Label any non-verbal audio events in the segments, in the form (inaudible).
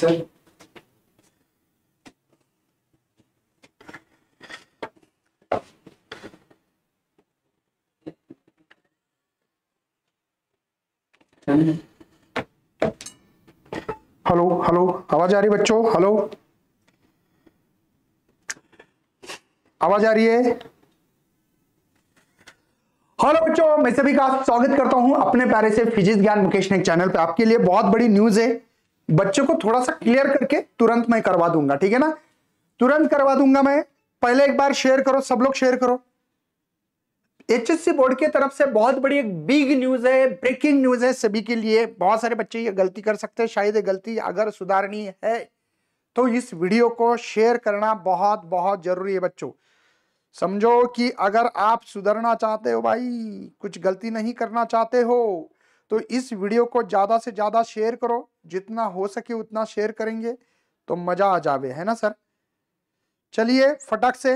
Sir hello hello आवाज आ रही बच्चों हेलो आवाज आ रही है हेलो बच्चों मैं सभी का स्वागत करता हूं अपने प्यारे से फिजिक्स ज्ञान मुकेश ने चैनल पे आपके लिए बहुत बड़ी न्यूज है बच्चों को थोड़ा सा क्लियर करके तुरंत मैं करवा दूंगा ठीक है ना तुरंत करवा दूंगा मैं पहले एक बार शेयर करो सब लोग शेयर करो एचएससी बोर्ड की तरफ से बहुत बड़ी एक बिग न्यूज है ब्रेकिंग न्यूज है सभी के लिए बहुत सारे बच्चे ये गलती कर सकते हैं शायद ये गलती अगर सुधारनी है तो इस वीडियो को शेयर करना बहुत बहुत जरूरी है बच्चों समझो कि अगर आप सुधरना चाहते हो भाई कुछ गलती नहीं करना चाहते हो तो इस वीडियो को ज़्यादा से ज़्यादा शेयर करो जितना हो सके उतना शेयर करेंगे तो मज़ा आ जावे है ना सर चलिए फटक से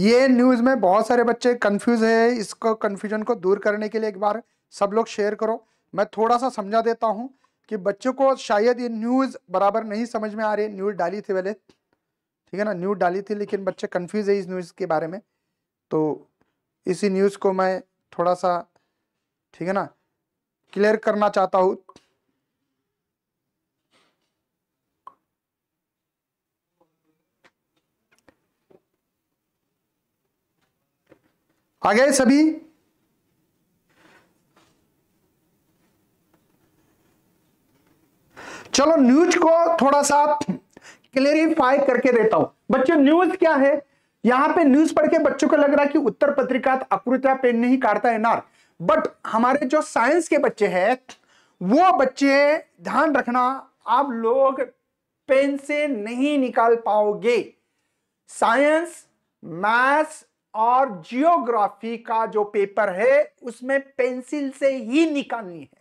ये न्यूज़ में बहुत सारे बच्चे कंफ्यूज है इसको कंफ्यूजन को दूर करने के लिए एक बार सब लोग शेयर करो मैं थोड़ा सा समझा देता हूं कि बच्चों को शायद ये न्यूज़ बराबर नहीं समझ में आ रही न्यूज़ डाली थी पहले ठीक है ना न्यूज़ डाली थी लेकिन बच्चे कन्फ्यूज़ है इस न्यूज़ के बारे में तो इसी न्यूज़ को मैं थोड़ा सा ठीक है ना क्लियर करना चाहता हूँ आ गए सभी चलो न्यूज को थोड़ा सा क्लेरिफाई करके देता हूं बच्चों न्यूज क्या है यहां पे न्यूज पढ़ के बच्चों को लग रहा है कि उत्तर पत्रिका अकृत्या पेन नहीं काटता नार बट हमारे जो साइंस के बच्चे हैं वो बच्चे ध्यान रखना आप लोग पेन से नहीं निकाल पाओगे साइंस मैथ्स और जियोग्राफी का जो पेपर है उसमें पेंसिल से ही निकालनी है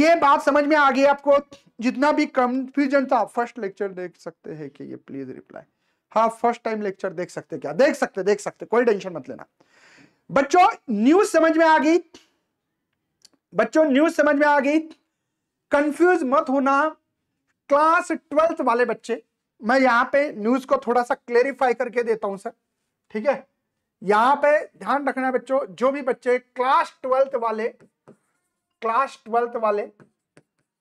यह बात समझ में आ गई आपको जितना भी कंफ्यूजन था फर्स्ट लेक्चर देख सकते हैं कि ये प्लीज रिप्लाई हाँ फर्स्ट टाइम लेक्चर देख सकते क्या देख सकते देख सकते कोई टेंशन मत लेना बच्चों न्यूज समझ में आ गई बच्चों न्यूज समझ में आ गई कंफ्यूज मत होना क्लास ट्वेल्थ वाले बच्चे मैं यहाँ पे न्यूज को थोड़ा सा क्लेरिफाई करके देता हूं सर ठीक है यहाँ पे ध्यान रखना बच्चों जो भी बच्चे क्लास ट्वेल्थ वाले क्लास ट्वेल्थ वाले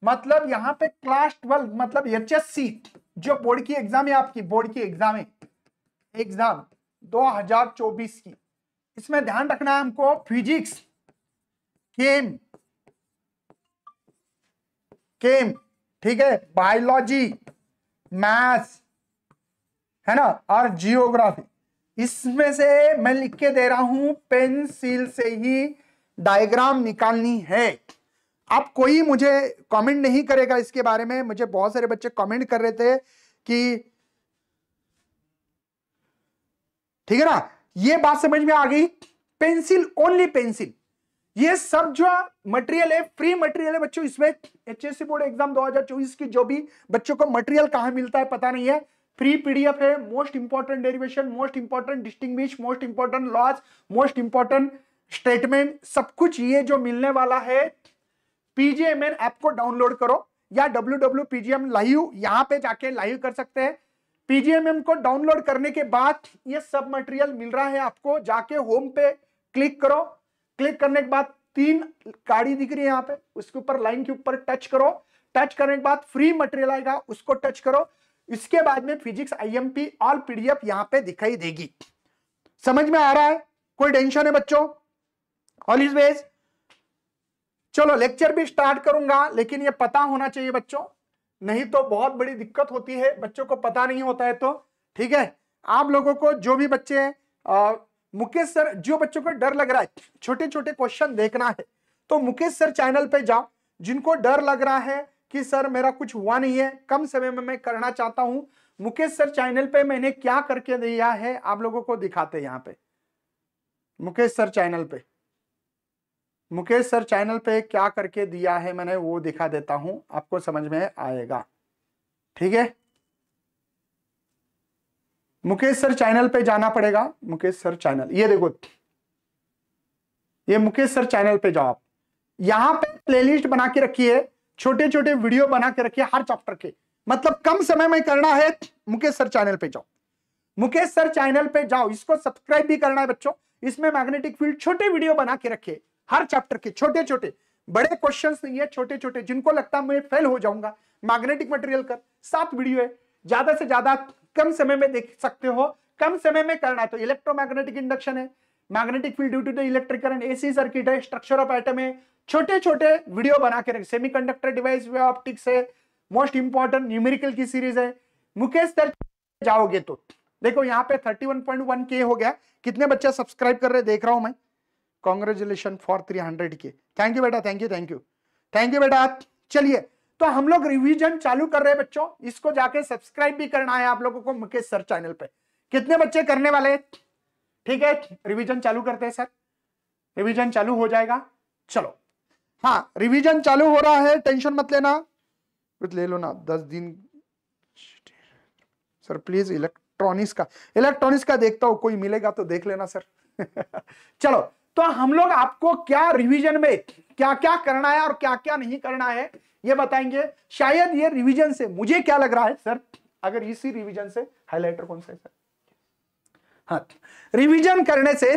मतलब यहां पे क्लास ट्वेल्व मतलब एच एस सी जो बोर्ड की एग्जाम है आपकी बोर्ड की एग्जाम है एग्जाम 2024 की इसमें ध्यान रखना है हमको फिजिक्स केम केम ठीक है बायोलॉजी मैथ्स है ना और जियोग्राफी इसमें से मैं लिख के दे रहा हूं पेंसिल से ही डायग्राम निकालनी है आप कोई मुझे कमेंट नहीं करेगा इसके बारे में मुझे बहुत सारे बच्चे कमेंट कर रहे थे कि ठीक है ना ये बात समझ में आ गई पेंसिल ओनली पेंसिल ये सब जो मटेरियल है फ्री मटेरियल है बच्चों इसमें एचएससी बोर्ड एग्जाम 2024 की जो भी बच्चों को मटेरियल कहां मिलता है पता नहीं है फ्री पीडीएफ है most important derivation most important distinguish most important laws most important statement सब कुछ ये जो मिलने वाला है पीजीएमएन ऐप को डाउनलोड करो या डब्ल्यू डब्ल्यू पीजीएम लाइव यहां पे जाके लाइव कर सकते हैं पीजीएमएम को डाउनलोड करने के बाद ये सब मटेरियल मिल रहा है आपको जाके होम पे क्लिक करो क्लिक करने के बाद तीन गाड़ी दिख रही है यहाँ पे उसके ऊपर लाइन के ऊपर टच करो टच करने के बाद फ्री मटेरियल आएगा उसको टच करो इसके बाद में फिजिक्स आईएमपी और पीडीएफ यहाँ पे दिखाई देगी समझ में आ रहा है कोई टेंशन है बच्चों ऑल इज वेज चलो लेक्चर भी स्टार्ट करूंगा लेकिन ये पता होना चाहिए बच्चों नहीं तो बहुत बड़ी दिक्कत होती है बच्चों को पता नहीं होता है तो ठीक है आप लोगों को जो भी बच्चे आ, मुकेश सर जो बच्चों को डर लग रहा है छोटे छोटे क्वेश्चन देखना है तो मुकेश सर चैनल पे जाओ जिनको डर लग रहा है कि सर मेरा कुछ हुआ नहीं है कम समय में मैं करना चाहता हूं मुकेश सर चैनल पे मैंने क्या करके दिया है आप लोगों को दिखाते यहाँ पे मुकेश सर चैनल पे मुकेश सर चैनल पे क्या करके दिया है मैंने वो दिखा देता हूं आपको समझ में आएगा ठीक है मुकेश सर चैनल पे जाना पड़ेगा मुकेश सर चैनल ये देखो ये मुकेश सर चैनल पे जाओ आप यहां पे प्लेलिस्ट बना के रखी है छोटे छोटे वीडियो बना के रखिए हर चैप्टर के मतलब कम समय में करना है मुकेश सर चैनल पे जाओ मुकेश सर चैनल पे जाओ इसको सब्सक्राइब भी करना है बच्चों इसमें मैग्नेटिक फील्ड छोटे वीडियो बना के रखिए हर चैप्टर के छोटे छोटे बड़े क्वेश्चंस नहीं है छोटे छोटे जिनको लगता है मैं फेल हो जाऊंगा मैग्नेटिक मटेरियल कर सात वीडियो है ज्यादा से ज्यादा कम समय में देख सकते हो कम समय में करना है तो इलेक्ट्रोमैग्नेटिक इंडक्शन है magnetic field due to the electric current AC circuit है स्ट्रक्चर ऑफ आइटम है छोटे छोटे वीडियो बना के रखें सेमीकंडक्टर डिवाइस वे ऑप्टिक्स है मोस्ट इंपॉर्टेंट न्यूमेरिकल की सीरीज है मुकेश सर जाओगे तो देखो यहाँ पे 31.1 के हो गया कितने बच्चे सब्सक्राइब कर रहे देख रहा हूं मैं कॉन्ग्रेचुलेशन फॉर थ्री हंड्रेड के थैंक यू बेटा thank you thank you thank you बेटा चलिए तो हम लोग रिविजन चालू कर रहे हैं बच्चों इसको जाके सब्सक्राइब भी करना है आप लोगों को मुकेश सर चैनल पे कितने बच्चे करने वाले ठीक है रिविजन चालू करते हैं सर रिविजन चालू हो जाएगा चलो हाँ रिविजन चालू हो रहा है टेंशन मत लेना ले लो ना दस दिन सर प्लीज इलेक्ट्रॉनिक्स का इलेक्ट्रॉनिक्स का देखता हो कोई मिलेगा तो देख लेना सर (laughs) चलो तो हम लोग आपको क्या रिवीजन में क्या क्या करना है और क्या क्या नहीं करना है ये बताएंगे शायद ये रिवीजन से मुझे क्या लग रहा है सर अगर इसी रिवीजन से हाईलाइटर कौन सा है सर हाँ रिवीजन करने से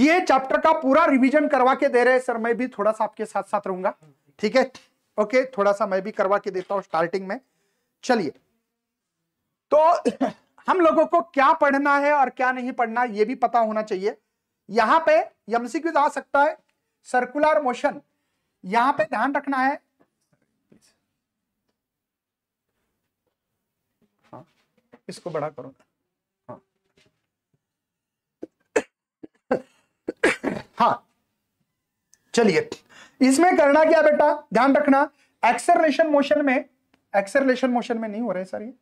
ये चैप्टर का पूरा रिवीजन करवा के दे रहे हैं सर मैं भी थोड़ा सा आपके साथ साथ रहूंगा ठीक है ओके थोड़ा सा मैं भी करवा के देता हूं स्टार्टिंग में चलिए तो हम लोगों को क्या पढ़ना है और क्या नहीं पढ़ना ये भी पता होना चाहिए यहां पे एमसीक्यूज आ सकता है सर्कुलर मोशन यहां पे ध्यान रखना है हाँ, इसको बड़ा करो हाँ।, हाँ चलिए इसमें करना क्या बेटा ध्यान रखना एक्सरलेशन मोशन में एक्सरलेशन मोशन में नहीं हो रहे सर ये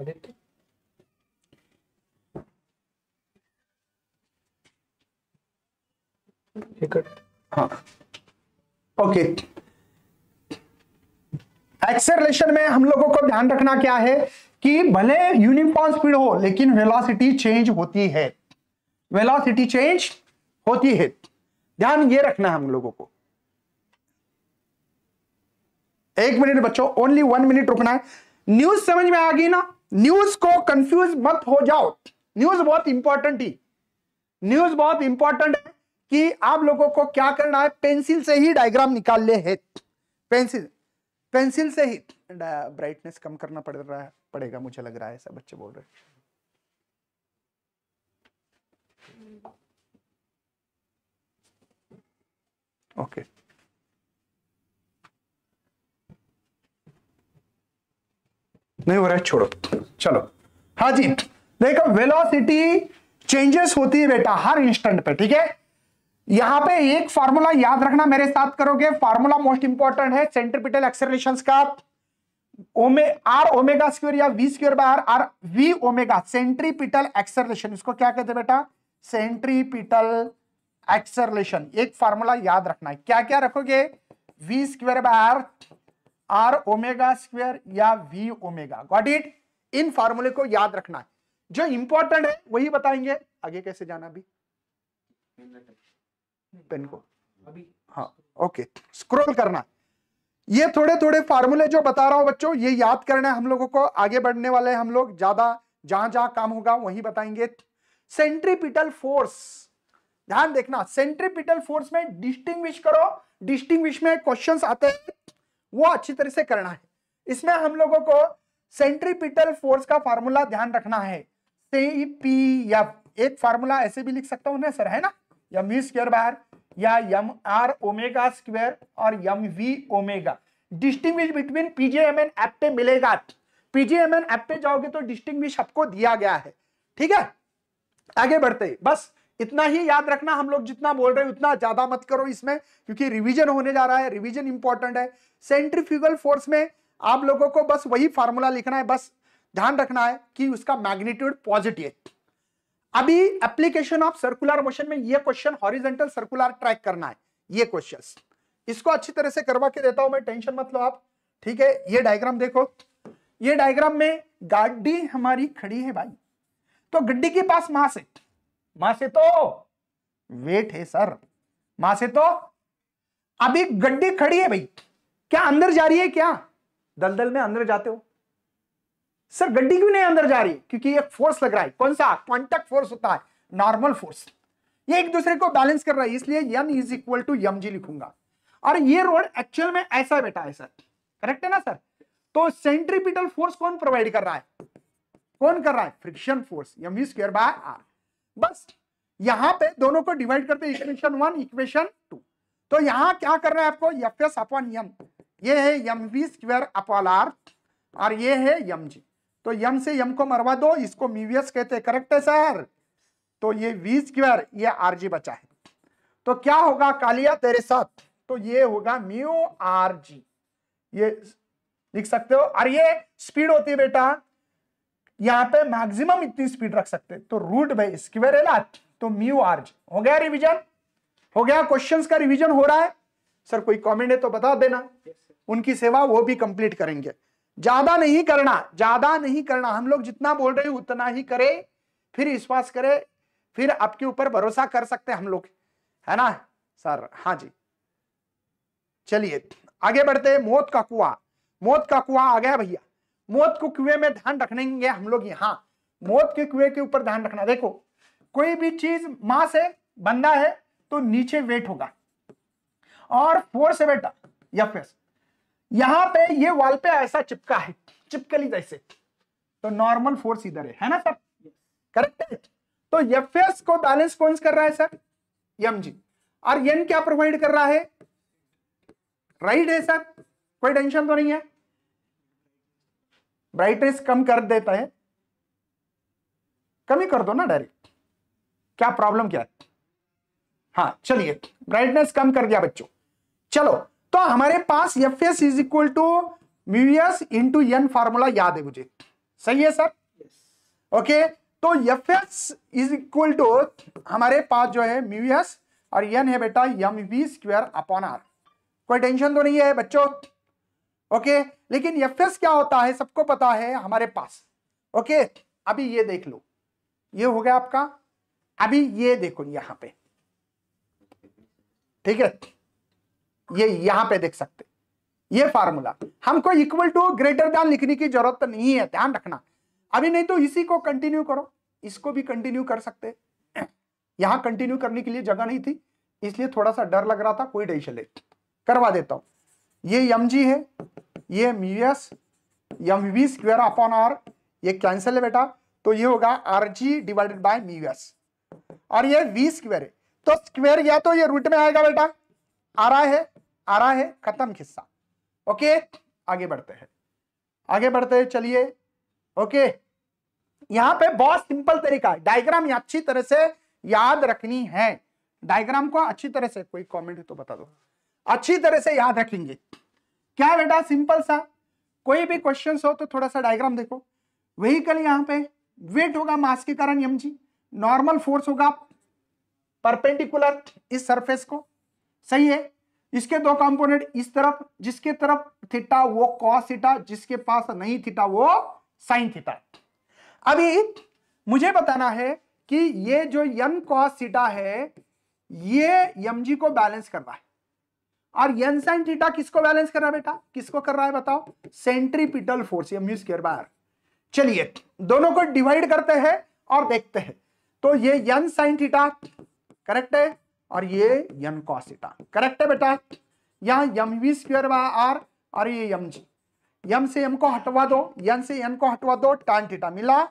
आदित्य हाँ ओके एक्सेलरेशन में हम लोगों को ध्यान रखना क्या है कि भले यूनिफॉर्म स्पीड हो लेकिन वेलोसिटी चेंज होती है वेलोसिटी चेंज होती है ध्यान ये रखना है हम लोगों को एक मिनट बच्चों ओनली वन मिनट रुकना है न्यूज समझ में आ गई ना न्यूज को कंफ्यूज मत हो जाओ न्यूज बहुत इंपॉर्टेंट ही न्यूज बहुत इंपॉर्टेंट है कि आप लोगों को क्या करना है पेंसिल से ही डायग्राम निकाल ले है पेंसिल पेंसिल से ही ब्राइटनेस uh, कम करना पड़ रहा है पड़ेगा मुझे लग रहा है ऐसा बच्चे बोल रहे ओके okay. नहीं हो रहा है छोड़ो चलो हाँ जी देखो वेलोसिटी चेंजेस होती है बेटा हर इंस्टेंट पे ठीक है यहां पे एक फार्मूला याद रखना मेरे साथ करोगे फार्मूला मोस्ट इंपॉर्टेंट है सेंट्रिपिटल एक्सेलरेशन का ओमे आर ओमेगा स्क्वायर या v square by r r v omega centripetal acceleration इसको क्या कहते हैं बेटा सेंट्रीपिटल एक्सेलरेशन एक फार्मूला याद रखना है क्या क्या रखोगे v square by r r omega square या वी ओमेगा गॉट इट इन फॉर्मूले को याद रखना है जो इंपॉर्टेंट है वही बताएंगे आगे कैसे जाना अभी पेन को हाँ ओके स्क्रॉल करना ये थोड़े थोड़े फार्मूले जो बता रहा हूं बच्चों ये याद करना है हम लोगों को आगे बढ़ने वाले हम लोग ज्यादा जहां जहां काम होगा वही बताएंगे सेंट्रीपिटल फोर्स ध्यान देखना सेंट्रीपिटल फोर्स में डिस्टिंग्विश करो डिस्टिंग्विश में क्वेश्चंस आते हैं वो अच्छी तरह से करना है इसमें हम लोगों को सेंट्रीपिटल फोर्स का फार्मूला ध्यान रखना है सी पी एफ एक फार्मूला ऐसे भी लिख सकता हूं ना सर है ना यम वी स्क्र बार या यम आर ओमेगा स्क्वेयर और m v omega distinguish between PGM and एप्टे मिलेगा पीजीएम एंड एप्टे जाओगे तो डिस्टिंग्विश आपको दिया गया है ठीक है आगे बढ़ते बस इतना ही याद रखना हम लोग जितना बोल रहे हैं उतना ज्यादा मत करो इसमें क्योंकि रिवीजन होने जा रहा है रिवीजन इंपॉर्टेंट है सेंट्रीफ्यूगल फोर्स में आप लोगों को बस वही फार्मूला लिखना है बस ध्यान रखना है कि उसका मैग्नीट्यूड पॉजिटिव अभी एप्लीकेशन ऑफ सर्कुलर मोशन में यह क्वेश्चन हॉरिजेंटल सर्कुलर ट्रैक करना है ये क्वेश्चन इसको अच्छी तरह से करवा के देता हूं मैं टेंशन मत लो आप ठीक है ये डायग्राम देखो ये डायग्राम में गाड़ी हमारी खड़ी है भाई तो गड्डी के पास मास है मासे से तो वेट है सर मां से तो अभी गड्डी खड़ी है भाई क्या अंदर जा रही है क्या दलदल में अंदर जाते हो सर गड्डी क्यों नहीं अंदर जा रही क्योंकि एक फोर्स लग रहा है कौन सा कॉन्टेक्ट फोर्स होता है नॉर्मल फोर्स ये एक दूसरे को बैलेंस कर रहा है इसलिए m is equal to m g लिखूंगा और ये रोड एक्चुअल में ऐसा बैठा है सर करेक्ट है ना सर तो सेंट्रीपिटल फोर्स कौन प्रोवाइड कर रहा है कौन कर रहा है friction force m square by r बस यहां पे दोनों को डिवाइड करते इक्वेशन वन इक्वेशन टू तो यहां क्या कर रहा है आपको एफ एस अपॉन यम ये है m we square upon are और ये है यम जी तो यम से यम को मरवा दो इसको मीवियस कहते हैं करेक्ट है सर तो ये वी स्क्वेयर ये आर जी बचा है तो क्या होगा कालिया तेरे साथ तो ये होगा म्यू आर जी ये लिख सकते हो और ये स्पीड होती है बेटा यहाँ पे मैक्सिमम इतनी स्पीड रख सकते तो रूट बाई स्क्वेयर तो म्यू आर जी हो गया रिविजन हो गया क्वेश्चन का रिविजन हो रहा है सर कोई कॉमेंट है तो बता देना उनकी सेवा वो भी कंप्लीट करेंगे ज्यादा नहीं करना ज्यादा नहीं करना हम लोग जितना बोल रहे हैं उतना ही करे फिर विश्वास करे फिर आपके ऊपर भरोसा कर सकते हैं हम लोग है ना सर हाँ जी चलिए आगे बढ़ते हैं मौत का कुआ मौत का कुआ आ गया भैया मौत को कुएं में ध्यान रखेंगे हम लोग यहाँ मौत के कुएं के ऊपर ध्यान रखना देखो कोई भी चीज मास है बंदा है तो नीचे वेट होगा और फोर्स है बेटा या फिर यहां पे ये वॉल पे ऐसा चिपका है चिपकली जैसे तो नॉर्मल फोर्स इधर है है ना सर करेक्ट है तो एफ को बैलेंस कौन कर रहा है सर एम जी और एन क्या प्रोवाइड कर रहा है राइट है सर कोई टेंशन तो नहीं है ब्राइटनेस कम कर देता है कम ही कर दो ना डायरेक्ट क्या प्रॉब्लम क्या है हाँ चलिए ब्राइटनेस कम कर दिया बच्चों चलो तो हमारे पास F S is equal to mu s into N formula याद है मुझे सही है सर ओके yes. okay, तो F S is equal to हमारे पास जो है म्यूएस और एन है बेटा m we square upon r कोई टेंशन तो नहीं है बच्चों ओके okay, लेकिन एफ क्या होता है सबको पता है हमारे पास ओके अभी ये देख लो ये हो गया आपका अभी ये देखो यहां पे ठीक है ये यहां पे देख सकते ये फार्मूला हमको इक्वल टू ग्रेटर दैन लिखने की जरूरत नहीं है ध्यान रखना अभी नहीं तो इसी को कंटिन्यू करो इसको भी कंटिन्यू कर सकते यहां कंटिन्यू करने के लिए जगह नहीं थी इसलिए थोड़ा सा डर लग रहा था कोई टेंशन नहीं करवा देता हूं ये एम जी है ये mu m we square upon are ये कैंसिल है बेटा तो ये होगा r g divided by mu और ये वी स्क्वेयर है तो स्क्वेयर गया तो ये रूट में आएगा बेटा आ रहा है आ रहा है खत्म खिस्सा ओके आगे बढ़ते हैं आगे बढ़ते हैं चलिए ओके यहां पे बहुत सिंपल तरीका है डायग्राम अच्छी तरह से याद रखनी है डायग्राम को अच्छी तरह से कोई कमेंट है तो बता दो अच्छी तरह से याद रखेंगे क्या बेटा सिंपल सा कोई भी क्वेश्चन हो तो थोड़ा सा डायग्राम देखो व्हीकल यहां पे वेट होगा मास के कारण एम नॉर्मल फोर्स होगा परपेंडिकुलर इस सरफेस को सही है इसके दो कंपोनेंट इस तरफ जिसके तरफ थीटा वो कॉस थीटा जिसके पास नहीं थीटा वो साइन थीटा अभी मुझे बताना है कि ये जो यम कॉस थीटा है ये एम जी को बैलेंस कर रहा है और यन साइन थीटा किसको बैलेंस कर रहा है बेटा किसको कर रहा है बताओ सेंट्रीपिटल फोर्स या म्यू स्क्र बार चलिए दोनों को डिवाइड करते हैं और देखते हैं तो ये यन साइन थीटा करेक्ट है और ये यन कॉस थीटा करेक्ट है बेटा यहाँ यम वी स्क्र आर और ये यम जी यम से यम को हटवा दो यन से यन को हटवा दो टैन थीटा मिला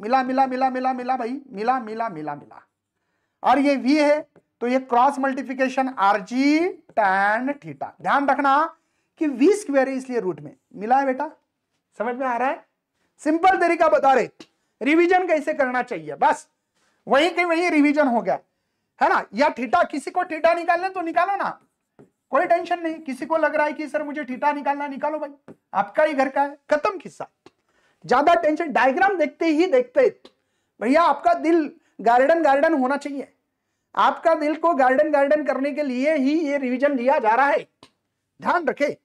मिला मिला मिला मिला मिला भाई मिला मिला मिला मिला और ये वी है तो ये cross multiplication r g tan theta ध्यान रखना कि वी स्क्वेयर इसलिए रूट में मिला है बेटा समझ में आ रहा है सिंपल तरीका बता रहे रिवीजन कैसे करना चाहिए बस वही के वही रिवीजन हो गया है ना या थीटा किसी को थीटा निकालना तो निकालो ना कोई टेंशन नहीं किसी को लग रहा है कि सर मुझे थीटा निकालना निकालो भाई आपका ही घर का है खत्म किस्सा ज्यादा टेंशन डायग्राम देखते ही देखते भैया आपका दिल गार्डन गार्डन होना चाहिए आपका दिल को गार्डन गार्डन करने के लिए ही ये रिवीजन लिया जा रहा है ध्यान रखे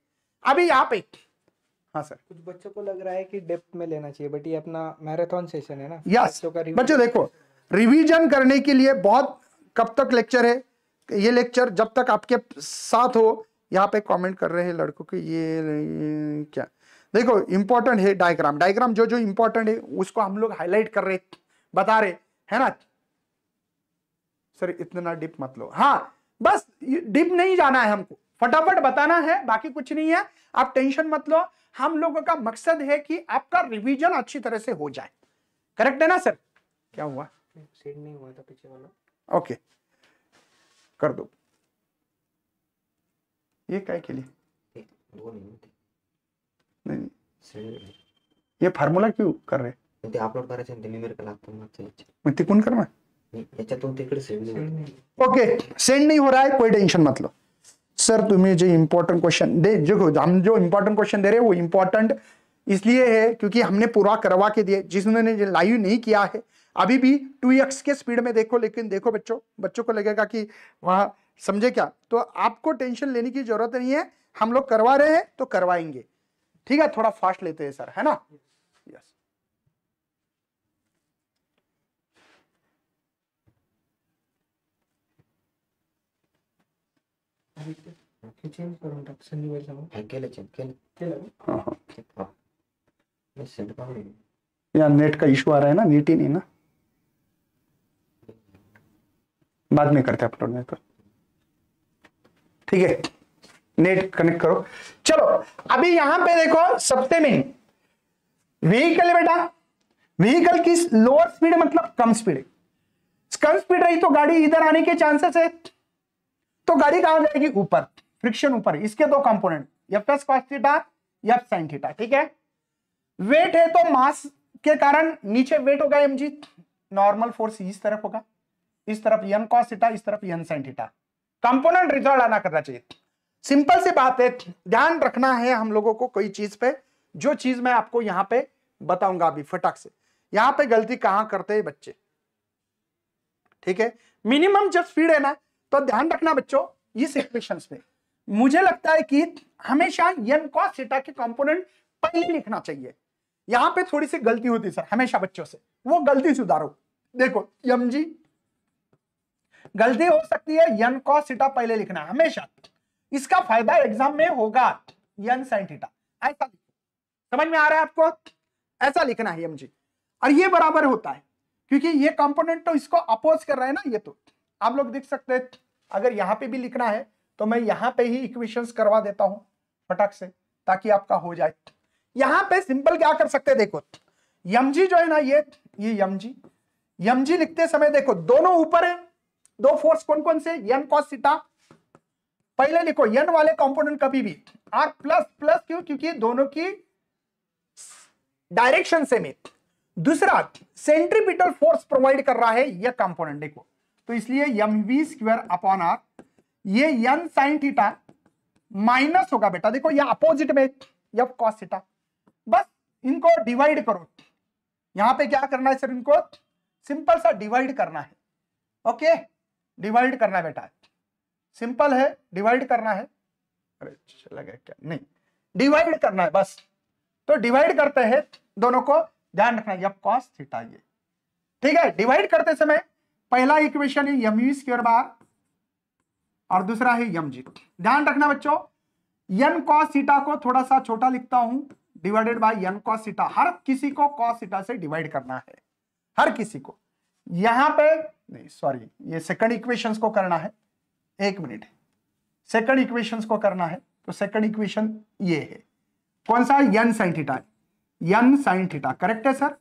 अभी आप एक हाँ सर कुछ बच्चों को लग रहा है कि डेप्थ में लेना चाहिए बट ये अपना मैराथन सेशन है ना यस बच्चों देखो रिवीजन करने के लिए बहुत कब तक लेक्चर है ये लेक्चर जब तक आपके साथ हो यहाँ पे कमेंट कर रहे हैं लड़कों के ये, क्या देखो इंपॉर्टेंट है डायग्राम डायग्राम जो जो इंपॉर्टेंट है उसको हम लोग हाईलाइट कर रहे बता रहे है ना सर इतना डिप मत लो हाँ बस डिप नहीं जाना है हमको फटाफट बताना है बाकी कुछ नहीं है आप टेंशन मत लो हम लोगों का मकसद है कि आपका रिवीजन अच्छी तरह से हो जाए करेक्ट है ना सर क्या हुआ सेड नहीं हुआ था पीछे वाला ओके कर दो ये क्या के लिए दो नहीं नहीं ये फार्मूला क्यों कर रहे आप लोग कर रहे थे मेरे कल आप मत मैं मत करमा ओके सेंड नहीं हो रहा है कोई टेंशन मतलब सर तुम्हें जो इम्पोर्टेंट क्वेश्चन दे जो हम जो इम्पोर्टेंट क्वेश्चन दे रहे हैं वो इम्पोर्टेंट इसलिए है क्योंकि हमने पूरा करवा के दिए जिसने लाइव नहीं किया है अभी भी टू एक्स के स्पीड में देखो लेकिन देखो बच्चों बच्चों को लगेगा कि वहां समझे क्या तो आपको टेंशन लेने की जरूरत नहीं है हम लोग करवा रहे हैं तो करवाएंगे ठीक है थोड़ा फास्ट लेते हैं सर है ना ओके नेट हाँ, हाँ, हाँ। का इशू आ रहा है ना नीट ही नहीं ना बाद में करते अपलोड नहीं तो ठीक है नेट कनेक्ट करो चलो अभी यहां पे देखो सप्ते में व्हीकल है बेटा व्हीकल की लोअर स्पीड मतलब कम स्पीड कम स्पीड रही तो गाड़ी इधर आने के चांसेस है तो गाड़ी कहां जाएगी ऊपर फ्रिक्शन ऊपर इसके दो component F S cos theta F sine theta ठीक है वेट है तो मास के कारण नीचे वेट होगा एम जी नॉर्मल फोर्स इस तरफ होगा इस तरफ यन कॉस थीटा इस तरफ N sine theta component resolve आना करना चाहिए सिंपल सी बात है ध्यान रखना है हम लोगों को कोई चीज पे जो चीज मैं आपको यहाँ पे बताऊंगा अभी फटाक से यहाँ पे गलती कहां करते हैं बच्चे ठीक है मिनिमम जब स्पीड है ना तो ध्यान रखना बच्चों इस इक्वेशन में मुझे लगता है कि हमेशा यन कॉस थीटा के कंपोनेंट पहले लिखना चाहिए यहां पे थोड़ी सी गलती होती सर हमेशा बच्चों से वो गलती सुधारो देखो यम जी गलती हो सकती है यन कॉस सीटा पहले लिखना हमेशा इसका फायदा एग्जाम में होगा यन साइन थीटा ऐसा समझ में आ रहा है आपको ऐसा लिखना है एम जी और ये बराबर होता है क्योंकि ये कंपोनेंट तो इसको अपोज कर रहा है ना ये तो आप लोग देख सकते हैं अगर यहाँ पे भी लिखना है तो मैं यहाँ पे ही इक्वेशंस करवा देता हूँ फटाक से ताकि आपका हो जाए यहाँ पे सिंपल क्या कर सकते देखो यमजी जो है ना ये ये यमजी यमजी लिखते समय देखो दोनों ऊपर है दो फोर्स कौन कौन से यन कॉस सीटा पहले लिखो यन वाले कंपोनेंट कभी भी आर प्लस प्लस क्यों क्योंकि दोनों की डायरेक्शन सेम है दूसरा सेंट्रीपिटल फोर्स प्रोवाइड कर रहा है यह कंपोनेंट देखो तो इसलिए m we square upon are ये यन साइन थीटा माइनस होगा बेटा देखो ये अपोजिट में यफ कॉस थीटा बस इनको डिवाइड करो यहां पे क्या करना है सर इनको सिंपल सा डिवाइड करना है ओके डिवाइड करना है बेटा सिंपल है डिवाइड करना है अरे चला गया क्या नहीं डिवाइड करना है बस तो डिवाइड करते हैं दोनों को ध्यान रखना यफ कॉस थीटा ये ठीक है डिवाइड करते समय पहला इक्वेशन है यम यू स्क्र बार और दूसरा है यम जी ध्यान रखना बच्चों यन कॉस सीटा को थोड़ा सा छोटा लिखता हूं divided by N cos theta हर किसी को कॉस सीटा से डिवाइड करना है हर किसी को यहां पे नहीं सॉरी ये सेकंड इक्वेशंस को करना है एक मिनट सेकंड इक्वेशंस को करना है तो सेकंड इक्वेशन ये है कौन सा N sine theta N sine theta correct है sir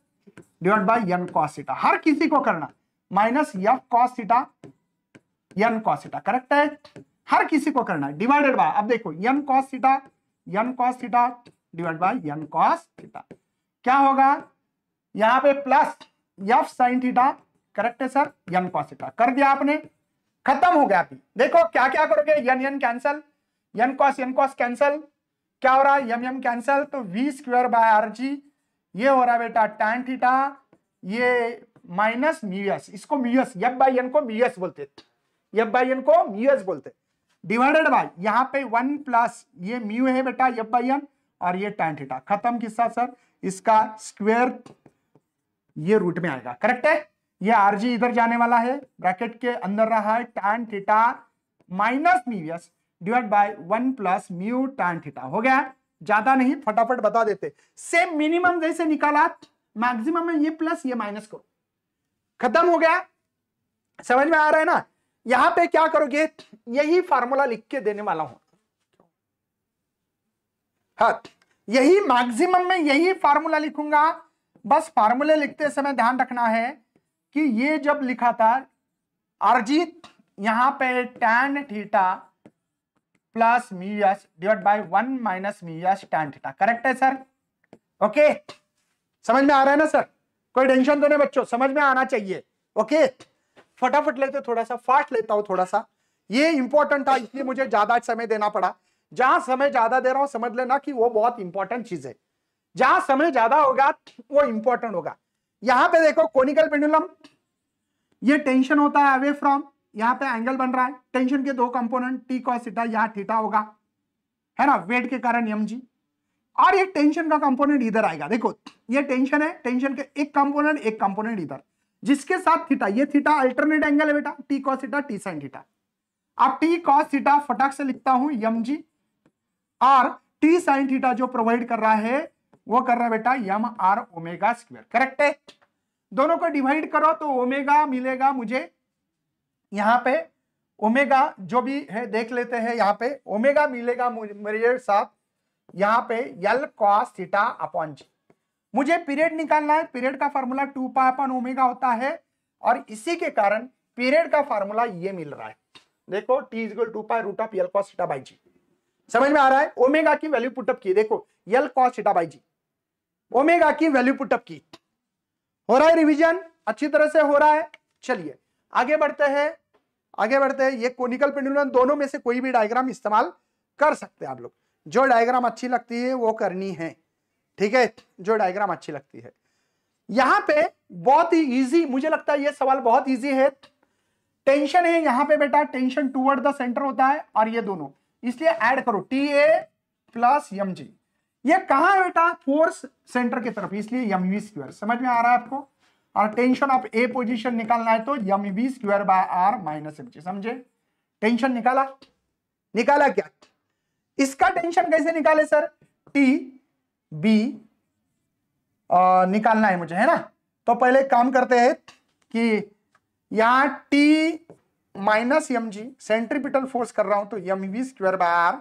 divide by N cos theta हर किसी को करना है minus F cos theta theta N cos correct है हर किसी को करना है डिवाइडेड बाय अब देखो N cos theta theta N cos divide by N cos theta क्या होगा यहां पे plus F sine theta correct है सर यन कॉसिटा कर दिया आपने खत्म हो गया अभी देखो क्या क्या करोगे N N cancel N cos N cos cancel क्या हो रहा है यम यम कैंसल तो v square by r g ये हो रहा है बेटा टैन थीटा ये माइनस म्यूएस इसको म्यूएस एफ बाई एन को म्यूएस बोलते एफ बाई एन को म्यूएस बोलते डिवाइडेड बाय यहाँ पे वन प्लस ये म्यू है बेटा एफ बाई एन और ये टैन थीटा खत्म किस्सा सर इसका स्क्वेयर ये रूट में आएगा करेक्ट है ये आरजी इधर जाने वाला है ब्रैकेट के अंदर रहा है tan theta minus mu s divide by one plus mu tan theta हो गया ज्यादा नहीं फटाफट बता देते सेम मिनिमम जैसे निकाला मैक्सिमम में ये प्लस ये माइनस करो खत्म हो गया समझ में आ रहा है ना यहां पे क्या करोगे यही फार्मूला लिख के देने वाला हूं हाँ यही मैक्सिमम में यही फार्मूला लिखूंगा बस फार्मूले लिखते समय ध्यान रखना है कि ये जब लिखा था अर्जित यहां पे tan theta plus mu S divide by one minus mu S tan theta correct है सर ओके समझ में आ रहा है ना सर कोई टेंशन तो नहीं बच्चों समझ में आना चाहिए ओके फटाफट लेते थोड़ा सा फास्ट लेता हूँ थोड़ा सा ये इंपॉर्टेंट था इसलिए मुझे ज्यादा समय देना पड़ा जहां समय ज्यादा दे रहा हूं समझ लेना कि वो बहुत इंपॉर्टेंट चीज है जहां समय ज्यादा होगा वो इंपॉर्टेंट होगा यहां पे देखो कोनिकल पेंडुलम ये टेंशन होता है अवे फ्रॉम यहां पे एंगल बन रहा है टेंशन के दो कंपोनेंट टी कॉस थीटा यहाँ थीटा होगा है ना वेट के कारण एम जी और ये टेंशन का कंपोनेंट इधर आएगा देखो ये टेंशन है टेंशन के एक कंपोनेंट एक कंपोनेंट इधर जिसके साथ थीटा ये थीटा अल्टरनेट एंगल है बेटा T cos theta T sine theta अब टी कॉस थीटा फटाक से लिखता हूं यम जी और टी साइन थीटा जो प्रोवाइड कर रहा है वो कर रहा है बेटा M R omega square correct है दोनों को डिवाइड करो तो ओमेगा मिलेगा मुझे यहाँ पे ओमेगा जो भी है देख लेते हैं यहाँ पे ओमेगा मिलेगा मेरे साथ यहां पे L cos theta upon G मुझे पीरियड निकालना है पीरियड का फार्मूला टू पा ओमेगा होता है और इसी के कारण पीरियड का फार्मूला ये मिल रहा है देखो T equal two pi root of L cos theta by G समझ में आ रहा है ओमेगा की वैल्यू पुटअप की देखो L cos theta by G omega की वैल्यू पुटअप की हो रहा है रिविजन अच्छी तरह से हो रहा है चलिए आगे बढ़ते हैं आगे बढ़ते हैं ये कोनिकल पेंडुलम दोनों में से कोई भी डायग्राम इस्तेमाल कर सकते हैं आप लोग जो डायग्राम अच्छी लगती है वो करनी है ठीक है जो डायग्राम अच्छी लगती है यहां पे बहुत ही इजी मुझे लगता है ये सवाल बहुत इजी है टेंशन है यहां पे बेटा टेंशन टूवर्ड द सेंटर होता है और ये दोनों इसलिए ऐड करो T A plus M G ये कहा बेटा फोर्स सेंटर की तरफ इसलिए एम वी स्क्वायर समझ में आ रहा है आपको और टेंशन ऑफ ए पोजिशन निकालना है तो M we square by R minus M G समझे टेंशन निकाला निकाला क्या इसका टेंशन कैसे निकाले सर टी बी आ, निकालना है मुझे है ना तो पहले काम करते हैं कि यहां T minus M G centripetal force कर रहा हूं तो M we square by R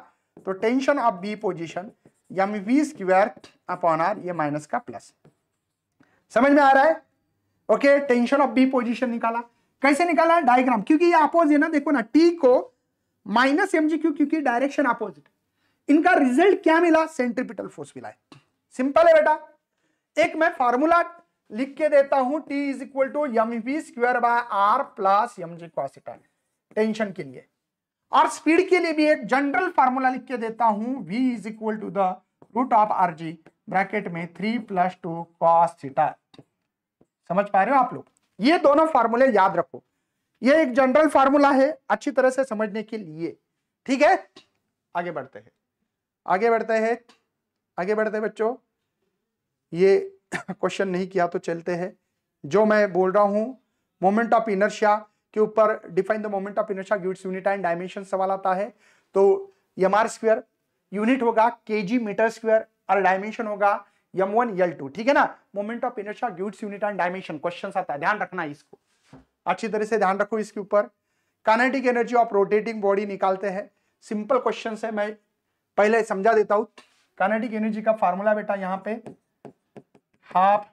तो tension of B position M we square upon are ये माइनस का प्लस समझ में आ रहा है okay tension of B position निकाला कैसे निकाला डायग्राम क्योंकि ये अपोज है ना देखो ना टी को माइनस एम जी क्यों क्योंकि डायरेक्शन अपोजिट इनका रिजल्ट क्या मिला सेंट्रिपिटल फोर्स मिला है सिंपल है बेटा एक मैं फार्मूला लिख के देता हूं T is equal to M V square by R plus M G क्वासिटल टेंशन के लिए और स्पीड के लिए भी एक जनरल फार्मूला लिख के देता हूं V is equal to the root of R G bracket में three plus two cos theta समझ पा रहे हो आप लोग ये दोनों फार्मूले याद रखो ये एक जनरल फार्मूला है अच्छी तरह से समझने के लिए ठीक है आगे बढ़ते हैं आगे बढ़ते हैं आगे बढ़ते हैं बच्चों ये क्वेश्चन (coughs) नहीं किया तो चलते हैं जो मैं बोल रहा हूं मोमेंट ऑफ इनर्शिया के ऊपर define the moment of inertia gives unit and dimension सवाल आता है तो एम आर यूनिट होगा के जी मीटर स्क्वेयर और डायमेंशन होगा यम वन यल टू ठीक है ना moment of inertia gives unit and dimension question आता है ध्यान रखना इसको अच्छी तरह से ध्यान रखो इसके ऊपर kinetic energy of rotating body निकालते हैं सिंपल क्वेश्चन है मैं पहले समझा देता हूं काइनेटिक एनर्जी का फॉर्मूला बेटा यहां पे half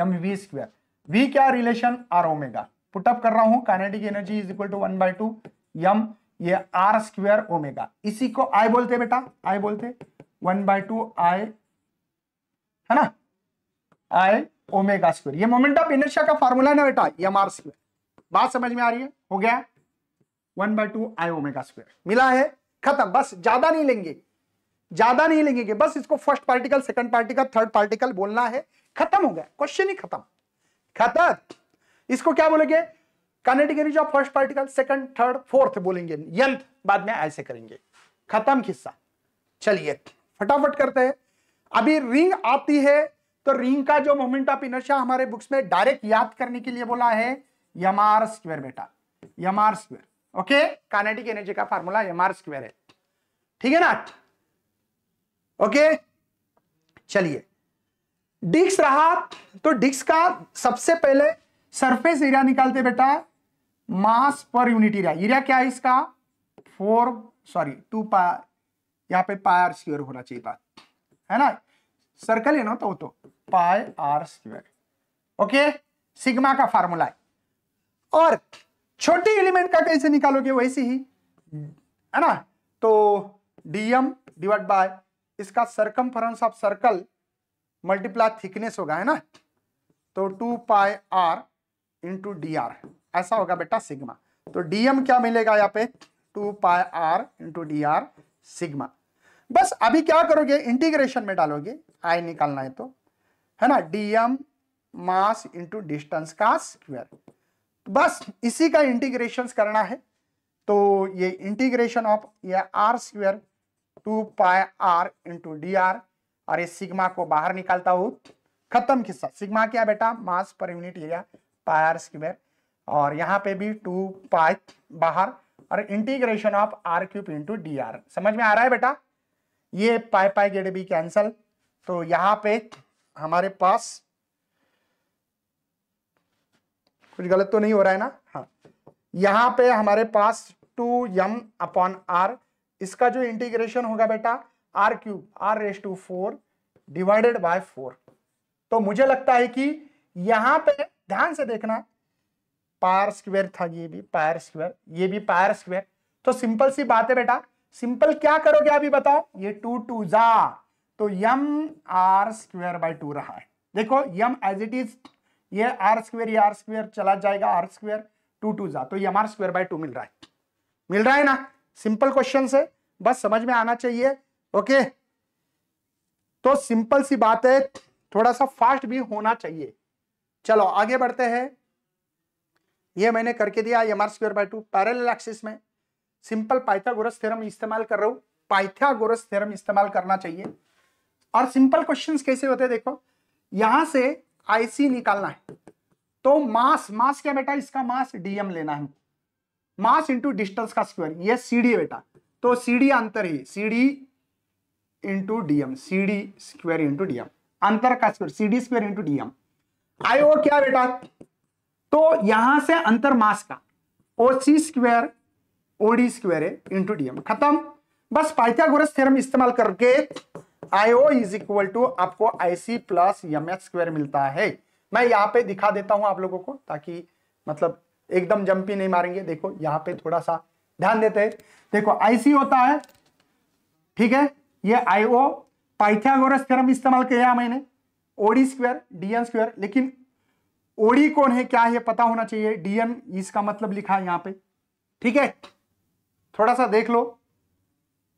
M we square V क्या रिलेशन आर ओमेगा पुटअप कर रहा हूं kinetic energy is equal to one by two M ये आर स्क्वेयर ओमेगा इसी को आई बोलते बेटा आई बोलते वन बाय टू आई है ना आई ओमेगा स्क्वायर ये मोमेंट ऑफ इनर्शिया का फॉर्मूला है ना बेटा एम आर स्क्वायर बात समझ में आ रही है हो गया one by two I omega square मिला है खत्म बस ज्यादा नहीं लेंगे ज्यादा नहीं लेंगे बस इसको first particle second particle third particle बोलना है खत्म हो गया क्वेश्चन ही खत्म खत्म इसको क्या बोलेंगे categories of first particle second third fourth बोलेंगे यंत बाद में ऐसे करेंगे खत्म किस्सा चलिए फटाफट करते हैं अभी रिंग आती है तो रिंग का जो मोमेंट ऑफ इनर्शिया हमारे बुक्स में डायरेक्ट याद करने के लिए बोला है यमार स्क्वायर बेटा M R square okay kinetic energy का फॉर्मूला एम आर स्क्वेयर है ठीक है ना ओके चलिए डिक्स रहा तो डिक्स का सबसे पहले सरफेस एरिया निकालते बेटा mass per unit area area क्या है इसका फोर सॉरी टू पा यहां पे पाई आर स्क्वेयर होना चाहिए बात है ना सर्कल है ना तो तो pi R square okay sigma का फार्मूला है और छोटे एलिमेंट का कैसे निकालोगे वैसे ही है ना तो डीएम डिवाइड बाय इसका circum of circle multiply thickness होगा है ना तो two pi R into D R ऐसा होगा बेटा सिग्मा तो डीएम क्या मिलेगा यहाँ पे two pi R into D R sigma बस अभी क्या करोगे इंटीग्रेशन में डालोगे आई निकालना है तो है ना डीएम मास इंटू डिस्टेंस का स्क्वायर बस इसी का इंटीग्रेशन करना है तो ये इंटीग्रेशन ऑफ ये R square two pi R into D R और ये सिग्मा को बाहर निकालता हूं खत्म किस्सा सिग्मा क्या बेटा mass per unit area pi R square और यहाँ पे भी टू पाई बाहर और integration of R cube into D R समझ में आ रहा है बेटा ये पाई पाई गेड भी कैंसल तो यहाँ पे हमारे पास कुछ गलत तो नहीं हो रहा है ना हाँ यहाँ पे हमारे पास टू यम अपॉन आर इसका जो इंटीग्रेशन होगा बेटा R cube R raise to four divided by four तो मुझे लगता है कि यहाँ पे ध्यान से देखना पायर स्क्वेयर था ये भी पायर स्क्वेयर ये भी पायर स्क्वेयर तो सिंपल सी बात है बेटा सिंपल क्या करोगे अभी बताओ ये टू टू जा तो M R square by two रहा है देखो यम एज इट इज ये आर स्क्वेयर ये आर स्क्वेयर चला जाएगा आर स्क्वेयर टू टू जा तो ये हमारा स्क्वेयर बाय टू मिल रहा है मिल रहा है ना सिंपल क्वेश्चन से बस समझ में आना चाहिए ओके तो सिंपल सी बात है थोड़ा सा फास्ट भी होना चाहिए चलो आगे बढ़ते हैं ये मैंने करके दिया ये R square by two parallel axis में सिंपल पाइथागोरस थ्योरम इस्तेमाल कर रहा हूं पाइथागोरस थ्योरम इस्तेमाल करना चाहिए और सिंपल क्वेश्चंस कैसे होते हैं देखो यहां से आईसी निकालना है तो मास मास क्या बेटा इसका मास डीएम लेना है मास इंटू डिस्टेंस का स्क्वायर ये सीडी है बेटा तो सीडी अंतर ही CD into DM CD square into DM अंतर का square CD square into DM I O क्या बेटा तो यहां से अंतर मास का O C square OD square into DM खत्म बस पाइथागोरस थ्योरम इस्तेमाल करके आईओ इज इक्वल टू आपको IC plus M H square मिलता है मैं यहाँ पे दिखा देता हूं आप लोगों को ताकि मतलब एकदम जंपी नहीं मारेंगे देखो यहाँ पे थोड़ा सा ध्यान देते हैं देखो आईसी होता है ठीक है ये आईओ पाइथागोरस थ्योरम इस्तेमाल किया है मैंने ओडी स्क्वायर डीएन स्क्वायर लेकिन ओडी कौन है क्या है पता होना चाहिए डीएन इसका मतलब लिखा है यहाँ पे ठीक है थोड़ा सा देख लो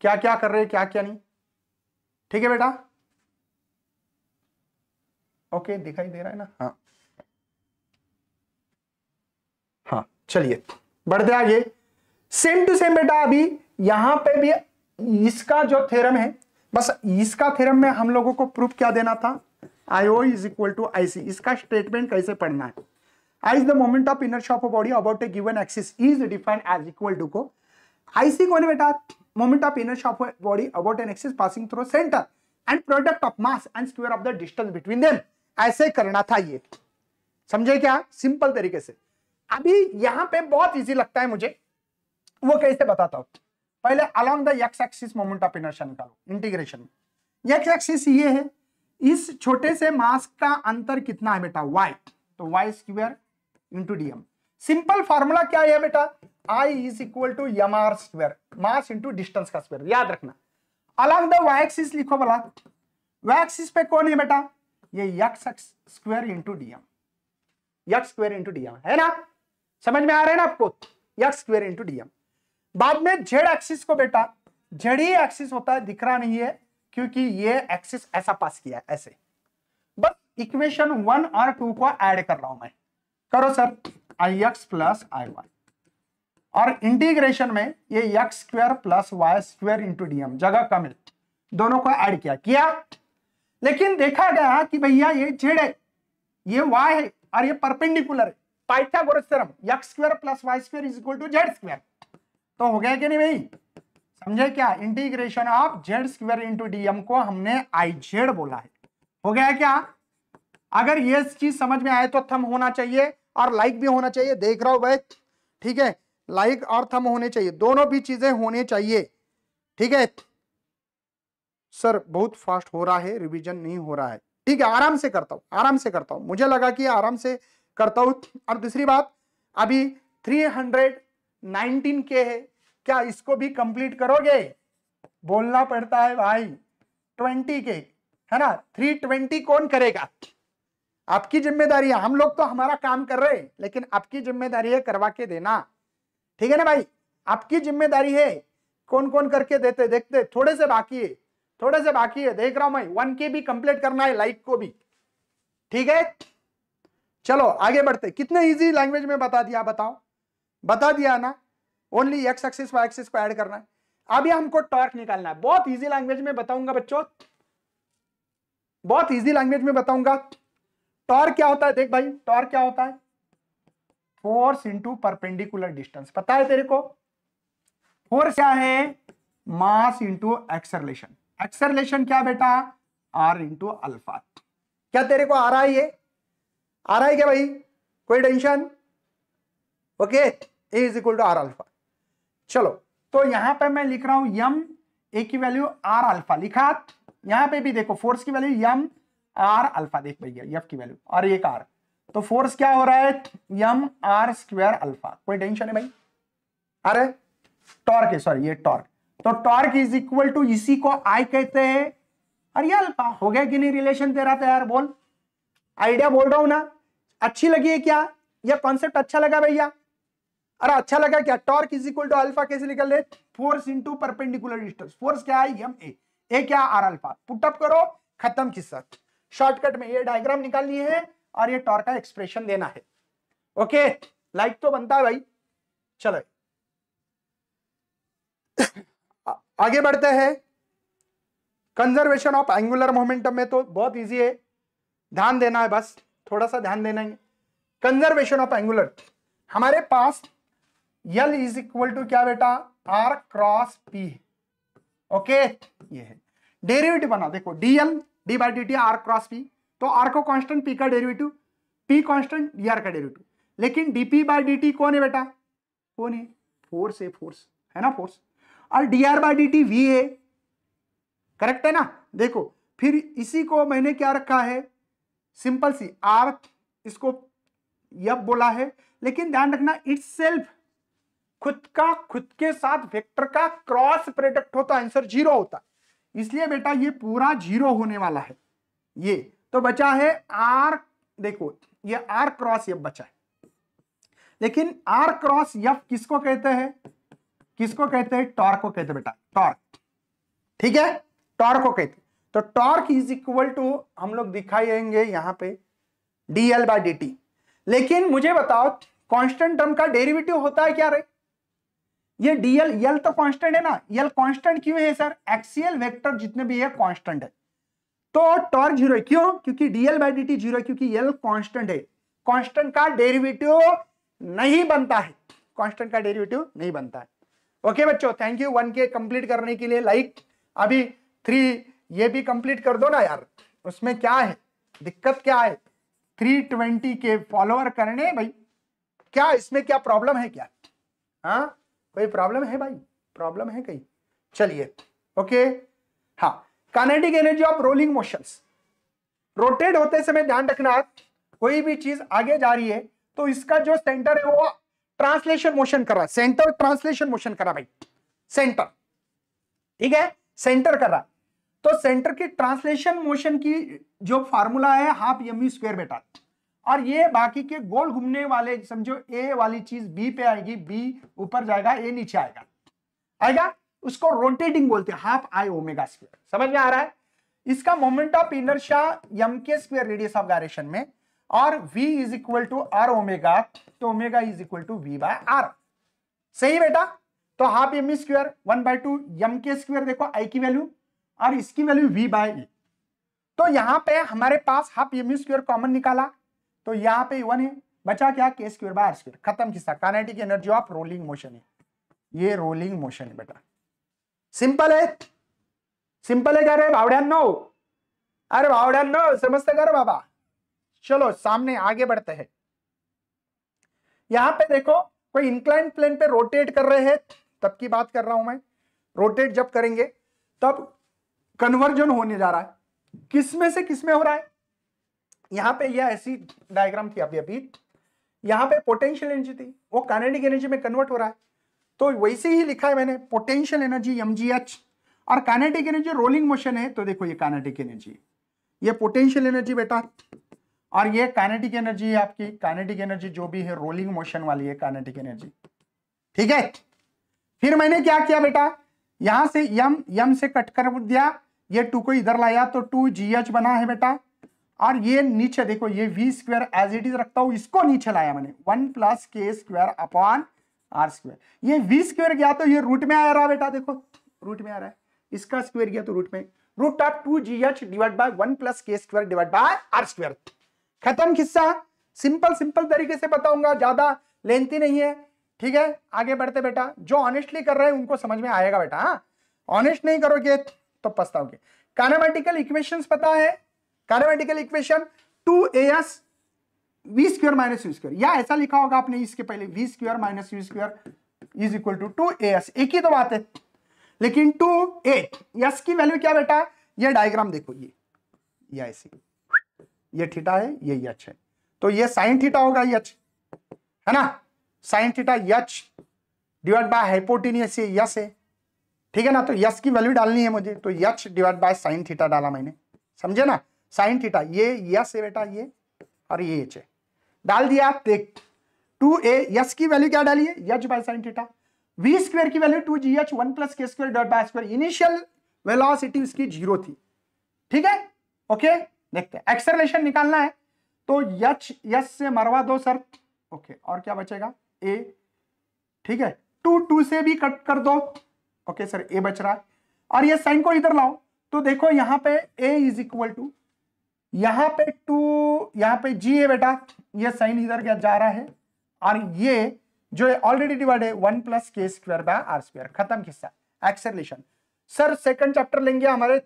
क्या क्या कर रहे हैं क्या क्या नहीं ठीक है बेटा ओके दिखाई दे रहा है ना हाँ हाँ चलिए बढ़ते आगे सेम टू सेम बेटा अभी यहां पे भी इसका जो थ्योरम है बस इसका थ्योरम में हम लोगों को प्रूफ क्या देना था I O is equal to IC इसका स्टेटमेंट कैसे पढ़ना है I is the moment of inertia body about a given axis is defined as equal to को आईसी कौन है बेटा moment of inertia of a body about an axis passing through center and product of mass and square of the distance between them ऐसे करना था ये समझे क्या सिंपल तरीके से अभी यहां पे बहुत इजी लगता है मुझे वो कैसे बताता हूं पहले along the X axis moment of inertia निकालो इंटीग्रेशन में एक्सिस ये है इस छोटे से मास का अंतर कितना है बेटा y तो y square into D simple formula क्या है बेटा I is equal to M R square mass into distance का स्क्वायर याद रखना अलग द वाई एक्सिस लिखो बोला वाई एक्सिस पे कौन है बेटा ये X square into DM X square into DM है ना समझ में आ रहा है ना आपको यक्स स्क्वायर इंटू डीएम बाद में जेड एक्सिस को बेटा जेड ही एक्सिस होता है दिख रहा नहीं है क्योंकि ये एक्सिस ऐसा पास किया है ऐसे बस इक्वेशन वन और टू को ऐड कर रहा हूं मैं करो sir I X plus I Y और इंटीग्रेशन में ये X square plus Y square into DM जगह कम है दोनों को ऐड किया किया लेकिन देखा गया कि भैया ये जेड है ये वाई है और ये परपेंडिकुलर है Pythagoras theorem X square plus Y square is equal to Z square तो हो गया कि नहीं भाई समझे क्या integration of Z square into DM को हमने आई जेड बोला है हो गया क्या अगर ये चीज समझ में आए तो थम होना चाहिए और लाइक भी होना चाहिए देख रहा हो भाई ठीक है लाइक और थम होने चाहिए दोनों भी चीजें होने चाहिए ठीक है सर बहुत फास्ट हो रहा है रिवीजन नहीं हो रहा है ठीक है आराम से करता हूं आराम से करता हूं मुझे लगा कि आराम से करता हूं और दूसरी बात अभी 319 के है क्या इसको भी कंप्लीट करोगे बोलना पड़ता है भाई 20 के है ना 320 कौन करेगा आपकी जिम्मेदारी है हम लोग तो हमारा काम कर रहे हैं लेकिन आपकी जिम्मेदारी है करवा के देना ठीक है ना भाई आपकी जिम्मेदारी है कौन कौन करके देते देखते थोड़े से बाकी है थोड़े से बाकी है देख रहा हूं मैं वन के भी कंप्लीट करना है लाइक को भी ठीक है चलो आगे बढ़ते कितने इजी लैंग्वेज में बता दिया बताओ बता दिया ना only X axis Y axis को ऐड करना है अभी हमको टॉर्क निकालना है बहुत इजी लैंग्वेज में बताऊंगा बच्चों बहुत इजी लैंग्वेज में बताऊंगा टॉर्क क्या होता है देख भाई टॉर्क क्या होता है फोर्स इंटू परपेंडिकुलर डिस्टेंस पता है तेरे को फोर्स क्या है मास इंटू एक्सरलेशन एक्सरलेशन क्या बेटा आर इंटू अल्फा क्या तेरे को आ रहा है ये आ रहा है क्या भाई कोई tension okay A is equal to R alpha चलो तो यहां पे मैं लिख रहा हूं यम ए की वैल्यू आर अल्फा लिखा यहां पे भी देखो फोर्स की वैल्यू यम आर अल्फा देख पाइए एफ e की वैल्यू और एक आर तो फोर्स क्या हो रहा है यम आर स्क्वायर अल्फा कोई टेंशन है भाई अरे टॉर्क है सॉरी ये टॉर्क तो टॉर्क इज इक्वल टू इसी को आई कहते हैं अरे अल्फा हो गया कि नहीं रिलेशन तेरा तैयार तो बोल आइडिया बोल रहा हूं ना अच्छी लगी है क्या यह कॉन्सेप्ट अच्छा लगा भैया अरे अच्छा लगा क्या torque is equal to alpha कैसे निकल रहे force into perpendicular distance force क्या है यम ए ए क्या आर अल्फा पुटअप करो खत्म किस्सा शॉर्टकट में ये डायग्राम निकालनी है और ये टॉर्क का एक्सप्रेशन देना है ओके लाइक तो बनता है भाई चलो आगे बढ़ते हैं कंजर्वेशन ऑफ एंगुलर मोमेंटम में तो बहुत इजी है ध्यान देना है बस थोड़ा सा ध्यान देना है कंजर्वेशन ऑफ एंगुलर हमारे पास यल इज इक्वल टू क्या बेटा आर क्रॉस पी ओके ये है डेरिवेटिव बना देखो DL D by D T R cross P तो आर को कांस्टेंट पी का derivative P constant D R का डेरिवेटिव लेकिन D P by D T कौन है बेटा कौन है फोर्स है फोर्स है ना फोर्स और D R by D T V है करेक्ट है ना देखो फिर इसी को मैंने क्या रखा है सिंपल सी आर इसको यब बोला है लेकिन ध्यान रखना इट्स सेल्फ खुद का खुद के साथ वेक्टर का क्रॉस प्रोडक्ट होता आंसर जीरो होता इसलिए बेटा ये पूरा जीरो होने वाला है ये तो बचा है आर देखो ये आर क्रॉस एफ बचा है लेकिन आर क्रॉस एफ किसको कहते हैं किसको कहते हैं टॉर्क को कहते बेटा टॉर्क ठीक है टॉर्क को कहते तो टॉर्क इज इक्वल टू हम लोग दिखाएंगे यहां पे डीएल बाय डीटी लेकिन मुझे बताओ कांस्टेंट टर्म का डेरिवेटिव होता है क्या रे ये डीएल यल तो कांस्टेंट है ना यल कांस्टेंट क्यों है सर एक्सीएल वेक्टर जितने भी है कांस्टेंट है तो टॉर्क जीरो है क्यों क्योंकि DL by D T zero क्योंकि यल कांस्टेंट है कांस्टेंट का डेरिवेटिव नहीं बनता है कांस्टेंट का डेरिवेटिव नहीं बनता है ओके बच्चों थैंक यू वन के कंप्लीट करने के लिए लाइक अभी थ्री ये भी कंप्लीट कर दो ना यार उसमें क्या है दिक्कत क्या है थ्री ट्वेंटी के फॉलोअर करने भाई क्या इसमें क्या प्रॉब्लम है क्या हाँ भाई प्रॉब्लम है भाई प्रॉब्लम है कहीं चलिए ओके हाँ kinetic energy of rolling motion rotate होते समय ध्यान रखना कोई भी चीज आगे जा रही है तो इसका जो सेंटर है वो ट्रांसलेशन मोशन कर रहा है सेंटर ट्रांसलेशन मोशन कर रहा भाई सेंटर ठीक है सेंटर कर रहा तो सेंटर के ट्रांसलेशन मोशन की जो फार्मूला है हाफ एम स्क्वायर बेटा और ये बाकी के गोल घूमने वाले समझो ए वाली चीज बी पे आएगी बी ऊपर जाएगा ए नीचे आएगा आएगा उसको रोटेटिंग बोलते हैं हाफ आई ओमेगा स्क्वायर समझ में आ रहा है इसका moment of inertia M K square radius of gyration में और v is equal to R omega तो omega is equal to V by R सही बेटा तो half M square one by two M K square देखो i की value और इसकी value v by A e। तो यहां पे हमारे पास हाफ एम स्क्वायर कॉमन निकाला तो यहाँ पे वन है बचा क्या के स्क्र बाय स्क्र खत्म किस्सा kinetic energy of rolling motion है ये रोलिंग मोशन है बेटा सिंपल है सिंपल है अरे भावड्यांनो अरे भावड्यांनो समझते कर बाबा चलो सामने आगे बढ़ते हैं यहां पे देखो कोई इंक्लाइन प्लेन पे रोटेट कर रहे हैं तब की बात कर रहा हूं मैं रोटेट जब करेंगे तब कन्वर्जन होने जा रहा है किसमें से किसमें हो रहा है यहां पे यह ऐसी डायग्राम थी अभी अभी यहां पे पोटेंशियल एनर्जी थी वो कैनेडिक एनर्जी में कन्वर्ट हो रहा है तो वैसे ही लिखा है मैंने पोटेंशियल एनर्जी एम और कैनेडिक एनर्जी रोलिंग मोशन है तो देखो ये कैनेडिक एनर्जी ये पोटेंशियल एनर्जी बेटा और ये काइनेटिक एनर्जी है आपकी काइनेटिक एनर्जी जो भी है रोलिंग मोशन वाली है काइनेटिक एनर्जी ठीक है फिर मैंने क्या किया बेटा यहां से यम यम से कट कर दिया ये टू को इधर लाया तो टू जी एच बना है बेटा और ये नीचे देखो ये V square as it is रखता हूं इसको नीचे लाया मैंने one plus K square upon R square ये वी स्क्वायर गया तो ये रूट में आ रहा बेटा देखो रूट में आ रहा है इसका स्क्वायर गया तो रूट में root of two G H divide by one plus K square divide by R square खत्म किस्सा सिंपल सिंपल तरीके से बताऊंगा ज्यादा लेंथी नहीं है ठीक है आगे बढ़ते बेटा जो ऑनेस्टली कर रहे हैं उनको समझ में आएगा बेटा ऑनेस्ट हाँ। नहीं करोगे तो पछताओगे कानामेटिकल इक्वेशंस पता है kinematical equation two A S V square minus U square या ऐसा लिखा होगा आपने इसके पहले V square minus U square is equal to two A S एक ही तो बात है लेकिन टू ए एस की वैल्यू क्या बेटा ये डायग्राम देखो ये ये ऐसी ये थीटा है ये यच है तो ये साइन थीटा होगा यच है ना sine theta H divide by hypotenuse ये यस है ठीक है ना तो यस की वैल्यू डालनी है मुझे तो H divide by sine theta डाला मैंने समझे ना साइन थीटा ये यस है बेटा ये और ये एच है डाल दिया टू ए यस की वैल्यू क्या डालिए H by sine theta V square की value two G H one plus K square dot by square initial velocity उसकी जीरो थी ठीक है ओके देखते हैं एक्सरलेशन निकालना है तो यच यस से मरवा दो सर ओके और क्या बचेगा ए ठीक है टू टू से भी कट कर दो ओके सर ए बच रहा है और ये साइन को इधर लाओ तो देखो यहां पे ए इज इक्वल टू यहां पे टू यहां पे जी है बेटा ये साइन इधर क्या जा रहा है और ये जो ऑलरेडी डिवाइड है one plus K square by R square खत्म किस्सा एक्सेलेशन सर सेकंड चैप्टर लेंगे हमारे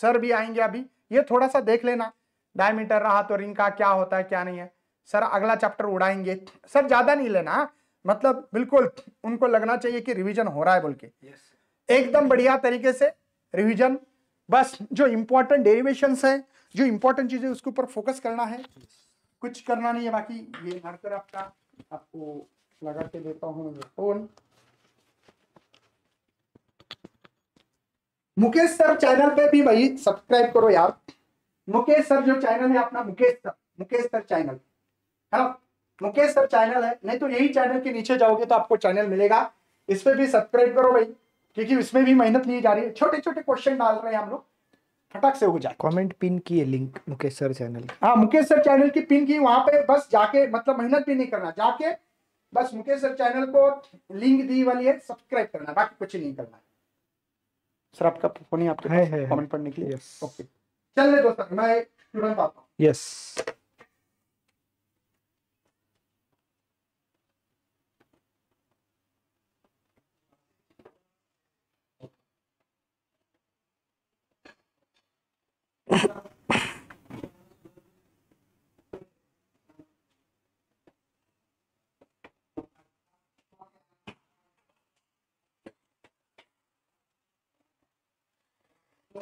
सर भी आएंगे अभी ये थोड़ा सा देख लेना डायमीटर रहा तो रिंग का क्या होता है क्या नहीं है सर अगला चैप्टर उड़ाएंगे सर ज्यादा नहीं लेना मतलब बिल्कुल उनको लगना चाहिए कि रिवीजन हो रहा है बोल के yes. एकदम बढ़िया तरीके से रिवीजन बस जो इंपॉर्टेंट डेरिवेशंस है जो इंपॉर्टेंट चीज है उसके ऊपर फोकस करना है कुछ करना नहीं है बाकी ये मार्कर आपका आपको लगा के देता हूं फोन मुकेश सर चैनल पे भी भाई सब्सक्राइब करो यार मुकेश सर जो चैनल है अपना Mukesh sir Mukesh sir channel है ना मुकेश सर चैनल है नहीं तो यही चैनल के नीचे जाओगे तो आपको चैनल मिलेगा इस पर भी सब्सक्राइब करो भाई क्योंकि इसमें भी मेहनत नहीं जा रही है छोटे छोटे क्वेश्चन डाल रहे हैं हम लोग फटक से हो जाए कमेंट पिन की है लिंक मुकेश सर चैनल हाँ मुकेश सर चैनल की पिन की वहां पे बस जाके मतलब मेहनत भी नहीं करना जाके बस मुकेश सर चैनल को लिंक दी वाली है सब्सक्राइब करना बाकी कुछ नहीं करना सर आपका फोन ही आपके कमेंट पढ़ने के लिए ओके चल रहे दोस्तों मैं तुरंत आता हूँ यस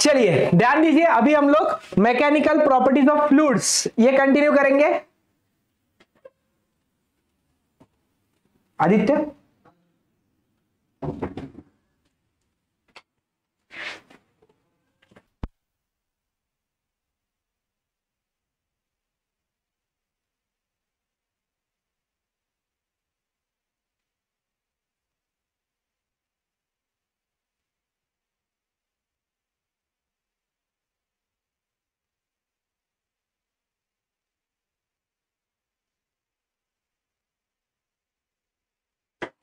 चलिए ध्यान दीजिए अभी हम लोग मैकेनिकल प्रॉपर्टीज ऑफ फ्लूड्स ये कंटिन्यू करेंगे आदित्य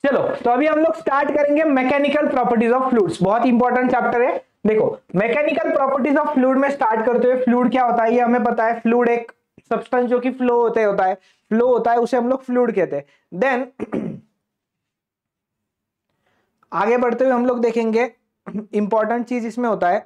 चलो तो अभी हम लोग स्टार्ट करेंगे मैकेनिकल प्रॉपर्टीज ऑफ फ्लूड बहुत इंपॉर्टेंट चैप्टर है देखो मैकेनिकल प्रॉपर्टीज ऑफ फ्लूड में स्टार्ट करते हुए फ्लूड क्या होता है ये हमें पता है फ्लूड एक सब्सटेंस जो कि फ्लो होते होता है फ्लो होता है उसे हम लोग फ्लूड कहते हैं देन (clears throat) आगे बढ़ते हुए हम लोग देखेंगे इंपॉर्टेंट चीज इसमें होता है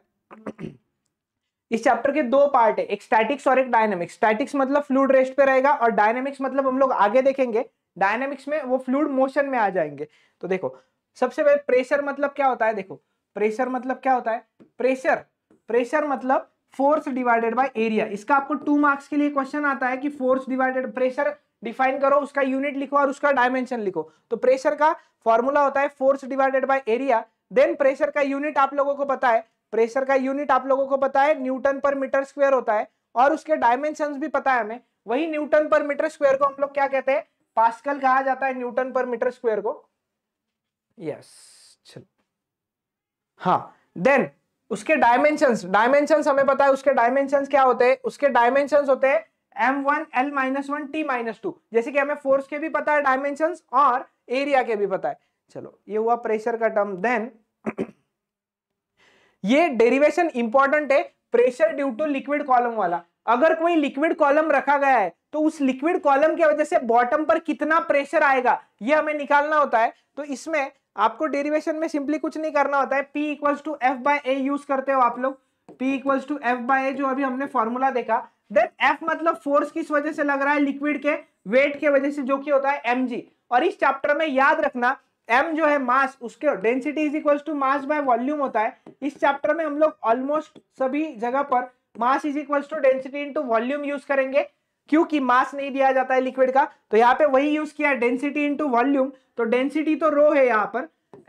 इस चैप्टर के दो पार्ट है एक स्टैटिक्स और एक डायनेमिक्स स्टैटिक्स मतलब फ्लूड रेस्ट पे रहेगा और डायनेमिक्स मतलब हम लोग आगे देखेंगे डायनेमिक्स में वो फ्लूड मोशन में आ जाएंगे तो देखो सबसे पहले प्रेशर मतलब क्या होता है देखो प्रेशर मतलब क्या होता है प्रेशर प्रेशर मतलब फोर्स डिवाइडेड बाय एरिया इसका आपको टू मार्क्स के लिए क्वेश्चन आता है कि फोर्स डिवाइडेड प्रेशर डिफाइन करो उसका यूनिट लिखो और उसका डायमेंशन लिखो तो प्रेशर का फॉर्मूला होता है force divided by area then pressure का यूनिट आप लोगों को पता है प्रेशर का यूनिट आप लोगों को पता है न्यूटन पर मीटर स्क्वेयर होता है और उसके डायमेंशन भी पता है हमें वही न्यूटन पर मीटर स्क्वेयर को हम लोग क्या कहते हैं पास्कल कहा जाता है न्यूटन पर मीटर स्क्वायर को यस चलो हाँ देन उसके डायमेंशन डायमेंशन हमें पता है उसके डायमेंशन क्या होते हैं उसके डायमेंशन होते हैं M one L minus one T minus two जैसे कि हमें फोर्स के भी पता है डायमेंशन और एरिया के भी पता है चलो ये हुआ प्रेशर का टर्म देन (clears throat) ये डेरिवेशन इंपॉर्टेंट है pressure due to liquid column वाला अगर कोई लिक्विड कॉलम रखा गया है तो उस लिक्विड कॉलम की वजह से बॉटम पर कितना प्रेशर आएगा यह हमें निकालना होता है तो इसमें आपको डेरिवेशन में सिंपली कुछ नहीं करना होता है P equals to F by A use करते हो आप लोग P equals to F by A जो अभी हमने फॉर्मूला देखा देन एफ मतलब फोर्स किस वजह से लग रहा है लिक्विड के वेट के वजह से जो कि होता है एम और इस चैप्टर में याद रखना एम जो है मास उसके density is equals to mass by volume होता है इस चैप्टर में हम लोग ऑलमोस्ट सभी जगह पर mass is equals to density into volume use करेंगे क्योंकि मास नहीं दिया जाता है लिक्विड का तो यहाँ पे वही यूज किया डेंसिटी इंटू वॉल्यूम तो डेंसिटी तो रो है यहाँ पर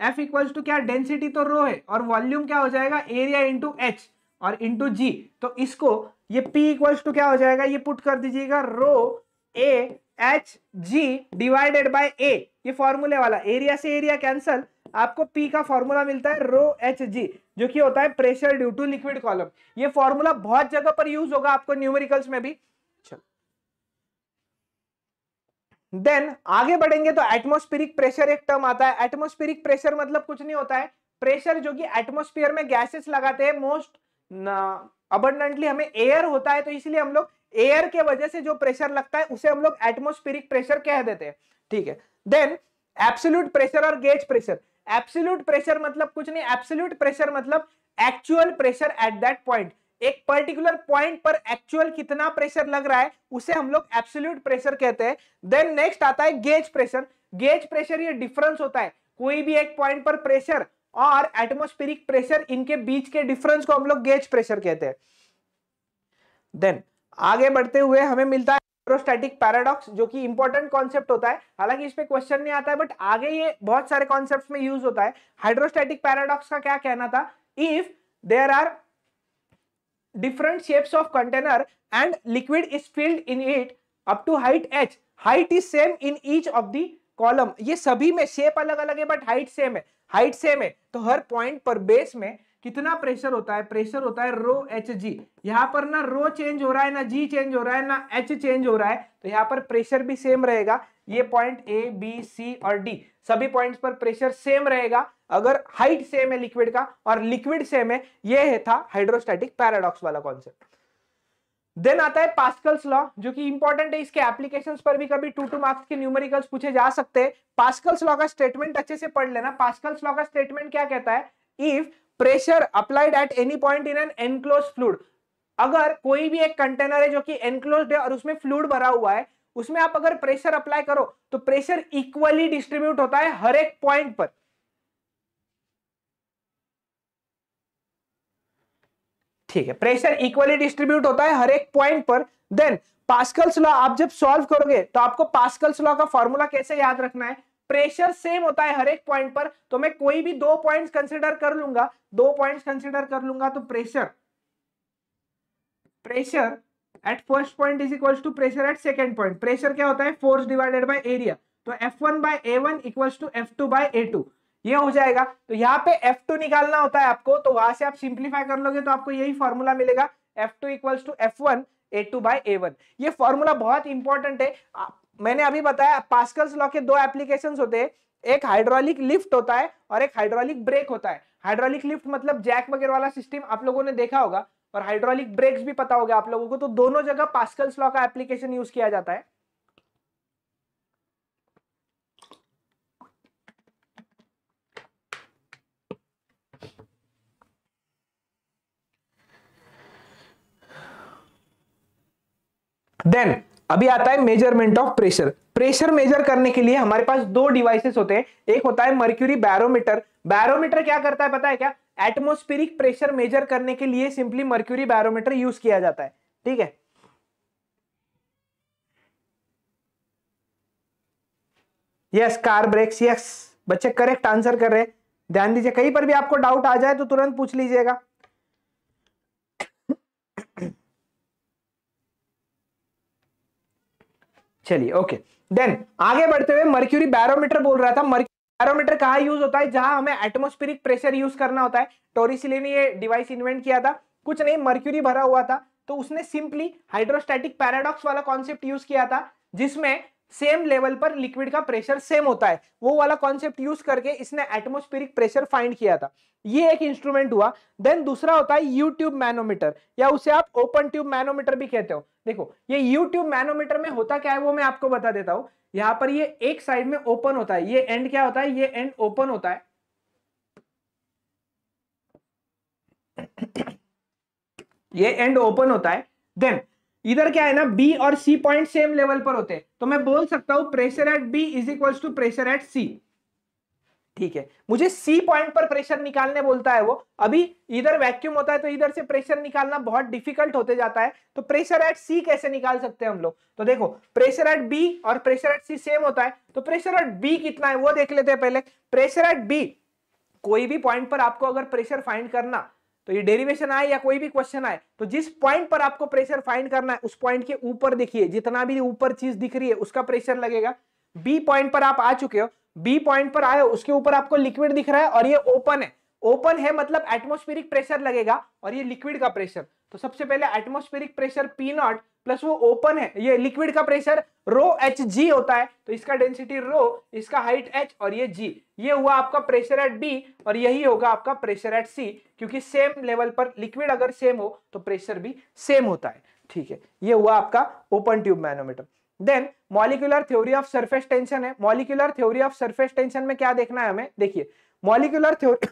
एफ इक्वल्स टू क्या डेंसिटी तो रो है और वॉल्यूम क्या हो जाएगा एरिया इंटू एच और इंटू जी तो इसको ये पी इक्वल्स टू क्या हो जाएगा ये पुट कर दीजिएगा rho A H G divided by A ये फॉर्मूले वाला एरिया से एरिया कैंसल आपको पी का फॉर्मूला मिलता है रो एच जी जो कि होता है pressure due to liquid column ये फॉर्मूला बहुत जगह पर यूज होगा आपको न्यूमेरिकल्स में भी चलो देन आगे बढ़ेंगे तो एटमोस्फेरिक प्रेशर एक टर्म आता है एटमोस्फेरिक प्रेशर मतलब कुछ नहीं होता है प्रेशर जो कि एटमोस्फियर में गैसेस लगाते हैं मोस्ट अबंडली हमें एयर होता है तो इसलिए हम लोग एयर के वजह से जो प्रेशर लगता है उसे हम लोग एटमोस्फेरिक प्रेशर कह देते हैं ठीक है देन एब्सोल्यूट प्रेशर और गेज प्रेशर एब्सोल्यूट प्रेशर मतलब कुछ नहीं एब्सोल्यूट प्रेशर मतलब actual pressure at that point एक पर्टिकुलर पॉइंट पर एक्चुअल कितना प्रेशर लग रहा है उसे हम लोग एब्सोल्यूट प्रेशर कहते हैं देन नेक्स्ट आता है गेज प्रेशर गेज प्रेशर ये डिफरेंस होता है कोई भी एक पॉइंट पर प्रेशर और एटमोस्फेरिक प्रेशर इनके बीच के डिफरेंस को हम लोग गेज प्रेशर कहते हैं देन आगे बढ़ते हुए हमें मिलता है इलेक्ट्रोस्टैटिक पैराडॉक्स जो कि इंपॉर्टेंट कॉन्सेप्ट होता है हालांकि इस पर क्वेश्चन नहीं आता है बट आगे ये बहुत सारे कॉन्सेप्ट में यूज होता है हाइड्रोस्टैटिक पैराडॉक्स का क्या कहना था if there are different shapes of container and liquid is filled in it up to height H height is same in each of the column ये सभी में शेप अलग अलग है बट हाइट सेम है हाइट सेम है तो हर point पर बेस में कितना प्रेशर होता है प्रेशर होता है रो एच जी यहाँ पर ना रो चेंज हो रहा है ना जी चेंज हो रहा है ना एच चेंज हो रहा है तो यहाँ पर प्रेशर भी सेम रहेगा ये पॉइंट ए बी सी और डी सभी पॉइंट्स पर प्रेशर सेम रहेगा अगर हाइट सेम है लिक्विड का और लिक्विड सेम है ये है था हाइड्रोस्टैटिक पैराडॉक्स वाला कॉन्सेप्ट देन आता है पास्कल्स लॉ जो कि इंपॉर्टेंट है इसके एप्लीकेशंस पर भी कभी टू टू मार्क्स के न्यूमेरिकल्स पूछे जा सकते हैं पास्कल्स लॉ का स्टेटमेंट अच्छे से पढ़ लेना पास्कल्स लॉ का स्टेटमेंट क्या कहता है if pressure applied at any point in an enclose fluid अगर कोई भी एक कंटेनर है जो कि एनक्लोज है और उसमें फ्लूड भरा हुआ है उसमें आप अगर प्रेशर अप्लाई करो तो प्रेशर इक्वली डिस्ट्रीब्यूट होता है हर एक पॉइंट पर ठीक है प्रेशर इक्वली डिस्ट्रीब्यूट होता है हर एक पॉइंट पर देन पास्कल्स लॉ आप जब सॉल्व करोगे तो आपको पास्कल्स लॉ का फॉर्मूला कैसे याद रखना है प्रेशर सेम होता है हर एक पॉइंट पर तो मैं कोई भी दो पॉइंट कंसिडर कर लूंगा दो पॉइंट कंसिडर कर लूंगा तो pressure pressure at first point is equal to pressure at second point pressure क्या होता है फोर्स डिवाइडेड बाय एरिया तो F one by A one equals to F two by A two ये हो जाएगा तो यहाँ पे एफ टू निकालना होता है आपको तो वहां से आप सिंप्लीफाई कर लोगे तो आपको यही फॉर्मूला मिलेगा F two equals to F one A two by A one ये फॉर्मूला बहुत इंपॉर्टेंट है मैंने अभी बताया पास्कल्स लॉ के दो एप्लीकेशन होते हैं एक हाइड्रोलिक लिफ्ट होता है और एक हाइड्रोलिक ब्रेक होता है हाइड्रोलिक लिफ्ट मतलब जैक वगैरह वाला सिस्टम आप लोगों ने देखा होगा और हाइड्रोलिक ब्रेक्स भी पता होगा आप लोगों को तो दोनों जगह पास्कल्स लॉ का एप्लीकेशन यूज किया जाता है देन अभी आता है measurement of pressure pressure measure करने के लिए हमारे पास दो डिवाइसेस होते हैं एक होता है मर्क्यूरी बैरोमीटर बैरोमीटर क्या करता है पता है क्या एटमोस्फेरिक प्रेशर मेजर करने के लिए सिंपली मर्क्यूरी बैरोमीटर यूज किया जाता है ठीक है यस कार ब्रेक्स यस बच्चे करेक्ट आंसर कर रहे हैं ध्यान दीजिए कहीं पर भी आपको डाउट आ जाए तो तुरंत पूछ लीजिएगा चलिए ओके देन आगे बढ़ते हुए मर्क्यूरी बैरोमीटर बोल रहा था बैरोमीटर कहा यूज होता है जहां हमें एटमोस्फेरिक प्रेशर यूज करना होता है टोरिसिले ने ये डिवाइस इन्वेंट किया था कुछ नहीं मर्क्यूरी भरा हुआ था तो उसने सिंपली हाइड्रोस्टैटिक पैराडॉक्स वाला कॉन्सेप्ट यूज किया था जिसमें सेम लेवल पर लिक्विड का प्रेशर सेम होता है वो वाला कॉन्सेप्ट यूज करके इसने एटमोस्फेरिक प्रेशर फाइंड किया था ये एक इंस्ट्रूमेंट हुआ देन दूसरा होता है यूट्यूब मैनोमीटर या उसे आप ओपन ट्यूब मैनोमीटर भी कहते हो देखो ये यूट्यूब मैनोमीटर में होता क्या है वो मैं आपको बता देता हूं यहां पर ये एक साइड में ओपन होता है ये एंड क्या होता है ये एंड ओपन होता है ये एंड ओपन होता है देन इधर क्या है ना बी और सी पॉइंट सेम लेवल पर होते हैं तो मैं बोल सकता हूं pressure at B is equal to pressure at C ठीक है मुझे सी पॉइंट पर प्रेशर निकालने बोलता है वो अभी इधर वैक्यूम होता है तो इधर से प्रेशर निकालना बहुत डिफिकल्ट होते जाता है तो प्रेशर एट सी कैसे निकाल सकते हैं हम लोग तो देखो प्रेशर एट बी और प्रेशर एट सी सेम होता है तो प्रेशर एट बी कितना है वो देख लेते हैं पहले प्रेशर एट बी कोई भी पॉइंट पर आपको अगर प्रेशर फाइंड करना तो ये डेरिवेशन आए या कोई भी क्वेश्चन आए तो जिस पॉइंट पर आपको प्रेशर फाइंड करना है उस पॉइंट के ऊपर देखिए जितना भी ऊपर चीज दिख रही है उसका प्रेशर लगेगा बी पॉइंट पर आप आ चुके हो बी पॉइंट पर आए हो उसके ऊपर आपको लिक्विड दिख रहा है और ये ओपन है ओपन है मतलब एटमोस्फेरिक प्रेशर लगेगा और ये लिक्विड का प्रेशर तो सबसे पहले atmospheric pressure P naught plus वो ओपन है ये लिक्विड का प्रेशर रो एच जी होता है तो इसका डेंसिटी रो इसका हाइट एच और ये जी ये हुआ आपका प्रेशर एट बी और यही होगा आपका प्रेशर एट सी क्योंकि सेम लेवल पर लिक्विड अगर सेम हो तो प्रेशर भी सेम होता है ठीक है ये हुआ आपका open tube manometer then molecular theory of surface tension है molecular theory of surface tension में क्या देखना है हमें देखिए मॉलिकुलर थ्योरी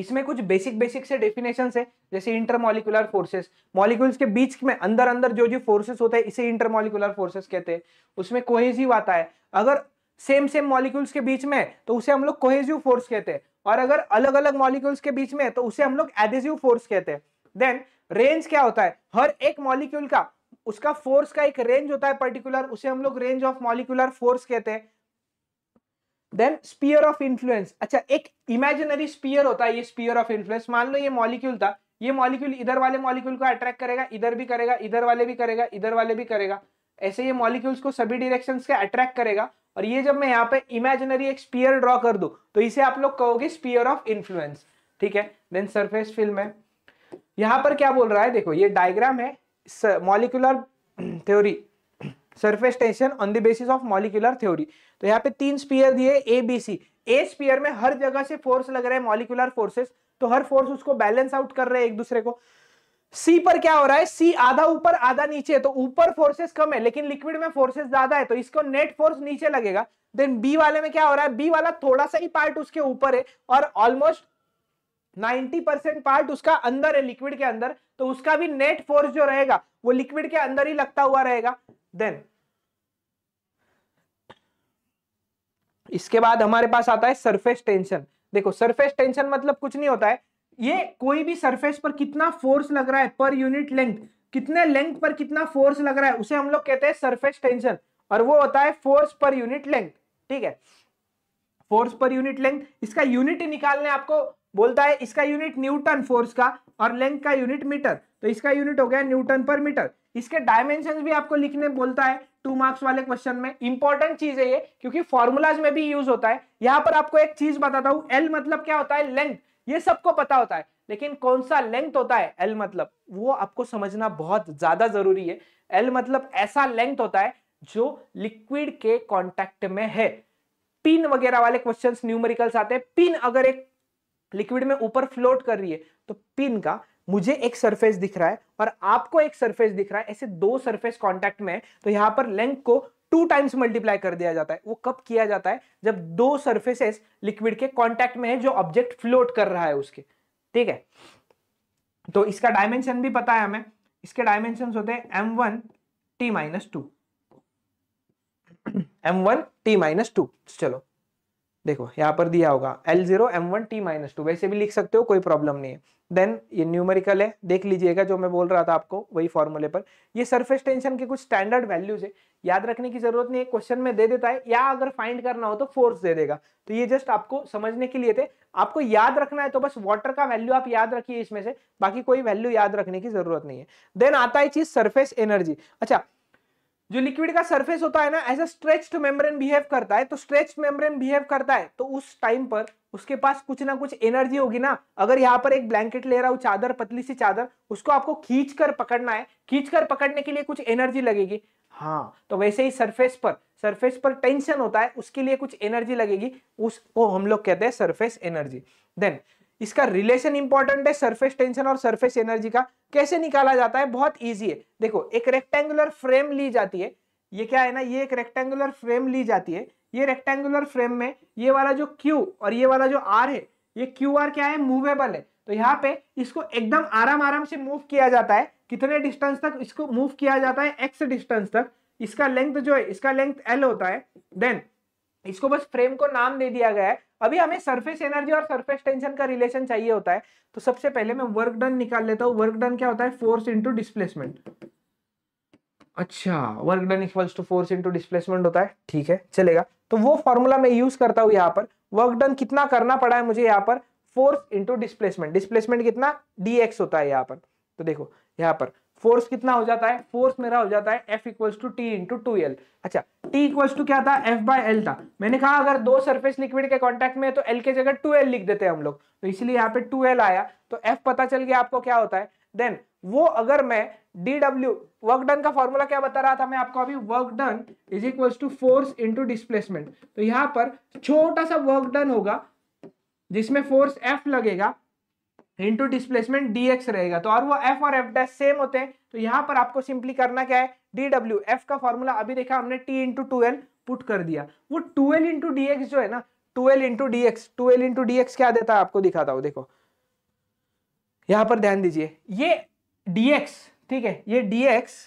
इसमें कुछ बेसिक बेसिक से डेफिनेशन है जैसे इंटरमोलिकुलर फोर्सेस मॉलिक्यूल्स के बीच में अंदर अंदर जो जो फोर्सेस होते हैं इसे इंटरमोलिकुलर फोर्सेस कहते हैं उसमें कोहेजिव आता है अगर सेम सेम मॉलिक्यूल्स के बीच में तो उसे हम लोग कोहेजिव फोर्स कहते हैं और अगर अलग अलग मॉलिक्यूल्स के बीच में तो उसे हम लोग एडेसिव फोर्स कहते हैं देन रेंज क्या होता है हर एक मॉलिक्यूल का उसका फोर्स का एक रेंज होता है पर्टिकुलर उसे हम लोग रेंज ऑफ मॉलिक्यूलर फोर्स कहते हैं देन स्पीयर ऑफ इन्फ्लुएंस अच्छा एक इमेजिनरी स्पीयर होता है ये स्पीयर ऑफ इन्फ्लुएंस मान लो ये मॉलिक्यूल था ये मॉलिक्यूल इधर वाले मॉलिक्यूल को अट्रैक्ट करेगा इधर भी करेगा इधर वाले भी करेगा इधर वाले भी करेगा ऐसे ये मॉलिक्यूल्स को सभी डिरेक्शन के अट्रैक्ट करेगा और ये जब मैं यहाँ पे इमेजिनरी एक स्पीयर ड्रॉ कर दू तो इसे आप लोग कहोगे स्पीयर ऑफ इन्फ्लुएंस ठीक है देन सरफेस फिल्म है यहाँ पर क्या बोल रहा है देखो ये डायग्राम है molecular theory surface tension on the basis of molecular theory तो यहाँ पे तीन स्पीयर दिए A B C A spear में हर जगह से फोर्स लग रहे हैं मॉलिकुलर फोर्सेस तो हर फोर्स उसको बैलेंस आउट कर रहे हैं एक दूसरे को सी पर क्या हो रहा है सी आधा ऊपर आधा नीचे तो ऊपर फोर्सेस कम है लेकिन लिक्विड में फोर्सेस ज्यादा है तो इसको नेट फोर्स नीचे लगेगा देन बी वाले में क्या हो रहा है बी वाला थोड़ा सा ही पार्ट उसके ऊपर है और ऑलमोस्ट 90 परसेंट पार्ट उसका अंदर है लिक्विड के अंदर तो उसका भी नेट फोर्स जो रहेगा वो लिक्विड के अंदर ही लगता हुआ रहेगा देन इसके बाद हमारे पास आता है सरफेस टेंशन देखो सरफेस टेंशन मतलब कुछ नहीं होता है ये कोई भी सरफेस पर कितना फोर्स लग रहा है पर यूनिट लेंथ कितने लेंथ पर कितना फोर्स लग रहा है उसे हम लोग कहते हैं सरफेस टेंशन और वो होता है फोर्स पर यूनिट लेंथ ठीक है फोर्स पर यूनिट लेंथ इसका यूनिट निकालने आपको बोलता है इसका यूनिट न्यूटन फोर्स का और लेंथ का यूनिट मीटर तो इसका यूनिट हो गया न्यूटन पर मीटर इसके डायमेंशन भी आपको लिखने बोलता है टू मार्क्स वाले क्वेश्चन में इंपॉर्टेंट चीज है ये क्योंकि फॉर्मूलाज में भी यूज होता है यहाँ पर आपको एक चीज बताता हूँ एल मतलब क्या होता है लेंथ ये सबको पता होता है लेकिन कौन सा लेंथ होता है एल मतलब वो आपको समझना बहुत ज्यादा जरूरी है एल मतलब ऐसा लेंथ होता है जो लिक्विड के कॉन्टेक्ट में है पिन वगैरह वाले क्वेश्चंस न्यूमेरिकल्स आते हैं पिन अगर एक लिक्विड में ऊपर फ्लोट कर रही है तो पिन का मुझे एक सरफेस दिख रहा है और आपको एक सरफेस दिख रहा है ऐसे दो सरफेस कॉन्टेक्ट में तो यहां पर लेंथ को टू टाइम्स मल्टीप्लाई कर दिया जाता है वो कब किया जाता है जब दो सर्फेसेस लिक्विड के कॉन्टेक्ट में है जो ऑब्जेक्ट फ्लोट कर रहा है उसके ठीक है तो इसका डायमेंशन भी पता है हमें इसके डायमेंशन होते हैं M one T minus two M one T minus two चलो देखो यहाँ पर दिया होगा L zero M one T minus two वैसे भी लिख सकते हो कोई प्रॉब्लम नहीं है देन ये न्यूमेरिकल है देख लीजिएगा जो मैं बोल रहा था आपको वही फॉर्मूले पर ये सरफेस टेंशन के कुछ स्टैंडर्ड वैल्यूज है याद रखने की जरूरत नहीं है क्वेश्चन में दे देता है या अगर फाइंड करना हो तो फोर्स दे देगा तो ये जस्ट आपको समझने के लिए थे आपको याद रखना है तो बस वाटर का वैल्यू आप याद रखिए इसमें से बाकी कोई वैल्यू याद रखने की जरूरत नहीं है देन आता है चीज सरफेस एनर्जी अच्छा जो लिक्विड का सरफेस होता है ना as a stretched membrane behave करता है तो स्ट्रेच्ड मेम्ब्रेन बिहेव करता है तो उस टाइम पर उसके पास कुछ ना कुछ एनर्जी होगी ना अगर यहाँ पर एक ब्लैंकेट ले रहा हूँ चादर पतली सी चादर उसको आपको खींच कर पकड़ना है खींच कर पकड़ने के लिए कुछ एनर्जी लगेगी हाँ तो वैसे ही सरफेस पर सरफेस पर टेंशन होता है उसके लिए कुछ एनर्जी लगेगी उसको हम लोग कहते हैं सरफेस एनर्जी देन इसका रिलेशन इंपॉर्टेंट है सरफेस टेंशन और सरफेस एनर्जी का कैसे निकाला जाता है बहुत ईजी है देखो एक रेक्टेंगुलर फ्रेम ली जाती है ये क्या है ना ये एक रेक्टेंगुलर फ्रेम ली जाती है ये रेक्टेंगुलर फ्रेम में ये वाला जो क्यू और ये वाला जो आर है ये क्यू आर क्या है मूवेबल है तो यहाँ पे इसको एकदम आराम आराम से मूव किया जाता है कितने डिस्टेंस तक इसको मूव किया जाता है एक्स डिस्टेंस तक इसका लेंथ जो है इसका लेंथ एल होता है देन इसको बस फ्रेम को नाम दे दिया गया है अभी हमें सरफेस एनर्जी और सरफेस टेंशन का रिलेशन चाहिए होता है तो सबसे पहले मैं वर्क डन निकाल लेता हूँ वर्क डन क्या होता है फोर्स इंटू डिस्प्लेसमेंट अच्छा work done equals to force into displacement होता है ठीक है चलेगा तो वो फॉर्मूला मैं यूज करता हूँ यहाँ पर वर्क डन कितना करना पड़ा है मुझे यहाँ पर फोर्स इंटू डिस्प्लेसमेंट डिस्प्लेसमेंट कितना डी होता है यहाँ पर तो देखो यहाँ पर फोर्स कितना हो जाता है फोर्स मेरा हो जाता है F equals to T into two L अच्छा टी इक्वल्स टू क्या था एफ बाई एल था मैंने कहा अगर दो सरफेस लिक्विड के कांटेक्ट में है तो एल के जगह टू एल लिख देते हैं हम लोग तो इसलिए यहाँ पे टू एल आया तो एफ पता चल गया आपको क्या होता है देन वो अगर मैं डी डब्ल्यू वर्क डन का फॉर्मूला क्या बता रहा था मैं आपको अभी work done is equals to force into displacement तो यहाँ पर छोटा सा वर्क डन होगा जिसमें फोर्स एफ लगेगा इंटू डिस्प्लेसमेंट डी एक्स रहेगा तो और वो एफ और एफ डैश सेम होते हैं तो यहाँ पर आपको सिंपली करना क्या है डी डब्ल्यू एफ का फॉर्मूला अभी देखा हमने टी इंटू टूएल्व पुट कर दिया वो टूएल्व इंटू डी एक्स जो है ना two L into D X into D X क्या देता है आपको दिखाता हूँ देखो यहाँ पर ध्यान दीजिए ये डी एक्स ठीक है ये डी एक्स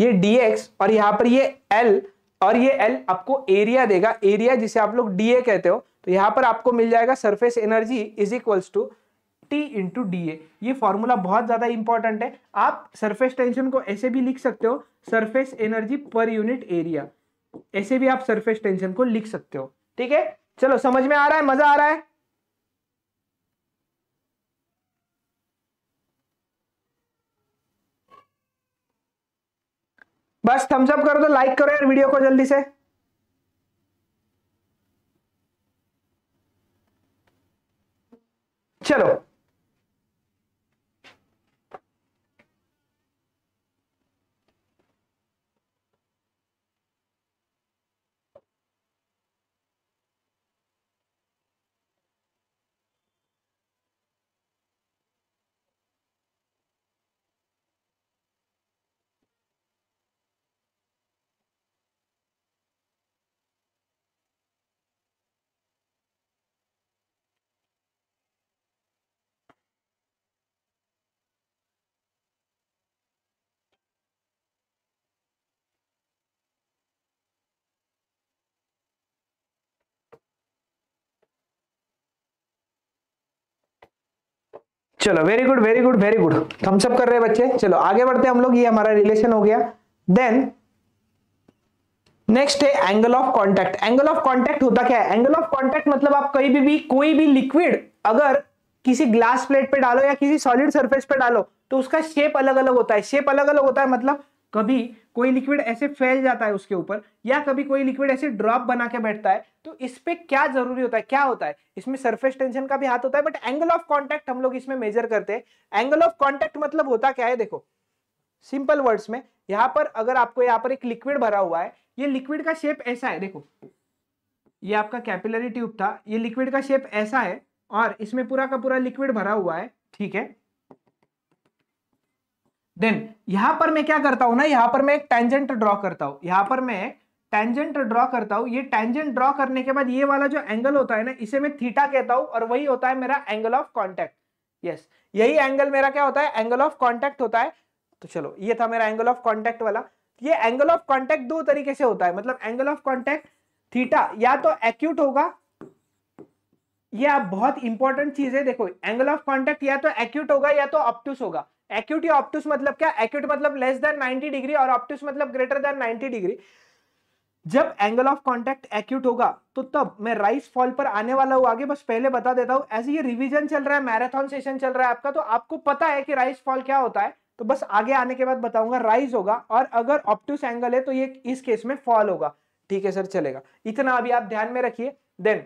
ये डीएक्स और यहां पर ये एल और ये एल आपको एरिया देगा एरिया जिसे आप लोग डी कहते हो तो यहाँ पर आपको मिल जाएगा surface energy is equals to T into D ये फॉर्मूला बहुत ज़्यादा इंपॉर्टेंट है आप सरफेस टेंशन को ऐसे भी लिख सकते हो सरफेस एनर्जी पर यूनिट एरिया ऐसे भी आप सरफेस टेंशन को लिख सकते हो ठीक है चलो समझ में आ रहा है मज़ा आ रहा है बस थम्स अप करो तो लाइक करो यार वीडियो को जल्दी से चलो चलो very good very good very good thumbs up कर रहे बच्चे चलो आगे बढ़ते हम लोग ये हमारा रिलेशन हो गया देन नेक्स्ट है angle of contact angle of contact होता क्या है एंगल ऑफ कॉन्टैक्ट मतलब आप कहीं भी, भी कोई भी लिक्विड अगर किसी ग्लास प्लेट पे डालो या किसी सॉलिड सरफेस पे डालो तो उसका शेप अलग अलग होता है शेप अलग अलग होता है मतलब कभी कोई लिक्विड ऐसे फैल जाता है उसके ऊपर या कभी कोई लिक्विड ऐसे ड्रॉप बना के बैठता है तो इस पर क्या जरूरी होता है क्या होता है इसमें सरफेस टेंशन का भी हाथ होता है बट एंगल ऑफ कॉन्टैक्ट हम लोग इसमें मेजर करते हैं एंगल ऑफ कॉन्टैक्ट मतलब होता क्या है देखो सिंपल वर्ड्स में यहां पर अगर आपको यहाँ पर एक लिक्विड भरा हुआ है ये लिक्विड का शेप ऐसा है देखो ये आपका कैपिलरी ट्यूब था ये लिक्विड का शेप ऐसा है और इसमें पूरा का पूरा लिक्विड भरा हुआ है ठीक है देन यहां पर मैं क्या करता हूं ना यहां पर मैं एक टेंजेंट ड्रॉ करता हूं यहां पर मैं टेंजेंट ड्रॉ करता हूं ये टेंजेंट ड्रॉ करने के बाद ये वाला जो एंगल होता है ना इसे मैं थीटा कहता हूं और वही होता है मेरा एंगल ऑफ कॉन्टेक्ट यस यही एंगल मेरा क्या होता है एंगल ऑफ कॉन्टेक्ट होता है तो चलो ये था मेरा एंगल ऑफ कॉन्टेक्ट वाला ये एंगल ऑफ कॉन्टेक्ट दो तरीके से होता है मतलब एंगल ऑफ कॉन्टेक्ट थीटा या तो एक्यूट होगा ये आप बहुत इंपॉर्टेंट चीज है देखो एंगल ऑफ कॉन्टेक्ट या तो एक्यूट होगा या तो अपटूस होगा एक्यूट या ऑप्टूस मतलब क्या एक्यूट मतलब लेस देन 90 डिग्री और ऑप्टूस मतलब ग्रेटर देन 90 डिग्री जब एंगल ऑफ कॉन्टेक्ट एक्यूट होगा तो तब मैं राइस फॉल पर आने वाला हूं आगे बस पहले बता देता हूं ऐसे ये रिवीजन चल रहा है मैराथन सेशन चल रहा है आपका तो आपको पता है कि राइस फॉल क्या होता है तो बस आगे आने के बाद बताऊंगा राइज होगा और अगर ऑप्टूस एंगल है तो ये इस केस में फॉल होगा ठीक है सर चलेगा इतना अभी आप ध्यान में रखिए देन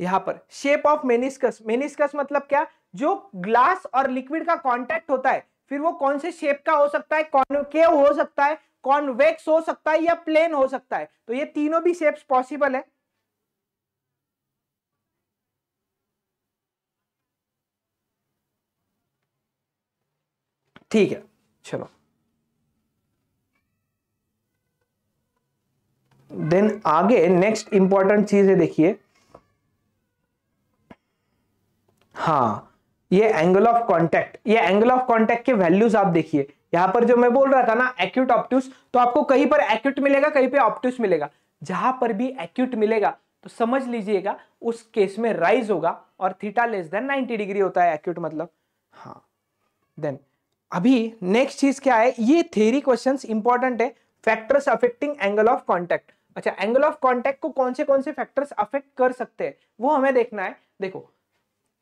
यहां पर शेप ऑफ मेनिस्कस मेनिस्कस मतलब क्या जो ग्लास और लिक्विड का कॉन्टैक्ट होता है फिर वो कौन से शेप का हो सकता है केव हो सकता है कॉन्वेक्स हो सकता है या प्लेन हो सकता है तो ये तीनों भी शेप्स पॉसिबल है ठीक है चलो देन आगे नेक्स्ट इंपॉर्टेंट चीज है देखिए हाँ ये एंगल ऑफ कॉन्टेक्ट ये एंगल ऑफ कॉन्टेक्ट के वैल्यूज आप देखिए यहां पर जो मैं बोल रहा था ना एक्यूट ऑप्टूस तो आपको कहीं पर एक्यूट मिलेगा कहीं पर ऑप्टूस मिलेगा जहां पर भी एक्यूट मिलेगा तो समझ लीजिएगा उस केस में राइज होगा और थीटा लेस देन 90 डिग्री होता है एक्यूट मतलब हाँ देन अभी नेक्स्ट चीज क्या है ये थेरी क्वेश्चंस इंपॉर्टेंट है factors affecting angle of contact अच्छा एंगल ऑफ कांटेक्ट को कौन से कौन से फैक्टर्स अफेक्ट कर सकते हैं वो हमें देखना है देखो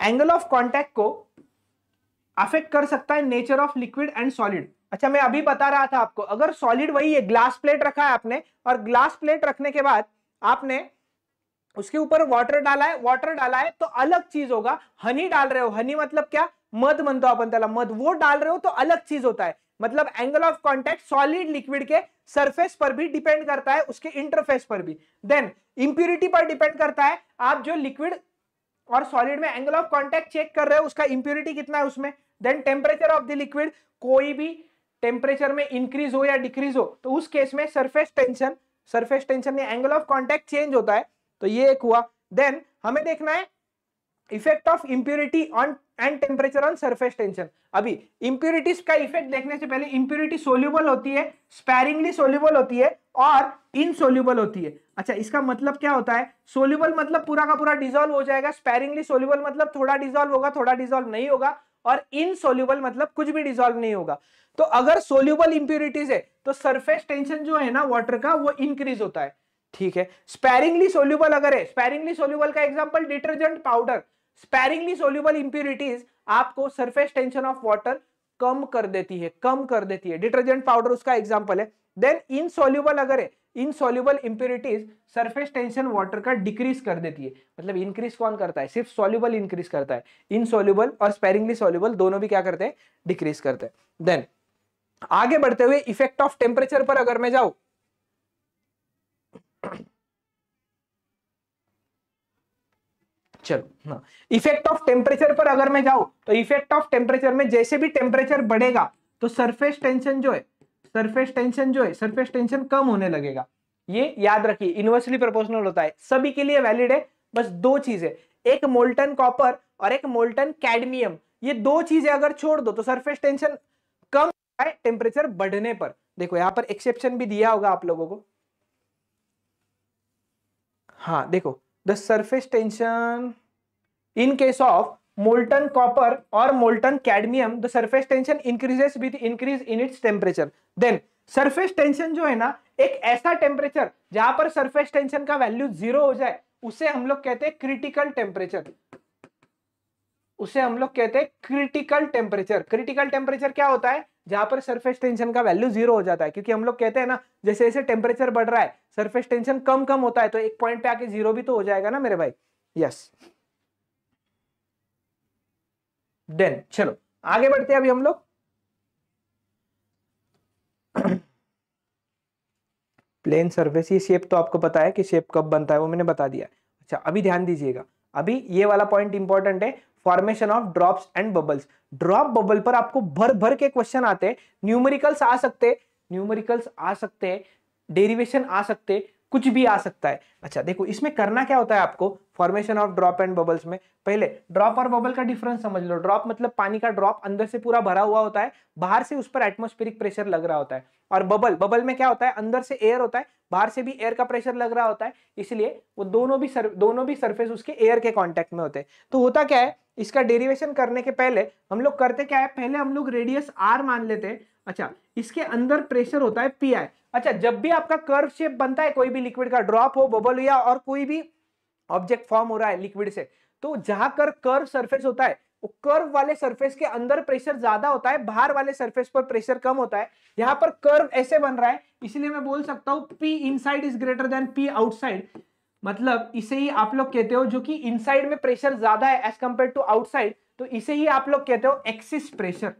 एंगल ऑफ कॉन्टैक्ट को अफेक्ट कर सकता है nature of liquid and solid अच्छा मैं अभी बता रहा था आपको अगर सॉलिड वही है ग्लास प्लेट रखा है आपने और ग्लास प्लेट रखने के बाद आपने उसके ऊपर वाटर डाला है वाटर डाला है तो अलग चीज होगा हनी डाल रहे हो हनी मतलब क्या मध मन दो अपन तला मध वो डाल रहे हो तो अलग चीज होता है मतलब angle of contact solid liquid के सरफेस पर भी डिपेंड करता है उसके इंटरफेस पर भी देन इंप्यूरिटी पर डिपेंड करता है आप जो लिक्विड और सॉलिड में एंगल ऑफ कॉन्टेक्ट चेक कर रहे हो उसका इंप्यूरिटी कितना है उसमें then temperature of the liquid कोई भी टेम्परेचर में इंक्रीज हो या डिक्रीज हो तो उस केस में सरफेस टेंशन सरफेस टेंशन या एंगल ऑफ कॉन्टेक्ट चेंज होता है तो ये एक हुआ देन हमें देखना है effect of impurity on and temperature on surface tension अभी इंप्यूरिटीज का इफेक्ट देखने से पहले इंप्यूरिटी सोल्यूबल होती है स्पैरिंगली सोल्यूबल होती है और इनसोल्यूबल होती है अच्छा इसका मतलब क्या होता है सोल्यूबल मतलब पूरा का पूरा डिजोल्व हो जाएगा स्पैरिंगली सोल्यूबल मतलब थोड़ा डिजोल्व होगा थोड़ा डिजोल्व नहीं होगा और इनसोल्यूबल मतलब कुछ भी डिजोल्व नहीं होगा तो अगर सोल्यूबल इंप्योरिटीज है तो सरफेस टेंशन जो है ना वॉटर का वो इंक्रीज होता है ठीक है स्पैरिंगली सोल्यूबल अगर है स्पैरिंगली सोल्यूबल का example detergent powder sparingly soluble impurities आपको सरफेस टेंशन ऑफ वाटर कम कर देती है कम कर देती है डिटर्जेंट पाउडर उसका एग्जाम्पल है देन इन सोल्यूबल अगर है soluble impurities surface tension water का डिक्रीज कर देती है मतलब इंक्रीज कौन करता है सिर्फ सोल्यूबल इंक्रीज करता है इन सोल्यूबल और स्पेरिंगली सोल्यूबल दोनों भी क्या करते हैं डिक्रीज करते हैं देन आगे बढ़ते हुए इफेक्ट ऑफ टेम्परेचर पर अगर मैं जाऊं चलो इफेक्ट ऑफ टेम्परेचर पर अगर मैं जाऊं तो इफेक्ट ऑफ टेम्परेचर में जैसे भी टेम्परेचर बढ़ेगा तो सरफेस टेंशन जो है सरफेस टेंशन जो है सरफेस टेंशन कम होने लगेगा ये याद रखिए इनवर्सली प्रोपोर्शनल होता है सभी के लिए वैलिड है बस दो चीजें एक मोल्टन कॉपर और एक मोल्टन कैडमियम ये दो चीजें अगर छोड़ दो तो सरफेस टेंशन कम है टेम्परेचर बढ़ने पर देखो यहां पर एक्सेप्शन भी दिया होगा आप लोगों को हाँ देखो the surface tension in case of molten copper or molten cadmium the surface tension increases with increase in its temperature then surface tension जो है ना एक ऐसा टेम्परेचर जहां पर सरफेस टेंशन का वैल्यू जीरो हो जाए उसे हम लोग कहते हैं क्रिटिकल टेम्परेचर उसे हम लोग कहते हैं क्रिटिकल टेम्परेचर क्रिटिकल टेम्परेचर क्या होता है जहां पर सरफेस टेंशन का वैल्यू जीरो हो जाता है क्योंकि हम लोग कहते हैं ना जैसे जैसे टेम्परेचर बढ़ रहा है सरफेस टेंशन कम कम होता है तो एक पॉइंट पे आके जीरो भी तो हो जाएगा ना मेरे भाई यस देन चलो आगे बढ़ते हैं अभी हम लोग प्लेन सर्फेस ये शेप तो आपको पता है कि शेप कब बनता है वो मैंने बता दिया अच्छा अभी ध्यान दीजिएगा अभी ये वाला पॉइंट इंपॉर्टेंट है formation of drops and bubbles drop bubble पर आपको भर भर के क्वेश्चन आते हैं न्यूमेरिकल्स आ सकते हैं न्यूमेरिकल्स आ सकते हैं डेरिवेशन आ सकते कुछ भी आ सकता है अच्छा देखो इसमें करना क्या होता है आपको formation of drop and bubbles में पहले ड्रॉप और बबल का डिफरेंस समझ लो ड्रॉप मतलब पानी का ड्रॉप अंदर से पूरा भरा हुआ होता है बाहर से उस पर एटमोस्फेरिक प्रेशर लग रहा होता है और बबल बबल में क्या होता है अंदर से एयर होता है बाहर से भी एयर का प्रेशर लग रहा होता है इसलिए वो दोनों भी सर, दोनों भी सर्फेस उसके एयर के कॉन्टेक्ट में होते हैं तो होता क्या है इसका डेरिवेशन करने के पहले हम लोग करते क्या है पहले हम लोग रेडियस आर मान लेते हैं अच्छा इसके अंदर प्रेशर होता है पी आई अच्छा जब भी आपका कर्व शेप बनता है कोई भी लिक्विड का ड्रॉप हो बबल या और कोई भी ऑब्जेक्ट फॉर्म हो रहा है लिक्विड से तो जहां कर कर्व सरफेस होता है वो कर्व वाले सरफेस के अंदर प्रेशर ज्यादा होता है बाहर वाले सरफेस पर प्रेशर कम होता है यहाँ पर कर्व ऐसे बन रहा है इसलिए मैं बोल सकता हूँ P inside is greater than P outside मतलब इसे ही आप लोग कहते हो जो कि इनसाइड में प्रेशर ज्यादा है एज कंपेयर टू आउटसाइड तो इसे ही आप लोग कहते हो एक्सिस प्रेशर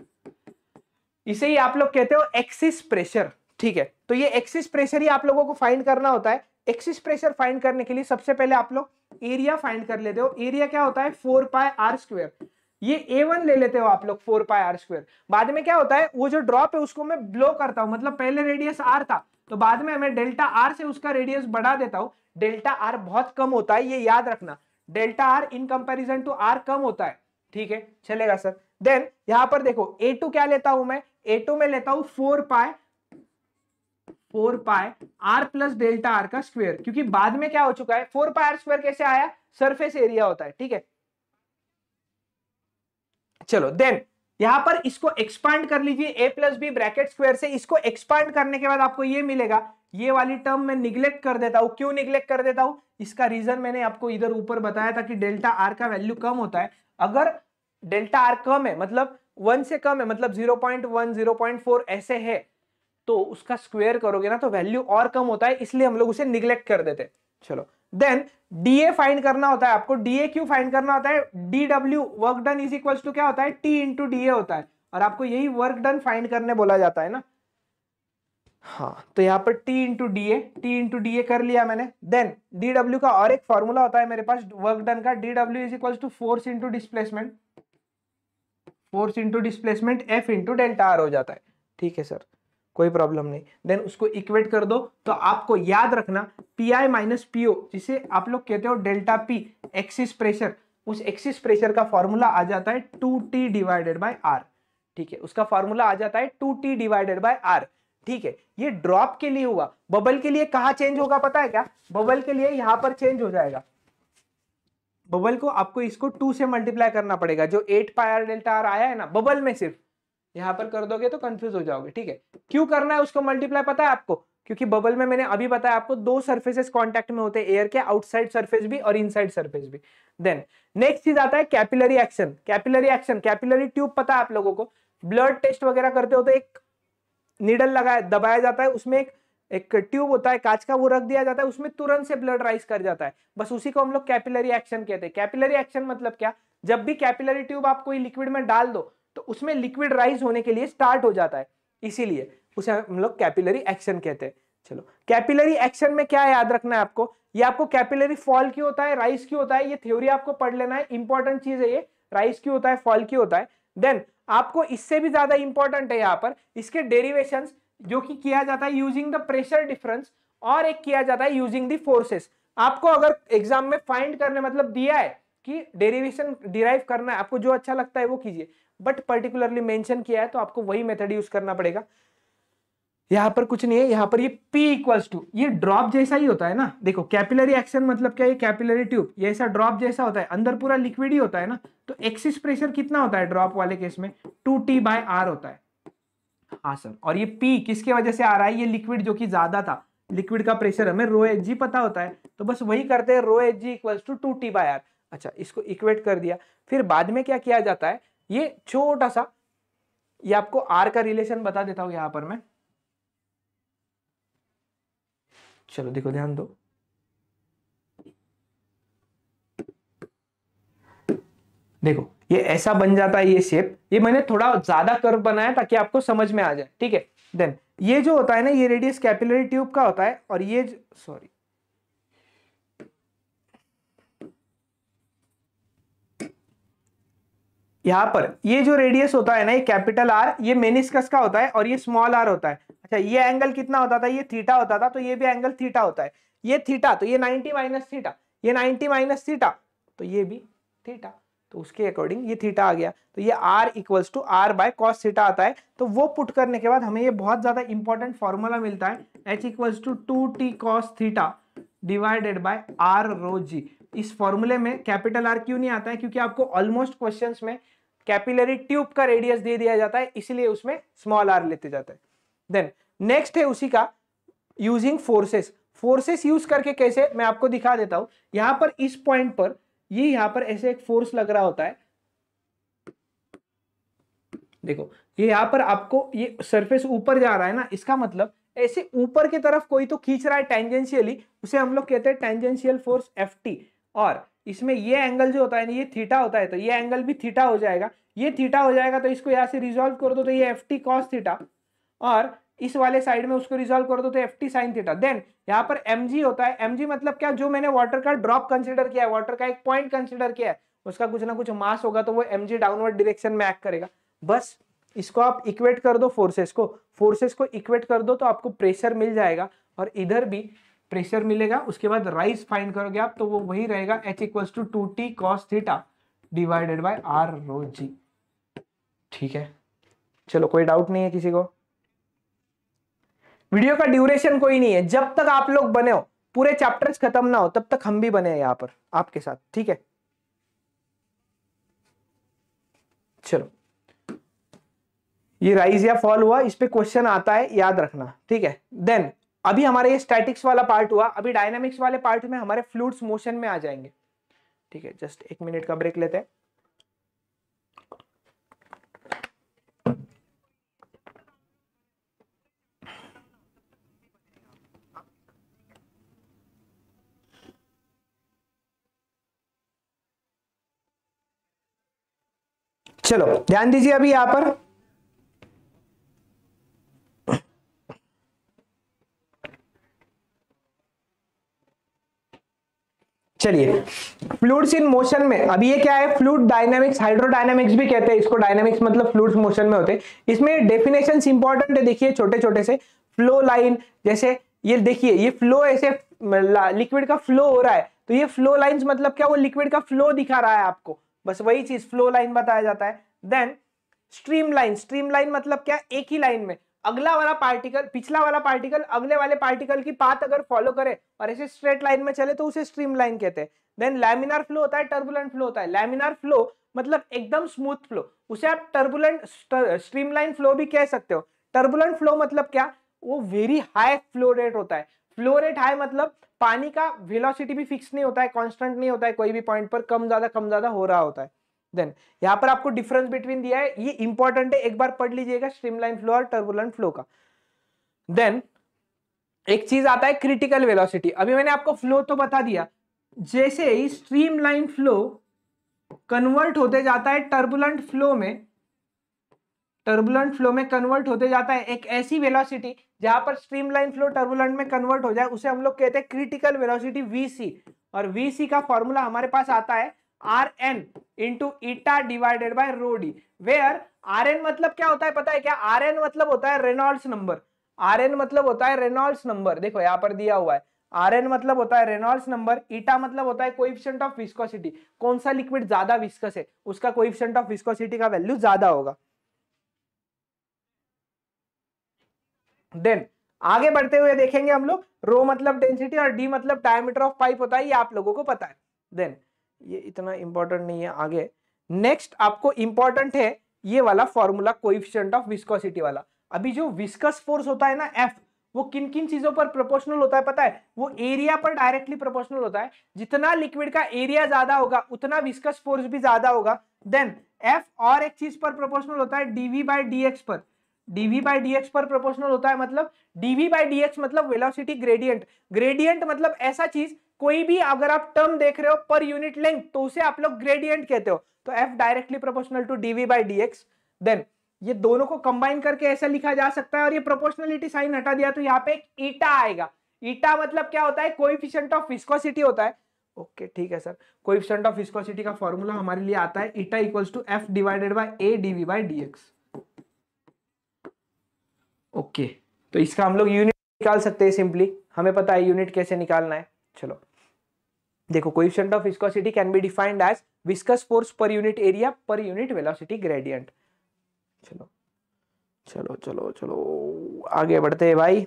इसे ही आप लोग कहते हो एक्सिस प्रेशर ठीक है तो ये एक्सिस प्रेशर ही आप लोगों को फाइंड करना होता है एक्सिस प्रेशर फाइंड करने के लिए सबसे पहले आप लोग एरिया फाइंड कर लेते हो एरिया क्या होता है फोर पाए आर स्क्वेयर ये ए वन ले लेते हो आप लोग फोर पाए आर स्क्वेयर बाद में क्या होता है वो जो ड्रॉप है उसको मैं ब्लो करता हूँ मतलब पहले रेडियस आर था तो बाद में मैं डेल्टा आर से उसका रेडियस बढ़ा देता हूँ डेल्टा आर बहुत कम होता है ये याद रखना delta R in comparison to R कम होता है ठीक है चलेगा सर देन यहां पर देखो ए टू क्या लेता हूं मैं ए टू में लेता हूं four pi four pi R plus delta R का स्क्वायर क्योंकि बाद में क्या हो चुका है फोर पाए आर स्क्वायर कैसे आया सरफेस एरिया होता है ठीक है चलो देन यहां पर इसको एक्सपांड कर लीजिए A plus B bracket square से इसको एक्सपांड करने के बाद आपको ये मिलेगा ये वाली टर्म मैं निग्लेक्ट कर देता हूं क्यों निग्लेक्ट कर देता हूं इसका रीजन मैंने आपको इधर ऊपर बताया था कि डेल्टा आर का वैल्यू कम होता है अगर डेल्टा आर कम है मतलब वन से कम है मतलब zero point one zero point four ऐसे है तो उसका स्क्वेयर करोगे ना तो वैल्यू और कम होता है इसलिए हम लोग उसे निग्लेक्ट कर देते चलो देन डीए फाइंड करना होता है आपको डीए क्यू फाइंड करना होता है D W work done is equal to क्या होता है टी इंटू डीए होता है और आपको यही वर्क डन फाइंड करने बोला जाता है ना हाँ तो यहाँ पर T into D A T into D A कर लिया मैंने देन डी डब्ल्यू का और एक फॉर्मूला होता है मेरे पास वर्क डन का D W is equal to force into displacement force into displacement F into delta R हो जाता है ठीक है सर कोई प्रॉब्लम नहीं देन उसको इक्वेट कर दो तो आपको याद रखना पी आई माइनस पीओ जिसे आप लोग कहते हो डेल्टा पी एक्सिस प्रेशर उस एक्सिस प्रेशर का फॉर्मूला आ जाता है two T divided by R ठीक है उसका फॉर्मूला आ जाता है two T divided by R ठीक है ये ड्रॉप के लिए हुआ बबल के लिए कहा चेंज होगा पता है क्या बबल के लिए यहां पर चेंज हो जाएगा बबल को आपको इसको टू से मल्टीप्लाई करना पड़ेगा जो eight pi R delta R आया है ना बबल में सिर्फ यहाँ पर कर दोगे तो कंफ्यूज हो जाओगे ठीक है क्यों करना है उसको मल्टीप्लाई पता है आपको क्योंकि बबल में मैंने अभी बताया आपको दो सर्फेसेस कॉन्टेक्ट में होते हैं एयर के आउटसाइड सर्फेस भी और इनसाइड सर्फेस भी देन नेक्स्ट चीज आता है capillary action capillary action capillary tube पता है आप लोगों को ब्लड टेस्ट वगैरह करते हो तो एक निडल लगाया दबाया जाता है उसमें एक एक ट्यूब होता है कांच का वो रख दिया जाता है उसमें तुरंत से ब्लड राइस कर जाता है बस उसी को हम लोग कैपिलरी एक्शन कहते हैं कैपिलरी एक्शन मतलब क्या जब भी कैपिलरी ट्यूब आप कोई लिक्विड में डाल दो तो उसमें लिक्विड राइज होने के लिए स्टार्ट हो जाता है इसीलिए उसे हम लोग कैपिलरी एक्शन कहते हैं चलो कैपिलरी एक्शन में क्या याद रखना है आपको ये आपको कैपिलरी फॉल क्यों होता है राइस क्यों होता है ये थ्योरी आपको पढ़ लेना है इंपॉर्टेंट चीज है ये राइस क्यों होता है फॉल क्यों होता है देन आपको इससे भी ज्यादा इंपॉर्टेंट है यहाँ पर इसके डेरिवेशन जो कि किया जाता है यूजिंग द प्रेशर डिफरेंस और एक किया जाता है यूजिंग द फोर्सेस आपको अगर एग्जाम में फाइंड करने मतलब दिया है कि डेरिवेशन डिराइव करना है आपको जो अच्छा लगता है वो कीजिए बट पर्टिकुलरली मेंशन किया है तो आपको वही मेथड यूज करना पड़ेगा यहां पर कुछ नहीं है यहां पर ये P इक्वल्स टू ये ड्रॉप जैसा ही होता है ना देखो कैपिलरी एक्शन मतलब क्या ये कैपिलरी ट्यूब ये ऐसा ड्रॉप जैसा होता है अंदर पूरा लिक्विड ही होता है ना तो एक्सिस प्रेशर कितना होता है ड्रॉप वाले केस में टू टी बाय आर होता है हाँ सर और ये P किसके वजह से आ रहा है ये लिक्विड जो कि ज्यादा था लिक्विड का प्रेशर हमें रो एच जी पता होता है तो बस वही करते हैं rho H G equals to two T by R अच्छा इसको इक्वेट कर दिया फिर बाद में क्या किया जाता है ये छोटा सा ये आपको आर का रिलेशन बता देता हूं यहां पर मैं चलो देखो ध्यान दो देखो ये ऐसा बन जाता है ये शेप ये मैंने थोड़ा ज्यादा कर्व बनाया ताकि आपको समझ में आ जाए ठीक है देन ये जो होता है ना ये रेडियस कैपिलरी ट्यूब का होता है और ये सॉरी यहाँ पर ये जो रेडियस होता है ना ये कैपिटल आर ये मेनिस्कस का होता है और ये स्मॉल आर होता है अच्छा ये एंगल कितना होता था ये थीटा होता था तो ये भी एंगल थीटा होता है ये थीटा तो ये 90 माइनस थीटा ये 90 माइनस थीटा तो ये भी थीटा तो उसके अकॉर्डिंग ये थीटा आ गया तो ये R equals to R by cos theta आता है तो वो पुट करने के बाद हमें ये बहुत ज़्यादा इंपॉर्टेंट फॉर्मूला मिलता है H equals to two T cos theta divided by R rho G इस फॉर्मूले में कैपिटल आर क्यों नहीं आता है क्योंकि आपको ऑलमोस्ट क्वेश्चंस में कैपिलरी ट्यूब का रेडियस दे दिया जाता है इसलिए उसमें स्मॉल आर लेते जाते हैं देन नेक्स्ट है उसी का यूजिंग फोर्सेस फोर्सेस यूज करके कैसे मैं आपको दिखा देता हूं यहां पर इस पॉइंट पर ये यहां पर ऐसे एक फोर्स लग रहा होता है देखो ये यहाँ पर आपको ये सरफेस ऊपर जा रहा है ना इसका मतलब ऐसे ऊपर की तरफ कोई तो खींच रहा है टेंजेंशियली उसे हम लोग कहते हैं टेंजेंशियल फोर्स एफ और इसमें ये एंगल जो होता है ना ये थीटा होता है तो ये एंगल भी थीटा हो जाएगा ये थीटा हो जाएगा तो इसको यहाँ से रिजोल्व कर दो तो ये एफ टी कॉस थीटा और इस वाले साइड में उसको रिजोल्व कर दो तो F T sine theta then यहाँ पर एम जी होता है एम जी मतलब क्या जो मैंने वाटर का ड्रॉप कंसिडर किया है वाटर का एक पॉइंट कंसिडर किया है उसका कुछ ना कुछ मास होगा तो वो एम जी डाउनवर्ड डिरेक्शन में एक्ट करेगा बस इसको आप इक्वेट कर दो फोर्सेस को फोर्सेस को इक्वेट कर दो तो आपको प्रेशर मिल जाएगा और इधर भी प्रेशर मिलेगा उसके बाद राइस फाइन करोगे आप तो वो वही रहेगा H equals to two T cos theta divided by R rho G ठीक है चलो कोई डाउट नहीं है किसी को वीडियो का ड्यूरेशन कोई नहीं है जब तक आप लोग बने हो पूरे चैप्टर्स खत्म ना हो तब तक हम भी बने यहाँ पर आपके साथ ठीक है चलो ये राइज या फॉल हुआ इस पे क्वेश्चन आता है याद रखना ठीक है देन अभी हमारे ये स्टैटिक्स वाला पार्ट हुआ अभी डायनामिक्स वाले पार्ट में हमारे फ्लूड्स मोशन में आ जाएंगे ठीक है जस्ट एक मिनट का ब्रेक लेते हैं चलो ध्यान दीजिए अभी यहां पर चलिए फ्लूड्स इन मोशन में अभी ये क्या है फ्लूड डायनामिक्स हाइड्रोडायनामिक्स भी कहते हैं इसको डायनामिक्स मतलब फ्लूड्स मोशन में होते हैं इसमें डेफिनेशन इंपॉर्टेंट है देखिए छोटे छोटे से फ्लो लाइन जैसे ये देखिए ये फ्लो ऐसे लिक्विड का फ्लो हो रहा है तो ये फ्लो लाइन मतलब क्या वो लिक्विड का फ्लो दिखा रहा है आपको बस वही चीज फ्लो लाइन बताया जाता है then streamline streamline मतलब क्या एक ही लाइन में अगला वाला पार्टिकल पिछला वाला पार्टिकल अगले वाले पार्टिकल की पात अगर फॉलो करे और ऐसे स्ट्रेट लाइन में चले तो उसे स्ट्रीम लाइन कहते हैं देन लैमिनार फ्लो होता है टर्बुलेंट फ्लो होता है लैमिनार फ्लो मतलब एकदम स्मूथ फ्लो उसे आप टर्बुलेंट लाइन फ्लो भी कह सकते हो टर्बुलेंट फ्लो मतलब क्या वो वेरी हाई फ्लो रेट होता है फ्लो रेट हाई मतलब पानी का वेलोसिटी भी फिक्स नहीं होता है कांस्टेंट नहीं होता है कोई भी पॉइंट पर कम ज्यादा कम ज्यादा हो रहा होता है देन यहाँ पर आपको डिफरेंस बिटवीन दिया है ये इंपॉर्टेंट है एक बार पढ़ लीजिएगा स्ट्रीमलाइन फ्लो और टर्बुलेंट फ्लो का देन एक चीज आता है क्रिटिकल वेलोसिटी अभी मैंने आपको फ्लो तो बता दिया जैसे ही स्ट्रीमलाइन फ्लो कन्वर्ट होते जाता है टर्बुलेंट फ्लो में टर्बुलेंट फ्लो में कन्वर्ट होते जाता है एक ऐसी वेलोसिटी जहां पर स्ट्रीमलाइन फ्लो टर्बुलेंट में कन्वर्ट हो जाए उसे हम लोग कहते हैं क्रिटिकल वेलोसिटी वीसी और वीसी का फॉर्मूला हमारे पास आता है R N into eta divided by rho D where R N मतलब क्या होता है पता है क्या आर एन मतलब होता है रेनॉल्ड्स नंबर आर एन मतलब होता है रेनॉल्ड्स नंबर देखो यहाँ पर दिया हुआ है आर एन मतलब होता है रेनॉल्ड्स नंबर ईटा मतलब होता है कोइफिशियंट ऑफ विस्कोसिटी कौन सा लिक्विड ज्यादा विस्कस है उसका कोइफिशियंट ऑफ विस्कोसिटी का वैल्यू ज्यादा होगा देन आगे बढ़ते हुए देखेंगे हम लोग रो मतलब डेंसिटी और डी मतलब डायमीटर ऑफ पाइप होता है ये आप लोगों को पता है देन ये इतना इंपॉर्टेंट नहीं है आगे नेक्स्ट आपको इंपॉर्टेंट है ये वाला फॉर्मूला कोइफिशियंट ऑफ विस्कोसिटी वाला अभी जो विस्कस फोर्स होता है ना एफ वो किन किन चीजों पर प्रोपोर्शनल होता है पता है वो एरिया पर डायरेक्टली प्रोपोर्शनल होता है जितना लिक्विड का एरिया ज्यादा होगा उतना विस्कस फोर्स भी ज्यादा होगा देन एफ और एक चीज पर प्रोपोर्शनल होता है डीवी बाय डीएक्स पर डीवी बाय डीएक्स पर प्रोपोर्शनल होता है मतलब डीवी बाय डीएक्स मतलब वेलोसिटी ग्रेडियंट ग्रेडियंट मतलब ऐसा चीज कोई भी अगर आप टर्म देख रहे हो पर यूनिट लेंथ तो उसे आप लोग ग्रेडियंट कहते हो तो F directly proportional to DV by D then ये दोनों को कंबाइन करके ऐसा लिखा जा सकता है और ये प्रोपोर्शनलिटी साइन हटा दिया तो यहाँ पे एक ईटा आएगा ईटा मतलब क्या होता है कोइफिशिएंट ऑफ विस्कोसिटी होता है ओके ठीक है सर कोइफिशिएंट ऑफ विस्कोसिटी का फॉर्मूला हमारे लिए आता है eta equals to F divided by A DV by DX okay तो इसका हम लोग यूनिट निकाल सकते हैं सिंपली हमें पता है यूनिट कैसे निकालना है चलो देखो question of viscosity can be defined as viscous force पर unit area per unit velocity gradient चलो चलो चलो चलो आगे बढ़ते हैं भाई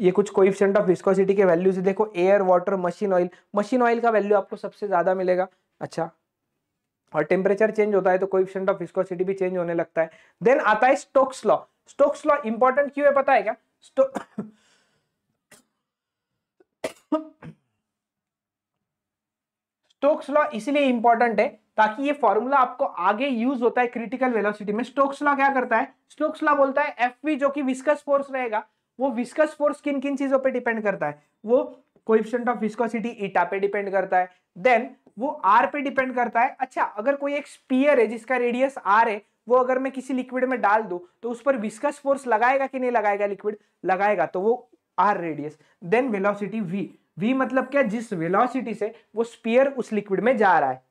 ये कुछ क्वेश्चन ऑफ विस्कोसिटी के वैल्यूज देखो air water machine oil machine oil का वैल्यू आपको सबसे ज़्यादा मिलेगा अच्छा और टेम्परेचर चेंज होता है तो क्वेश्चन ऑफ विस्कोसिटी भी चेंज होने लगता है देन आता है Stokes law Stokes law important क्यों है पता है क्या स्टोक स्टोक्स लॉ इसलिए इंपॉर्टेंट है ताकि ये फॉर्मूला आपको आगे यूज होता है क्रिटिकल वेलोसिटी में स्टोक्स लॉ क्या करता है स्टोक्स लॉ बोलता है एफ जो कि विस्कस फोर्स रहेगा वो विस्कस फोर्स किन किन चीजों पे डिपेंड करता है वो कोइफिशिएंट ऑफ विस्कोसिटी ईटा पे डिपेंड करता है देन वो आर पे डिपेंड करता है अच्छा अगर कोई एक स्पीयर है जिसका रेडियस आर है वो अगर मैं किसी लिक्विड में डाल दूं तो उस पर विस्कस फोर्स लगाएगा कि नहीं लगाएगा लिक्विड लगाएगा तो वो R radius then velocity V V मतलब क्या जिस वेलोसिटी से वो स्पीयर उस लिक्विड में जा रहा है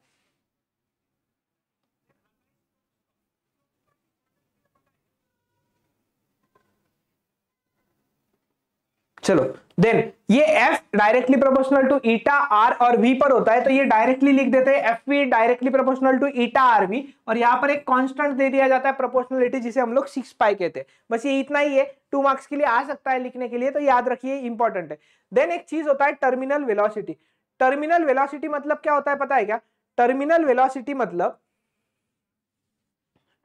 चलो देन ये F directly proportional to eta R और वी पर होता है तो ये डायरेक्टली लिख देते हैं F V directly proportional to eta R V और यहाँ पर एक कांस्टेंट दे दिया जाता है प्रोपोर्शनलिटी जिसे हम लोग सिक्स पाई कहते हैं बस ये इतना ही है टू मार्क्स के लिए आ सकता है लिखने के लिए तो याद रखिए इंपॉर्टेंट है देन एक चीज होता है टर्मिनल वेलॉसिटी टर्मिनल वेलॉसिटी मतलब क्या होता है पता है क्या टर्मिनल वेलॉसिटी मतलब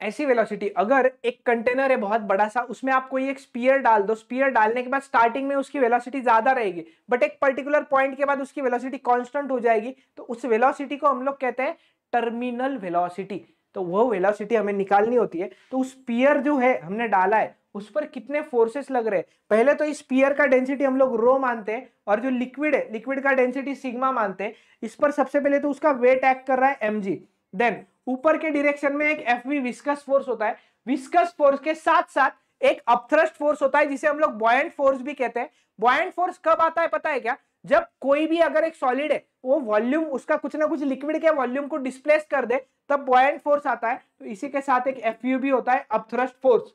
ऐसी वेलोसिटी अगर एक कंटेनर है बहुत बड़ा सा उसमें आप कोई एक स्पीयर डाल दो स्पीयर डालने के बाद स्टार्टिंग में उसकी वेलोसिटी ज्यादा रहेगी बट एक पर्टिकुलर पॉइंट के बाद उसकी वेलोसिटी कांस्टेंट हो जाएगी तो उस वेलोसिटी को हम लोग कहते हैं टर्मिनल वेलोसिटी तो वो वेलोसिटी हमें निकालनी होती है तो उस स्पीयर जो है हमने डाला है उस पर कितने फोर्सेस लग रहे हैं पहले तो इस पियर का डेंसिटी हम लोग रो मानते हैं और जो लिक्विड है लिक्विड का डेंसिटी सिग्मा मानते हैं इस पर सबसे पहले तो उसका वेट एक्ट कर रहा है एम देन ऊपर के डिरेक्शन में एक एफ विस्कस फोर्स होता है विस्कस फोर्स के साथ साथ एक अपथ्रस्ट फोर्स होता है जिसे हम लोग बॉयंट फोर्स भी कहते हैं बॉयंट फोर्स कब आता है पता है क्या जब कोई भी अगर एक सॉलिड है वो वॉल्यूम उसका कुछ ना कुछ लिक्विड के वॉल्यूम को डिस्प्लेस कर दे तब बॉयंट फोर्स आता है तो इसी के साथ एक एफ भी होता है अपथ्रस्ट फोर्स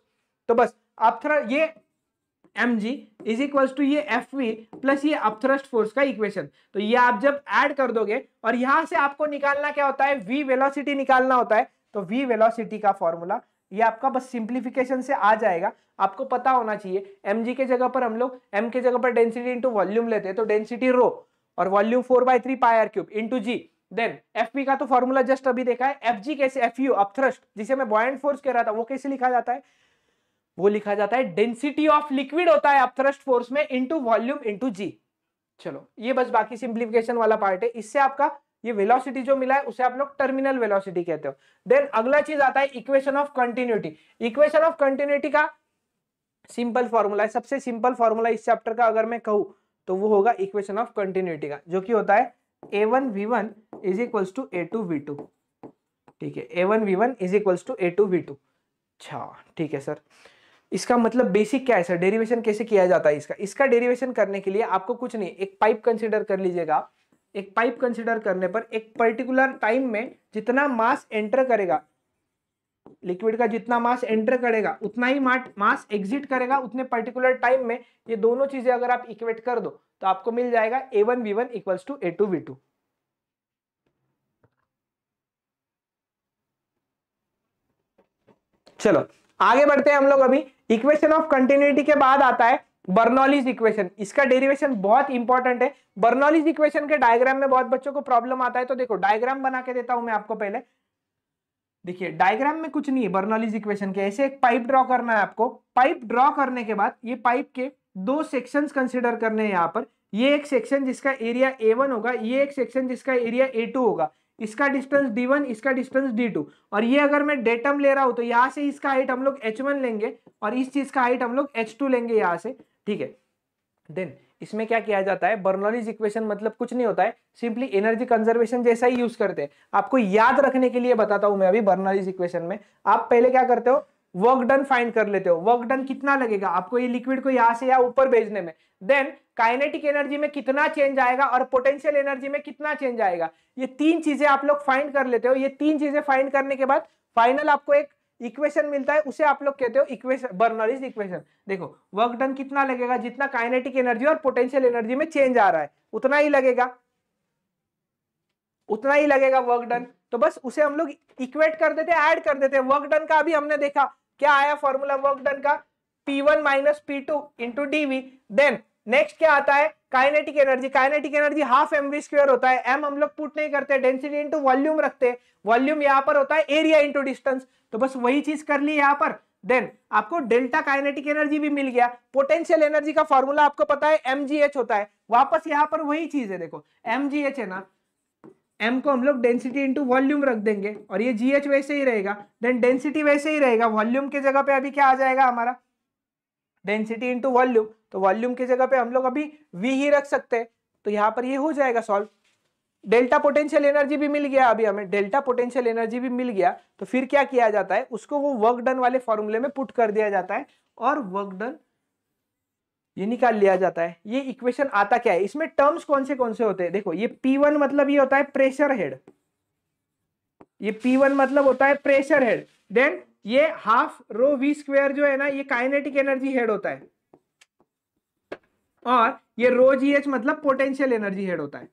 तो बस अपथ्र ये M G is equal to ये एफ वी प्लस ये अपथ्रस्ट फोर्स का इक्वेशन तो ये आप जब ऐड कर दोगे और यहां से आपको निकालना क्या होता है वी वेलोसिटी निकालना होता है तो वी वेलोसिटी का फॉर्मूला ये आपका बस सिंप्लीफिकेशन से आ जाएगा आपको पता होना चाहिए एम जी के जगह पर हम लोग एम के जगह पर डेंसिटी इंटू वॉल्यूम लेते हैं तो डेंसिटी रो और volume four by three pi R cube into G then F का तो फॉर्मूला जस्ट अभी देखा है एफ जी कैसे एफ यू अपथ्रस्ट जिसे मैं बॉयंट फोर्स कह रहा था वो कैसे लिखा जाता है वो लिखा जाता है डेंसिटी ऑफ लिक्विड होता है अपथ्रस्ट फोर्स में इंटू वॉल्यूम इंटू जी चलो ये बस बाकी सिंप्लीफिकेशन वाला पार्ट है इससे आपका ये वेलोसिटी जो मिला है उसे आप लोग टर्मिनल वेलोसिटी कहते हो देन अगला चीज आता है equation of continuity equation of continuity का सिंपल फॉर्मूला है सबसे सिंपल फॉर्मूला इस चैप्टर का अगर मैं कहूँ तो वो होगा इक्वेशन ऑफ कंटिन्यूटी का जो कि होता है A one V one is equals to A two V two ठीक है A one V one is equals to A two V two अच्छा ठीक है सर इसका मतलब बेसिक क्या है सर डेरिवेशन कैसे किया जाता है इसका इसका डेरिवेशन करने के लिए आपको कुछ नहीं एक पाइप कंसिडर कर लीजिएगा एक पाइप कंसिडर करने पर एक पर्टिकुलर टाइम में जितना मास एंटर करेगा लिक्विड का जितना मास एंटर करेगा उतना ही मास एग्जिट करेगा उतने पर्टिकुलर टाइम में ये दोनों चीजें अगर आप इक्वेट कर दो तो आपको मिल जाएगा A one V one equals to A two V two चलो आगे बढ़ते हैं हम लोग अभी इक्वेशन ऑफ कंटिन्यूटी के बाद आता है बर्नॉलीज इक्वेशन इसका डेरिवेशन बहुत इंपॉर्टेंट है बर्नौलीज इक्वेशन के डायग्राम में बहुत बच्चों को प्रॉब्लम आता है तो देखो डायग्राम बना के देता हूं मैं आपको पहले देखिए डायग्राम में कुछ नहीं है बर्नॉलीज इक्वेशन के ऐसे एक पाइप ड्रॉ करना है आपको पाइप ड्रॉ करने के बाद ये पाइप के दो सेक्शन कंसिडर करने हैं यहाँ पर ये एक सेक्शन जिसका एरिया ए वन होगा ये एक सेक्शन जिसका एरिया ए टू होगा इसका डिस्टेंस डी वन इसका डिस्टेंस डी टू और ये अगर मैं डेटम ले रहा हूं तो यहां से इसका हाइट हम लोग एच वन लेंगे और इस चीज़ का हाइट हम लोग एच टू लेंगे यहां से ठीक है देन इसमें क्या किया जाता है बर्नौलीज इक्वेशन मतलब कुछ नहीं होता है सिंपली एनर्जी कंजर्वेशन जैसा ही यूज करते हैं आपको याद रखने के लिए बताता हूं मैं अभी बर्नौलीज इक्वेशन में आप पहले क्या करते हो वर्क डन फाइंड कर लेते हो वर्क डन कितना लगेगा आपको ये लिक्विड को यहां से या ऊपर भेजने में देन काइनेटिक एनर्जी में कितना चेंज आएगा और पोटेंशियल एनर्जी में कितना चेंज आएगा ये तीन चीजें आप लोग फाइंड कर लेते हो ये तीन चीजें फाइंड करने के बाद फाइनल आपको एक इक्वेशन मिलता है उसे आप लोग कहते हो इक्वेशन बर्नरिज इक्वेशन देखो वर्क डन कितना लगेगा जितना काइनेटिक एनर्जी और पोटेंशियल एनर्जी में चेंज आ रहा है उतना ही लगेगा उतना ही लगेगा वर्क डन तो बस उसे हम लोग इक्वेट कर देते ऐड कर देते वर्क डन का अभी हमने देखा क्या आया फॉर्मूला वर्क डन का P one minus P two into DV then next क्या आता है kinetic energy kinetic energy half M we square होता है एम हम लोग पुट नहीं करते डेंसिटी इंटू वॉल्यूम रखते हैं वॉल्यूम यहाँ पर होता है एरिया इंटू डिस्टेंस तो बस वही चीज कर ली यहाँ पर देन आपको डेल्टा काइनेटिक एनर्जी भी मिल गया पोटेंशियल एनर्जी का फॉर्मूला आपको पता है एम होता है वापस यहाँ पर वही चीज है देखो एम है ना एम को हम लोग डेंसिटी इंटू वॉल्यूम रख देंगे और ये जी वैसे ही रहेगा देन डेंसिटी वैसे ही रहेगा वॉल्यूम के जगह पे अभी क्या आ जाएगा हमारा डेंसिटी इंटू वॉल्यूम तो वॉल्यूम के जगह पे हम लोग अभी वी ही रख सकते हैं तो यहाँ पर ये हो जाएगा सॉल्व डेल्टा पोटेंशियल एनर्जी भी मिल गया अभी हमें डेल्टा पोटेंशियल एनर्जी भी मिल गया तो फिर क्या किया जाता है उसको वो वर्क डन वाले फॉर्मूले में पुट कर दिया जाता है और वर्क डन ये निकाल लिया जाता है ये इक्वेशन आता क्या है इसमें टर्म्स कौन से कौन से होते हैं देखो ये P1 मतलब ये होता है प्रेशर हेड ये P1 मतलब होता है प्रेशर हेड देन ये हाफ रो वी स्क्वेयर जो है ना ये काइनेटिक एनर्जी हेड होता है और ये रो जी एच मतलब पोटेंशियल एनर्जी हेड होता है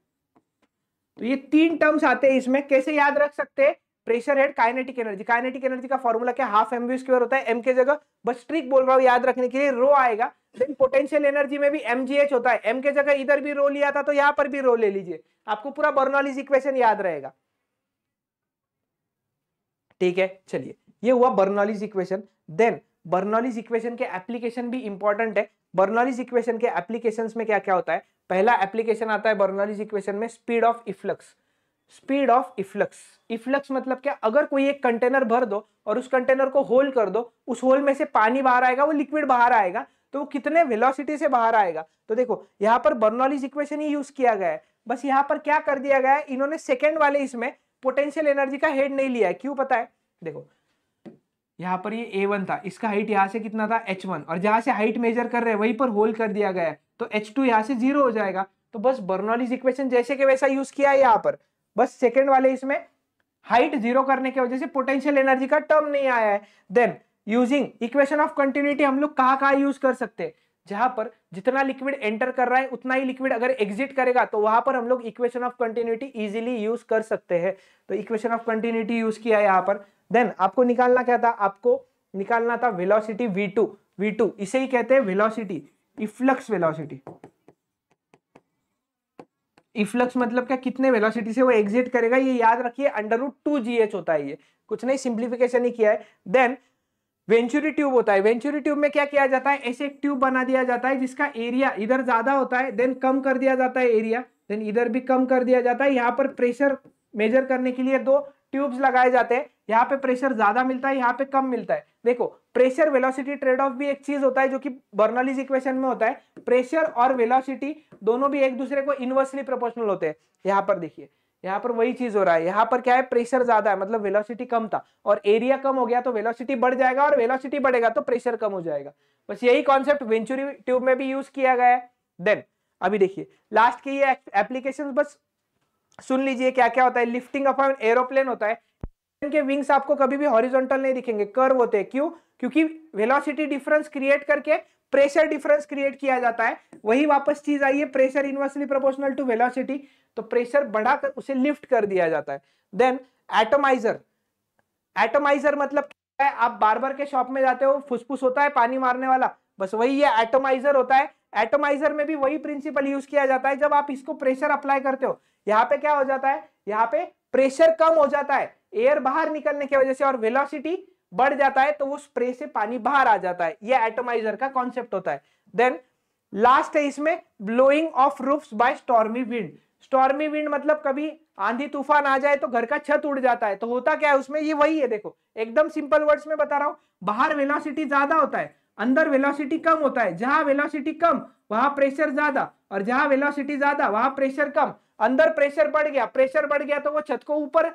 तो ये तीन टर्म्स आते हैं इसमें कैसे याद रख सकते हैं pressure head kinetic energy kinetic energy का फॉर्मूला क्या हाफ एम वी स्क्वायर होता है एम के जगह बस ट्रिक बोल रहा हूं याद रखने के लिए रो आएगा देन पोटेंशियल एनर्जी में भी एम होता है एम के जगह इधर भी रो लिया था तो यहाँ पर भी रो ले लीजिए आपको पूरा बर्नॉलिज इक्वेशन याद रहेगा ठीक है चलिए ये हुआ Bernoulli's equation then Bernoulli's equation के एप्लीकेशन भी इंपॉर्टेंट है बर्नॉलिज इक्वेशन के एप्लीकेशन में क्या क्या होता है पहला एप्लीकेशन आता है बर्नॉलिज इक्वेशन में speed of efflux speed of efflux efflux मतलब क्या अगर कोई एक कंटेनर भर दो और उस कंटेनर को होल कर दो उस होल में से पानी बाहर आएगा वो लिक्विड बाहर आएगा तो वो कितने वेलोसिटी से बाहर आएगा तो देखो यहाँ पर बर्नौलीज इक्वेशन ही यूज किया गया है बस यहाँ पर क्या कर दिया गया है इन्होंने सेकेंड वाले इसमें पोटेंशियल एनर्जी का हेड नहीं लिया है क्यों पता है देखो यहाँ पर ये यह ए वन था इसका हाइट यहाँ से कितना था एच वन और जहाँ से हाइट मेजर कर रहे हैं वहीं पर होल कर दिया गया तो एच टू यहाँ से जीरो हो जाएगा तो बस बर्नौलीज इक्वेशन जैसे के वैसा यूज किया है यहाँ पर बस सेकेंड वाले इसमें हाइट जीरो करने की वजह से पोटेंशियल एनर्जी का टर्म नहीं आया है then using equation of continuity हम लोग कहाँ कहाँ यूज कर सकते हैं जहां पर जितना लिक्विड एंटर कर रहा है उतना ही लिक्विड अगर एग्जिट करेगा तो वहां पर हम लोग equation of continuity easily use कर सकते हैं तो इक्वेशन ऑफ कंटिन्यूटी यूज किया है यहाँ पर देन आपको निकालना क्या था आपको निकालना था वेलोसिटी v2 v2 इसे ही कहते हैं वेलोसिटी इफ्लक्स वेलोसिटी इफ्लक्स मतलब क्या कितने वेलोसिटी से वो एग्जिट करेगा ये याद रखिए under root two G H होता है ये कुछ नहीं सिंप्लीफिकेशन ही किया है देन वेंचुरी ट्यूब होता है वेंचुरी ट्यूब में क्या किया जाता है ऐसे एक ट्यूब बना दिया जाता है जिसका एरिया इधर ज्यादा होता है देन कम कर दिया जाता है एरिया देन इधर भी कम कर दिया जाता है यहाँ पर प्रेशर मेजर करने के लिए दो ट्यूब्स लगाए जाते हैं यहाँ पे प्रेशर ज्यादा मिलता है यहाँ पे कम मिलता है देखो प्रेशर वेलोसिटी ट्रेड ऑफ भी एक चीज होता है जो कि बर्नोलीज इक्वेशन में होता है प्रेशर और वेलोसिटी दोनों भी एक दूसरे को इनवर्सली प्रोपोर्शनल होते हैं यहाँ पर देखिए यहाँ पर वही चीज हो रहा है यहाँ पर क्या है प्रेशर ज्यादा है मतलब वेलोसिटी कम था और एरिया कम हो गया तो वेलोसिटी बढ़ जाएगा और वेलोसिटी बढ़ेगा तो प्रेशर कम हो जाएगा बस यही कॉन्सेप्ट वेंचुरी ट्यूब में भी यूज किया गया है देन अभी देखिए लास्ट की ये एप्लीकेशन बस सुन लीजिए क्या क्या होता है लिफ्टिंग ऑफ एन एरोप्लेन होता है के विंग्स आपको कभी भी हॉरिजोंटल नहीं दिखेंगे कर्व होते हैं क्यों क्योंकि वेलोसिटी डिफरेंस क्रिएट करके प्रेशर डिफरेंस क्रिएट किया जाता है वही वापस चीज आई है pressure inversely proportional to velocity तो प्रेशर बढ़ाकर उसे लिफ्ट कर दिया जाता है देन एटोमाइजर एटोमाइजर मतलब क्या है आप बार्बर के शॉप में जाते हो फुसफुस होता है पानी मारने वाला बस वही है एटोमाइजर होता है एटोमाइजर में भी वही प्रिंसिपल यूज किया जाता है जब आप इसको प्रेशर अप्लाई करते हो यहाँ पे क्या हो जाता है यहाँ पे प्रेशर कम हो जाता है एयर बाहर निकलने की वजह से और वेलोसिटी बढ़ जाता है तो वो स्प्रे से पानी बाहर आ जाता है ये एटोमाइजर का कॉन्सेप्ट होता है देन लास्ट है इसमें blowing of roof by stormy wind stormy wind मतलब कभी आंधी तूफान आ जाए तो घर का छत उड़ जाता है तो होता क्या है उसमें ये वही है देखो एकदम सिंपल वर्ड्स में बता रहा हूं बाहर वेलोसिटी ज्यादा होता है अंदर वेलोसिटी कम होता है जहां वेलोसिटी कम वहां प्रेशर ज्यादा और जहां वेलोसिटी ज्यादा वहां प्रेशर कम अंदर प्रेशर बढ़ गया प्रेशर बढ़ गया तो वो छत को ऊपर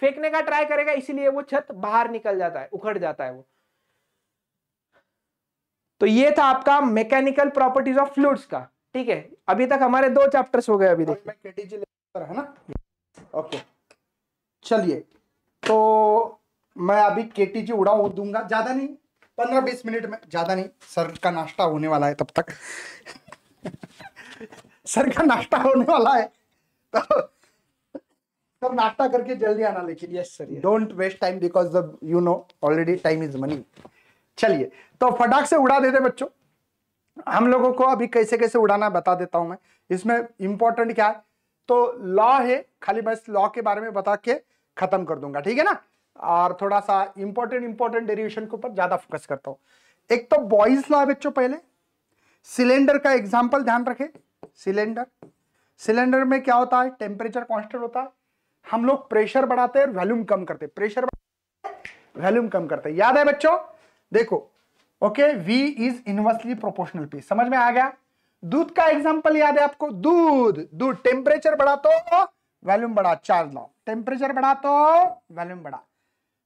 फेंकने का ट्राई करेगा इसीलिए वो छत बाहर निकल जाता है उखड़ जाता है वो तो ये था आपका मैकेनिकल प्रॉपर्टीज ऑफ फ्लूड्स का ठीक है अभी तक हमारे दो चैप्टर्स हो गए अभी देखिए है ना ओके चलिए तो मैं अभी के टी जी उड़ा दूंगा ज्यादा नहीं पंद्रह बीस मिनट में ज्यादा नहीं सर का नाश्ता होने वाला है तब तक (laughs) सर का नाश्ता होने वाला है तो सब नाश्ता करके जल्दी आना लेकिन yes sir don't waste time because you know already time is money चलिए तो फटाक से उड़ा देते बच्चों हम लोगों को अभी कैसे कैसे उड़ाना बता देता हूं मैं इसमें इंपॉर्टेंट क्या है तो लॉ है खाली मैं इस लॉ के बारे में बता के खत्म कर दूंगा ठीक है ना और थोड़ा सा इंपॉर्टेंट इंपॉर्टेंट डेरिवेशन के ऊपर ज्यादा फोकस करता हूँ एक तो बॉइज लॉ है बच्चों पहले सिलेंडर का एग्जाम्पल ध्यान रखे सिलेंडर सिलेंडर में क्या होता है टेम्परेचर कॉन्स्टेंट होता है हम लोग प्रेशर बढ़ाते हैं वैल्यूम कम करते हैं प्रेशर वैल्यूम कम करते हैं याद है बच्चों देखो okay V is inversely proportional P समझ में आ गया दूध का एग्जांपल याद है आपको दूध दूध टेम्परेचर बढ़ा तो वैल्यूम बढ़ा चार लाओ टेम्परेचर बढ़ा तो वैल्यूम बढ़ा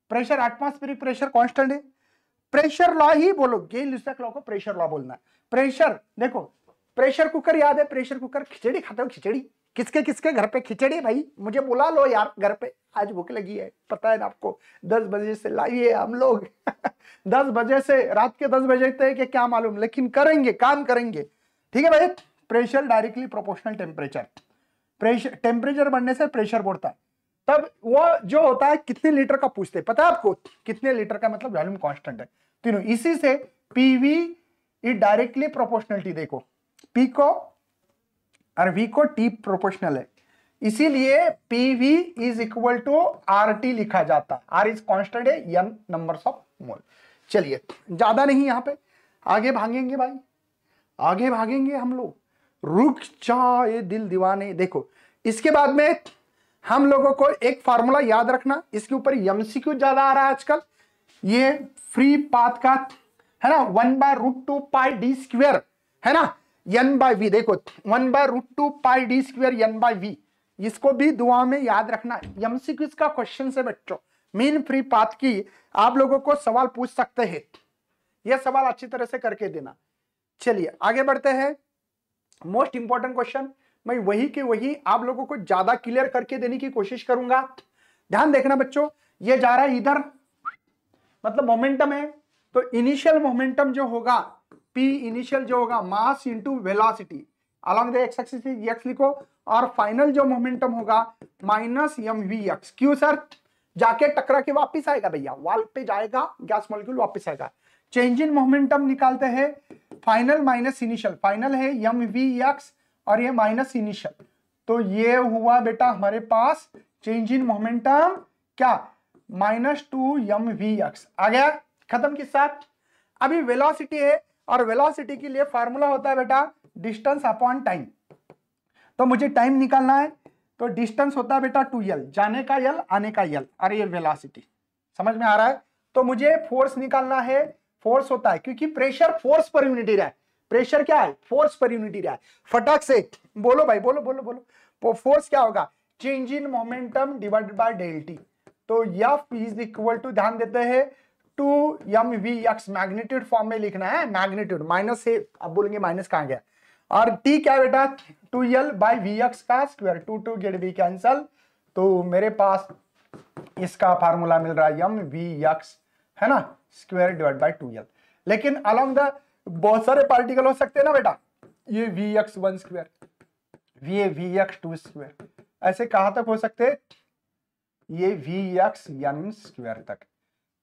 प्रेशर एटमोस्फेरिक प्रेशर कॉन्स्टेंट है प्रेशर लॉ ही बोलो गेल लॉ को प्रेशर लॉ बोलना है प्रेशर देखो प्रेशर कुकर याद है प्रेशर कुकर खिचड़ी खाते हो खिचड़ी किसके किसके घर पे खिचड़ी भाई मुझे बुला लो यार घर पे आज भूख लगी है पता है ना आपको दस बजे से लाइए हम लोग (laughs) दस बजे से रात के दस बजे तक कि क्या मालूम लेकिन करेंगे काम करेंगे ठीक है भाई pressure directly proportional temperature pressure temperature बढ़ने से प्रेशर बढ़ता है तब वो जो होता है कितने लीटर का पूछते हैं पता है आपको कितने लीटर का मतलब वॉल्यूम कॉन्स्टेंट है तीनों इसी से पीवी वी डायरेक्टली प्रोपोर्शनलिटी देखो पी को और वी को टी प्रोपोर्शनल है इसीलिए P V is equal to R T लिखा जाता है आर इज कॉन्स्टेंट है यन नंबर ऑफ मोल चलिए ज्यादा नहीं यहाँ पे आगे भागेंगे भाई आगे भागेंगे हम लोग रुक जाए दिल दीवाने देखो इसके बाद में हम लोगों को एक फार्मूला याद रखना इसके ऊपर एमसीक्यू ज्यादा आ रहा है आजकल ये फ्री पाथ का है ना one by root two pi D square है ना एन बाय वी देखो one by root two pi D square N by V इसको भी दुआ में याद रखना एमसीक्यूज का क्वेश्चन से बच्चों मीन फ्री पाथ की आप लोगों को सवाल पूछ सकते हैं यह सवाल अच्छी तरह से करके देना चलिए आगे बढ़ते हैं मोस्ट इंपॉर्टेंट क्वेश्चन मैं वही के वही आप लोगों को ज्यादा क्लियर करके देने की कोशिश करूंगा ध्यान देखना बच्चों ये जा रहा है इधर मतलब मोमेंटम है तो इनिशियल मोमेंटम जो होगा पी इनिशियल जो होगा mass into velocity along the X X X लिखो और फाइनल जो मोमेंटम होगा माइनस एम वी एक्स क्यू सर जाके टकरा के वापस आएगा भैया वाल पे जाएगा गैस मॉलिक्यूल वापस आएगा चेंज इन मोमेंटम निकालते हैं फाइनल माइनस इनिशियल फाइनल है एम वी एक्स और ये माइनस इनिशियल तो ये हुआ बेटा हमारे पास चेंज इन मोमेंटम क्या minus two M V X आ गया खत्म किस साथ अभी वेलोसिटी है और वेलोसिटी के लिए फार्मूला होता है बेटा डिस्टेंस अपॉन टाइम तो मुझे टाइम निकालना है तो डिस्टेंस होता है बेटा टू यल जाने का यल आने का यल और ये वेलासिटी समझ में आ रहा है तो मुझे फोर्स निकालना है फोर्स होता है क्योंकि प्रेशर फोर्स पर यूनिटी रहा है प्रेशर क्या है फोर्स पर यूनिटी रहा है फटाक से बोलो भाई बोलो बोलो बोलो फोर्स क्या होगा change in momentum divided by delta T तो यफ इज इक्वल टू ध्यान देते हैं two M V X magnitude form में लिखना है मैग्नेट्यूड माइनस से अब बोलेंगे माइनस कहाँ गया और टी क्या बेटा two L by V X का square two two get V cancel तो मेरे पास इसका फार्मूला मिल रहा है एम वी एक्स है ना square divide by two L लेकिन अलॉन्ग द बहुत सारे पार्टिकल हो सकते हैं ना बेटा ये वी एक्स वन स्क्वायर ए वी एक्स टू स्क्वायर ऐसे कहाँ तक हो सकते ये वी एक्स एन स्क्वायर तक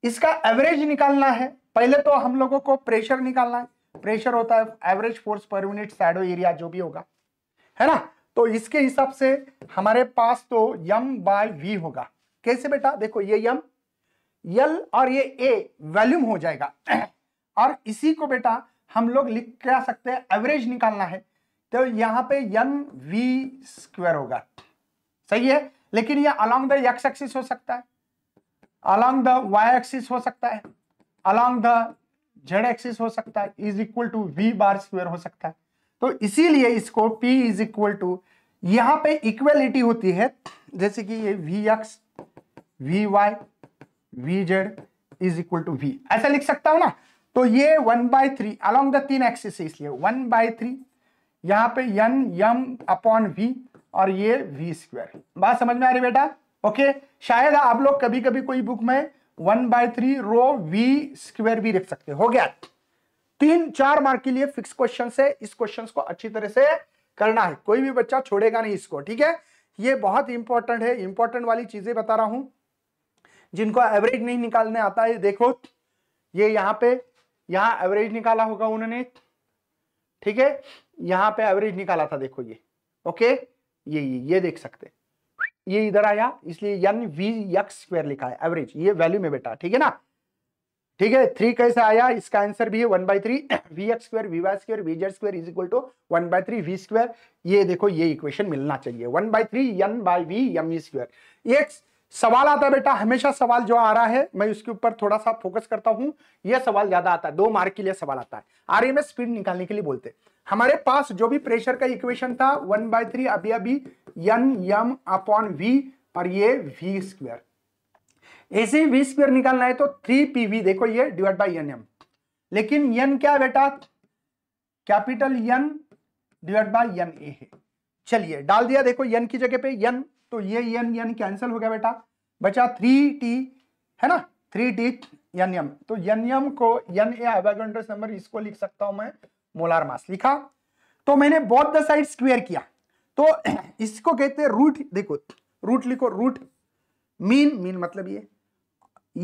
इसका एवरेज निकालना है पहले तो हम लोगों को प्रेशर निकालना है प्रेशर होता है एवरेज फोर्स पर यूनिट साइडो एरिया जो भी होगा है ना तो इसके हिसाब से हमारे पास तो यम बाय वी होगा कैसे बेटा देखो ये यम यल और ये ए वैल्यूम हो जाएगा (clears throat) और इसी को बेटा हम लोग लिख क्या सकते हैं एवरेज निकालना है तो यहाँ पे यम वी स्क्वायर होगा सही है लेकिन ये अलोंग द एक्स एक्सिस हो सकता है अलॉन्ग द वाई एक्सिस हो सकता है अलॉन्ग द जेड एक्सिस हो सकता है is equal to V bar square हो सकता है तो इसीलिए इसको पी इज इक्वल टू यहां पे इक्वेलिटी होती है जैसे कि ये V X V Y V Z is equal to V ऐसा लिख सकता हूं ना तो ये one by three along the तीन एक्सिस इसलिए वन बाई थ्री यहां पे यन यम अपॉन वी और ये वी स्क्वायर बात समझ में आ रही बेटा ओके शायद आप लोग कभी कभी कोई बुक में one by three rho V square भी रख सकते हो गया तीन चार मार्क के लिए फिक्स क्वेश्चन है इस क्वेश्चन को अच्छी तरह से करना है कोई भी बच्चा छोड़ेगा नहीं इसको ठीक है ये बहुत इंपॉर्टेंट है इंपॉर्टेंट वाली चीजें बता रहा हूं जिनको एवरेज नहीं निकालने आता है देखो ये यहाँ पे यहाँ एवरेज निकाला होगा उन्होंने ठीक है यहाँ पे एवरेज निकाला था देखो ये ओके ये ये, ये देख सकते ये इधर आया इसलिए यन वी एक्स स्क्वायर लिखा है एवरेज ये वैल्यू में बेटा ठीक है ना ठीक है थ्री कैसे आया इसका आंसर भी है one by three V X square V Y square V Z square is equal to one by three V square ये देखो ये इक्वेशन मिलना चाहिए one by three N by V M we square X सवाल आता है बेटा हमेशा सवाल जो आ रहा है मैं उसके ऊपर थोड़ा सा फोकस करता हूं यह सवाल ज्यादा आता है दो मार्क के लिए सवाल आता है आरएमएस स्पीड निकालने के लिए बोलते हमारे पास जो भी प्रेशर का इक्वेशन था वन बाय थ्री अभी अभी एन एम अपॉन वी और ये वी स्क्वेयर ऐसे वी स्क्वेयर निकालना है तो थ्री पी वी देखो ये डिवाइड बाई एन एम लेकिन यन क्या बेटा capital N divide by N A है चलिए डाल दिया देखो यन की जगह पे यन तो ये एन यन कैंसिल हो गया बेटा बचा थ्री टी है ना थ्री टी एन एम तो एन एम को एन ए नंबर इसको लिख सकता हूं मैं मोलार मास लिखा तो मैंने बोथ द साइड स्क्वेयर किया तो (clears throat) इसको कहते हैं रूट देखो रूट लिखो रूट मीन मीन मतलब ये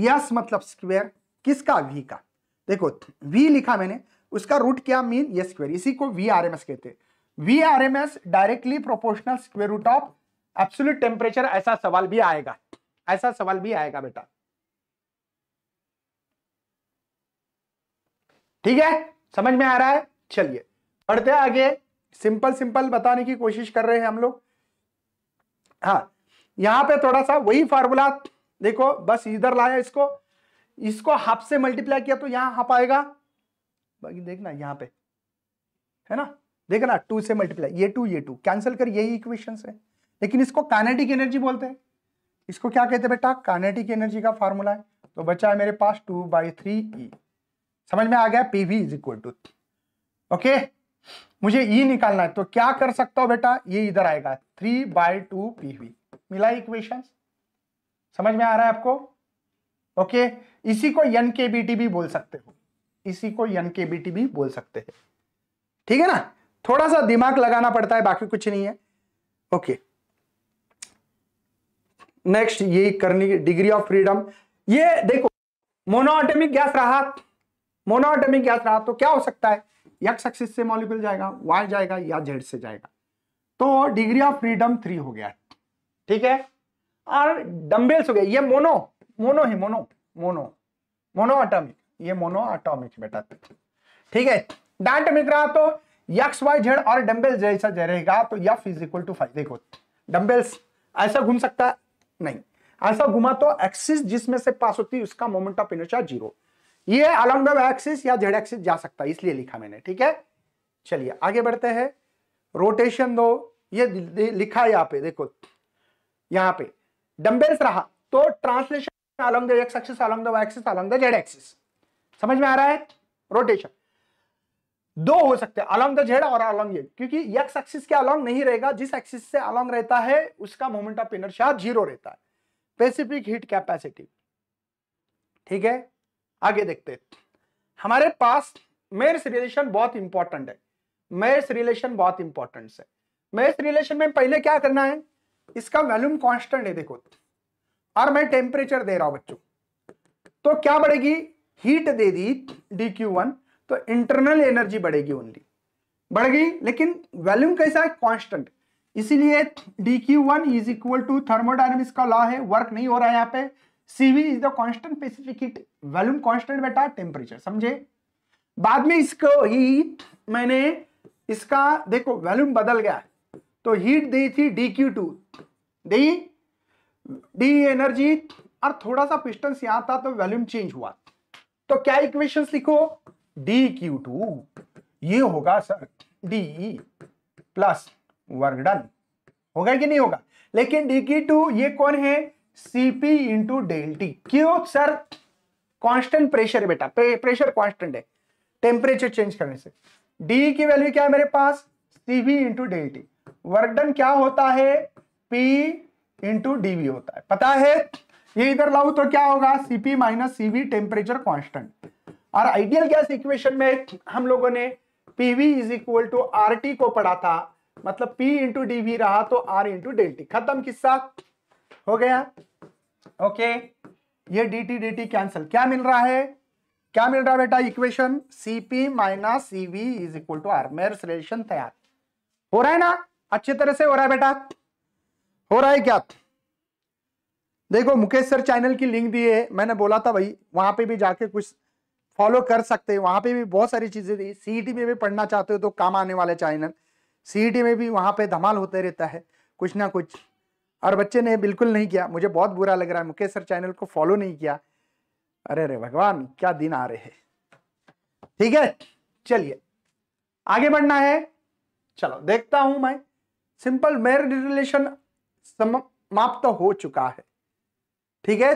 यस मतलब स्क्वेयर किसका वी का देखो वी लिखा मैंने उसका रूट क्या मीन ये स्क्वेयर इसी को वी आर एम एस कहते हैं V R M S directly proportional square root of absolute temperature ऐसा सवाल भी आएगा ऐसा सवाल भी आएगा बेटा ठीक है समझ में आ रहा है चलिए बढ़ते आगे सिंपल सिंपल बताने की कोशिश कर रहे हैं हम लोग हाँ यहां पे थोड़ा सा वही फार्मूला देखो बस इधर लाया इसको इसको हाफ से मल्टीप्लाई किया तो यहां हाफ आएगा बाकी देखना यहां पे है ना देखना टू से मल्टीप्लाई ये टू ये टू कैंसिल कर यही इक्वेशन है लेकिन इसको कानेटिक एनर्जी बोलते हैं इसको क्या कहते हैं बेटा कानेटिक एनर्जी का फॉर्मूला है तो बचा है मेरे पास टू बाई थ्री ई समझ में आ गया P V is equal to okay मुझे ई e निकालना है तो क्या कर सकता हूं बेटा ये इधर आएगा three by two P V मिला इक्वेशन समझ में आ रहा है आपको ओके इसी को एन के बी टी भी बोल सकते हो इसी को एन के बी टी भी बोल सकते हैं ठीक है ना थोड़ा सा दिमाग लगाना पड़ता है बाकी कुछ नहीं है ओके नेक्स्ट ये करनी डिग्री ऑफ फ्रीडम ये देखो मोनोटेमिक गैस रहा मोनोटेमिक गैस रहा तो क्या हो सकता है यक्स एक्सिस से मॉलिक्यूल जाएगा वाई जाएगा या जेड से जाएगा तो डिग्री ऑफ फ्रीडम थ्री हो गया ठीक है और डम्बेल्स हो गया ये मोनो मोनो है मोनो मोनो मोनो मोनोआटोमिक ये मोनो मोनोआटोमिक बेटा ठीक है डायटोमिक रहा तो यक्स वाई जेड और डम्बेल्स जैसा रहेगा तो F is equal to five देखो डम्बेल्स ऐसा घूम सकता है नहीं ऐसा घुमा तो एक्सिस जिसमें से पास होती है उसका मोमेंट ऑफ इनर्शिया जीरो ये अलॉन्ग द एक्सिस या जेड एक्सिस जा सकता है इसलिए लिखा मैंने ठीक है चलिए आगे बढ़ते हैं रोटेशन दो ये लिखा है यहाँ पे देखो यहाँ पे डम्बेल्स रहा तो translation along the X axis along the Y axis along the Z axis समझ में आ रहा है रोटेशन दो हो सकते हैं अलॉन्ग द जेड और अलॉन्ग ये क्योंकि यक्स एक्सिस के अलॉन्ग नहीं रहेगा जिस एक्सिस से अलॉन्ग रहता है उसका मोमेंट ऑफ इनर्शिया जीरो रहता है स्पेसिफिक हीट कैपेसिटी ठीक है आगे देखते हैं हमारे पास मेयर्स रिलेशन बहुत इंपॉर्टेंट है मेयर्स रिलेशन बहुत इंपॉर्टेंट है मेयर्स रिलेशन में पहले क्या करना है इसका वैल्यूम कॉन्स्टेंट है देखो और मैं टेम्परेचर दे रहा हूं बच्चों तो क्या बढ़ेगी हीट दे दी डी क्यू वन तो इंटरनल एनर्जी बढ़ेगी ओनली बढ़ गई लेकिन वॉल्यूम कैसा है कॉन्स्टेंट इसीलिए D Q one is equal to thermodynamics का लॉ है वर्क नहीं हो रहा है यहाँ पे CV is the constant specific heat volume constant बेटा टेम्परेचर समझे बाद में इसको हीट मैंने इसका देखो वॉल्यूम बदल गया तो हीट दी थी डी क्यू टू दी डी एनर्जी और थोड़ा सा पिस्टन यहां था तो वॉल्यूम चेंज हुआ तो क्या इक्वेशन लिखो डी क्यू टू ये होगा sir D plus work done होगा कि नहीं होगा लेकिन डी क्यू टू ये कौन है सीपी इंटू डेल टी क्यों सर कांस्टेंट प्रेशर है बेटा प्रेशर कांस्टेंट है टेम्परेचर चेंज करने से डी की वैल्यू क्या है मेरे पास CV into del T work done क्या होता है पी इंटू डीवी होता है पता है ये इधर लाऊ तो क्या होगा CP minus CV temperature constant और आइडियल गैस इक्वेशन में हम लोगों ने P V is equal to R T को पढ़ा था मतलब पी इंटू डी वी रहा तो आर इंटू डेल टी खत्म किस्सा हो गया ओके ये D T D T cancel क्या मिल रहा है क्या मिल रहा है बेटा equation C P minus C V is equal to R Mayer relation तैयार हो रहा है ना अच्छे तरह से हो रहा है बेटा हो रहा है क्या देखो मुकेश सर चैनल की लिंक दी है मैंने बोला था भाई वहां पे भी जाके कुछ फॉलो कर सकते हैं वहां पे भी बहुत सारी चीज़ें थी सीईटी e में भी पढ़ना चाहते हो तो काम आने वाले चैनल सीईटी e में भी वहां पे धमाल होते रहता है कुछ ना कुछ और बच्चे ने बिल्कुल नहीं किया मुझे बहुत बुरा लग रहा है मुकेश सर चैनल को फॉलो नहीं किया अरे अरे भगवान क्या दिन आ रहे हैं ठीक है चलिए आगे बढ़ना है चलो देखता हूं मैं सिंपल मेरिट रिलेशन समाप्त तो हो चुका है ठीक है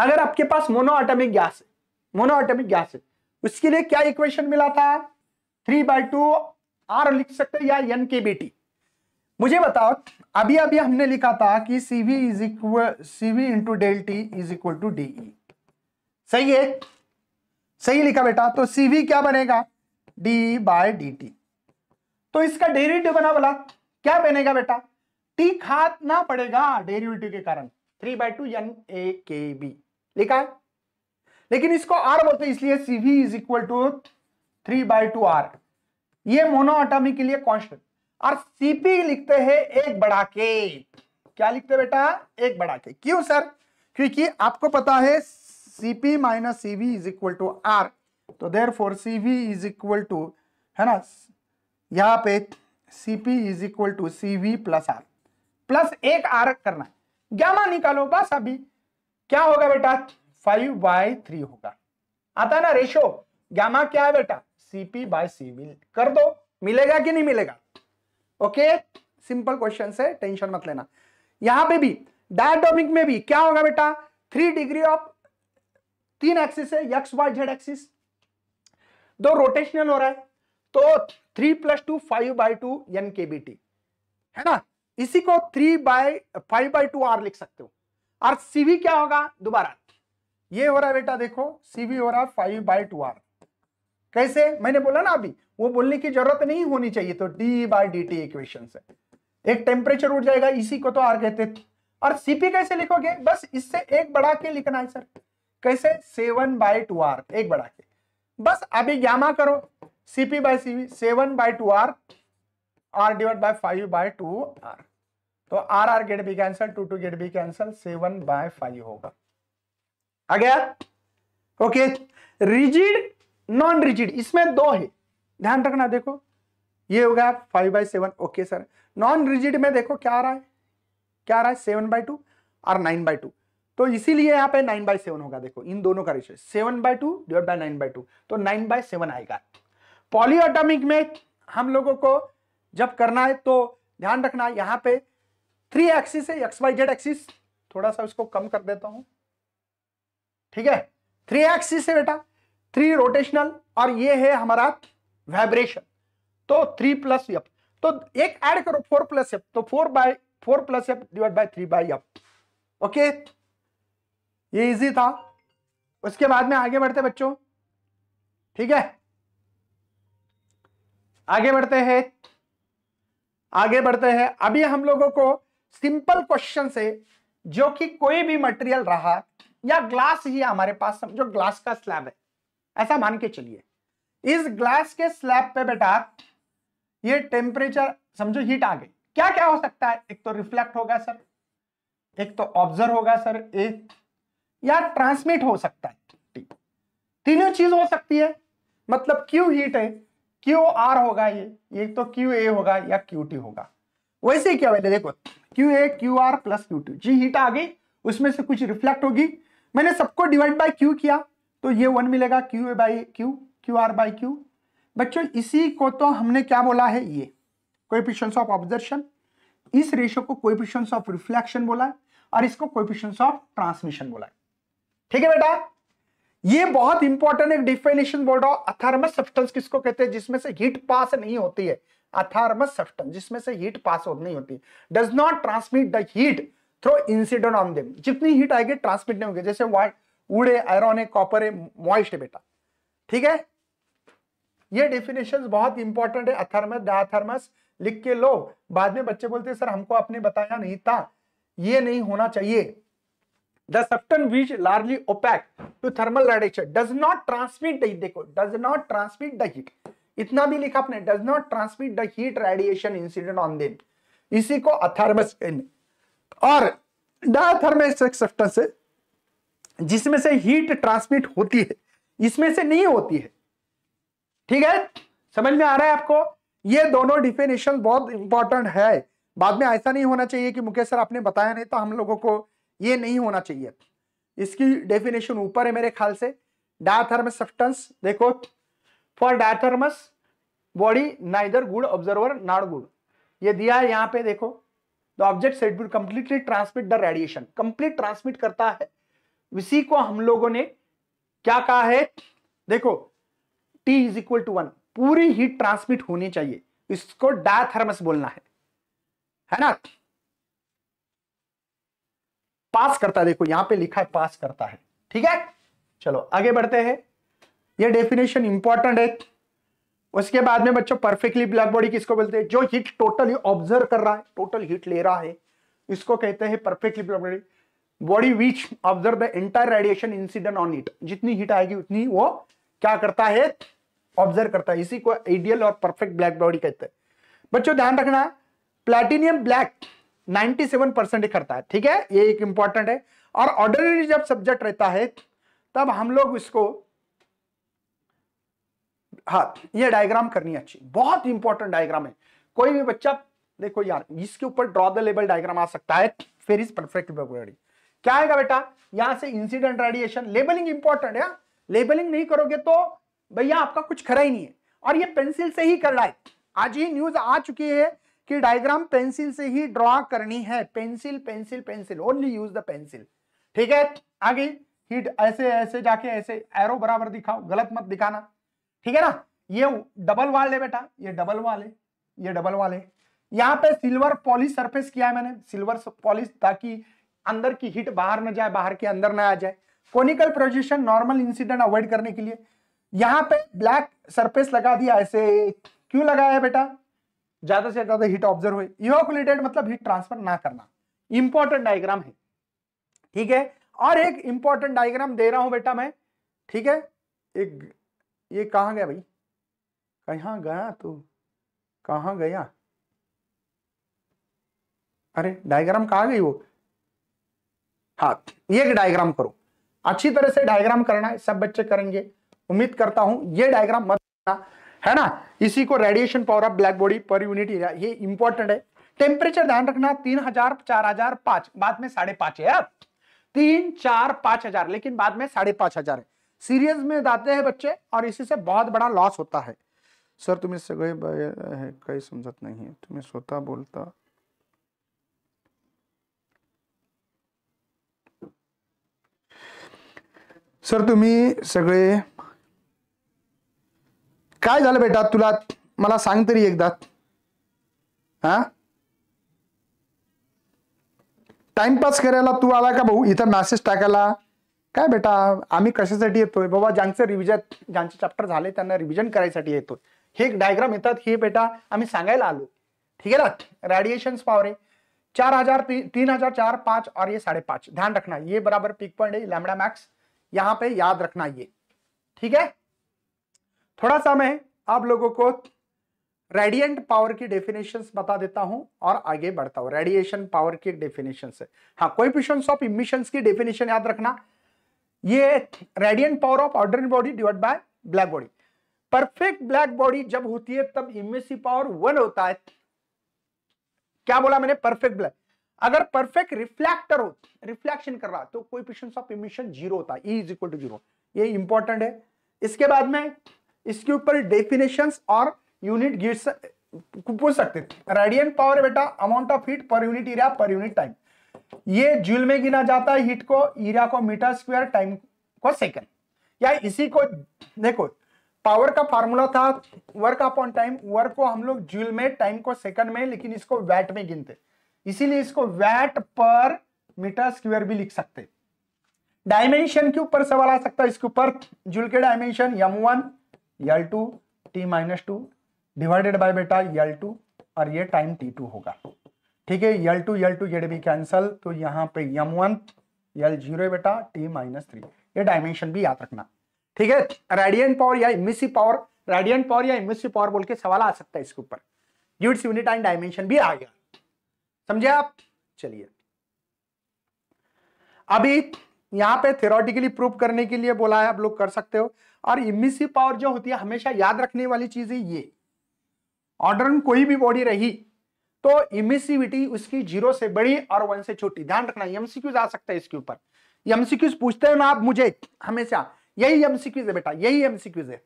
अगर आपके पास मोनोआटोमिक गैस है मोनोआटोमिक गैस है उसके लिए क्या इक्वेशन मिला था थ्री बाई टू आर लिख सकते या एन के बी टी मुझे बताओ अभी अभी हमने लिखा था कि CV is equal CV into del T is equal to D E सही है सही लिखा बेटा तो सीवी क्या बनेगा डी बाय डी टी तो इसका डेरिवेटिव बना बोला क्या बनेगा बेटा टी खातना पड़ेगा डेरिवेटिव के कारण three by two N A K B लिखा है लेकिन इसको आर बोलते हैं इसलिए V is equal to three by two R ये मोनोआटॉमी के लिए कांस्टेंट और सीपी लिखते हैं एक बड़ा के क्या लिखते बेटा एक बड़ा के क्यों सर क्योंकि आपको पता है CP minus C V is equal to R तो therefore C V is equal to है ना यहां पे CP is equal to C V plus R plus एक आर करना है गामा निकालो बस अभी क्या होगा बेटा फाइव बाई थ्री होगा आता है ना रेशो गामा क्या है बेटा सीपी बाय सीवी कर दो मिलेगा कि नहीं मिलेगा ओके सिंपल क्वेश्चन से टेंशन मत लेना यहां पे भी डायटोमिक में भी क्या होगा बेटा थ्री डिग्री ऑफ तीन एक्सिस है यक्स वाई जेड एक्सिस दो रोटेशनल हो रहा है तो three plus two five by two N K B T है ना इसी को three by five by two R लिख सकते हो और सीवी क्या होगा दोबारा ये हो रहा बेटा देखो सीवी हो रहा फाइव बाई टू आर कैसे मैंने बोला ना अभी वो बोलने की जरूरत नहीं होनी चाहिए तो D by D T equation से एक टेम्परेचर उठ जाएगा इसी को तो आर कहते थे और सीपी कैसे लिखोगे बस इससे एक बढ़ा के लिखना है सर कैसे सेवन बाई टू आर एक बढ़ा के बस अभी ज्ञामा करो CP by CV seven by two R R divide by five by two R तो R R get B cancel two two get B cancel seven by five होगा आ गया ओके रिजिड नॉन रिजिड इसमें दो है ध्यान रखना देखो ये हो गया five by seven okay sir non rigid में देखो क्या आ रहा है क्या आ रहा है सेवन बाय टू और नाइन बाय टू तो इसीलिए यहाँ पे नाइन बाय सेवन होगा देखो इन दोनों का ratio seven by two divide by nine by two तो नाइन बाय सेवन आएगा पॉलीऑटोमिक में हम लोगों को जब करना है तो ध्यान रखना यहां पे थ्री एक्सिस है एक्स वाई जेड एक्सिस थोड़ा सा उसको कम कर देता हूं ठीक है थ्री एक्सिस है बेटा थ्री रोटेशनल और ये है हमारा वाइब्रेशन तो थ्री प्लस एफ तो एक ऐड करो फोर प्लस एफ तो four by four plus F divide by three by F okay ये इजी था उसके बाद में आगे बढ़ते बच्चों ठीक है आगे बढ़ते हैं आगे बढ़ते हैं अभी हम लोगों को सिंपल क्वेश्चन से जो कि कोई भी मटेरियल रहा या ग्लास ही हमारे पास समझो ग्लास का स्लैब है ऐसा मान के चलिए इस ग्लास के स्लैब पे बेटा ये टेम्परेचर समझो हीट आ गई क्या क्या हो सकता है एक तो रिफ्लेक्ट होगा सर एक तो ऑब्जर्व होगा सर एक या ट्रांसमिट हो सकता है तीनों चीज हो सकती है मतलब क्यों हीट है क्यू आर होगा ये ये तो क्यू ए होगा या क्यू टी होगा वैसे ही क्या वैल्यू देखो Q A Q R plus Q T जी हीट आ गई उसमें से कुछ रिफ्लेक्ट होगी मैंने सबको डिवाइड बाय क्यू किया तो ये वन मिलेगा Q A by Q Q R by Q बच्चों इसी को तो हमने क्या बोला है ये कोएफिशिएंट्स ऑफ ऑब्जर्वेशन इस रेशो को कोएफिशिएंट्स ऑफ रिफ्लेक्शन बोला है और इसको कोएफिशिएंट्स ऑफ ट्रांसमिशन बोला है ठीक है बेटा ये बहुत इंपॉर्टेंट एक डिफिनेशन बोल रहा हूं अथार्मस सब्सटेंस किसको कहते हैं जिसमें से हीट पास नहीं होती है अथार्मस सब्सटेंस जिसमें से हीट पास नहीं होती does not transmit the heat through incident on them जितनी हीट आएगी ट्रांसमिट नहीं होगी जैसे वुड है आयरन है कॉपर है मॉइस्ट है बेटा ठीक है ये डेफिनेशन बहुत इंपॉर्टेंट है अथर्मस डाथर्मस लिख के लो बाद में बच्चे बोलते हैं सर हमको आपने बताया नहीं था ये नहीं होना चाहिए The septum which largely opaque to thermal radiation does not transmit the heat देखो does not transmit the heat इतना भी लिखा आपने does not transmit the heat radiation incident on them इसी को अथर्मस और डाथर्मस सब्सटेंस है जिसमें से हीट ट्रांसमिट होती है इसमें से नहीं होती है ठीक है समझ में आ रहा है आपको ये दोनों डिफिनेशन बहुत इंपॉर्टेंट है बाद में ऐसा नहीं होना चाहिए कि मुकेश सर आपने बताया नहीं तो हम लोगों को ये नहीं होना चाहिए इसकी डेफिनेशन ऊपर है मेरे ख्याल से डायथर्मस सब्सटेंस देखो for diathermous body neither good observer not good ये दिया है यहां पे देखो the object set will completely transmit the radiation complete transmit करता है इसी को हम लोगों ने क्या कहा है देखो T is equal to one पूरी हीट ट्रांसमिट होनी चाहिए इसको डायथर्मस बोलना है है ना पास करता है देखो यहां पे लिखा है पास करता है ठीक है चलो आगे बढ़ते हैं ये डेफिनेशन इंपॉर्टेंट है उसके बाद में बच्चों परफेक्टली ब्लैक बॉडी किसको बोलते हैं जो हिट टोटली ऑब्जर्व कर रहा है टोटल हिट ले रहा है इसको कहते हैं perfectly black body body which observe the entire radiation incident on it जितनी हिट आएगी उतनी वो क्या करता है ऑब्जर्व करता है इसी को आइडियल और परफेक्ट ब्लैक बॉडी कहते हैं बच्चों ध्यान रखना प्लेटिनियम ब्लैक 97 परसेंट करता है ठीक है ये एक इंपॉर्टेंट है और ऑर्डनरी जब सब्जेक्ट रहता है तब हम लोग इसको हाँ ये डायग्राम करनी अच्छी बहुत इंपॉर्टेंट डायग्राम है कोई भी बच्चा देखो यार इसके ऊपर ड्रॉ द लेबल डायग्राम आ सकता है फिर इज परफेक्ट बॉडी क्या आएगा बेटा यहां से इंसिडेंट रेडिएशन लेबलिंग इंपॉर्टेंट है लेबलिंग नहीं करोगे तो भैया आपका कुछ खरा ही नहीं है और ये पेंसिल से ही कर रहा है आज ही न्यूज आ चुकी है कि डायग्राम पेंसिल से ही ड्रॉ करनी है pencil pencil pencil only use the pencil ठीक है आगे हिट ऐसे ऐसे जाके ऐसे एरो बराबर दिखाओ गलत मत दिखाना ठीक है ना ये डबल वाले बेटा ये डबल वाले ये डबल वाले है यहाँ पे सिल्वर पॉलिश सरफेस किया है मैंने सिल्वर पॉलिश ताकि अंदर की हिट बाहर ना जाए बाहर के अंदर ना आ जाए conical projection normal incident avoid करने के लिए यहाँ पे ब्लैक सरफेस लगा दिया ऐसे क्यों लगाया बेटा ज्यादा से ज्यादा हीट ऑब्जर्व हुए इवोकुलेटेड मतलब हीट ट्रांसफर ना करना इंपॉर्टेंट डायग्राम है ठीक है और एक इंपॉर्टेंट डायग्राम दे रहा हूं बेटा मैं ठीक है एक ये कहा गया भाई कहा गया तू कहा गया अरे डायग्राम कहा गई वो हाँ ये डायग्राम करो अच्छी तरह से डायग्राम करना है सब बच्चे करेंगे उम्मीद करता हूं ये डायग्राम मत करना है ना इसी को radiation power of black body per unit area ये इंपॉर्टेंट है टेम्परेचर ध्यान रखना तीन हजार चार हजार पांच बाद में साढ़े पांच है आप तीन चार पांच हजार लेकिन बाद में साढ़े पांच हजार है सीरियस में जाते हैं बच्चे और इसी से बहुत बड़ा लॉस होता है सर तुम्हें कई समझत नहीं है तुम्हें सोता बोलता सर तुम्ही सगळे काय झालं बेटा तुला मला सांग तरी एकदा हा टाइमपास करायला तू आला का भाऊ इथं मॅसेज टाकायला काय बेटा आम्ही कशासाठी येतोय बाबा ज्यांचं रिव्हिजन ज्यांचे चॅप्टर झाले त्यांना रिव्हिजन करायसाठी येतोय हे एक डायग्राम येतात हे बेटा आम्ही सांगायला आलो ठीक आहे ना पॉवर आहे चार हजार तीन हजार चार पाच और ये साढ़े ध्यान रखना ये बराबर पिक पॉइंट आहे लैमडा मॅक्स यहाँ पे याद रखना ये ठीक आहे थोड़ा सा मैं आप लोगों को रेडियंट पावर की डेफिनेशंस बता देता हूं और आगे बढ़ता हूं रेडिएशन पावर की डेफिनेशन है हाँ कोइफिशिएंट्स ऑफ इमिशंस की डेफिनेशन याद रखना ये radiant power of other body divide by black body perfect black body जब होती है तब इमेसी पावर वन होता है क्या बोला मैंने परफेक्ट ब्लैक अगर परफेक्ट रिफ्लेक्टर हो रिफ्लेक्शन कर रहा तो कोई ऑफ इमिशन जीरो होता है e is equal to zero important है इसके बाद में इसके ऊपर डेफिनेशन और यूनिट गिव पूछ सकते थे रेडियन पावर बेटा amount of heat per unit area per unit time ये जूल में गिना जाता है हीट को एरिया को मीटर स्क्वायर टाइम को सेकंड या इसी को देखो पावर का फार्मूला था वर्क अपॉन टाइम वर्क को हम लोग जूल में टाइम को सेकंड में लेकिन इसको वैट में गिनते इसीलिए इसको वैट पर मीटर स्क्वायर भी लिख सकते डायमेंशन के ऊपर सवाल आ सकता है इसके ऊपर जूल के dimension M one L two T minus two divided by बेटा यल टू और ये टाइम टी टू होगा ठीक है यल टू यल टू ये भी कैंसल तो यहाँ पे यम वन यल जीरो बेटा टी माइनस थ्री ये डायमेंशन भी याद रखना ठीक है रेडियंट पावर या इमिसी पावर रेडियंट पावर या इमिसी पावर बोल के सवाल आ सकता है इसके ऊपर यूनिट्स यूनिट एंड डायमेंशन भी आ गया समझे आप चलिए अभी यहां पे थेरोटिकली प्रूव करने के लिए बोला है आप लोग कर सकते हो और इमिसिव पावर जो होती है हमेशा याद रखने वाली चीज है ये ऑर्डर कोई भी बॉडी रही तो इमिसिविटी उसकी जीरो से बड़ी और वन से छोटी ध्यान रखना एमसीक्यूज आ सकता है इसके ऊपर एमसीक्यूज पूछते हो ना आप मुझे हमेशा यही एमसीक्यूज है बेटा यही एमसीक्यूज है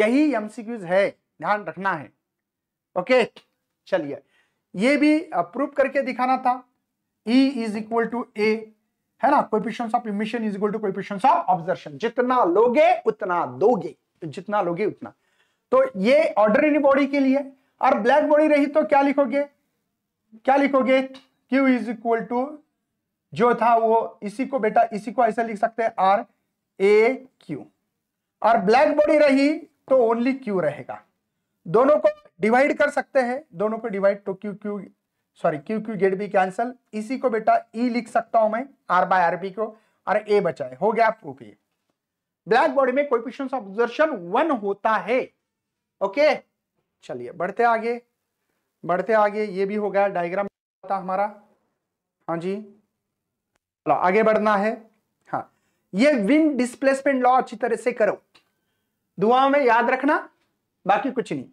यही एमसीक्यूज है ध्यान रखना है ओके चलिए ये भी अप्रूव करके दिखाना था e is equal to a है ना coefficients of emission is equal to coefficients of absorption जितना लोगे उतना दोगे तो जितना लोगे उतना तो ये ऑर्डररी बॉडी के लिए और ब्लैक बॉडी रही तो क्या लिखोगे क्या लिखोगे Q इज इक्वल टू जो था वो इसी को बेटा इसी को ऐसा लिख सकते हैं आर ए क्यू और ब्लैक बॉडी रही तो ओनली क्यू रहेगा दोनों को डिवाइड कर सकते हैं दोनों को डिवाइड तो Q Q sorry Q Q get B cancel इसी को बेटा ई e लिख सकता हूं मैं आर बाय आर बी को और ए बचाए हो गया प्रूफ ये ब्लैक बॉडी में कोई ऑब्जर्वेशन वन होता है ओके चलिए बढ़ते आगे बढ़ते आगे ये भी हो गया डायग्राम हमारा हाँ जी चलो आगे बढ़ना है हाँ ये विंड डिस्प्लेसमेंट लॉ अच्छी तरह से करो दुआ में याद रखना बाकी कुछ नहीं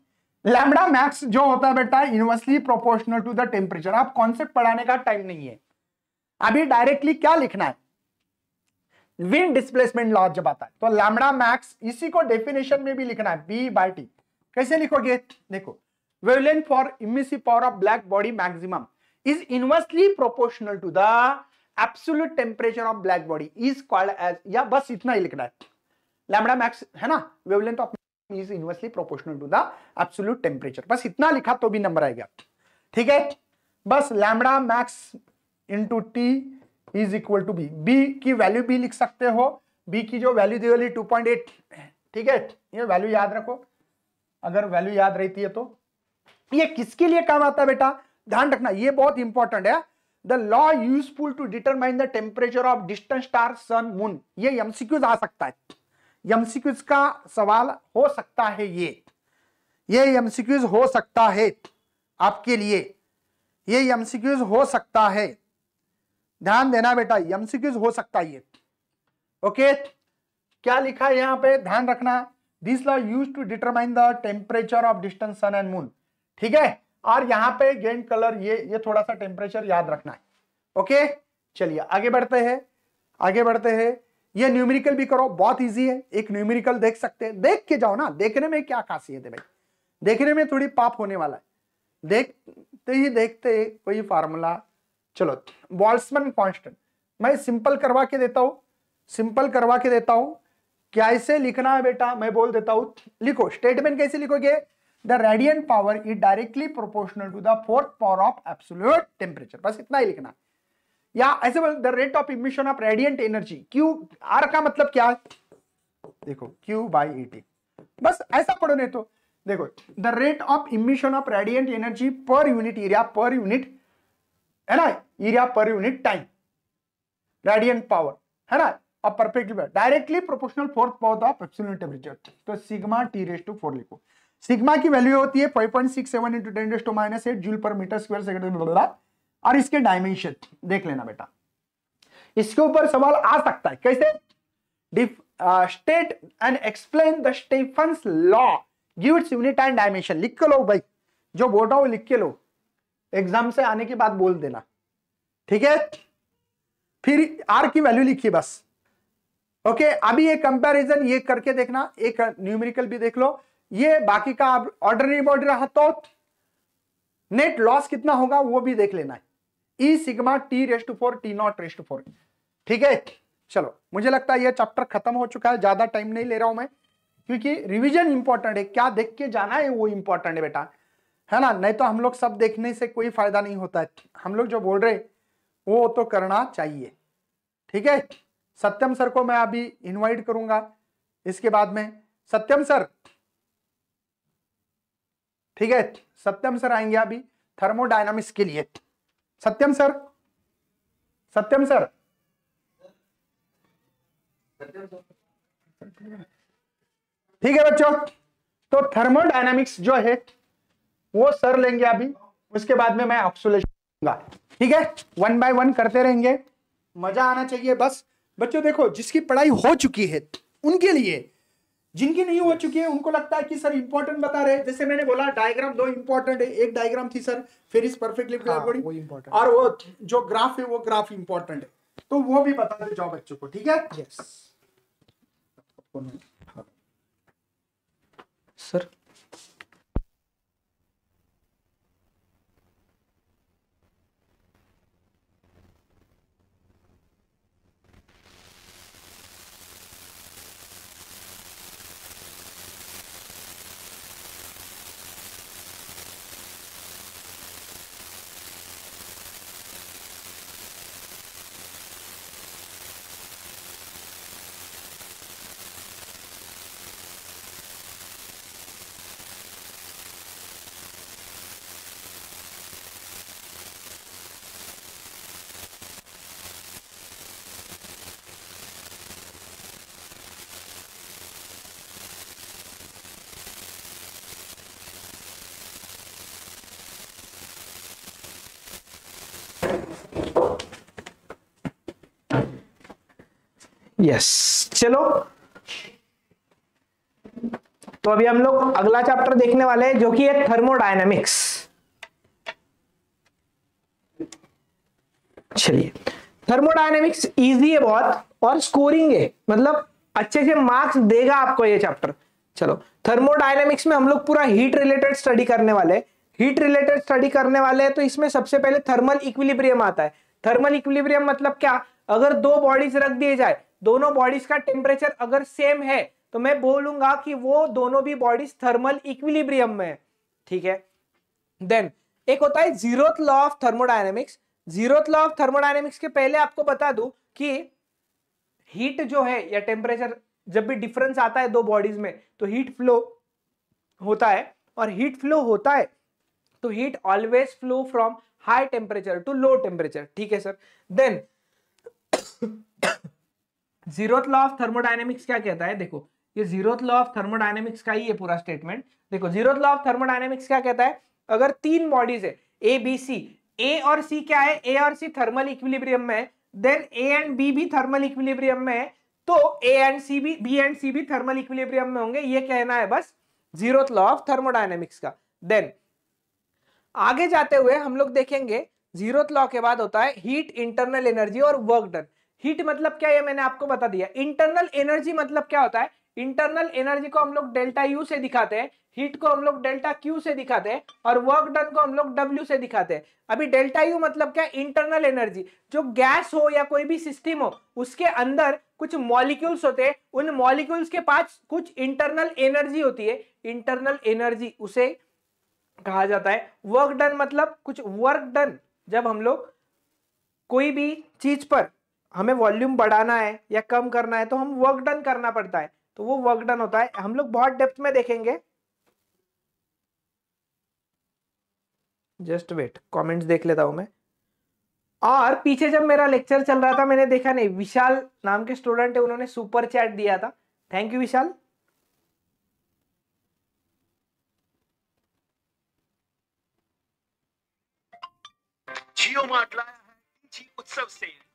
लैमडा मैक्स जो होता है बेटा inversely proportional to the temperature आप कॉन्सेप्ट पढ़ाने का टाइम नहीं है अभी डायरेक्टली क्या लिखना है विंड डिस्प्लेसमेंट लॉ जब आता है तो लैमडा मैक्स इसी को डेफिनेशन में भी लिखना है बी बाई टी कैसे लिखोगे देखो wavelength for emissive power of black body maximum is inversely proportional to the absolute temperature of black body is called as या बस इतना ही लिखना है लैमडा मैक्स है ना wavelength of is inversely proportional to the absolute temperature बस इतना लिखा तो भी नंबर आएगा ठीक है बस lambda max into T is equal to B B की वैल्यू भी लिख सकते हो बी की जो वैल्यू दी वाली टू पॉइंट एट ठीक है ये वैल्यू याद रखो अगर वैल्यू याद रहती है तो ये किसके लिए काम आता है बेटा ध्यान रखना ये बहुत इंपॉर्टेंट है the law useful to determine the temperature of distance star sun moon ये एमसीक्यूज आ सकता है एमसीक्यूज का सवाल हो सकता है ये ये एमसीक्यूज हो सकता है आपके लिए ये एमसीक्यूज हो सकता है ध्यान देना बेटा एमसीक्यूज हो सकता है ये ओके क्या लिखा है यहां पे ध्यान रखना this law use to determine the temperature of distance sun and moon ठीक है और यहां पे गेंद कलर ये ये थोड़ा सा टेम्परेचर याद रखना है ओके चलिए आगे बढ़ते हैं आगे बढ़ते हैं ये न्यूमेरिकल भी करो बहुत इजी है एक न्यूमेरिकल देख सकते हैं देख के जाओ ना देखने में क्या खासियत है भाई देखने में थोड़ी पाप होने वाला है देखते ही देखते कोई फार्मूला चलो बॉल्समन कॉन्स्टेंट मैं सिंपल करवा के देता हूं सिंपल करवा के देता हूं इसे लिखना है बेटा मैं बोल देता हूं लिखो स्टेटमेंट कैसे लिखोगे the radiant power is directly proportional to the fourth power of absolute temperature बस इतना ही लिखना है या ऐसे बोल the rate of emission of radiant energy Q R का मतलब क्या देखो क्यू बाई एटी बस ऐसा पढ़ो नहीं तो देखो the rate of emission of radiant energy पर यूनिट एरिया पर यूनिट है ना area per unit time radiant power है ना अब perfect directly proportional fourth power of epsilon temperature तो sigma T raise to four लिखो सिग्मा की value होती है 5.67 point six seven into ten to minus eight joule per metre square second और इसके डायमेंशन देख लेना बेटा इसके ऊपर सवाल आ सकता है कैसे state and explain the Stefan law give its unit and dimension लिख के लो भाई जो बोल रहा हूं लिख के लो एग्जाम से आने के बाद बोल देना ठीक है फिर आर की वैल्यू लिखिए बस ओके okay, अभी ये कंपैरिजन ये करके देखना एक न्यूमेरिकल भी देख लो ये बाकी का ऑर्डर बॉडी रहा तो नेट लॉस कितना होगा वो भी देख लेना है e sigma T raise to four T naught raise to four ठीक है चलो मुझे लगता है यह चैप्टर खत्म हो चुका है ज्यादा टाइम नहीं ले रहा हूं मैं क्योंकि रिविजन इंपॉर्टेंट है क्या देख के जाना है वो इंपॉर्टेंट है बेटा है ना नहीं तो हम लोग सब देखने से कोई फायदा नहीं होता है हम लोग जो बोल रहे वो तो करना चाहिए ठीक है सत्यम सर को मैं अभी इनवाइट करूंगा इसके बाद में सत्यम सर ठीक है सत्यम सर आएंगे अभी थर्मोडायनामिक्स के लिए सत्यम सर सत्यम सर ठीक है बच्चों तो थर्मोडायनामिक्स जो है वो सर लेंगे अभी उसके बाद में मैं लूंगा ठीक है वन बाय वन करते रहेंगे मजा आना चाहिए बस बच्चों देखो जिसकी पढ़ाई हो चुकी है उनके लिए जिनकी नहीं हो चुकी है उनको लगता है कि सर इंपॉर्टेंट बता रहे जैसे मैंने बोला डायग्राम दो इंपॉर्टेंट है एक डायग्राम थी सर फिर इस परफेक्टली कोलाबोरेटिव हाँ, और वो जो ग्राफ है वो ग्राफ इंपॉर्टेंट है तो वो भी बता दे जाओ बच्चों को ठीक है यस yes. सर हाँ। यस चलो तो अभी हम लोग अगला चैप्टर देखने वाले हैं जो कि है थर्मोडायनेमिक्स चलिए थर्मोडायनेमिक्स इजी है बहुत और स्कोरिंग है मतलब अच्छे से मार्क्स देगा आपको ये चैप्टर चलो थर्मोडायनेमिक्स में हम लोग पूरा हीट रिलेटेड स्टडी करने वाले हीट रिलेटेड स्टडी करने वाले हैं तो इसमें सबसे पहले थर्मल इक्विलिब्रियम आता है थर्मल इक्विलिब्रियम मतलब क्या अगर दो बॉडीज रख दिए जाए दोनों बॉडीज का टेम्परेचर अगर सेम है तो मैं बोलूंगा कि वो दोनों भी बॉडीज थर्मल इक्विलिब्रियम में है ठीक है देन एक होता है zeroth law of thermodynamics zeroth law of thermodynamics के पहले आपको बता दू कि हीट जो है या टेम्परेचर जब भी डिफरेंस आता है दो बॉडीज में तो हीट फ्लो होता है और हीट फ्लो होता है तो heat always flow from high temperature to low temperature ठीक है sir then zeroth law of thermodynamics क्या कहता है देखो ये जीरोथ लॉ ऑफ थर्मोडाइनेमिक्स का ही ये पूरा स्टेटमेंट देखो जीरोथ लॉ ऑफ थर्मोडाइनेमिक्स क्या कहता है अगर तीन बॉडीज है ए बी सी ए और सी क्या है ए और सी थर्मल इक्विलिब्रियम में है देन ए एंड बी भी थर्मल इक्विलिब्रियम में है तो ए एंड सी भी बी एंड सी भी थर्मल इक्विलिब्रियम में होंगे ये कहना है बस जीरोथ लॉ ऑफ थर्मोडाइनेमिक्स का देन आगे जाते हुए हम लोग देखेंगे जीरोथ लॉ के बाद होता है हीट इंटरनल एनर्जी और वर्क डन हीट मतलब क्या है मैंने आपको बता दिया इंटरनल एनर्जी मतलब क्या होता है इंटरनल एनर्जी को हम लोग डेल्टा यू से दिखाते हैं हीट को हम लोग डेल्टा क्यू से दिखाते हैं और वर्क डन को हम लोग डब्ल्यू से दिखाते हैं अभी डेल्टा यू मतलब क्या इंटरनल एनर्जी जो गैस हो या कोई भी सिस्टम हो उसके अंदर कुछ मॉलिक्यूल्स होते हैं उन मॉलिक्यूल्स के पास कुछ इंटरनल एनर्जी होती है इंटरनल एनर्जी उसे कहा जाता है वर्क डन मतलब कुछ वर्क डन जब हम लोग कोई भी चीज पर हमें वॉल्यूम बढ़ाना है या कम करना है तो हम वर्क डन करना पड़ता है तो वो वर्क डन होता है हम लोग बहुत डेप्थ में देखेंगे जस्ट वेट कमेंट्स देख लेता हूं मैं और पीछे जब मेरा लेक्चर चल रहा था मैंने देखा नहीं विशाल नाम के स्टूडेंट है उन्होंने सुपर चैट दिया था thank you Vishal JioMart लाया है उत्सव सेल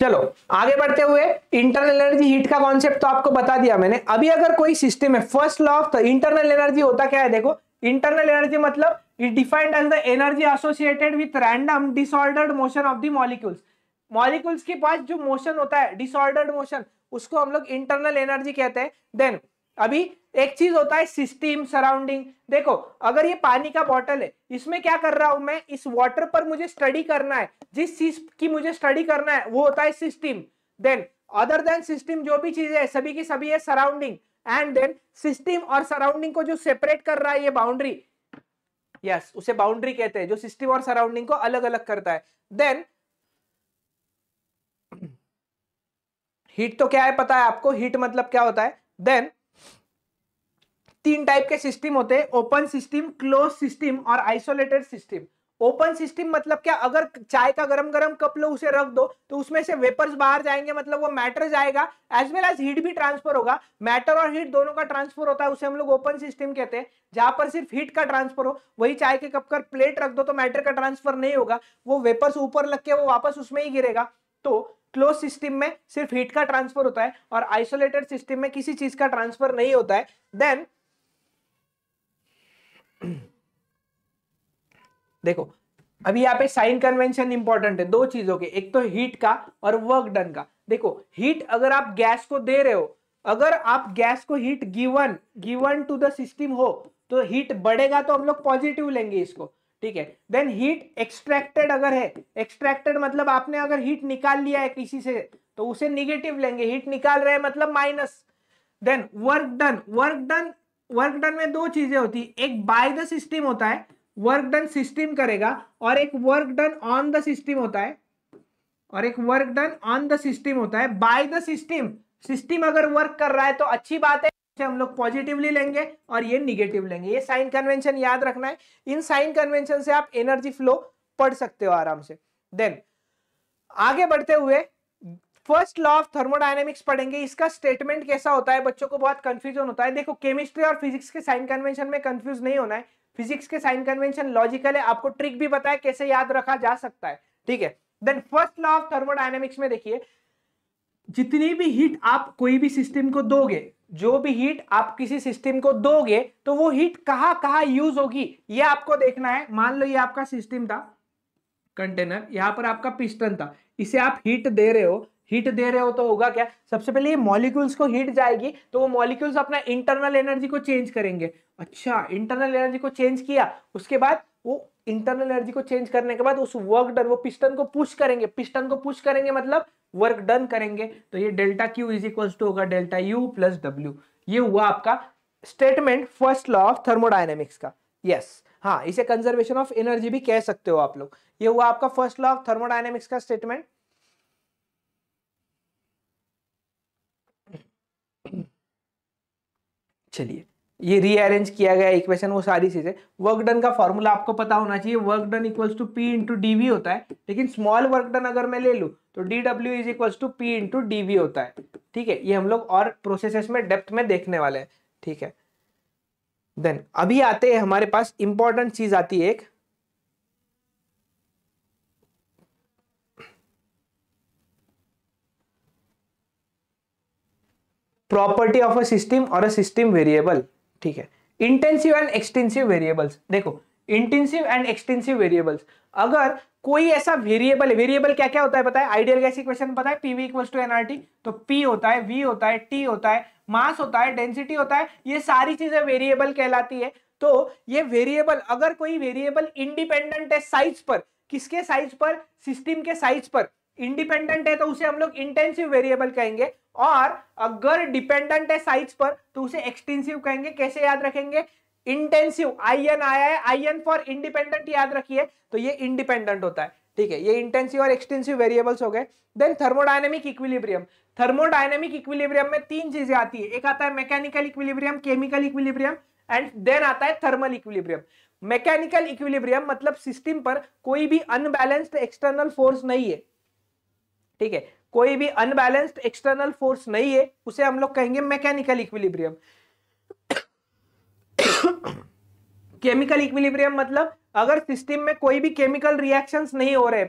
चलो आगे बढ़ते हुए इंटरनल एनर्जी हीट का कॉन्सेप्ट तो आपको बता दिया मैंने अभी अगर कोई सिस्टम है first law of internal energy होता क्या है देखो इंटरनल एनर्जी मतलब it defined as the energy associated with random disordered motion of the molecules molecules के पास जो मोशन होता है डिसऑर्डर्ड मोशन उसको हम लोग इंटरनल एनर्जी कहते हैं देन अभी एक चीज होता है सिस्टम सराउंडिंग देखो अगर ये पानी का बॉटल है इसमें क्या कर रहा हूं मैं इस वाटर पर मुझे स्टडी करना है जिस चीज की मुझे स्टडी करना है वो होता है system then other then system जो भी चीजें है सभी की सभी है सराउंडिंग एंड देन सिस्टम और सराउंडिंग को जो सेपरेट कर रहा है ये बाउंड्री यस yes, उसे बाउंड्री कहते हैं जो सिस्टम और सराउंडिंग को अलग अलग करता है देन हीट तो क्या है पता है आपको हीट मतलब क्या होता है देन तीन टाइप के सिस्टम होते हैं ओपन सिस्टम क्लोज सिस्टम और आइसोलेटेड सिस्टम ओपन सिस्टम मतलब क्या अगर चाय का गरम गरम कप लो उसे रख दो तो उसमें से वेपर्स बाहर जाएंगे मतलब वो मैटर जाएगा एज वेल एज हीट भी ट्रांसफर होगा मैटर और हीट दोनों का ट्रांसफर होता है उसे हम लोग ओपन सिस्टम कहते हैं जहां पर सिर्फ हीट का ट्रांसफर हो वही चाय के कप का प्लेट रख दो तो मैटर का ट्रांसफर नहीं होगा वो वेपर्स ऊपर लग के वो वापस उसमें ही गिरेगा तो क्लोज सिस्टम में सिर्फ हीट का ट्रांसफर होता है और आइसोलेटेड सिस्टम में किसी चीज का ट्रांसफर नहीं होता है देन (clears throat) देखो अभी यहाँ पे साइन कन्वेंशन इंपॉर्टेंट है दो चीजों के एक तो हीट का और वर्क डन का देखो हीट अगर आप गैस को दे रहे हो अगर आप गैस को heat given given to the system हो तो हीट बढ़ेगा तो हम लोग पॉजिटिव लेंगे इसको ठीक है देन हीट एक्सट्रैक्टेड अगर है एक्सट्रैक्टेड मतलब आपने अगर हीट निकाल लिया है किसी से तो उसे निगेटिव लेंगे हीट निकाल रहे मतलब minus then work done work done work done में दो चीजें होती है एक बाय द सिस्टम होता है वर्क डन सिस्टम करेगा और एक work done on the system होता है और एक work done on the system होता है बाय द सिस्टम सिस्टम अगर वर्क कर रहा है तो अच्छी बात है हम लोग पॉजिटिवली लेंगे और ये निगेटिव लेंगे ये साइन कन्वेंशन याद रखना है इन साइन कन्वेंशन से आप एनर्जी फ्लो पढ़ सकते हो आराम से देन आगे बढ़ते हुए फर्स्ट लॉ ऑफ थर्मोडायनेमिक्स पढ़ेंगे इसका स्टेटमेंट कैसा होता है बच्चों को बहुत कंफ्यूजन होता है देखो केमिस्ट्री और फिजिक्स के साइन कन्वेंशन में कंफ्यूज नहीं होना है फिजिक्स के साइन कन्वेंशन लॉजिकल है आपको ट्रिक भी बताया कैसे याद रखा जा सकता है ठीक है then first law of thermodynamics में देखिए जितनी भी हीट आप कोई भी सिस्टम को दोगे जो भी हीट आप किसी सिस्टम को दोगे तो वो हीट कहाँ कहाँ यूज होगी ये आपको देखना है मान लो ये आपका सिस्टम था कंटेनर यहां पर आपका पिस्टन था इसे आप हीट दे रहे हो हीट दे रहे हो तो होगा क्या सबसे पहले ये मॉलिक्यूल्स को हीट जाएगी तो वो मॉलिक्यूल्स अपना इंटरनल एनर्जी को चेंज करेंगे अच्छा इंटरनल एनर्जी को चेंज किया उसके बाद वो इंटरनल एनर्जी को चेंज करने के बाद उस वर्क डन वो पिस्टन को पुश करेंगे पिस्टन को पुश करेंगे मतलब वर्क डन करेंगे तो ये delta Q is equal to होगा डेल्टा यू प्लस डब्ल्यू ये हुआ आपका statement first law of thermodynamics का यस yes. हाँ इसे कंजर्वेशन ऑफ एनर्जी भी कह सकते हो आप लोग ये हुआ आपका फर्स्ट लॉ ऑफ थर्मोडाइनेमिक्स का स्टेटमेंट चलिए ये रीअरेंज किया गया इक्वेशन वो सारी चीज़ें वर्क डन का फॉर्मूला आपको पता होना चाहिए work done equals to P into D V होता है लेकिन स्मॉल वर्क डन अगर मैं ले लूँ तो D W is equals to P into D V होता है ठीक है ये हम लोग और प्रोसेसेस में डेप्थ में देखने वाले हैं ठीक है देन अभी आते हैं हमारे पास इंपॉर्टेंट चीज़ आती है एक प्रॉपर्टी ऑफ अ सिस्टम और अ सिस्टम वेरिएबल ठीक है इंटेंसिव एंड एक्सटेंसिव वेरिएबल्स देखो इंटेंसिव एंड एक्सटेंसिव वेरिएबल्स अगर कोई ऐसा वेरिएबल वेरिएबल क्या क्या होता है पता है आइडियल गैस इक्वेशन पता है पीवी इक्वल्स टू एनआरटी तो पी होता है वी होता है टी होता है मास होता है डेंसिटी होता है ये सारी चीजें वेरिएबल कहलाती है तो ये वेरिएबल अगर कोई वेरिएबल इंडिपेंडेंट है साइज पर किसके साइज पर सिस्टम के साइज पर इंडिपेंडेंट है तो उसे हम लोग इंटेंसिव वेरिएबल कहेंगे और अगर डिपेंडेंट है साइज पर तो उसे एक्सटेंसिव कहेंगे कैसे याद रखेंगे इंटेंसिव आई एन आया है आई एन फॉर इंडिपेंडेंट याद रखिए तो ये इंडिपेंडेंट होता है ठीक है ये इंटेंसिव और एक्सटेंसिव वेरिएबल्स हो गए then thermodynamic equilibrium thermodynamic equilibrium में तीन चीजें आती है एक आता है mechanical equilibrium chemical equilibrium and then आता है थर्मल इक्विलिब्रियम मैकेनिकल इक्विलिब्रियम मतलब सिस्टम पर कोई भी अनबैलेंस्ड एक्सटर्नल फोर्स नहीं है ठीक है कोई भी अनबैलेंस्ड एक्सटर्नल फोर्स नहीं है उसे हम लोग कहेंगे मैकेनिकल इक्विलिब्रियम केमिकल इक्विलिब्रियम मतलब अगर सिस्टम में कोई भी केमिकल रिएक्शन नहीं हो रहे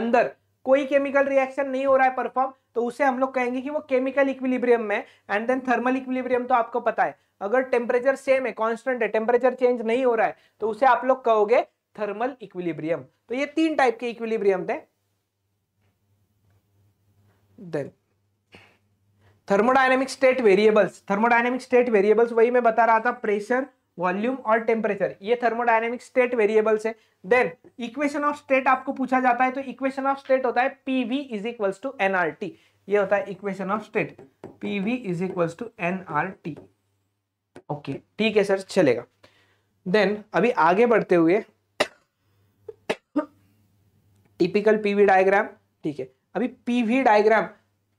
अंदर कोई केमिकल रिएक्शन नहीं हो रहा है परफॉर्म तो उसे हम लोग कहेंगे कि वो केमिकल इक्विलिब्रियम में एंड देन थर्मल इक्विलिब्रियम तो आपको पता है अगर टेम्परेचर सेम है कांस्टेंट है टेम्परेचर चेंज नहीं हो रहा है तो उसे आप लोग कहोगे थर्मल इक्विलिब्रियम तो ये तीन टाइप के इक्विलिब्रियम थे then thermodynamic state variables thermodynamic state variables वही मैं बता रहा था प्रेशर वॉल्यूम और टेम्परेचर ये थर्मोडाइनेमिक स्टेट वेरिएबल्स है देन इक्वेशन ऑफ स्टेट आपको पूछा जाता है तो इक्वेशन ऑफ स्टेट होता है P V is equals to T ये होता है equation of state P V is equals to T okay ठीक है सर चलेगा देन अभी आगे बढ़ते हुए टिपिकल पीवी डायग्राम ठीक है अभी पीवी डायग्राम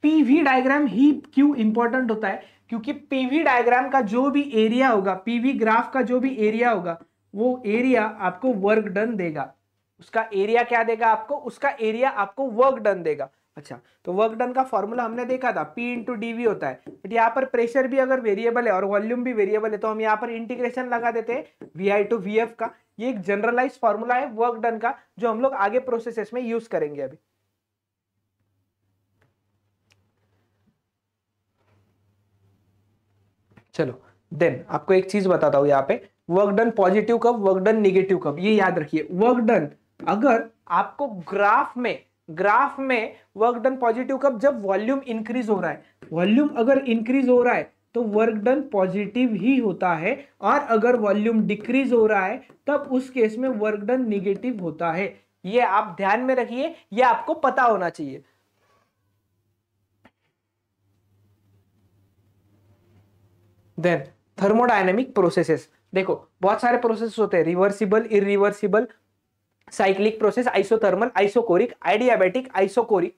पीवी डायग्राम ही क्यों इंपॉर्टेंट होता है क्योंकि पीवी डायग्राम का जो भी एरिया होगा पीवी ग्राफ का जो भी एरिया होगा वो एरिया आपको वर्क डन देगा उसका एरिया क्या देगा आपको उसका एरिया आपको वर्क डन देगा अच्छा तो वर्क डन का फॉर्मूला हमने देखा था पी इंटू वी होता है बट यहाँ पर प्रेशर भी अगर वेरिएबल है और वॉल्यूम भी वेरिएबल है तो हम यहाँ पर इंटीग्रेशन लगा देते हैं V I to V F का ये एक जनरलाइज फॉर्मूला है वर्क डन का जो हम लोग आगे प्रोसेसेस में यूज करेंगे अभी चलो देन आपको एक चीज बताता हूं यहाँ पे वर्क डन पॉजिटिव कब वर्क डन निगेटिव कब ये याद रखिए वर्क डन अगर आपको ग्राफ में ग्राफ में वर्क डन पॉजिटिव कब जब वॉल्यूम इंक्रीज हो रहा है वॉल्यूम अगर इंक्रीज हो रहा है तो वर्क डन पॉजिटिव ही होता है और अगर वॉल्यूम डिक्रीज हो रहा है तब उस केस में वर्क डन निगेटिव होता है ये आप ध्यान में रखिए ये आपको पता होना चाहिए देन थर्मोडाइनमिक प्रोसेसेस देखो बहुत सारे प्रोसेस होते हैं reversible irreversible cyclic process isothermal isochoric adiabatic isochoric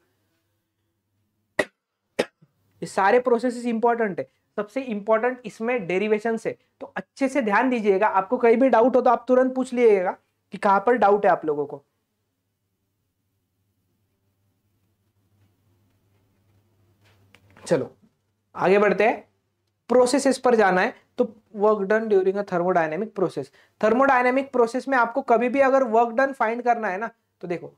ये सारे प्रोसेसेस इंपॉर्टेंट है सबसे इंपॉर्टेंट इसमें डेरिवेशन से तो अच्छे से ध्यान दीजिएगा आपको कहीं भी डाउट हो तो आप तुरंत पूछ लीजिएगा कि कहां पर डाउट है आप लोगों को चलो आगे बढ़ते हैं प्रोसेसेस पर जाना है तो work done during a thermodynamic process thermodynamic process में आपको कभी भी अगर वर्क डन फाइंड करना है ना तो देखो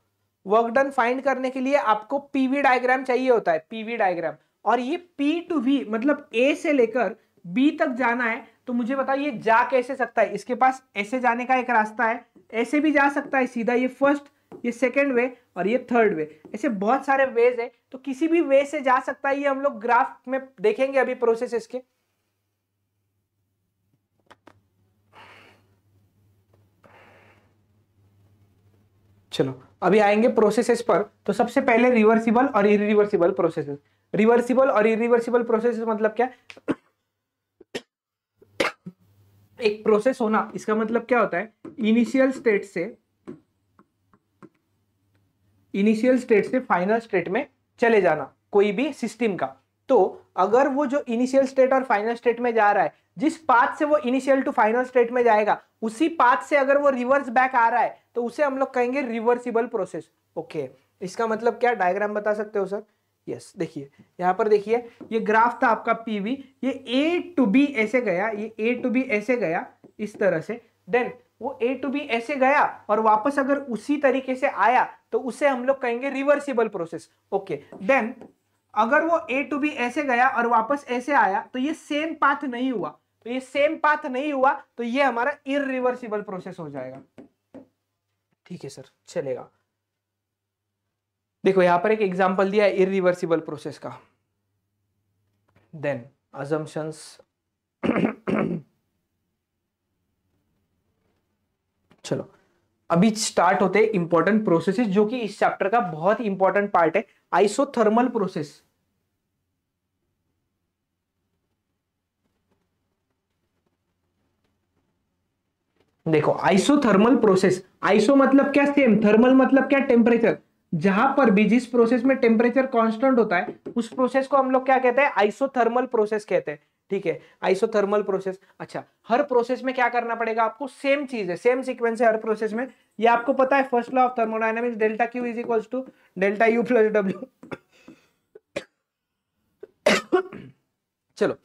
वर्क डन फाइंड करने के लिए आपको पीवी डायग्राम चाहिए होता है पीवी डायग्राम और ये पी टू वी मतलब ए से लेकर बी तक जाना है तो मुझे बताओ ये जा कैसे सकता है इसके पास ऐसे जाने का एक रास्ता है ऐसे भी जा सकता है सीधा ये फर्स्ट ये सेकेंड वे और ये थर्ड वे ऐसे बहुत सारे वेज है तो किसी भी वे से जा सकता है ये हम लोग ग्राफ में देखेंगे अभी प्रोसेस इसके चलो अभी आएंगे प्रोसेसेस पर तो सबसे पहले रिवर्सिबल और इरिवर्सिबल प्रोसेसेस रिवर्सिबल और इरिवर्सिबल प्रोसेसेस मतलब क्या एक प्रोसेस होना इसका मतलब क्या होता है इनिशियल स्टेट से इनिशियल स्टेट से फाइनल स्टेट में चले जाना कोई भी सिस्टम का तो अगर वो जो इनिशियल स्टेट और फाइनल स्टेट में जा रहा है जिस पाथ से वो इनिशियल टू फाइनल स्टेट में जाएगा उसी पाथ से अगर वो रिवर्स बैक आ रहा है तो उसे हम लोग कहेंगे रिवर्सिबल प्रोसेस ओके इसका मतलब क्या डायग्राम बता सकते हो सर यस देखिए यहाँ पर देखिए ये ग्राफ था आपका पीवी ये ए टू बी ऐसे गया ये ए टू बी ऐसे गया इस तरह से देन वो ए टू बी ऐसे गया और वापस अगर उसी तरीके से आया तो उसे हम लोग कहेंगे रिवर्सिबल प्रोसेस ओके देन अगर वो ए टू बी ऐसे गया और वापस ऐसे आया तो ये सेम पाथ नहीं हुआ तो ये सेम पाथ नहीं हुआ तो ये हमारा इरिवर्सिबल प्रोसेस हो जाएगा ठीक है सर चलेगा देखो यहां पर एक एग्जाम्पल दिया है इरिवर्सिबल प्रोसेस का देन अजम्पन्स चलो अभी स्टार्ट होते हैं इंपॉर्टेंट प्रोसेसेस जो कि इस चैप्टर का बहुत ही इंपॉर्टेंट पार्ट है आइसोथर्मल प्रोसेस देखो आइसोथर्मल प्रोसेस आइसो मतलब क्या सेम थर्मल मतलब क्या टेम्परेचर जहां पर भी जिस प्रोसेस में टेम्परेचर कांस्टेंट होता है उस प्रोसेस को हम लोग क्या कहते हैं आइसोथर्मल प्रोसेस कहते हैं ठीक है आइसोथर्मल प्रोसेस अच्छा हर प्रोसेस में क्या करना पड़ेगा आपको सेम चीज है सेम सीक्वेंस है हर प्रोसेस में ये आपको पता है first law of thermodynamics delta Q is equals to delta U plus W चलो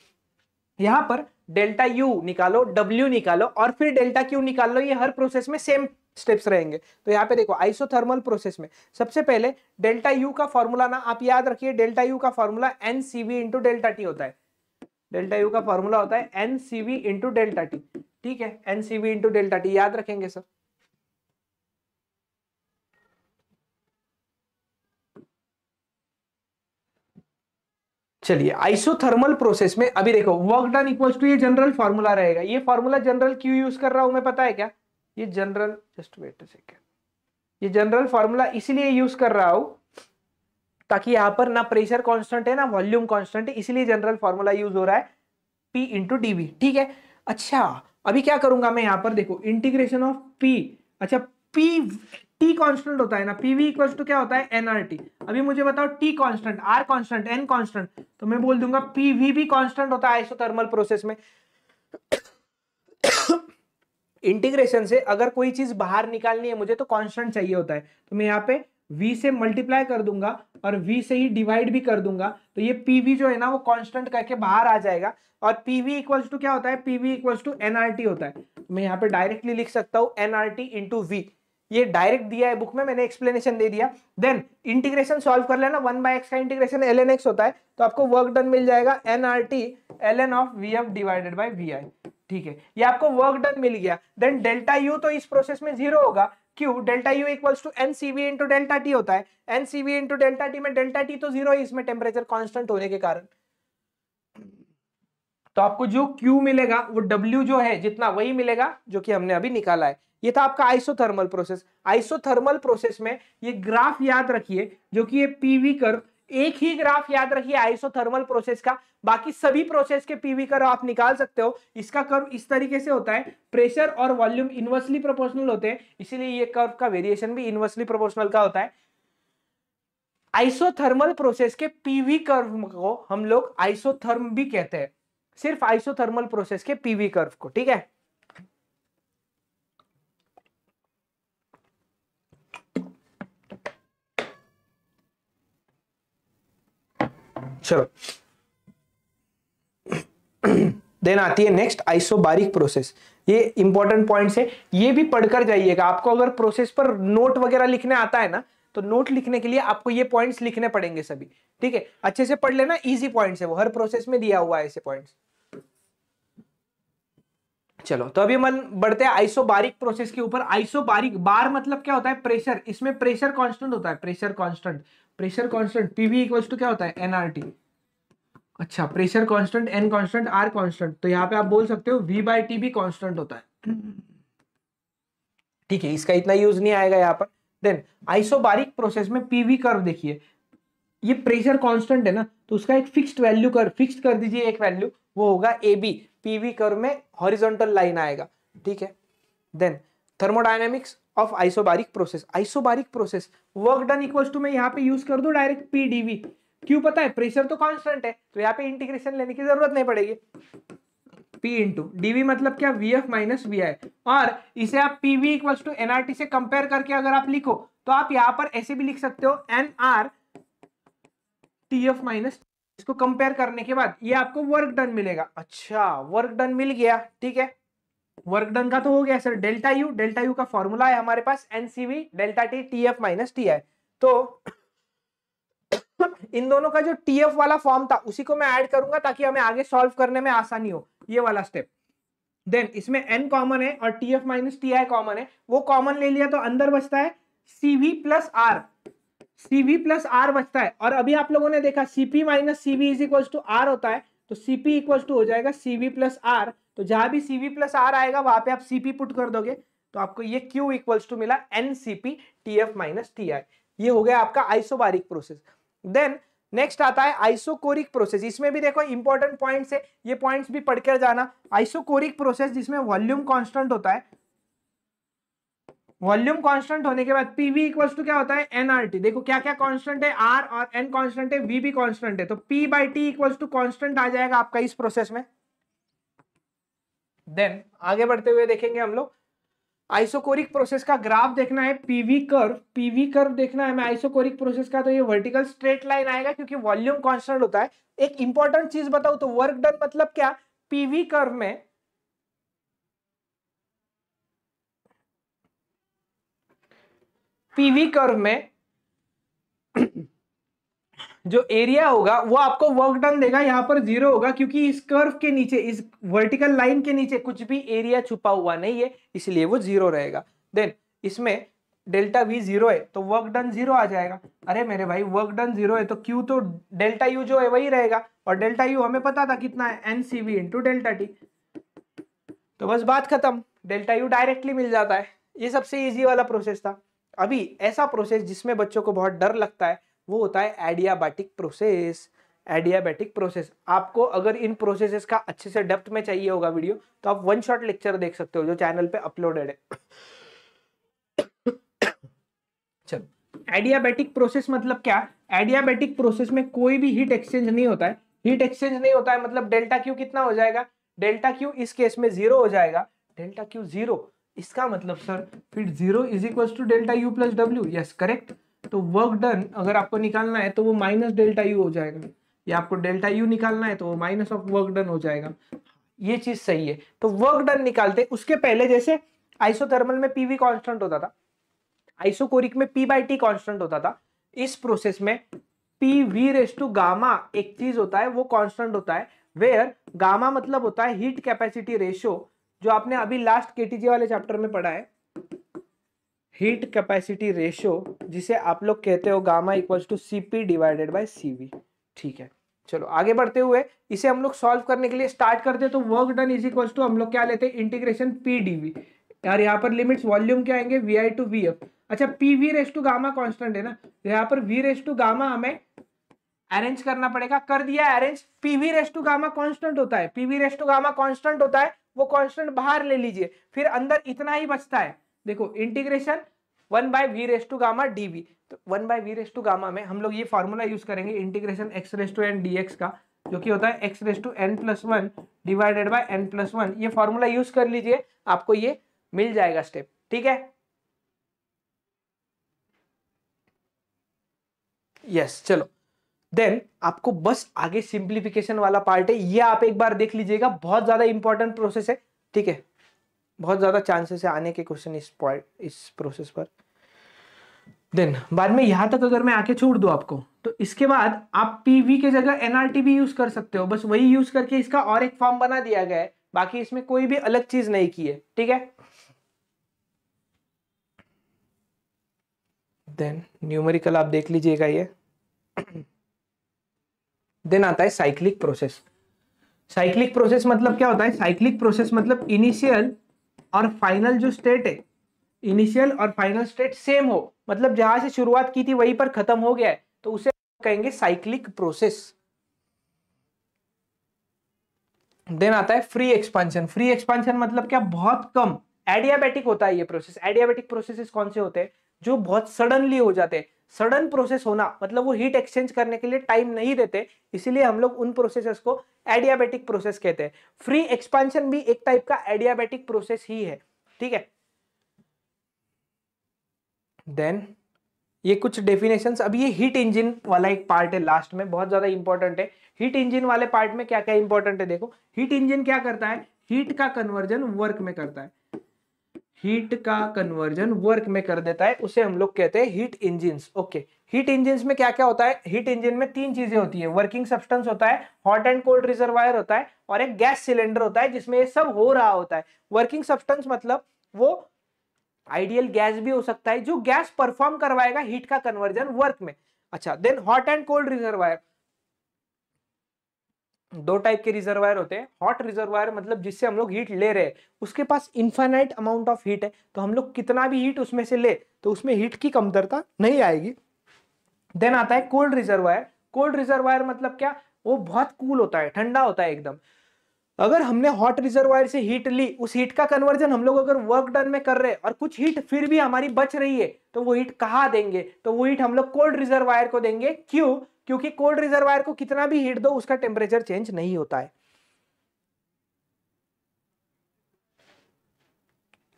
यहां पर डेल्टा यू निकालो डब्ल्यू निकालो और फिर डेल्टा क्यू निकालो ये हर प्रोसेस में सेम स्टेप्स रहेंगे तो यहाँ पे देखो आइसोथर्मल प्रोसेस में सबसे पहले डेल्टा यू का फॉर्मूला ना आप याद रखिए डेल्टा यू का formula N C V into delta T होता है डेल्टा यू का फॉर्मूला होता है N C V into delta T ठीक है N C V into delta T याद रखेंगे सर चलिए आइसोथर्मल प्रोसेस में अभी देखो वर्क डन इक्वल्स टू ये जनरल फॉर्मूला रहेगा ये फॉर्मूला जनरल क्यों यूज कर रहा हूं मैं पता है क्या ये जनरल जस्ट वेट सेकेंड ये जनरल फॉर्मूला इसलिए यूज कर रहा हूं ताकि यहां पर ना प्रेशर कांस्टेंट है ना वॉल्यूम कांस्टेंट है इसलिए जनरल फॉर्मूला यूज हो रहा है पी इंटू डीवी ठीक है अच्छा अभी क्या करूंगा मैं यहां पर देखो इंटीग्रेशन ऑफ पी अच्छा पी टी कांस्टेंट होता है ना पीवी इक्वल्स टू क्या होता है एनआरटी अभी मुझे बताओ T constant R constant N constant तो मैं बोल दूंगा पीवी भी कांस्टेंट होता है आइसोथर्मल प्रोसेस में इंटीग्रेशन से अगर कोई चीज बाहर निकालनी है मुझे तो कांस्टेंट चाहिए होता है तो मैं यहाँ पे v से मल्टीप्लाई कर दूंगा और v से ही डिवाइड भी कर दूंगा तो ये pv जो है ना वो कांस्टेंट करके बाहर आ जाएगा और pv इक्वल्स टू क्या होता है pv इक्वल्स टू nrt होता है मैं यहाँ पे डायरेक्टली लिख सकता हूँ nrt इंटू वी ये डायरेक्ट दिया है बुक में मैंने एक्सप्लेनेशन दे दिया देन इंटीग्रेशन सॉल्व कर लेना वन बाय एक्स का इंटीग्रेशन एल एन एक्स होता है तो आपको वर्क डन मिल जाएगा N R T L N of V F divided by V I ठीक है ये आपको वर्क डन मिल गया देन डेल्टा यू तो इस प्रोसेस में जीरो होगा Q delta U equals to N C V into delta T होता है N C V into delta T में डेल्टा टी तो जीरो है इसमें टेम्परेचर कॉन्स्टेंट होने के कारण तो आपको जो Q मिलेगा वो W जो है जितना वही मिलेगा जो कि हमने अभी निकाला है ये था आपका आइसोथर्मल प्रोसेस आइसोथर्मल प्रोसेस में ये ग्राफ याद रखिए जो कि ये पीवी कर एक ही ग्राफ याद रखिए आइसोथर्मल प्रोसेस का बाकी सभी प्रोसेस के पीवी कर आप निकाल सकते हो इसका कर्व इस तरीके से होता है प्रेशर और वॉल्यूम इन्वर्सली प्रोपोर्शनल होते हैं इसीलिए ये कर्व का वेरिएशन भी इन्वर्सली प्रोपोर्शनल का होता है आइसोथर्मल प्रोसेस के पीवी कर्व को हम लोग आइसोथर्म भी कहते हैं सिर्फ आइसोथर्मल प्रोसेस के पीवी कर्व को ठीक है चलो देन आती है नेक्स्ट आइसोबारिक प्रोसेस ये इंपॉर्टेंट पॉइंट है ये भी पढ़कर जाइएगा आपको अगर प्रोसेस पर नोट वगैरह लिखने आता है ना तो नोट लिखने के लिए आपको ये पॉइंट्स लिखने पड़ेंगे सभी ठीक है अच्छे से पढ़ लेना इजी पॉइंट्स है वो हर प्रोसेस में दिया हुआ है ऐसे पॉइंट्स चलो तो अभी मन बढ़ते हैं आइसोबारिक प्रोसेस के ऊपर आइसोबारिक बार मतलब क्या होता है प्रेशर इसमें प्रेशर कांस्टेंट होता है pressure constant pressure constant P V equals to क्या होता है एनआरटी अच्छा pressure constant N constant R constant तो यहाँ पे आप बोल सकते हो वी बाई टी भी कांस्टेंट होता है ठीक है इसका इतना यूज नहीं आएगा यहाँ पर देन आइसोबारिक प्रोसेस में पीवी कर्व देखिए ये प्रेशर कांस्टेंट है ना तो उसका एक फिक्स्ड वैल्यू कर फिक्स्ड कर दीजिए एक वैल्यू वो होगा ए बी पीवी कर्व में हॉरिजॉन्टल लाइन आएगा ठीक है then thermodynamics of isobaric process isobaric process work done equals to मैं यहाँ पे यूज कर दू डायरेक्ट पीडीवी क्यों पता है प्रेशर तो कांस्टेंट है तो यहाँ पे इंटीग्रेशन लेने की जरूरत नहीं पड़ेगी P इंटू डीवी मतलब क्या V F minus V I और इसे आप पीवी इक्वल्स टू एनआरटी से कंपेयर करके अगर आप लिखो तो आप यहाँ पर ऐसे भी लिख सकते हो N R T F minus इसको कंपेयर करने के बाद ये आपको वर्क डन मिलेगा अच्छा वर्क डन मिल गया ठीक है वर्क डन का तो हो गया sir delta U delta U का फॉर्मूला है हमारे पास NCV delta T T F minus T I तो (coughs) इन दोनों का जो टी एफ वाला फॉर्म था उसी को मैं ऐड करूंगा ताकि हमें आगे सॉल्व करने में आसानी हो ये वाला स्टेप देन इसमें एन कॉमन है और T F minus T I common है वो कॉमन ले लिया तो अंदर बचता है CV plus R CV plus R बचता है और अभी आप लोगों ने देखा CP minus CV is equal to R होता है तो सीपी इक्वल टू हो जाएगा सीवी प्लस आर तो जहां भी सी प्लस आर आएगा वहां पे आप सीपी पुट कर दोगे तो आपको ये क्यू इक्वल्स टू मिला N C P T F minus T I ये हो गया आपका आइसोबारिक प्रोसेस देन नेक्स्ट आता है आइसोकोरिक प्रोसेस इसमें भी देखो इंपॉर्टेंट पॉइंट्स है ये पॉइंट्स भी पढ़कर जाना आइसोकोरिक प्रोसेस जिसमें वॉल्यूम कांस्टेंट होता है वॉल्यूम कांस्टेंट होने के बाद पीवी इक्वल्स टू क्या होता है एनआरटी देखो क्या क्या कांस्टेंट है आर और एन कांस्टेंट है वी भी कांस्टेंट है तो P by T equals to constant आ जाएगा आपका इस प्रोसेस में देन आगे बढ़ते हुए देखेंगे हम लोग आइसोकोरिक प्रोसेस का ग्राफ देखना है पीवी कर पीवी कर देखना है मैं आइसोकोरिक प्रोसेस का तो ये वर्टिकल स्ट्रेट लाइन आएगा क्योंकि वॉल्यूम कॉन्स्टेंट होता है एक इंपॉर्टेंट चीज बताऊ तो वर्क डन मतलब क्या पीवी कर में पीवी कर्व में जो एरिया होगा वो आपको वर्क डन देगा यहाँ पर जीरो होगा क्योंकि इस कर्व के नीचे इस वर्टिकल लाइन के नीचे कुछ भी एरिया छुपा हुआ नहीं है इसलिए वो जीरो रहेगा देन इसमें डेल्टा वी जीरो है तो वर्क डन जीरो आ जाएगा अरे मेरे भाई वर्क डन जीरो है तो क्यू तो डेल्टा यू जो है वही रहेगा और डेल्टा यू हमें पता था कितना है N C V into delta T तो बस बात खत्म डेल्टा यू डायरेक्टली मिल जाता है ये सबसे ईजी वाला प्रोसेस था अभी ऐसा प्रोसेस जिसमें बच्चों को बहुत डर लगता है वो होता है एडियाबैटिक प्रोसेस एडियाबैटिक प्रोसेस आपको अगर इन प्रोसेसेस का अच्छे से डेप्थ में चाहिए होगा वीडियो तो आप वन शॉट लेक्चर देख सकते हो जो चैनल पे अपलोडेड है चलो एडियाबैटिक प्रोसेस मतलब क्या एडियाबैटिक प्रोसेस में कोई भी हीट एक्सचेंज नहीं होता है हीट एक्सचेंज नहीं होता है मतलब डेल्टा क्यू कितना हो जाएगा डेल्टा क्यू इस केस में जीरो हो जाएगा डेल्टा क्यू जीरो इसका मतलब सर फिर zero is equal to delta U plus W yes correct तो वर्क डन अगर आपको निकालना है तो वो माइनस डेल्टा यू हो जाएगा या आपको डेल्टा यू निकालना है तो वो माइनस ऑफ वर्क डन हो जाएगा ये चीज सही है तो वर्क डन निकालते उसके पहले जैसे आइसोथर्मल में पीवी कॉन्स्टेंट होता था आइसोकोरिक में पी बाई टी कॉन्स्टेंट होता था इस प्रोसेस में P V raise to gamma एक चीज होता है वो कॉन्स्टेंट होता है वेयर गामा मतलब होता है हीट कैपेसिटी रेशियो जो आपने अभी लास्ट केटीजी वाले चैप्टर में पढ़ा है हीट कैपेसिटी रेशियो जिसे आप लोग कहते हो gamma equals to C P divided by C V ठीक है चलो आगे बढ़ते हुए इसे हम लोग सॉल्व करने के लिए स्टार्ट करते हैं तो work done is equals to हम लोग क्या लेते हैं इंटीग्रेशन पी डी वी यार यहाँ पर लिमिट्स वॉल्यूम क्या आएंगे V I to V F अच्छा P V raise to gamma constant है ना तो यहाँ पर वी रेस टू गामा हमें अरेंज करना पड़ेगा कर दिया arrange PV raise to gamma constant होता है PV raise to gamma constant होता है वो कॉन्स्टेंट बाहर ले लीजिए फिर अंदर इतना ही बचता है देखो integration one by V raise to gamma D V तो one by V raise to gamma में हम लोग ये फॉर्मूला यूज करेंगे integration X raise to N D X का जो कि होता है X raise to N plus one divided by N plus one ये फॉर्मूला यूज कर लीजिए आपको ये मिल जाएगा स्टेप ठीक है यस yes, चलो देन आपको बस आगे सिंप्लीफिकेशन वाला पार्ट है ये आप एक बार देख लीजिएगा बहुत ज्यादा इंपॉर्टेंट प्रोसेस है ठीक है बहुत ज़्यादा चांसेस है आने के क्वेश्चन इस पॉइंट इस प्रोसेस पर देन बाद में यहाँ तक अगर मैं आके छोड़ दूँ आपको तो इसके बाद आप पीवी के जगह एनआरटी भी यूज़ कर सकते हो बस वही यूज़ करके इसका और एक फॉर्म बना दिया गया है बाकी इसमें कोई भी अलग चीज़ नहीं की है ठीक है देन न्यूमेरिकल आप देख लीजिएगा ये देन आता है साइक्लिक प्रोसेस साइक्लिक प्रोसेस मतलब क्या होता है साइक्लिक प्रोसेस मतलब इनिशियल और फाइनल जो स्टेट है इनिशियल और फाइनल स्टेट सेम हो मतलब जहां से शुरुआत की थी वहीं पर खत्म हो गया है तो उसे कहेंगे साइक्लिक प्रोसेस देन आता है फ्री एक्सपांशन फ्री एक्सपांशन मतलब क्या बहुत कम एडियाबेटिक होता है ये प्रोसेस एडियाबेटिक प्रोसेसेस कौन से होते हैं जो बहुत सडनली हो जाते हैं सडन प्रोसेस होना मतलब वो हीट एक्सचेंज करने के लिए टाइम नहीं देते इसीलिए हम लोग उन प्रोसेस को एडियाबेटिक प्रोसेस कहते हैं फ्री एक्सपांशन भी एक टाइप का एडियाबेटिक प्रोसेस ही है ठीक है देन ये कुछ डेफिनेशंस अभी ये हीट इंजन वाला एक पार्ट है लास्ट में बहुत ज़्यादा इंपॉर्टेंट है हीट इंजन वाले पार्ट में क्या क्या इंपॉर्टेंट है देखो हीट इंजन क्या करता है हीट का कन्वर्जन वर्क में करता है हीट का कन्वर्जन वर्क में कर देता है उसे हम लोग कहते हैं heat engine okay heat engine में क्या क्या होता है हीट इंजिन में तीन चीजें होती है वर्किंग सब्सटेंस होता है हॉट एंड कोल्ड रिजर्वायर होता है और एक गैस सिलेंडर होता है जिसमें ये सब हो रहा होता है वर्किंग सब्सटेंस मतलब वो आइडियल गैस भी हो सकता है जो गैस परफॉर्म करवाएगा हीट का कन्वर्जन वर्क में अच्छा then hot and cold reservoir दो टाइप के रिजर्वायर होते हैं हॉट रिजर्वायर मतलब जिससे हम लोग हीट ले रहे हैं उसके पास इन्फाइनाइट अमाउंट ऑफ हीट है तो हम लोग कितना भी हीट उसमें से ले तो उसमें हीट की कमतरता नहीं आएगी देन आता है कोल्ड रिजर्वायर कोल्ड रिजर्वायर मतलब क्या वो बहुत कूल होता है ठंडा होता है एकदम अगर हमने हॉट रिजर्वायर से हीट ली उस हीट का कन्वर्जन हम लोग अगर वर्क डन में कर रहे हैं और कुछ हीट फिर भी हमारी बच रही है तो वो हीट कहाँ देंगे तो वो हीट हम लोग कोल्ड रिजर्वायर को देंगे क्यों क्योंकि कोल्ड रिजर्वायर को कितना भी हीट दो उसका टेम्परेचर चेंज नहीं होता है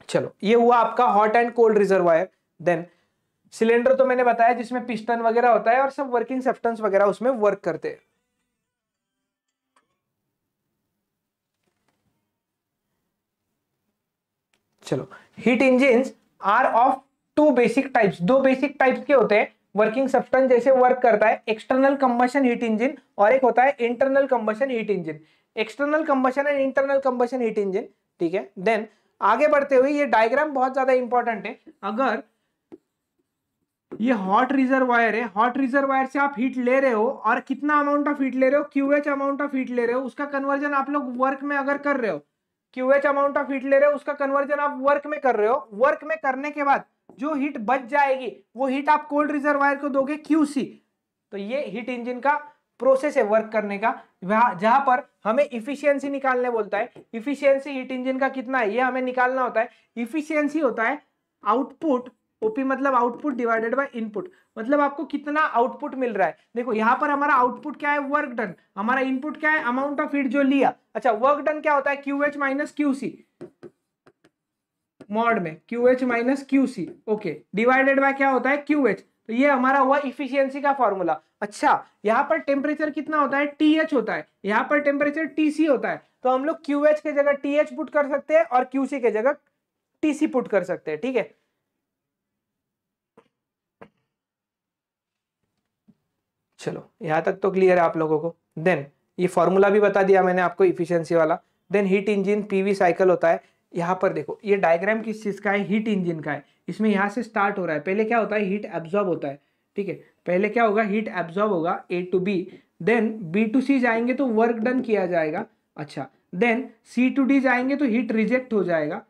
चलो ये हुआ आपका hot and cold reservoir then cylinder तो मैंने बताया जिसमें पिस्टन वगैरह होता है और सब वर्किंग सब्सटेंस वगैरह उसमें वर्क करते हैं चलो heat engine are of two basic types दो बेसिक टाइप्स के होते हैं वर्किंग सब्सटेंस जैसे वर्क करता है एक्सटर्नल कंबशन हीट इंजन और एक होता है internal combustion heat engine external combustion and internal combustion heat engine ठीक है देन आगे बढ़ते हुए ये डायग्राम बहुत ज्यादा इंपॉर्टेंट है अगर ये हॉट वायर है हॉट वायर से आप हीट ले रहे हो और कितना अमाउंट ऑफ हीट ले रहे हो क्यूएच अमाउंट ऑफ हीट ले रहे हो उसका कन्वर्जन आप लोग वर्क में अगर कर रहे हो क्यूएच अमाउंट ऑफ हीट ले रहे हो उसका कन्वर्जन आप वर्क में कर रहे हो वर्क में करने के बाद जो हीट बच जाएगी वो हीट आप कोल्ड रिजर्वायर को दोगे क्यूसी तो ये हीट इंजन का प्रोसेस है वर्क करने का जहां पर हमें इफिशियंसी निकालने बोलता है इफिशियंसी हीट इंजन का कितना है ये हमें निकालना होता है इफिशियंसी होता है आउटपुट ओपी मतलब आउटपुट डिवाइडेड बाय इनपुट मतलब आपको कितना आउटपुट मिल रहा है देखो यहाँ पर हमारा आउटपुट क्या है वर्क डन हमारा इनपुट क्या है अमाउंट ऑफ हीट जो लिया अच्छा वर्क डन क्या होता है Q H minus Q C mod में Q H minus Q C okay divided by क्या होता है क्यू एच तो ये हमारा हुआ इफिशियंसी का फॉर्मूला अच्छा यहाँ पर टेम्परेचर कितना होता है टी एच होता है यहाँ पर टेम्परेचर टी सी होता है तो हम लोग क्यू एच के जगह टी एच पुट कर सकते हैं और क्यू सी के जगह टी सी पुट कर सकते हैं ठीक है चलो यहां तक तो क्लियर है आप लोगों को देन ये फॉर्मूला भी बता दिया मैंने आपको इफिशियंसी वाला then heat engine PV cycle होता है यहाँ पर देखो ये डायग्राम किस चीज़ का है हीट इंजन का है इसमें यहाँ से स्टार्ट हो रहा है पहले क्या होता है हीट एब्जॉर्ब होता है ठीक है पहले क्या होगा हीट एब्जॉर्ब होगा ए to B then B to C जाएंगे तो वर्क डन किया जाएगा अच्छा देन सी टू डी जाएंगे तो हीट रिजेक्ट हो जाएगा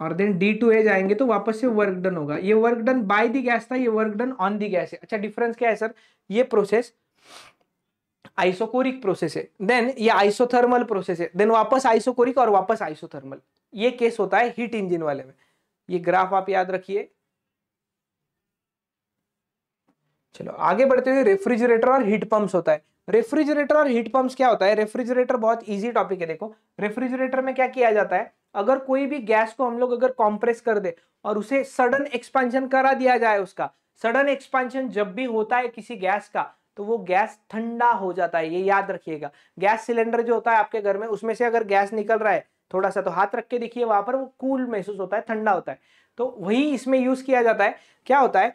और देन डी टू ए जाएंगे तो वापस से वर्क डन होगा ये work done by the gas था ये work done on the gas है अच्छा डिफरेंस क्या है सर ये प्रोसेस आइसोकोरिक प्रोसेस है देन ये आइसोथर्मल प्रोसेस है देन वापस आइसोकोरिक और वापस आइसोथर्मल ये केस होता है हीट इंजन वाले में ये ग्राफ आप याद रखिए चलो आगे बढ़ते हुए रेफ्रिजरेटर और हीट पंप्स होता है रेफ्रिजरेटर और हीट पंप्स क्या होता है रेफ्रिजरेटर बहुत इजी टॉपिक है देखो रेफ्रिजरेटर में क्या किया जाता है अगर कोई भी गैस को हम लोग अगर कॉम्प्रेस कर दे और उसे सडन एक्सपांशन करा दिया जाए उसका सडन एक्सपांशन जब भी होता है किसी गैस का तो वो गैस ठंडा हो जाता है ये याद रखिएगा गैस सिलेंडर जो होता है आपके घर में उसमें से अगर गैस निकल रहा है थोड़ा सा तो हाथ रख के देखिए वहां पर वो कूल महसूस होता है ठंडा होता है तो वही इसमें यूज किया जाता है क्या होता है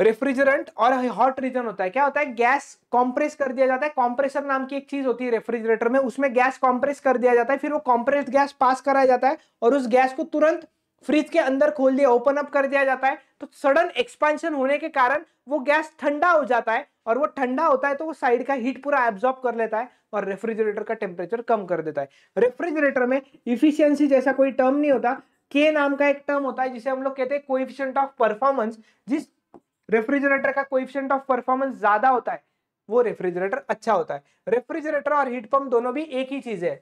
रेफ्रिजरेंट और हॉट रीजन होता है क्या होता है गैस कॉम्प्रेस कर दिया जाता है कॉम्प्रेसर नाम की एक चीज होती है रेफ्रिजरेटर में उसमें गैस कॉम्प्रेस कर दिया जाता है फिर वो कॉम्प्रेस गैस पास कराया जाता है और उस गैस को तुरंत फ्रिज के अंदर खोल दिया ओपन अप कर दिया जाता है तो सडन एक्सपेंशन होने के कारण वो गैस ठंडा हो जाता है और वो ठंडा होता है तो वो साइड का हीट पूरा एब्जॉर्ब कर लेता है और रेफ्रिजरेटर का टेम्परेचर कम कर देता है रेफ्रिजरेटर में इफिशियंसी जैसा कोई टर्म नहीं होता के नाम का एक टर्म होता है जिसे हम लोग कहते हैं कोइफिशियंट ऑफ परफॉर्मेंस जिस रेफ्रिजरेटर का कोइफिशियंट ऑफ परफॉर्मेंस ज्यादा होता है वो रेफ्रिजरेटर अच्छा होता है रेफ्रिजरेटर और हीट पंप दोनों भी एक ही चीज है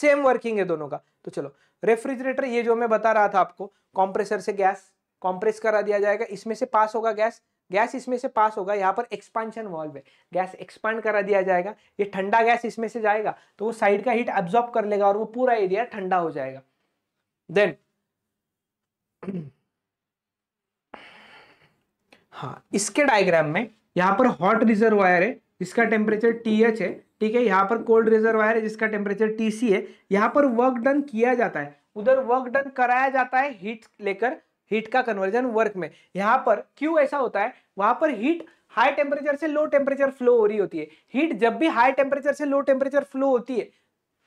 सेम वर्किंग है दोनों का तो चलो रेफ्रिजरेटर ये जो मैं बता रहा था आपको कॉम्प्रेसर से गैस कॉम्प्रेस करा दिया जाएगा इसमें से पास होगा गैस गैस इसमें से पास होगा यहाँ पर एक्सपांशन वॉल्व है गैस एक्सपांड करा दिया जाएगा ये ठंडा गैस इसमें से जाएगा तो वो साइड का हीट एब्जॉर्ब कर लेगा और वो पूरा एरिया ठंडा हो जाएगा देन हाँ इसके डायग्राम में यहाँ पर हॉट रिजर्वायर है जिसका टेम्परेचर टी एच है ठीक है यहाँ पर कोल्ड रिजर्वायर है जिसका टेम्परेचर टी सी है यहाँ पर वर्क डन किया जाता है उधर वर्क डन कराया जाता है हीट लेकर हीट का कन्वर्जन वर्क में यहाँ पर क्यों ऐसा होता है वहां पर हीट हाई टेम्परेचर से लो टेम्परेचर फ्लो हो रही होती है हीट जब भी हाई टेम्परेचर से लो टेम्परेचर फ्लो होती है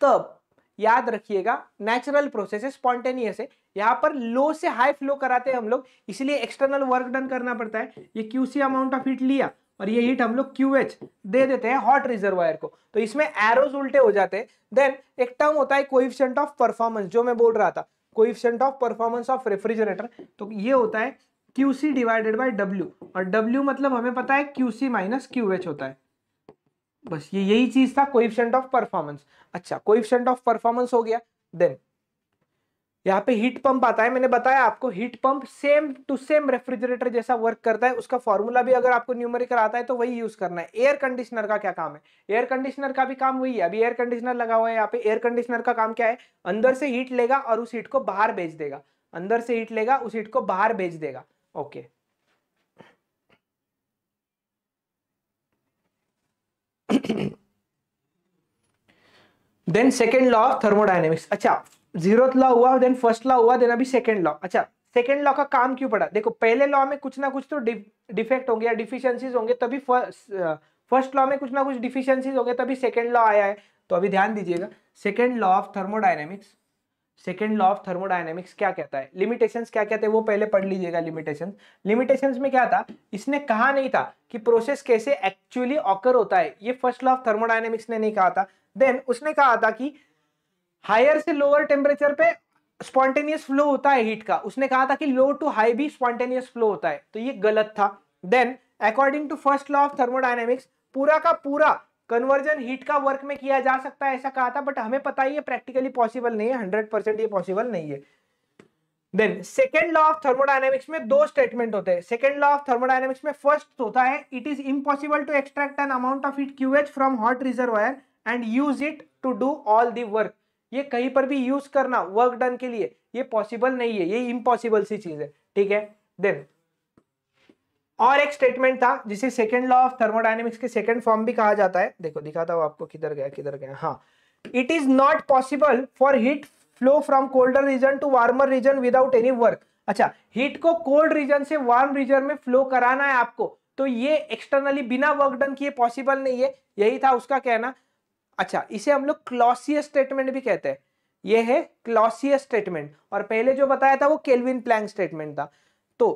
तब याद रखिएगा नेचुरल प्रोसेस है स्पॉन्टेनियस है यहाँ पर लो से हाई फ्लो कराते हैं हम लोग इसलिए एक्सटर्नल वर्क डन करना पड़ता है ये Q C amount of heat लिया और ये हीट हम लोग क्यू एच दे देते हैं हॉट रिजर्वायर को तो इसमें एरोज उल्टे हो जाते हैं देन एक टर्म होता है कोइफिशियंट ऑफ परफॉर्मेंस जो मैं बोल रहा था coefficient of performance of refrigerator तो ये होता है Q C divided by W और डब्ल्यू मतलब हमें पता है Q C minus Q H होता है बस ये यही चीज था कोइफिशेंट ऑफ परफॉर्मेंस अच्छा कोइफिशेंट ऑफ परफॉर्मेंस हो गया देन यहाँ पे हीट पंप आता है मैंने बताया आपको heat pump same to same refrigerator जैसा वर्क करता है उसका फॉर्मूला भी अगर आपको न्यूमेरिकल आता है तो वही यूज करना है एयर कंडीशनर का क्या काम है एयर कंडीशनर का भी काम वही है अभी एयर कंडीशनर लगा हुआ है यहाँ पे एयर कंडीशनर का काम क्या है अंदर से हीट लेगा और उस हीट को बाहर भेज देगा अंदर से हीट लेगा उस हीट को बाहर भेज देगा okay then second law of thermodynamics अच्छा जीरोथ लॉ हुआ देन फर्स्ट लॉ हुआ देन अभी सेकेंड लॉ अच्छा सेकेंड लॉ का काम क्यों पड़ा देखो पहले लॉ में कुछ ना कुछ तो डिफेक्ट होंगे या डिफिशियंसीज होंगे तभी फर्स्ट लॉ में कुछ ना कुछ डिफिशियंसीज होंगे तभी सेकेंड लॉ आया है तो अभी ध्यान दीजिएगा second law of thermodynamics second law of thermodynamics क्या कहता है लिमिटेशन क्या कहते हैं वो पहले पढ़ लीजिएगा लिमिटेशन लिमिटेशन में क्या था इसने कहा नहीं था कि प्रोसेस कैसे एक्चुअली ऑकर होता है ये फर्स्ट लॉ ऑफ थर्मोडाइनमिक्स ने नहीं कहा था देन उसने कहा था कि हायर से लोअर टेम्परेचर पे स्पॉन्टेनियस फ्लो होता है हीट का उसने कहा था कि लो टू हाई भी स्पॉन्टेनियस फ्लो होता है तो ये गलत था then according to first law of thermodynamics पूरा का पूरा कन्वर्जन हीट का वर्क में किया जा सकता है ऐसा कहा था बट हमें पता ही है प्रैक्टिकली पॉसिबल नहीं है हंड्रेड परसेंट ये पॉसिबल नहीं है then second law of thermodynamics में दो स्टेटमेंट होते हैं सेकेंड लॉ ऑफ थर्मोडाइनेमिक्स में फर्स्ट होता है it is impossible to extract an amount of heat QH from hot reservoir and use it to do all the work ये कहीं पर भी यूज करना वर्क डन के लिए ये पॉसिबल नहीं है ये इम्पॉसिबल सी चीज है ठीक है देन और एक स्टेटमेंट था जिसे सेकेंड लॉ ऑफ थर्मोडाइनमिक्स के सेकेंड फॉर्म भी कहा जाता है देखो दिखाता हूँ आपको किधर गया किधर गया हाँ it is not possible for heat flow from colder region to warmer region without any work अच्छा हीट को कोल्ड रीजन से वार्म रीजन में फ्लो कराना है आपको तो ये एक्सटर्नली बिना वर्क डन किए पॉसिबल नहीं है यही था उसका कहना अच्छा इसे हम लोग क्लॉसियस स्टेटमेंट भी कहते हैं ये है क्लॉसियस स्टेटमेंट और पहले जो बताया था वो केल्विन प्लैंक स्टेटमेंट था तो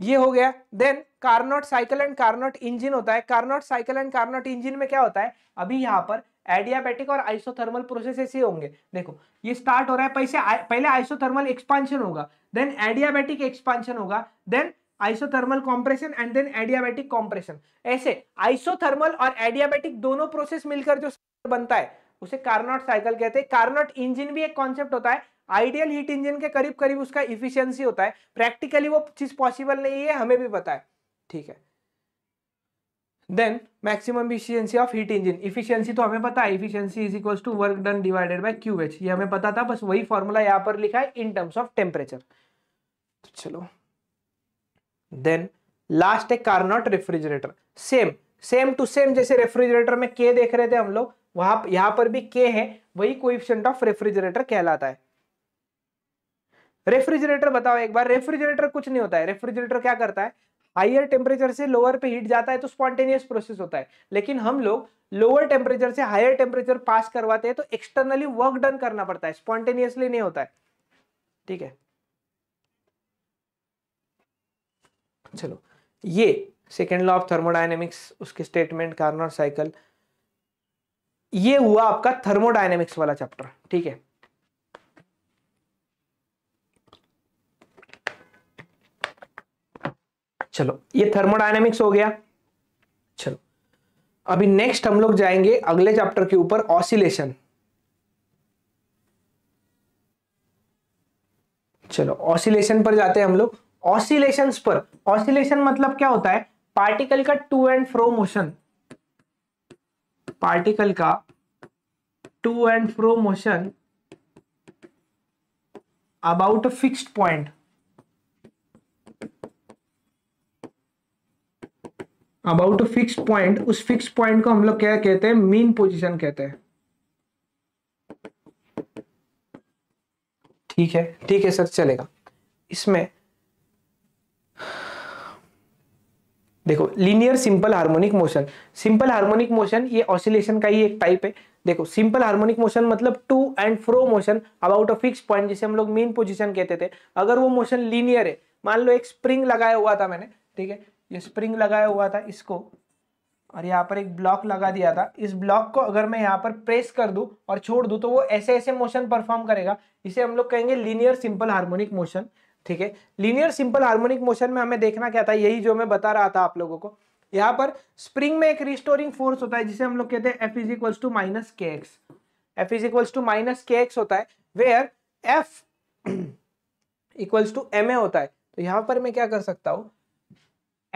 ये हो गया then Carnot cycle and Carnot engine होता है Carnot cycle and Carnot engine में क्या होता है अभी यहां पर एडियाबैटिक और आइसोथर्मल प्रोसेस ऐसे होंगे देखो ये स्टार्ट हो रहा है पैसे पहले आइसोथर्मल एक्सपांशन होगा देन एडियाबैटिक एक्सपांशन होगा then isothermal compression and then adiabatic compression ऐसे आइसोथर्मल और एडियाबैटिक दोनों प्रोसेस मिलकर जो बनता है उसे कार्नोट साइकिल कहते हैं कार्नोट इंजन भी एक कॉन्सेप्ट होता है आइडियल हीट इंजन के करीब करीब उसका इफिशियंसी होता है प्रैक्टिकली वो चीज पॉसिबल नहीं है हमें भी पता है ठीक है then maximum efficiency of heat engine efficiency तो हमें पता है efficiency is equal to work done divided by Q H ये हमें पता था बस वही फॉर्मूला यहां पर लिखा है इन टर्म्स ऑफ टेम्परेचर चलो देन लास्ट है Carnot refrigerator same same to same जैसे रेफ्रिजरेटर में के देख रहे थे हम लोग वहां यहां पर भी के है वही कोइफिशियंट ऑफ रेफ्रिजरेटर कहलाता है रेफ्रिजरेटर बताओ एक बार रेफ्रिजरेटर कुछ नहीं होता है रेफ्रिजरेटर क्या करता है हाइयर टेम्परेचर से लोअर पे हीट जाता है तो स्पॉन्टेनियस प्रोसेस होता है लेकिन हम लोग लोअर टेम्परेचर से हायर टेम्परेचर पास करवाते हैं तो एक्सटर्नली वर्क डन करना पड़ता है स्पॉन्टेनियसली नहीं होता है ठीक है चलो ये सेकेंड लॉ ऑफ थर्मोडाइनेमिक्स उसके स्टेटमेंट कार्नर साइकिल ये हुआ आपका थर्मोडायनेमिक्स वाला चैप्टर ठीक है चलो ये थर्मोडायनेमिक्स हो गया चलो अभी नेक्स्ट हम लोग जाएंगे अगले चैप्टर के ऊपर ऑसिलेशन चलो ऑसिलेशन पर जाते हैं हम लोग ऑसिलेशन पर ऑसिलेशन मतलब क्या होता है पार्टिकल का to and fro motion particle का to and fro motion about a fixed point about a fix point उस फिक्स पॉइंट को हम लोग क्या कहते हैं मीन पोजीशन कहते हैं ठीक है ठीक है सर चलेगा इसमें देखो linear simple harmonic motion simple harmonic motion ये ऑसिलेशन का ही एक टाइप है देखो सिंपल हार्मोनिक मोशन मतलब to and fro motion about a fix point जिसे हम लोग मेन पोजिशन कहते थे अगर वो मोशन लीनियर है मान लो एक स्प्रिंग लगाया हुआ था मैंने ठीक है ये स्प्रिंग लगाया हुआ था इसको और यहाँ पर एक ब्लॉक लगा दिया था इस ब्लॉक को अगर मैं यहाँ पर प्रेस कर दूं और छोड़ दूं तो वो ऐसे ऐसे मोशन परफॉर्म करेगा इसे हम लोग कहेंगे लीनियर सिंपल हार्मोनिक मोशन ठीक है लीनियर सिंपल हार्मोनिक मोशन में हमें देखना क्या था यही जो मैं बता रहा था आप लोगों को यहाँ पर स्प्रिंग में एक रिस्टोरिंग फोर्स होता है जिसे हम लोग कहते हैं F is equals to minus K X F is equals to minus K X होता है where F equals to M A होता है तो यहां पर मैं क्या कर सकता हूँ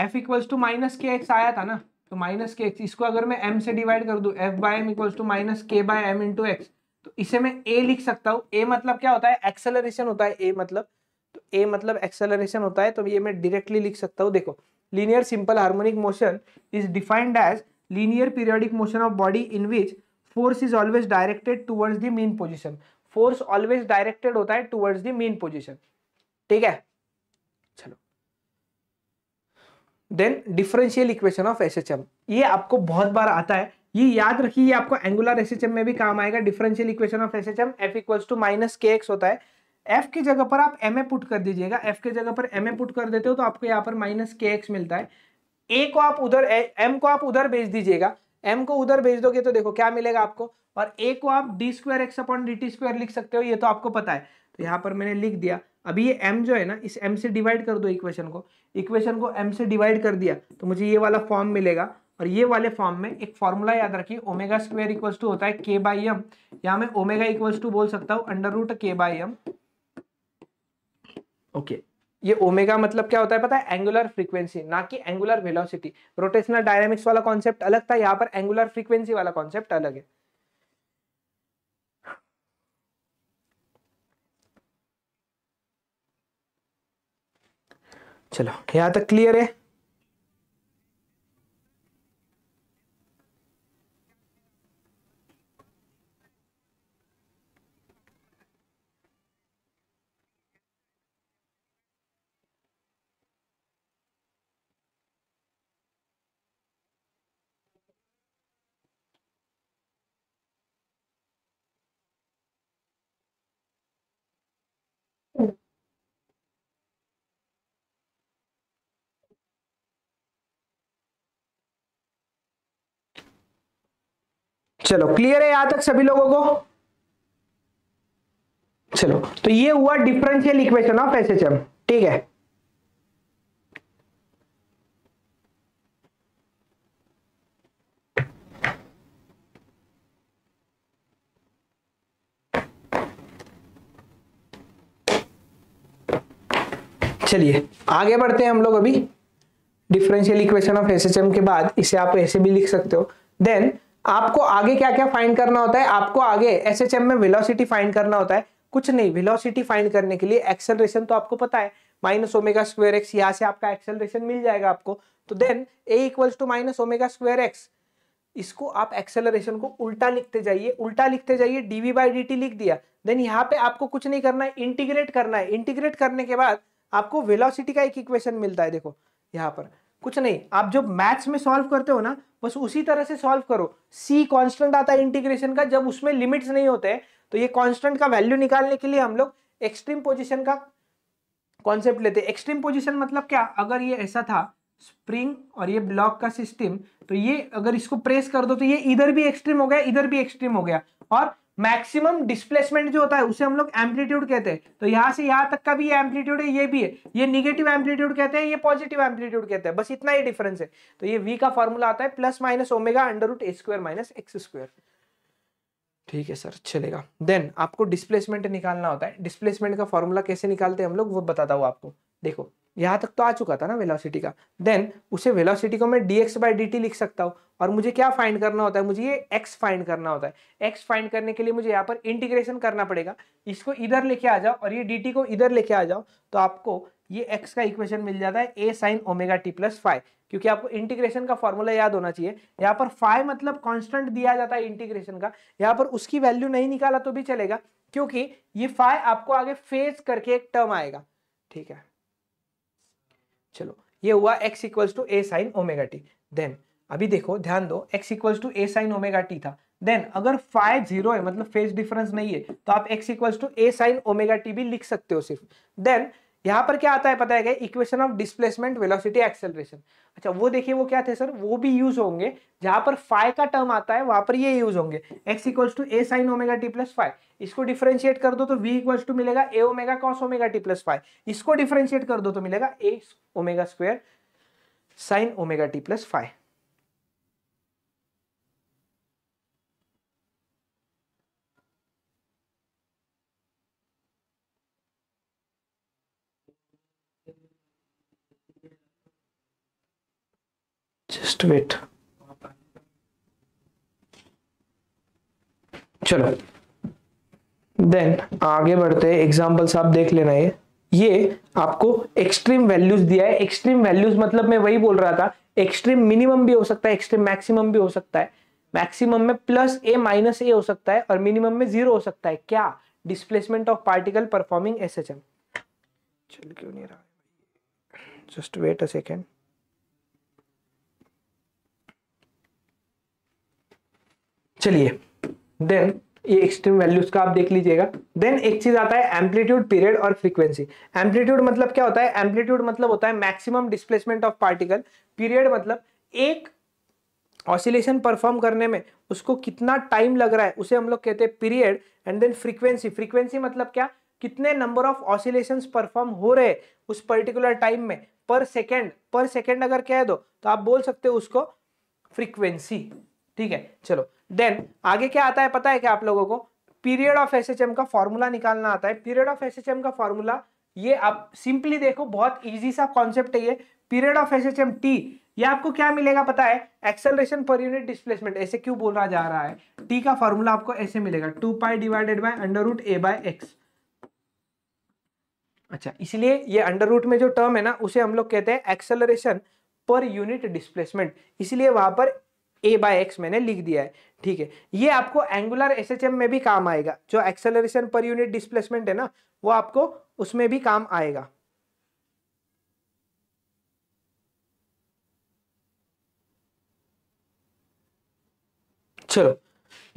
F equals to minus K X आया था ना तो माइनस के एक्स इसको अगर मैं एम से डिवाइड कर दू F by M equals to minus K by M into X तो इसे मैं ए लिख सकता हूँ ए मतलब क्या होता है एक्सेलरेशन होता है ए मतलब ए मतलब एक्सेलरेशन होता है तो ये मैं डायरेक्टली लिख सकता हूँ देखो linear simple harmonic motion is defined as linear periodic motion of body in which force is always directed towards the mean position force always directed होता है टूवर्ड्स द मेन पोजिशन ठीक है चलो then differential equation of SHM ये आपको बहुत बार आता है ये याद रखिए आपको एंगुलर एसएचएम में भी काम आएगा differential equation of S H M F equals to minus K X होता है एफ की जगह पर आप एम ए पुट कर दीजिएगा एफ के जगह पर एम ए पुट कर देते हो तो आपको यहाँ पर माइनस के एक्स मिलता है ए को आप उधर एम को आप उधर भेज दीजिएगा एम को उधर भेज दोगे तो देखो क्या मिलेगा आपको और ए को आप D square X upon D T square लिख सकते हो ये तो आपको पता है तो यहाँ पर मैंने लिख दिया अभी ये एम जो है ना इस एम से डिवाइड कर दो इक्वेशन को इक्वेशन को एम से डिवाइड कर दिया तो मुझे ये वाला फॉर्म मिलेगा और ये वाले फॉर्म में एक फॉर्मूला याद रखिए ओमेगा स्क्वायर इक्वल्स टू होता है के बाई एम यहाँ मैं ओमेगा इक्वल्स टू बोल सकता हूँ under root K by M okay ये ओमेगा मतलब क्या होता है पता है एंगुलर फ्रीक्वेंसी ना कि एंगुलर वेलोसिटी रोटेशनल डायनामिक्स वाला कॉन्सेप्ट अलग था यहाँ पर एंगुलर फ्रीक्वेंसी वाला कॉन्सेप्ट अलग है चलो यहां तक क्लियर है चलो क्लियर है यहां तक सभी लोगों को चलो तो ये हुआ डिफरेंशियल इक्वेशन ऑफ एस ठीक है चलिए आगे बढ़ते हैं हम लोग अभी डिफरेंशियल इक्वेशन ऑफ एम के बाद इसे आप ऐसे भी लिख सकते हो देन आपको आगे क्या क्या फाइंड करना होता है आपको आगे एस में वेलोसिटी फाइंड करना होता है कुछ नहीं वेलोसिटी फाइंड करने के लिए एक्सेलरेशन तो आपको पता है माइनस ओमेगा स्क्वायर एक्स यहाँ से आपका एक्सेलरेशन मिल जाएगा आपको तो then A equals to minus omega square X इसको आप एक्सेलरेशन को उल्टा लिखते जाइए उल्टा लिखते जाइए डीवी बाई डी लिख दिया देन यहाँ पे आपको कुछ नहीं करना है इंटीग्रेट करना है इंटीग्रेट करने के बाद आपको वेलोसिटी का एक इक्वेशन मिलता है देखो यहाँ पर कुछ नहीं आप जब मैथ्स में सॉल्व करते हो ना बस उसी तरह से सॉल्व करो सी कांस्टेंट आता है इंटीग्रेशन का जब उसमें लिमिट्स नहीं होते हैं तो ये कांस्टेंट का वैल्यू निकालने के लिए हम लोग एक्सट्रीम पोजिशन का कॉन्सेप्ट लेते हैं एक्सट्रीम पोजिशन मतलब क्या अगर ये ऐसा था स्प्रिंग और ये ब्लॉक का सिस्टम तो ये अगर इसको प्रेस कर दो तो ये इधर भी एक्सट्रीम हो गया इधर भी एक्सट्रीम हो गया और मैक्सिमम डिस्प्लेसमेंट जो होता है उसे हम लोग एम्पलीट्यूड कहते हैं तो यहाँ से यहाँ तक का भी एम्पलीट्यूड है ये भी है ये निगेटिव एम्पलीट्यूड कहते हैं ये पॉजिटिव एम्पलीट्यूड कहते हैं बस इतना ही डिफरेंस है तो ये वी का फॉर्मूला आता है plus minus omega under root A square minus X square ठीक है सर चलेगा देन आपको डिस्प्लेसमेंट निकालना होता है डिस्प्लेसमेंट का फॉर्मूला कैसे निकालते हैं हम लोग वो बताता हूँ आपको देखो यहाँ तक तो आ चुका था ना वेलोसिटी का देन उसे वेलोसिटी को मैं D X by D T लिख सकता हूँ और मुझे क्या फाइंड करना होता है मुझे ये एक्स फाइंड करना होता है एक्स फाइंड करने के लिए मुझे यहाँ पर इंटीग्रेशन करना पड़ेगा इसको इधर लेके आ जाओ और ये डी को इधर लेके आ जाओ तो आपको ये एक्स का इक्वेशन मिल जाता है A sine omega T plus phi क्योंकि आपको इंटीग्रेशन का फॉर्मूला याद होना चाहिए यहाँ पर फाइव मतलब कॉन्स्टेंट दिया जाता है इंटीग्रेशन का यहाँ पर उसकी वैल्यू नहीं निकाला तो भी चलेगा क्योंकि ये फाइव आपको आगे फेज करके एक टर्म आएगा ठीक है चलो ये हुआ X equals to A sine omega T then अभी देखो ध्यान दो X equals to A sine omega T था देन अगर फाइव जीरो है मतलब फेज डिफरेंस नहीं है तो आप X equals to A sine omega T भी लिख सकते हो सिर्फ देन यहाँ पर क्या आता है पता है क्या equation of displacement velocity acceleration अच्छा वो देखिए वो क्या थे सर वो भी यूज होंगे जहां पर फाइव का टर्म आता है वहां पर ये यूज होंगे X equals to A sine omega T plus phi इसको डिफ्रेंशिएट कर दो तो वी इक्वल्स टू मिलेगा A omega cos omega T plus phi इसको डिफ्रेंशिएट कर दो तो मिलेगा A omega square sine omega T plus phi just wait चलो देन आगे बढ़ते हैं एग्जाम्पल्स आप देख लेना ये ये आपको एक्सट्रीम वैल्यूज दिया है एक्सट्रीम वैल्यूज मतलब मैं वही बोल रहा था एक्सट्रीम मिनिमम भी हो सकता है एक्सट्रीम मैक्सिमम भी हो सकता है मैक्सिमम में प्लस ए माइनस ए हो सकता है और मिनिमम में जीरो हो सकता है क्या displacement of particle performing S चल क्यों नहीं रहा जस्ट वेट अ सेकेंड चलिए देन ये एक्सट्रीम वैल्यूज का आप देख लीजिएगा देन एक चीज आता है एम्पलीट्यूड पीरियड और फ्रीक्वेंसी एम्पलीट्यूड मतलब क्या होता है एम्पलीट्यूड मतलब होता है maximum displacement of particle period मतलब एक ऑसिलेशन परफॉर्म करने में उसको कितना टाइम लग रहा है उसे हम लोग कहते हैं period and then frequency frequency मतलब क्या कितने नंबर ऑफ ऑसिलेशन परफॉर्म हो रहे उस पर्टिकुलर टाइम में पर सेकेंड पर सेकेंड अगर कह दो तो आप बोल सकते हो उसको फ्रीक्वेंसी ठीक है चलो देन आगे क्या आता है पता है क्या आप लोगों को पीरियड ऑफ एस का फॉर्मूला निकालना आता है पीरियड ऑफ एस का फॉर्मूला ये आप सिंपली देखो बहुत इजी सा कॉन्सेप्ट है ये period of S H M T ये आपको क्या मिलेगा पता है एक्सेलरेशन पर यूनिट डिस्प्लेसमेंट ऐसे क्यों बोला जा रहा है टी का फॉर्मूला आपको ऐसे मिलेगा two pi divided by under root A by X अच्छा इसलिए ये अंडर रूट में जो टर्म है ना उसे हम लोग कहते हैं एक्सेलरेशन पर यूनिट डिस्प्लेसमेंट इसलिए वहां पर ए बाय एक्स मैंने लिख दिया है ठीक है ये आपको एंगुलर एम में भी काम आएगा जो एक्सेलरेशन पर यूनिट डिस्प्लेसमेंट है ना वो आपको उसमें भी काम आएगा चलो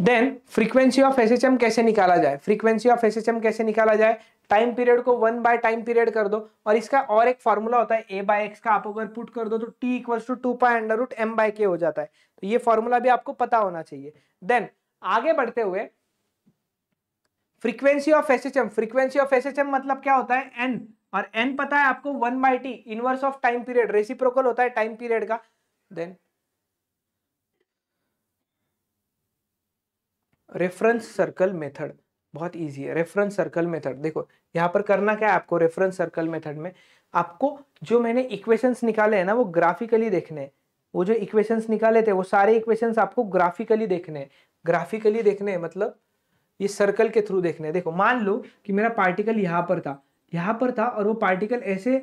देन फ्रीक्वेंसी ऑफ एम कैसे निकाला जाए फ्रीक्वेंसी ऑफ एम कैसे निकाला जाए टाइम पीरियड को वन बाय टाइम पीरियड कर दो और इसका और एक फॉर्मूला होता है ए बाय एक्स का आप अगर पुट कर दो तो T equals to two pi under root M by K हो जाता है तो ये फॉर्मूला भी आपको पता होना चाहिए देन आगे बढ़ते हुए frequency of S H M frequency of S H M मतलब क्या होता है एन और एन पता है आपको one by T inverse of time period reciprocal होता है टाइम पीरियड का देन रेफरेंस सर्कल मेथड बहुत इजी है रेफरेंस सर्कल मेथड देखो यहां पर करना क्या है आपको रेफरेंस सर्कल मेथड में आपको जो मैंने इक्वेशंस निकाले हैं ना वो ग्राफिकली देखने हैं वो जो इक्वेशंस निकाले थे वो सारे इक्वेशंस आपको ग्राफिकली देखने हैं ग्राफिकली देखने हैं मतलब ये सर्कल के थ्रू देखने हैं देखो मान लो कि मेरा पार्टिकल यहाँ पर था यहाँ पर था और वो पार्टिकल ऐसे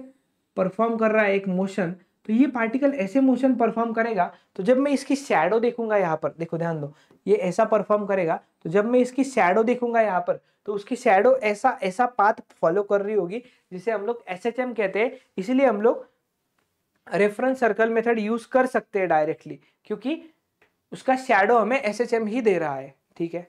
परफॉर्म कर रहा है एक मोशन तो ये पार्टिकल ऐसे मोशन परफॉर्म करेगा तो जब मैं इसकी शैडो देखूंगा यहाँ पर देखो ध्यान दो ये ऐसा परफॉर्म करेगा तो जब मैं इसकी शैडो देखूंगा यहाँ पर तो उसकी शैडो ऐसा ऐसा पाथ फॉलो कर रही होगी जिसे हम लोग एस कहते हैं इसलिए हम लोग रेफरेंस सर्कल मेथड यूज कर सकते हैं डायरेक्टली क्योंकि उसका शेडो हमें एस ही दे रहा है ठीक है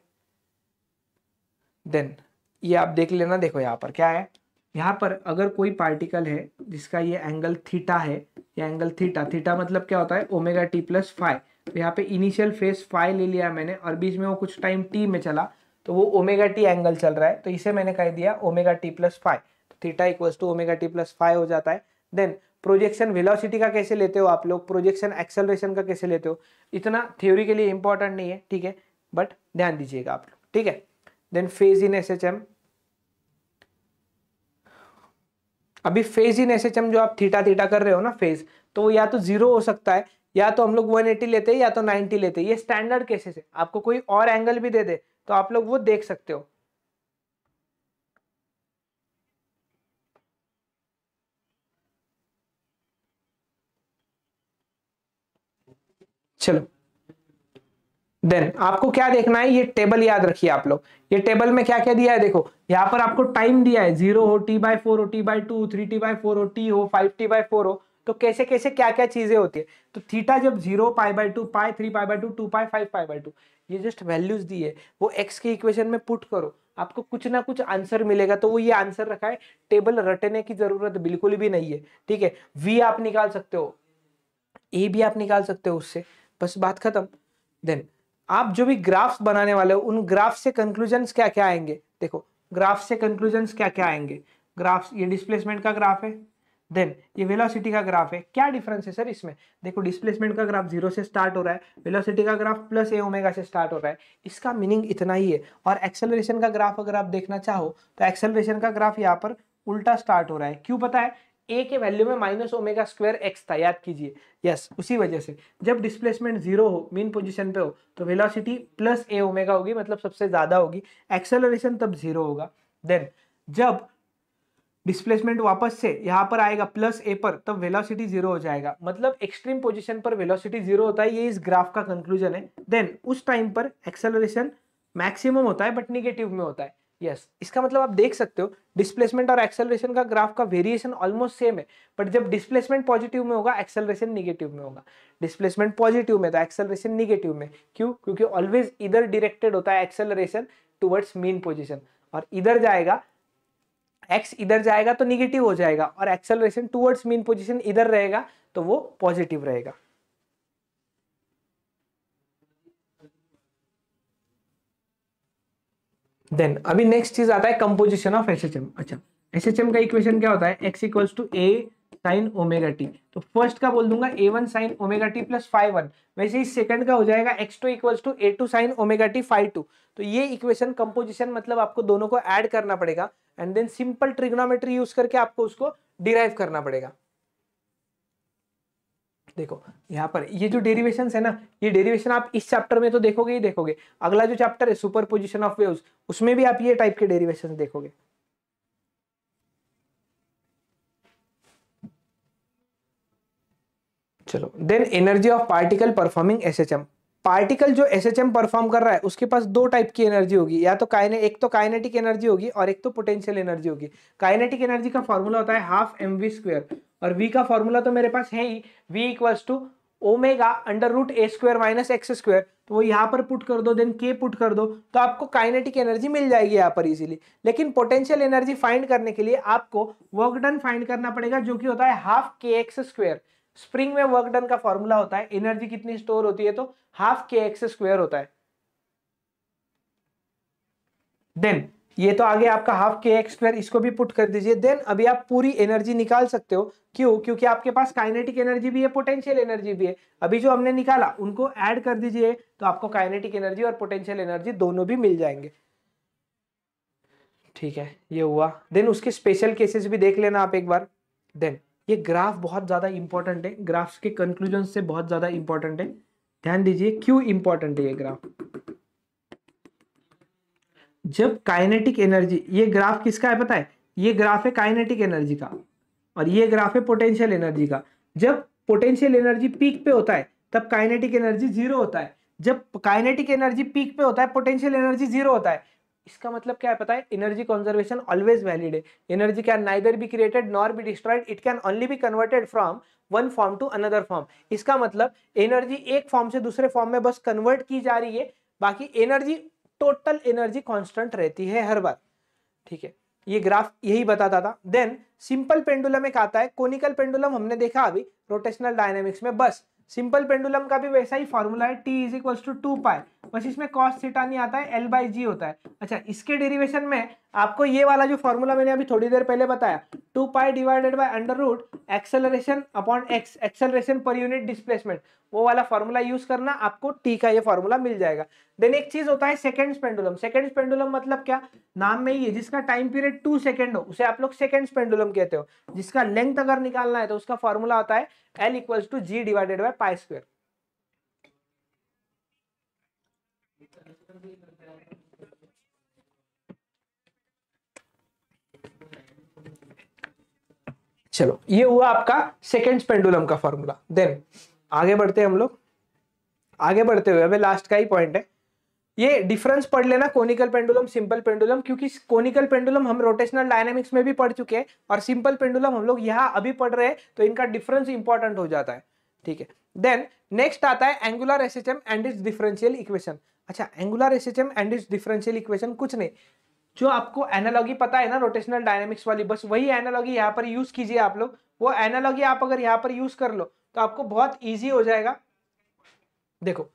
देन ये आप देख लेना देखो यहाँ पर क्या है यहाँ पर अगर कोई पार्टिकल है जिसका ये एंगल थीटा है ये एंगल थीटा थीटा मतलब क्या होता है ओमेगा टी प्लस फाइव तो यहाँ पे इनिशियल फेस फाइव ले लिया मैंने और बीच में वो कुछ टाइम टी में चला तो वो ओमेगा टी एंगल चल रहा है तो इसे मैंने कह दिया omega T plus phi theta equals to omega T plus phi हो जाता है देन प्रोजेक्शन वेलोसिटी का कैसे लेते हो आप लोग प्रोजेक्शन एक्सेलरेशन का कैसे लेते हो इतना थ्योरी के लिए इंपॉर्टेंट नहीं है ठीक है बट ध्यान दीजिएगा आप लोग ठीक है देन फेज इन एस अभी फेज इन एस जो आप थीटा थीटा कर रहे हो ना फेज तो या तो जीरो हो सकता है या तो हम लोग 180 लेते हैं या तो 90 लेते हैं ये स्टैंडर्ड केसेस है आपको कोई और एंगल भी दे दे तो आप लोग वो देख सकते हो चलो देन आपको क्या देखना है ये टेबल याद रखिए आप लोग ये टेबल में क्या क्या दिया है देखो यहाँ पर आपको टाइम दिया है जीरो हो टी बाई फोर हो T by two three T by four हो टी हो फाइव टी बाई फोर हो तो कैसे कैसे क्या क्या चीजें होती है तो थीटा जब zero pi by two pi three pi by two two pi five pi by two ये जस्ट वैल्यूज दी है वो एक्स के इक्वेशन में पुट करो आपको कुछ ना कुछ आंसर मिलेगा तो वो ये आंसर रखा है टेबल रटने की जरूरत बिल्कुल भी नहीं है ठीक है वी आप निकाल सकते हो ए भी आप निकाल सकते हो उससे बस बात खत्म देन आप जो भी ग्राफ्स बनाने वाले हो उन ग्राफ से कंक्लूजन क्या क्या आएंगे देखो ग्राफ से कंक्लूजन क्या क्या आएंगे ग्राफ ये डिस्प्लेसमेंट का ग्राफ है देन ये वेलोसिटी का ग्राफ है क्या डिफरेंस है सर इसमें देखो डिस्प्लेसमेंट का ग्राफ जीरो से स्टार्ट हो रहा है वेलोसिटी का ग्राफ प्लस ए ओमेगा से स्टार्ट हो रहा है इसका मीनिंग इतना ही है और एक्सेलरेशन का ग्राफ अगर आप देखना चाहो तो एक्सेलरेशन का ग्राफ यहाँ पर उल्टा स्टार्ट हो रहा है क्यों पता है ए के वैल्यू में माइनस ओमेगा स्क्वायर एक्स था याद कीजिए यस उसी वजह से जब डिस्प्लेसमेंट जीरो हो मीन पोजीशन पे हो तो वेलोसिटी प्लस ए ओमेगा होगी मतलब सबसे ज़्यादा होगी एक्सेलरेशन तब जीरो होगा देन जब डिस्प्लेसमेंट वापस से यहाँ पर आएगा प्लस ए पर तब वेलोसिटी जीरो हो जाएगा मतलब एक्सट्रीम पोजिशन पर वेलोसिटी जीरो होता है ये इस ग्राफ का कंक्लूजन है देन उस टाइम पर एक्सेलरेशन मैक्सिमम होता है बट निगेटिव में होता है यस इसका मतलब आप देख सकते हो डिस्प्लेसमेंट और एक्सेलरेशन का ग्राफ का वेरिएशन ऑलमोस्ट सेम है बट जब डिस्प्लेसमेंट पॉजिटिव में होगा एक्सेलरेशन निगेटिव में होगा डिस्प्लेसमेंट पॉजिटिव में तो एक्सेलरेशन निगेटिव में क्यों क्योंकि ऑलवेज इधर डिरेक्टेड होता है एक्सेलरेशन टुवर्ड्स मेन पोजिशन और इधर जाएगा एक्स इधर जाएगा तो निगेटिव हो जाएगा और एक्सेलरेशन टुवर्ड्स मेन पोजिशन इधर रहेगा तो वो पॉजिटिव रहेगा देन अभी नेक्स्ट चीज आता है कंपोजिशन ऑफ एस अच्छा एस का इक्वेशन क्या होता है X equals to A sine omega T तो फर्स्ट का बोल दूंगा A one sine omega T plus phi one वैसे ही सेकंड का हो जाएगा X two equals to A two sine omega T phi two तो ये इक्वेशन कंपोजिशन मतलब आपको दोनों को ऐड करना पड़ेगा and then simple trigonometry use करके आपको उसको डिराइव करना पड़ेगा देखो यहाँ पर ये जो डेरिवेशन है ना ये डेरिवेशन आप इस चैप्टर में तो देखोगे ही देखोगे अगला जो चैप्टर है सुपर पोजिशन ऑफ वेव उसमें भी आप ये टाइप के डेरिवेशन देखोगे चलो then energy of particle performing S H M particle जो एस एच एम परफॉर्म कर रहा है उसके पास दो टाइप की एनर्जी होगी या तो काइने एक तो काइनेटिक एनर्जी होगी और एक तो पोटेंशियल एनर्जी होगी काइनेटिक एनर्जी का फॉर्मूला होता है हाफ एम वी स्क्वेयर और वी का फॉर्मूला तो मेरे पास है ही V equals to omega under root A square minus X square तो वो यहाँ पर पुट कर दो देन के पुट कर दो तो आपको काइनेटिक एनर्जी मिल जाएगी यहाँ पर इजीली लेकिन पोटेंशियल एनर्जी फाइंड करने के लिए आपको वर्क डन फाइंड करना पड़ेगा जो कि होता है half K X square spring में वर्क डन का फॉर्मूला होता है एनर्जी कितनी स्टोर होती है तो हाफ के एक्स स्क्वेयर होता है देन ये तो आगे आपका हाफ के एक्स स्क्वेयर इसको भी पुट कर दीजिए देन अभी आप पूरी एनर्जी निकाल सकते हो क्यों क्योंकि आपके पास काइनेटिक एनर्जी भी है पोटेंशियल एनर्जी भी है अभी जो हमने निकाला उनको ऐड कर दीजिए तो आपको काइनेटिक एनर्जी और पोटेंशियल एनर्जी दोनों भी मिल जाएंगे ठीक है ये हुआ देन उसके स्पेशल केसेस भी देख लेना आप एक बार देन ये ग्राफ बहुत ज़्यादा इंपॉर्टेंट है ग्राफ्स के कंक्लूजन से बहुत ज़्यादा इंपॉर्टेंट है ध्यान दीजिए क्यों इंपॉर्टेंट है ये ग्राफ जब काइनेटिक एनर्जी ये ग्राफ किसका है पता है ये ग्राफ है काइनेटिक एनर्जी का और ये ग्राफ है पोटेंशियल एनर्जी का जब पोटेंशियल एनर्जी पीक पे होता है तब काइनेटिक एनर्जी जीरो होता है जब काइनेटिक एनर्जी पीक पे होता है पोटेंशियल एनर्जी जीरो होता है इसका मतलब क्या है पता है एनर्जी कंजर्वेशन ऑलवेज वैलिड है energy can neither be created nor be destroyed it can only be converted from one form to another form इसका मतलब एनर्जी एक फॉर्म से दूसरे फॉर्म में बस कन्वर्ट की जा रही है बाकी एनर्जी टोटल एनर्जी कॉन्स्टेंट रहती है हर बार ठीक है ये ग्राफ यही बताता था देन सिंपल पेंडुलम एक आता है कोनिकल पेंडुलम हमने देखा अभी रोटेशनल डायनेमिक्स में बस सिंपल पेंडुलम का भी वैसा ही फॉर्मूला है T is equals to two pi बस इसमें कॉस थीटा नहीं आता है एल बाई जी होता है अच्छा इसके डेरिवेशन में आपको ये वाला जो फॉर्मूला मैंने अभी थोड़ी देर पहले बताया two pi divided by under root acceleration upon X acceleration पर यूनिट डिस्प्लेसमेंट वो वाला फॉर्मूला यूज करना आपको टी का ये फॉर्मूला मिल जाएगा देन एक चीज होता है सेकेंड स्पेंडुलम सेकेंड स्पेंडुलम मतलब क्या नाम में ही है जिसका टाइम पीरियड टू सेकेंड हो उसे आप लोग सेकेंड स्पेंडुलम कहते हो जिसका लेंथ अगर निकालना है तो उसका फॉर्मूला होता है L equals to G divided by pi square चलो ये हुआ आपका सेकेंड पेंडुलम का फॉर्मूला देन आगे बढ़ते हम लोग आगे बढ़ते हुए अभी लास्ट का ही पॉइंट है ये डिफरेंस पढ़ लेना कोनिकल पेंडुलम सिंपल पेंडुलम क्योंकि कोनिकल पेंडुलम हम रोटेशनल डायनेमिक्स में भी पढ़ चुके हैं और सिंपल पेंडुलम हम लोग यहाँ अभी पढ़ रहे हैं तो इनका डिफरेंस इंपॉर्टेंट हो जाता है ठीक है देन नेक्स्ट आता है angular S and its differential equation अच्छा angular S and its differential equation कुछ नहीं जो आपको एनालॉगी पता है ना रोटेशनल डायनेमिक्स वाली बस वही एनालॉगी यहाँ पर यूज कीजिए आप लोग वो एनालॉगी आप अगर यहाँ पर यूज कर लो तो आपको बहुत ईजी हो जाएगा देखो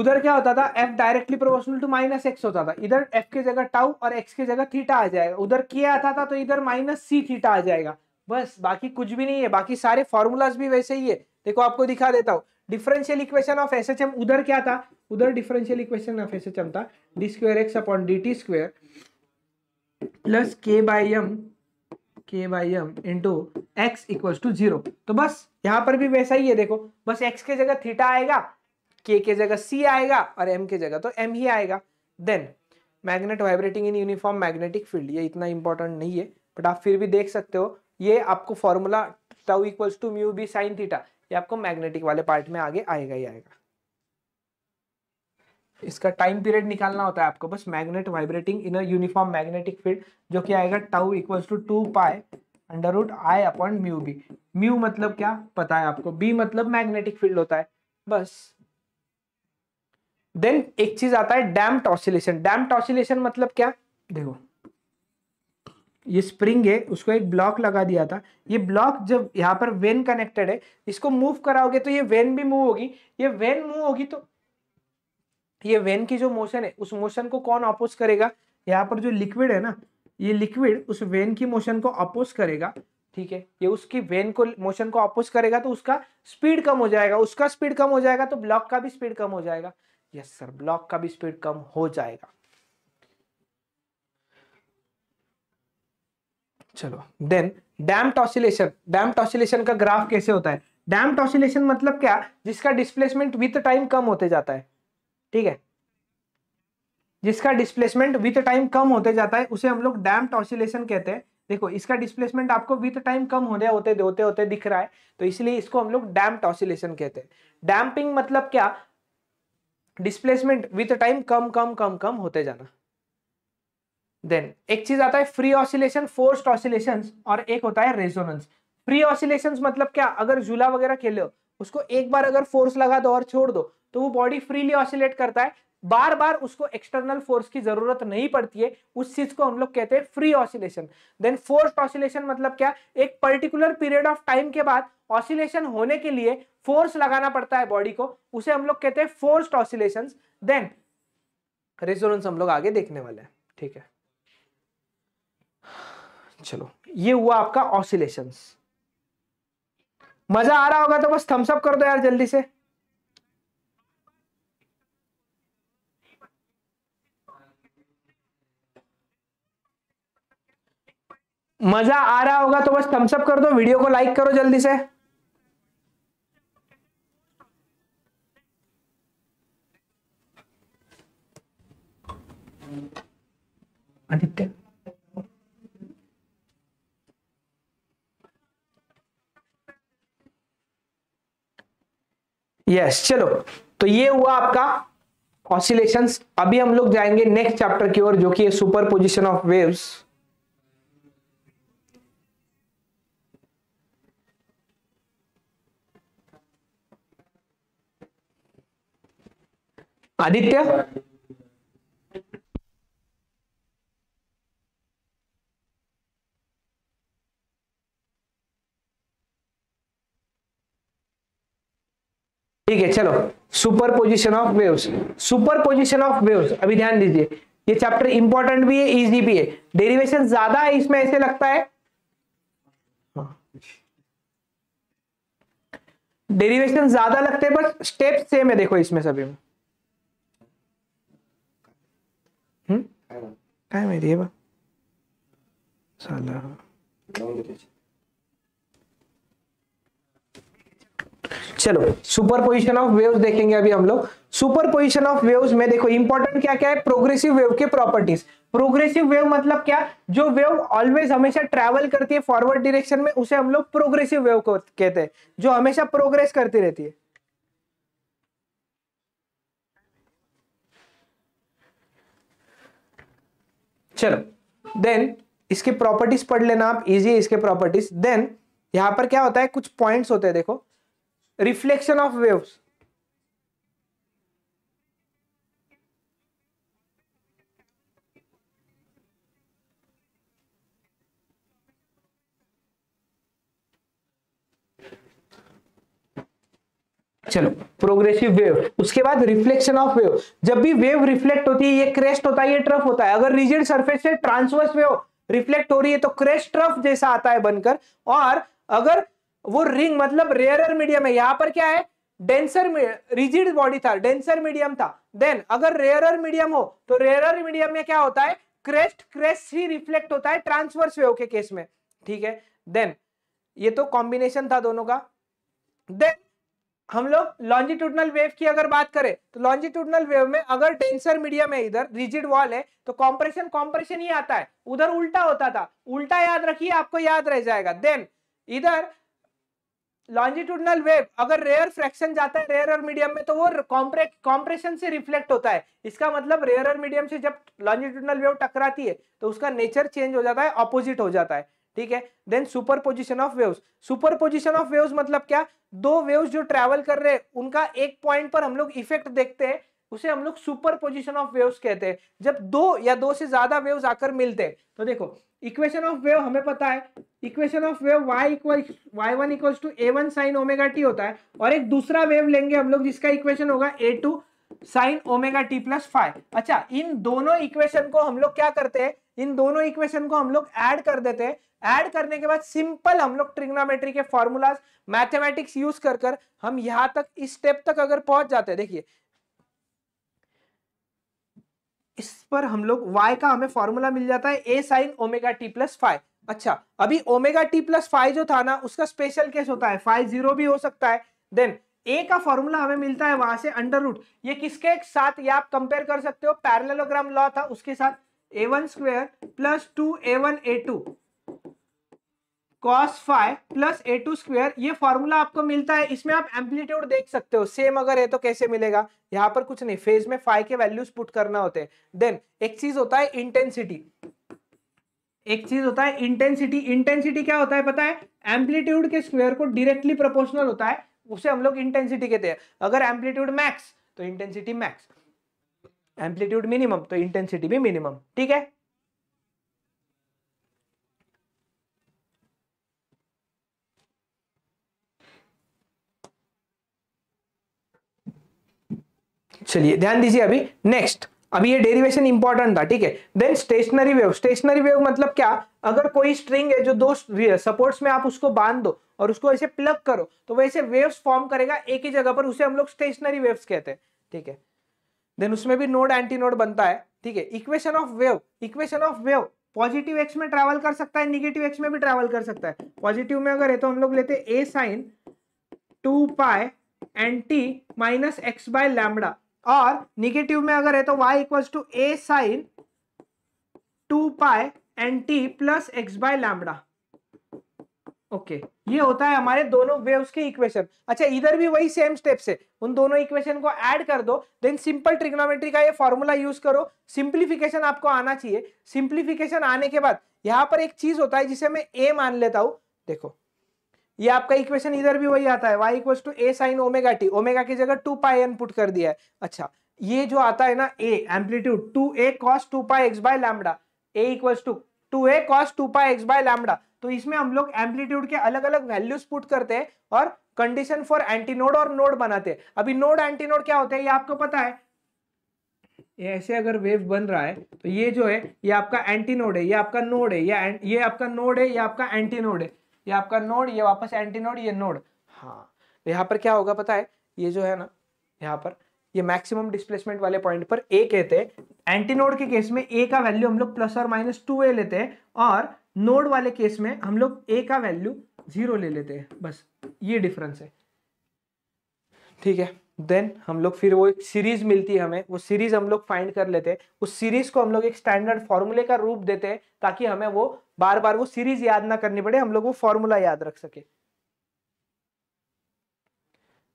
उधर क्या होता था F directly proportional to minus X होता था इधर एफ के जगह टाउ और एक्स के जगह थीटा आ जाएगा उधर के आता था तो इधर माइनस सी थीटा आ जाएगा बस बाकी कुछ भी नहीं है बाकी सारे फॉर्मूलाज भी वैसे ही है देखो आपको दिखा देता हूँ डिफरेंशियल इक्वेशन ऑफ एस उधर क्या था उधर डिफरेंशियल इक्वेशन ऑफ एस था d square x upon D t square plus k by m k by m into x equals to zero तो बस यहाँ पर भी वैसा ही है देखो बस एक्स के जगह थीटा आएगा के के जगह सी आएगा और एम के जगह तो एम ही आएगा then magnet vibrating in uniform magnetic field ये इतना इंपॉर्टेंट नहीं है बट आप फिर भी देख सकते हो ये आपको formula tau equals to mu B sine theta ये आपको मैग्नेटिक वाले पार्ट में आगे आएगा ही आएगा इसका टाइम पीरियड निकालना होता है आपको बस magnet vibrating in uniform magnetic field जो कि आएगा tau equals to two pi under root I upon mu B mu मतलब क्या पता है आपको बी मतलब मैग्नेटिक फील्ड होता है बस देन एक चीज आता है डैम टॉसिलेशन डैम टॉसिलेशन मतलब क्या देखो ये स्प्रिंग है उसको एक ब्लॉक लगा दिया था ये ब्लॉक जब यहाँ पर वेन कनेक्टेड है इसको मूव कराओगे तो ये वेन भी मूव होगी ये वेन मूव होगी तो ये वेन की जो मोशन है उस मोशन को कौन अपोज करेगा यहाँ पर जो लिक्विड है ना ये लिक्विड उस वेन की मोशन को अपोज करेगा ठीक है ये उसकी वेन को मोशन को अपोज करेगा तो उसका स्पीड कम हो जाएगा उसका स्पीड कम हो जाएगा तो ब्लॉक का भी स्पीड कम हो जाएगा यस सर ब्लॉक का भी स्पीड कम हो जाएगा चलो then damped oscillation damped oscillation का ग्राफ कैसे होता है डैम टॉसिलेशन मतलब क्या जिसका डिस्प्लेसमेंट विथ टाइम कम होते जाता है ठीक है जिसका डिस्प्लेसमेंट विथ टाइम कम होते जाता है उसे हम लोग डैम्प ऑसिलेशन कहते हैं देखो इसका डिस्प्लेसमेंट आपको विथ टाइम कम होते होते होते होते दिख रहा है तो इसलिए इसको हम लोग डैम्प ऑसिलेशन कहते हैं डैम्पिंग मतलब क्या डिस्प्लेसमेंट विथ टाइम कम कम कम कम होते जाना देन एक चीज आता है फ्री ऑसिलेशन फोर्स्ड ऑसिलेशन और एक होता है रेजोनेंस फ्री ऑसिलेशन मतलब क्या अगर झूला वगैरह खेले हो उसको एक बार अगर फोर्स लगा दो और छोड़ दो तो वो बॉडी फ्रीली ऑसिलेट करता है बार बार उसको एक्सटर्नल फोर्स की जरूरत नहीं पड़ती है उस चीज को हम लोग कहते हैं free oscillation then force oscillation मतलब क्या एक पर्टिकुलर पीरियड ऑफ टाइम के बाद ऑसिलेशन होने के लिए फोर्स लगाना पड़ता है बॉडी को उसे हम लोग कहते हैं फोर्स्ड ऑसिलेशन देन रेजोनेंस हम लोग आगे देखने वाले हैं ठीक है चलो ये हुआ आपका ऑसिलेशन मजा आ रहा होगा तो बस थम्सअप कर दो यार जल्दी से मजा आ रहा होगा तो बस थम्सअप कर दो वीडियो को लाइक करो जल्दी से आदित्य यस yes, चलो तो ये हुआ आपका ऑसिलेशंस अभी हम लोग जाएंगे नेक्स्ट चैप्टर की ओर जो कि superposition of waves Aditya ठीक है चलो superposition of waves superposition of waves अभी ध्यान दीजिए ये चैप्टर इंपॉर्टेंट भी है इजी भी है डेरिवेशन ज्यादा है इसमें ऐसे लगता है डेरिवेशन ज्यादा लगते हैं बस स्टेप सेम है देखो इसमें सभी में काय माहिती आहे बा साला चलो सुपर पोजिशन ऑफ वेव देखेंगे अभी हम लोग सुपर पोजिशन ऑफ वेव में देखो इंपॉर्टेंट क्या क्या है प्रोग्रेसिव वेव के प्रॉपर्टीज प्रोग्रेसिव वेव मतलब क्या जो वेव ऑलवेज हमेशा ट्रेवल करती है फॉरवर्ड डिरेक्शन में उसे हम लोग प्रोग्रेसिव वेव कहते हैं जो हमेशा प्रोग्रेस करती रहती है चलो देन इसके प्रॉपर्टीज पढ़ लेना आप इजी है इसके प्रॉपर्टीज देन यहां पर क्या होता है कुछ पॉइंट्स होते हैं देखो रिफ्लेक्शन ऑफ वेव्स चलो प्रोग्रेसिव वेव उसके बाद रिफ्लेक्शन ऑफ वेव जब भी वेव रिफ्लेक्ट होती है ये क्रेस्ट होता है ये ट्रफ होता है अगर रिजिड सरफेस से ट्रांसवर्स वेव रिफ्लेक्ट हो रही है तो क्रेस्ट ट्रफ जैसा आता है बनकर और अगर वो रिंग मतलब रेयर मीडियम है यहां पर क्या है डेंसर रिजिड बॉडी था डेंसर मीडियम था देन अगर रेयर मीडियम हो तो रेयर मीडियम में क्या होता है क्रेस्ट क्रेस्ट ही रिफ्लेक्ट होता है ट्रांसवर्स वेव के केस में ठीक है देन ये तो कॉम्बिनेशन था दोनों का देन हम लोग लॉन्जिट्यूडनल वेव की अगर बात करें तो लॉन्जिट्यूडनल वेव में अगर टेंसर मीडियम है इधर रिजिड वॉल है तो कॉम्प्रेशन कॉम्प्रेशन ही आता है उधर उल्टा होता था उल्टा याद रखिए आपको याद रह जाएगा देन इधर लॉन्जिट्यूडनल वेव अगर रेयर फ्रैक्शन जाता है रेयर और मीडियम में तो वो कॉम्प्रेशन से रिफ्लेक्ट होता है इसका मतलब रेयर और मीडियम से जब लॉन्जिट्यूडनल वेव टकराती है तो उसका नेचर चेंज हो जाता है ऑपोजिट हो जाता है ठीक है then superposition of waves superposition of waves मतलब क्या दो वेव्स जो ट्रेवल कर रहे हैं उनका एक पॉइंट पर हम लोग इफेक्ट देखते हैं उसे हम लोग सुपर पोजिशन ऑफ वेव्स कहते हैं जब दो या दो से ज्यादा वेव्स आकर मिलते हैं तो देखो इक्वेशन ऑफ वेव हमें पता है equation of wave y equal y one equal to a one sine omega t होता है और एक दूसरा वेव लेंगे हम लोग जिसका इक्वेशन होगा ए two sine omega T plus five अच्छा इन दोनों इक्वेशन को हम लोग क्या करते हैं इन दोनों इक्वेशन को हम लोग एड कर देते हैं ऐड करने के बाद सिंपल हम लोग ट्रिग्नोमेट्री के फॉर्मूलाज मैथमेटिक्स यूज कर कर हम यहां तक इस स्टेप तक अगर पहुंच जाते हैं देखिए इस पर हम लोग y का हमें फॉर्मूला मिल जाता है a sine omega T plus five अच्छा अभी ओमेगा टी प्लस फाइव जो था ना उसका स्पेशल केस होता है फाइव जीरो भी हो सकता है देन ए का फॉर्मूला हमें मिलता है वहां से अंडर रूट ये किसके साथ ये आप कंपेयर कर सकते हो पैरेललोग्राम लॉ था उसके साथ a one square plus two a one A two cos five plus a two square ये फॉर्मूला आपको मिलता है इसमें आप एम्पलीट्यूड देख सकते हो सेम अगर है तो कैसे मिलेगा यहां पर कुछ नहीं फेज में फाइव के वैल्यूज पुट करना होते हैं देन एक चीज होता है इंटेंसिटी एक चीज होता है इंटेंसिटी इंटेंसिटी क्या होता है पता है एम्पलीट्यूड के स्क्वेयर को डायरेक्टली प्रोपोर्शनल होता है उसे हम लोग इंटेंसिटी कहते हैं अगर एम्पलीट्यूड मैक्स तो इंटेंसिटी मैक्स एम्पलीट्यूड मिनिमम तो इंटेंसिटी भी मिनिमम ठीक है चलिए ध्यान दीजिए अभी नेक्स्ट अभी ये डेरिवेशन इंपॉर्टेंट था ठीक है then stationary wave stationary wave मतलब क्या अगर कोई स्ट्रिंग है जो दो सपोर्ट्स में आप उसको बांध दो और उसको ऐसे प्लग करो तो वैसे वेव्स फॉर्म करेगा एक ही जगह पर उसे हम लोग स्टेशनरी वेव्स कहते हैं ठीक है देन उसमें भी नोड एंटी नोड बनता है ठीक है equation of wave equation of wave positive x में ट्रैवल कर सकता है निगेटिव एक्स में भी ट्रैवल कर सकता है पॉजिटिव में अगर है तो हम लोग लेते a sine two pi n t minus x by lambda और निगेटिव में अगर है तो y equals to A sine two pi n t plus x by lambda okay ये होता है हमारे दोनों वेव्स के इक्वेशन अच्छा इधर भी वही सेम स्टेप से उन दोनों इक्वेशन को ऐड कर दो देन सिंपल ट्रिग्नोमेट्री का ये फॉर्मूला यूज करो सिंप्लीफिकेशन आपको आना चाहिए सिंप्लीफिकेशन आने के बाद यहाँ पर एक चीज होता है जिसे मैं ए मान लेता हूं देखो ये आपका इक्वेशन इधर भी वही आता है y equals to A sine omega t omega की जगह टू पाई एन पुट कर दिया है अच्छा ये जो आता है ना a amplitude two a cos two pi x by lambda a equals to two a cos two pi x by lambda तो इसमें हम लोग एम्पलीट्यूड के अलग अलग वैल्यूज पुट करते हैं और कंडीशन फॉर एंटीनोड और नोड बनाते हैं अभी नोड एंटीनोड क्या होते हैं ये आपको पता है ऐसे अगर वेव बन रहा है तो ये जो है ये आपका एंटीनोड है ये आपका नोड है ये आपका नोड है ये आपका एंटीनोड है ये आपका नोड ये वापस एंटी नोड ये नोड हाँ तो यहाँ पर क्या होगा पता है ये जो है ना यहाँ पर ये मैक्सिमम डिस्प्लेसमेंट वाले पॉइंट पर ए कहते हैं एंटी नोड के केस में ए का वैल्यू हम लोग प्लस और माइनस टू ए लेते हैं और नोड वाले केस में हम लोग ए का वैल्यू जीरो ले लेते हैं बस ये डिफरेंस है ठीक है देन हम लोग फिर वो एक सीरीज मिलती है हमें वो सीरीज हम लोग फाइंड कर लेते हैं उस सीरीज को हम लोग एक स्टैंडर्ड फॉर्मूले का रूप देते हैं ताकि हमें वो बार बार वो सीरीज याद ना करनी पड़े हम लोग वो फॉर्मूला याद रख सके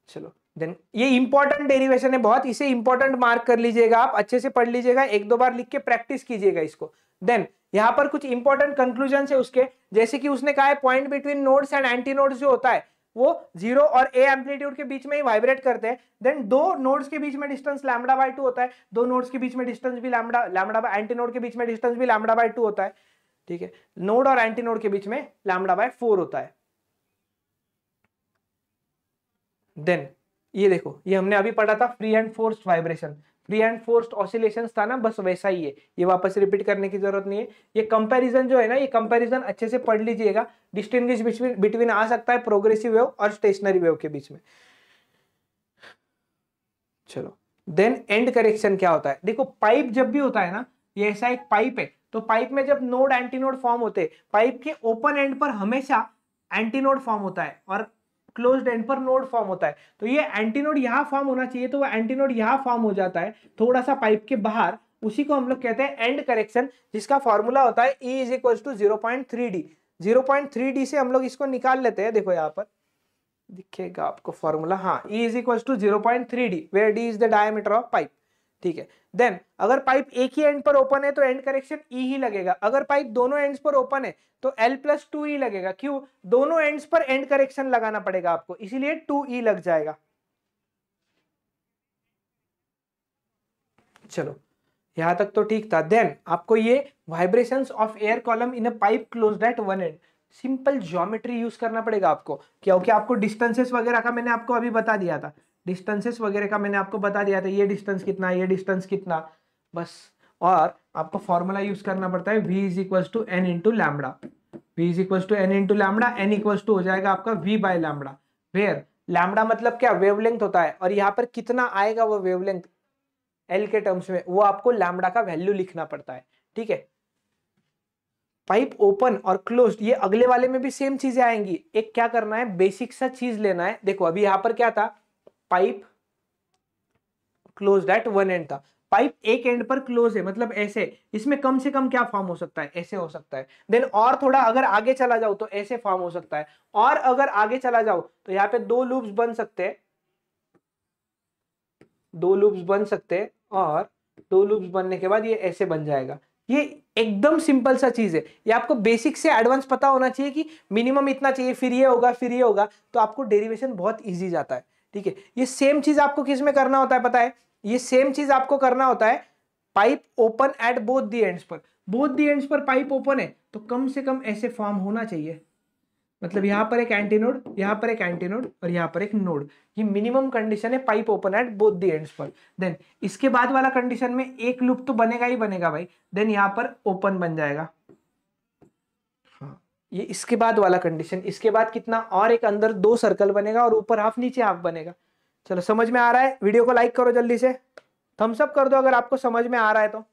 चलो देन ये इंपॉर्टेंट डेरिवेशन है बहुत इसे इंपॉर्टेंट मार्क कर लीजिएगा आप अच्छे से पढ़ लीजिएगा एक दो बार लिख के प्रैक्टिस कीजिएगा इसको देन यहाँ पर कुछ इंपॉर्टेंट कंक्लूजन है उसके जैसे कि उसने कहा है point between nodes and antinodes जो होता है वो जीरो और ए एम्पलीट्यूड के बीच में ही वाइब्रेट करते हैं देन दो नोड्स के बीच में डिस्टेंस लैमडा बाय टू होता है दो नोड्स के बीच में डिस्टेंस भी lambda lambda by antinode के बीच में डिस्टेंस भी लैमडा बाय टू होता है ठीक है नोड और एंटी नोड के बीच में लैमडा बाय फोर होता है देन ये देखो ये हमने अभी पढ़ा था free and forced vibration free and forced oscillation था ना बस वैसा ही है ये वापस रिपीट करने की जरूरत नहीं है ये कंपैरिजन जो है ना ये कंपैरिजन अच्छे से पढ़ लीजिएगा डिस्टिंग्विश बिटवीन बिटवीन आ सकता है प्रोग्रेसिव वेव और स्टेशनरी वेव के बीच में चलो देन एंड करेक्शन क्या होता है देखो पाइप जब भी होता है ना ये ऐसा एक पाइप है तो पाइप में जब नोड एंटीनोड फॉर्म होते पाइप के ओपन एंड पर हमेशा एंटीनोड फॉर्म होता है और क्लोज एंड पर नोड फॉर्म होता है तो ये एंटीनोड यहाँ फॉर्म होना चाहिए तो वह एंटीनोड यहाँ फॉर्म हो जाता है थोड़ा सा पाइप के बाहर उसी को हम लोग कहते हैं एंड करेक्शन जिसका फॉर्मूला होता है e is equal to zero point three d zero point three d से हम लोग इसको निकाल लेते हैं देखो यहाँ पर दिखेगा आपको फॉर्मूला हाँ e is equal to zero point three d where d is the diameter of pipe ठीक है देन अगर पाइप एक ही एंड पर ओपन है तो एंड करेक्शन ई ही लगेगा अगर पाइप दोनों एंड्स पर ओपन है तो एल प्लस टू ई लगेगा क्यों दोनों एंड्स पर एंड करेक्शन लगाना पड़ेगा आपको इसीलिए टू ई e लग जाएगा चलो यहां तक तो ठीक था देन आपको ये vibrations of air column in a pipe close at one end simple geometry use करना पड़ेगा आपको क्योंकि आपको डिस्टेंसेस वगैरह का मैंने आपको अभी बता दिया था डिस्टेंसेस वगैरह का मैंने आपको बता दिया था ये डिस्टेंस कितना ये डिस्टेंस कितना बस और आपको फॉर्मूला यूज करना पड़ता है v is equal to n into lambda v is equal to n into lambda n equal to हो जाएगा आपका v by lambda where lambda मतलब क्या वेवलेंथ होता है और यहाँ पर कितना आएगा वो वेवलेंथ एल के टर्म्स में वो आपको लैमड़ा का वैल्यू लिखना पड़ता है ठीक है पाइप ओपन और क्लोज ये अगले वाले में भी सेम चीजें आएंगी एक क्या करना है बेसिक सा चीज लेना है देखो अभी यहाँ पर क्या था pipe close at one end था पाइप एक एंड पर क्लोज है मतलब ऐसे इसमें कम से कम क्या फॉर्म हो सकता है ऐसे हो सकता है देन और थोड़ा अगर आगे चला जाओ तो ऐसे फॉर्म हो सकता है और अगर आगे चला जाओ तो यहाँ पे दो लूप्स बन सकते हैं दो लूप्स बन सकते हैं और दो लूप्स बनने के बाद ये ऐसे बन जाएगा ये एकदम सिंपल सा चीज है ये आपको बेसिक से एडवांस पता होना चाहिए कि मिनिमम इतना चाहिए फिर ये होगा फिर ये होगा तो आपको डेरिवेशन बहुत ईजी जाता है ठीक है ये सेम चीज आपको किस में करना होता है पता है ये सेम चीज आपको करना होता है pipe open at both the ends पर बोथ दी एंड्स पर पाइप ओपन है तो कम से कम ऐसे फॉर्म होना चाहिए मतलब यहां पर एक एंटीनोड यहां पर एक एंटीनोड और यहां पर एक नोड ये मिनिमम कंडीशन है pipe open at both the ends पर देन इसके बाद वाला कंडीशन में एक लूप तो बनेगा ही बनेगा भाई देन यहां पर ओपन बन जाएगा ये इसके बाद वाला कंडीशन इसके बाद कितना और एक अंदर दो सर्कल बनेगा और ऊपर हाफ नीचे हाफ बनेगा चलो समझ में आ रहा है वीडियो को लाइक करो जल्दी से थम्सअप कर दो अगर आपको समझ में आ रहा है तो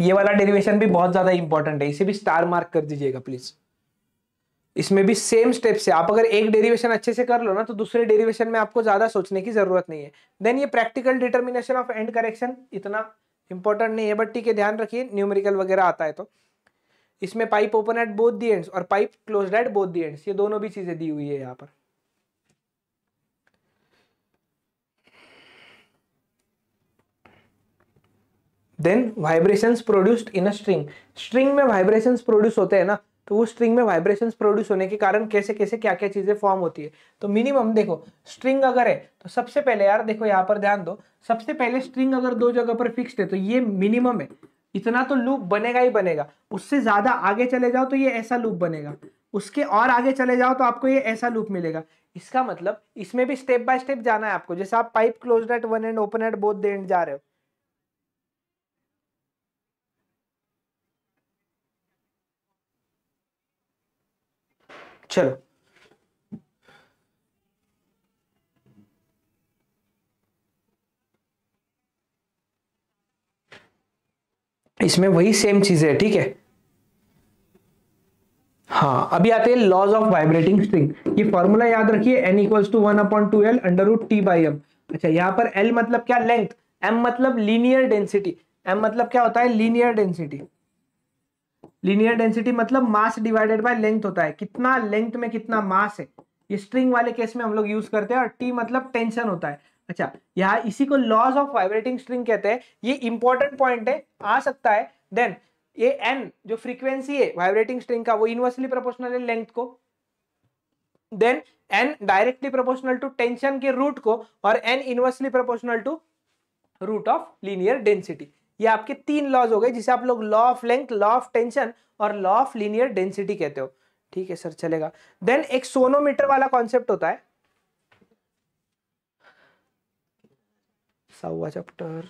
ये वाला डेरिवेशन भी बहुत ज्यादा इंपॉर्टेंट है इसे भी स्टार मार्क कर दीजिएगा प्लीज इसमें भी सेम स्टेप्स से आप अगर एक डेरिवेशन अच्छे से कर लो ना तो दूसरे डेरिवेशन में आपको ज़्यादा सोचने की ज़रूरत नहीं है देन ये practical determination of end correction इतना इंपॉर्टेंट नहीं है बट ठीक है ध्यान रखिए न्यूमेरिकल वगैरह आता है तो इसमें pipe open at both the end और pipe close at both the end ये दोनों भी चीज़ें दी हुई है यहाँ पर then vibration produced in a string string में वाइब्रेशन प्रोड्यूस होते हैं ना तो उस स्ट्रिंग में वाइब्रेशंस प्रोड्यूस होने के कारण कैसे कैसे क्या क्या चीज़ें फॉर्म होती है तो मिनिमम देखो स्ट्रिंग अगर है तो सबसे पहले यार देखो यहाँ पर ध्यान दो सबसे पहले स्ट्रिंग अगर दो जगह पर फिक्स है तो ये मिनिमम है इतना तो लूप बनेगा ही बनेगा उससे ज़्यादा आगे चले जाओ तो ये ऐसा लूप बनेगा उसके और आगे चले जाओ तो आपको ये ऐसा लूप मिलेगा इसका मतलब इसमें भी स्टेप बाय स्टेप जाना है आपको जैसे आप pipe close at one end open at both the end जा रहे हो चलो इसमें वही सेम चीज है ठीक है हाँ अभी आते हैं लॉज ऑफ वाइब्रेटिंग स्ट्रिंग ये फॉर्मूला याद रखिए n equals to one upon two l under root t by m अच्छा यहां पर एल मतलब क्या लेंथ एम मतलब लीनियर डेंसिटी एम मतलब क्या होता है लीनियर डेंसिटी लीनियर डेंसिटी मतलब मास डिवाइडेड बाय लेंथ होता है कितना लेंथ में कितना मास है ये स्ट्रिंग वाले केस में हम लोग यूज करते हैं और टी मतलब टेंशन होता है अच्छा यहाँ इसी को लॉज ऑफ वाइब्रेटिंग स्ट्रिंग कहते हैं ये इंपॉर्टेंट पॉइंट है आ सकता है देन ये एन जो फ्रीक्वेंसी है वाइब्रेटिंग स्ट्रिंग का वो इनवर्सली प्रोपोर्शनल है लेंथ को then n directly proportional to tension के रूट को और n inversely proportional to root of linear density ये आपके तीन लॉज हो गए जिसे आप लोग law of length law of tension और लॉ ऑफ लीनियर डेंसिटी कहते हो ठीक है सर चलेगा देन एक सोनोमीटर वाला कॉन्सेप्ट होता है सवा चैप्टर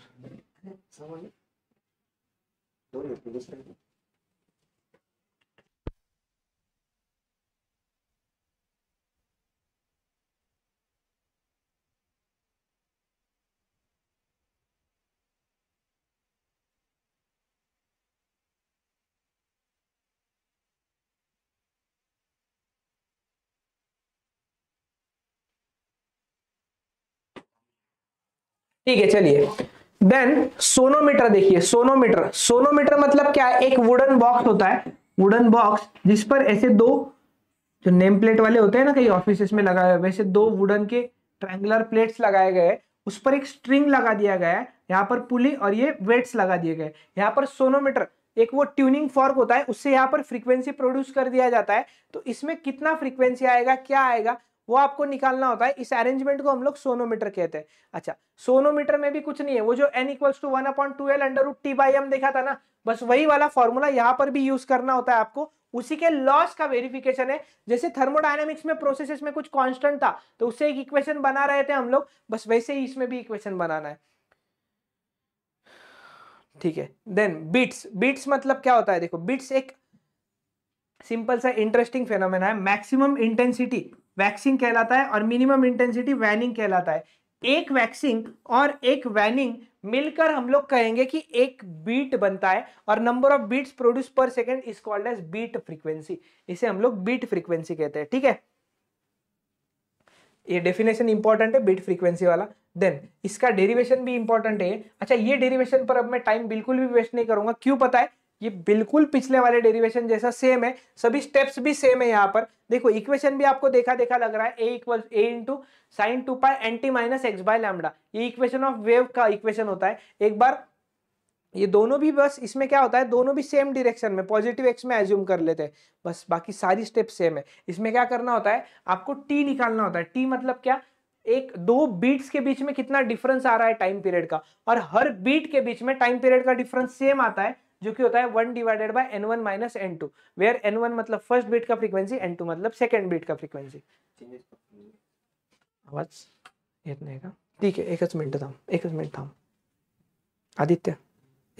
ठीक है चलिए देन सोनोमीटर देखिए सोनोमीटर सोनोमीटर मतलब क्या है एक वुडन बॉक्स होता है वुडन बॉक्स जिस पर ऐसे दो जो नेम प्लेट वाले होते हैं ना कई ऑफिस में लगाए हुए वैसे दो वुडन के ट्रैंगुलर प्लेट्स लगाए गए उस पर एक स्ट्रिंग लगा दिया गया है यहाँ पर पुली और ये वेट्स लगा दिए गए यहाँ पर सोनोमीटर एक वो ट्यूनिंग फॉर्क होता है उससे यहाँ पर फ्रीक्वेंसी प्रोड्यूस कर दिया जाता है तो इसमें कितना फ्रीक्वेंसी आएगा क्या आएगा वो आपको निकालना होता है इस अरेंजमेंट को हम लोग सोनोमीटर कहते हैं अच्छा सोनोमीटर में भी कुछ नहीं है वो जो n equals to one upon two l under t by m देखा था ना बस वही वाला फॉर्मूला यहाँ पर भी यूज करना होता है आपको उसी के लॉस का वेरिफिकेशन है जैसे थर्मोडाइनमिक्स में प्रोसेसेस में कुछ कांस्टेंट था तो उससे एक इक्वेशन बना रहे थे हम लोग बस वैसे ही इसमें भी इक्वेशन बनाना है ठीक है देन बिट्स बिट्स मतलब क्या होता है देखो बिट्स एक सिंपल सा इंटरेस्टिंग फेनोमेना है मैक्सिमम इंटेंसिटी वैक्सिंग कहलाता है और मिनिमम इंटेंसिटी वैनिंग कहलाता है एक वैक्सिंग और एक वैनिंग मिलकर हम लोग कहेंगे कि एक बीट बनता है और number of beats produce per second is called as beat frequency इसे हम लोग बीट फ्रीक्वेंसी कहते हैं ठीक है ये डेफिनेशन इंपॉर्टेंट है बीट फ्रीक्वेंसी वाला देन इसका डेरिवेशन भी इंपॉर्टेंट है अच्छा ये डेरिवेशन पर अब मैं टाइम बिल्कुल भी वेस्ट नहीं करूंगा क्यों पता है ये बिल्कुल पिछले वाले डेरिवेशन जैसा सेम है सभी स्टेप्स भी सेम है यहाँ पर देखो इक्वेशन भी आपको देखा देखा लग रहा है a equal a into sine two pi n t minus x by lambda ये इक्वेशन ऑफ वेव का इक्वेशन होता है एक बार ये दोनों भी बस इसमें क्या होता है दोनों भी सेम डिरेक्शन में पॉजिटिव एक्स में एज्यूम कर लेते हैं बस बाकी सारी स्टेप सेम है इसमें क्या करना होता है आपको टी निकालना होता है टी मतलब क्या एक दो बीट्स के बीच में कितना डिफरेंस आ रहा है टाइम पीरियड का और हर बीट के बीच में टाइम पीरियड का डिफरेंस सेम आता है जो कि होता है one divided by n one minus n two where n one मतलब फर्स्ट बीट का फ्रीक्वेंसी एन टू मतलब सेकेंड बीट का फ्रीक्वेंसी आवाज येत तो नाही का ठीक आहे एकच मिनट थांब एकच मिनिट थांब आदित्य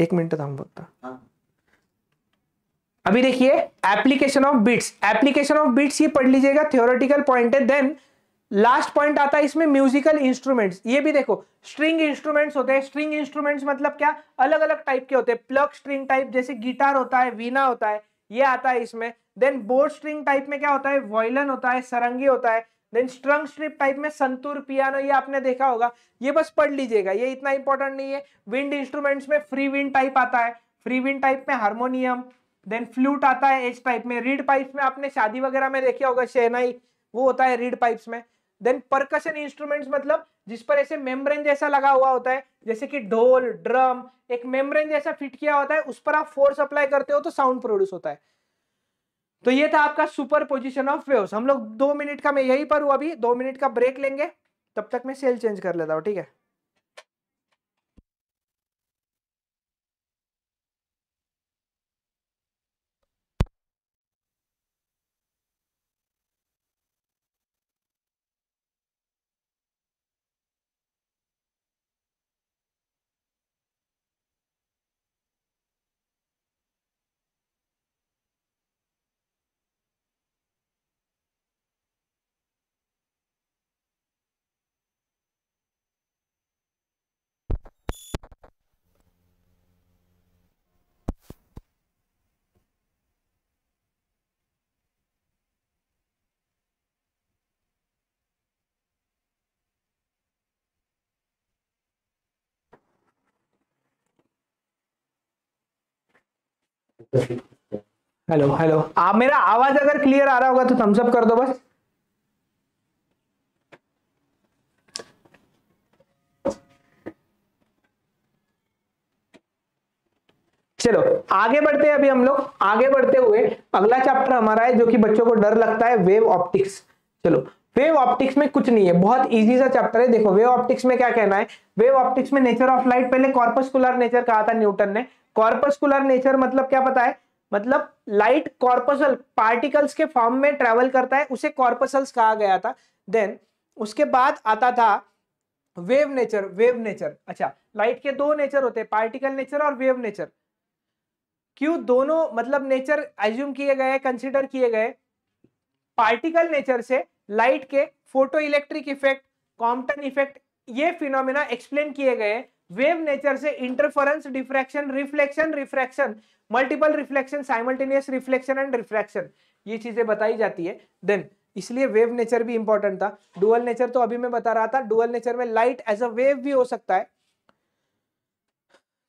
एक मिनट थांब फक्त हाँ। अभी देखिए application of beats application of beats ये पढ़ लीजिएगा थियोरेटिकल पॉइंट है देन लास्ट पॉइंट आता है इसमें म्यूजिकल इंस्ट्रूमेंट्स ये भी देखो स्ट्रिंग इंस्ट्रूमेंट्स होते हैं स्ट्रिंग इंस्ट्रूमेंट्स मतलब क्या अलग अलग टाइप के होते हैं प्लग स्ट्रिंग टाइप जैसे गिटार होता है वीना होता है ये आता है इसमें देन बोर्ड स्ट्रिंग टाइप में क्या होता है वॉयलन होता है सरंगी होता है देन स्ट्रंग स्ट्रिप टाइप में संतूर पियानो ये आपने देखा होगा ये बस पढ़ लीजिएगा ये इतना इंपॉर्टेंट नहीं है विंड इंस्ट्रूमेंट्स में फ्री विंड टाइप आता है फ्री विंड टाइप में हारमोनियम देन फ्लूट आता है एच टाइप में रीड पाइप में आपने शादी वगैरह में देखा होगा शहनाई वो होता है रीड पाइप्स में देन परकशन इंस्ट्रूमेंट्स मतलब जिस पर ऐसे मेम्ब्रेन जैसा लगा हुआ होता है जैसे कि ढोल ड्रम एक मेम्ब्रेन जैसा फिट किया होता है उस पर आप फोर्स अप्लाई करते हो तो साउंड प्रोड्यूस होता है तो ये था आपका सुपर पोजिशन ऑफ वेव्स हम लोग दो मिनट का मैं यही पर हूं अभी दो मिनट का ब्रेक लेंगे तब तक मैं सेल चेंज कर लेता हूँ ठीक है हेलो हेलो आप मेरा आवाज अगर क्लियर आ रहा होगा तो थम्सअप कर दो बस चलो आगे बढ़ते हैं अभी हम लोग आगे बढ़ते हुए अगला चैप्टर हमारा है जो कि बच्चों को डर लगता है वेव ऑप्टिक्स चलो वेव ऑप्टिक्स में कुछ नहीं है बहुत इजी सा चैप्टर है देखो वेव ऑप्टिक्स में क्या कहना है वेव ऑप्टिक्स में नेचर ऑफ लाइट पहले कॉर्पस्कुलर नेचर कहा था न्यूटन ने कॉर्पस्कुलर नेचर मतलब क्या पता है मतलब लाइट कॉर्पसल पार्टिकल्स के फॉर्म में ट्रेवल करता है उसे कॉर्पसल्स कहा गया था देन उसके बाद आता था वेव नेचर वेव नेचर अच्छा लाइट के दो नेचर होते हैं पार्टिकल नेचर और वेव नेचर क्यों दोनों मतलब नेचर एज्यूम किए गए कंसिडर किए गए पार्टिकल नेचर से लाइट के photo electric effect Compton effect ये फिनोमिना एक्सप्लेन किए गए वेव नेचर से interference diffraction reflection refraction multiple reflection simultaneous reflection and refraction ये चीजें बताई जाती है देन इसलिए वेव नेचर भी इंपॉर्टेंट था डुअल नेचर तो अभी मैं बता रहा था डुअल नेचर में लाइट एज अ वेव भी हो सकता है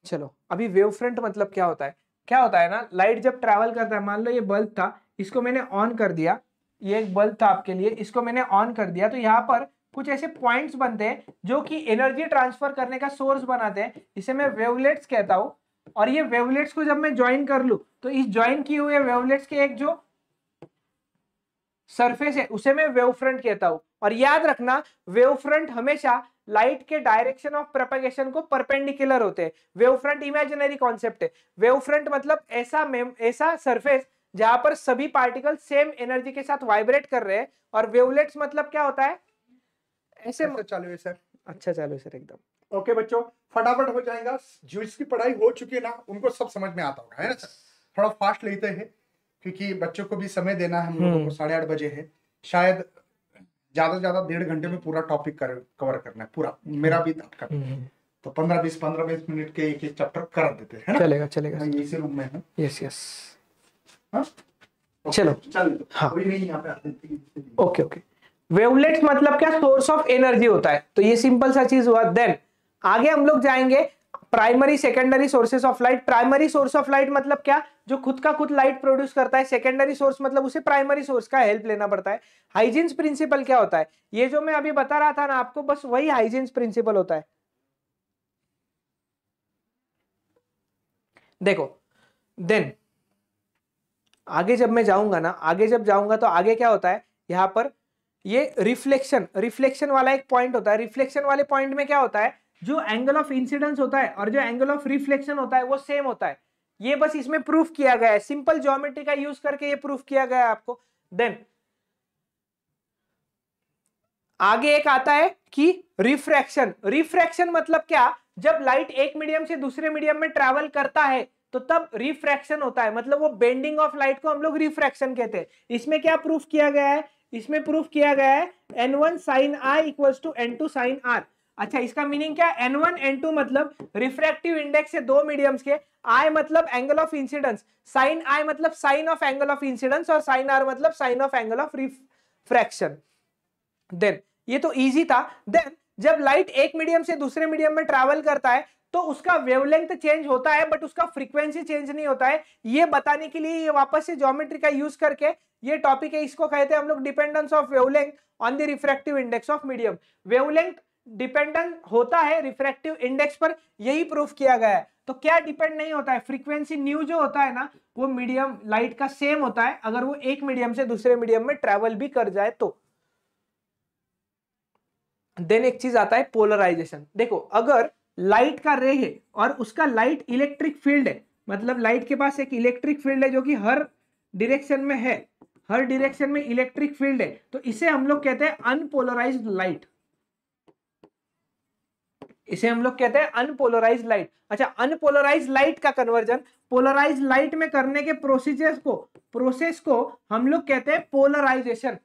चलो अभी वेव फ्रंट मतलब क्या होता है क्या होता है ना लाइट जब ट्रेवल करता है मान लो ये बल्ब था इसको मैंने ऑन कर दिया ये एक बल्ब था आपके लिए इसको मैंने ऑन कर दिया तो यहाँ पर कुछ ऐसे पॉइंट्स बनते हैं जो कि एनर्जी ट्रांसफर करने का सोर्स बनाते हैं इसे मैं वेवलेट्स कहता हूँ और ये वेवलेट्स को जब मैं ज्वाइन कर लू तो इस ज्वाइन किए हुए वेवलेट्स के एक जो सरफेस है उसे मैं वेव फ्रंट कहता हूँ और याद रखना वेव फ्रंट हमेशा लाइट के डायरेक्शन ऑफ प्रपगेशन को परपेंडिकुलर होते हैं वेव फ्रंट इमेजिनरी कॉन्सेप्ट है वेव फ्रंट मतलब ऐसा ऐसा सरफेस जहां पर सभी पार्टिकल सेम एनर्जी के साथ वाइब्रेट कर रहे हैं और वेवलेट्स मतलब क्या होता है ऐसे अच्छा चालू है सर अच्छा चालू है सर एकदम ओके बच्चों फटाफट हो जाएगा जिसकी पढ़ाई हो चुकी है ना उनको सब समझ में आता होगा है ना सर थोड़ा फास्ट लेते हैं क्योंकि बच्चों को भी समय देना है हम लोगों को हम्म। साढ़े आठ बजे है शायद ज्यादा से ज्यादा डेढ़ घंटे में पूरा टॉपिक कर, कवर करना है पूरा मेरा भी था हम्म, हम्म। तो पंद्रह बीस पंद्रह बीस मिनट के एक एक चैप्टर कर देते हैं चलेगा चलेगा इसी रूम में है यस यस चलो चल हाँ ओके ओके वेवलेट्स मतलब क्या सोर्स ऑफ एनर्जी होता है तो ये सिंपल सा चीज हुआ देन आगे हम लोग जाएंगे primary secondary sources of light primary source of light मतलब क्या जो खुद का खुद लाइट प्रोड्यूस करता है सेकेंडरी सोर्स मतलब उसे प्राइमरी सोर्स का हेल्प लेना पड़ता है हाइजीन्स प्रिंसिपल क्या होता है ये जो मैं अभी बता रहा था ना आपको बस वही हाइजीन्स प्रिंसिपल होता है देखो देन आगे जब मैं जाऊंगा ना आगे जब जाऊंगा तो आगे क्या होता है यहां पर ये रिफ्लेक्शन रिफ्लेक्शन वाला एक पॉइंट होता है रिफ्लेक्शन वाले पॉइंट में क्या होता है जो एंगल ऑफ इंसिडेंस होता है और जो एंगल ऑफ रिफ्लेक्शन होता है वो सेम होता है ये बस इसमें प्रूफ किया गया है सिंपल ज्योमेट्री का यूज करके ये प्रूफ किया गया है आपको देन आगे एक आता है कि रिफ्रैक्शन रिफ्रैक्शन मतलब क्या जब लाइट एक मीडियम से दूसरे मीडियम में ट्रेवल करता है तो तब रिफ्रैक्शन होता है मतलब वो बेंडिंग ऑफ लाइट को हम लोग रिफ्रैक्शन कहते हैं इसमें क्या प्रूफ किया गया है इसमें प्रूफ किया गया है N one sine I equal to N two sine R अच्छा इसका मीनिंग क्या एन वन एन टू मतलब रिफ्रैक्टिव इंडेक्स है दो मीडियम्स के आई मतलब angle of incidence sine I मतलब sine of angle of incidence और साइन आर मतलब sine of angle of refraction then ये तो इजी था देन जब लाइट एक मीडियम से दूसरे मीडियम में ट्रैवल करता है तो उसका वेवलेंथ चेंज होता है बट उसका फ्रीक्वेंसी चेंज नहीं होता है ये बताने के लिए ये वापस से ज्योमेट्री का यूज करके ये टॉपिक है इसको कहते हैं हम लोग dependence of wavelength on the refractive index of medium wavelength dependent होता है रिफ्रैक्टिव इंडेक्स पर यही प्रूफ किया गया है तो क्या डिपेंड नहीं होता है फ्रीक्वेंसी न्यू जो होता है ना वो मीडियम लाइट का सेम होता है अगर वो एक मीडियम से दूसरे मीडियम में ट्रेवल भी कर जाए तो देन एक चीज आता है पोलराइजेशन देखो अगर लाइट का रे है और उसका लाइट इलेक्ट्रिक फील्ड है मतलब लाइट के पास एक इलेक्ट्रिक फील्ड है जो कि हर डिरेक्शन में है हर डिरेक्शन में इलेक्ट्रिक फील्ड है तो इसे हम लोग कहते हैं अनपोलराइज लाइट इसे हम लोग कहते हैं अनपोलराइज लाइट अच्छा अनपोलराइज लाइट का कन्वर्जन पोलराइज लाइट में करने के प्रोसीजर्स को प्रोसेस को हम लोग कहते हैं polarization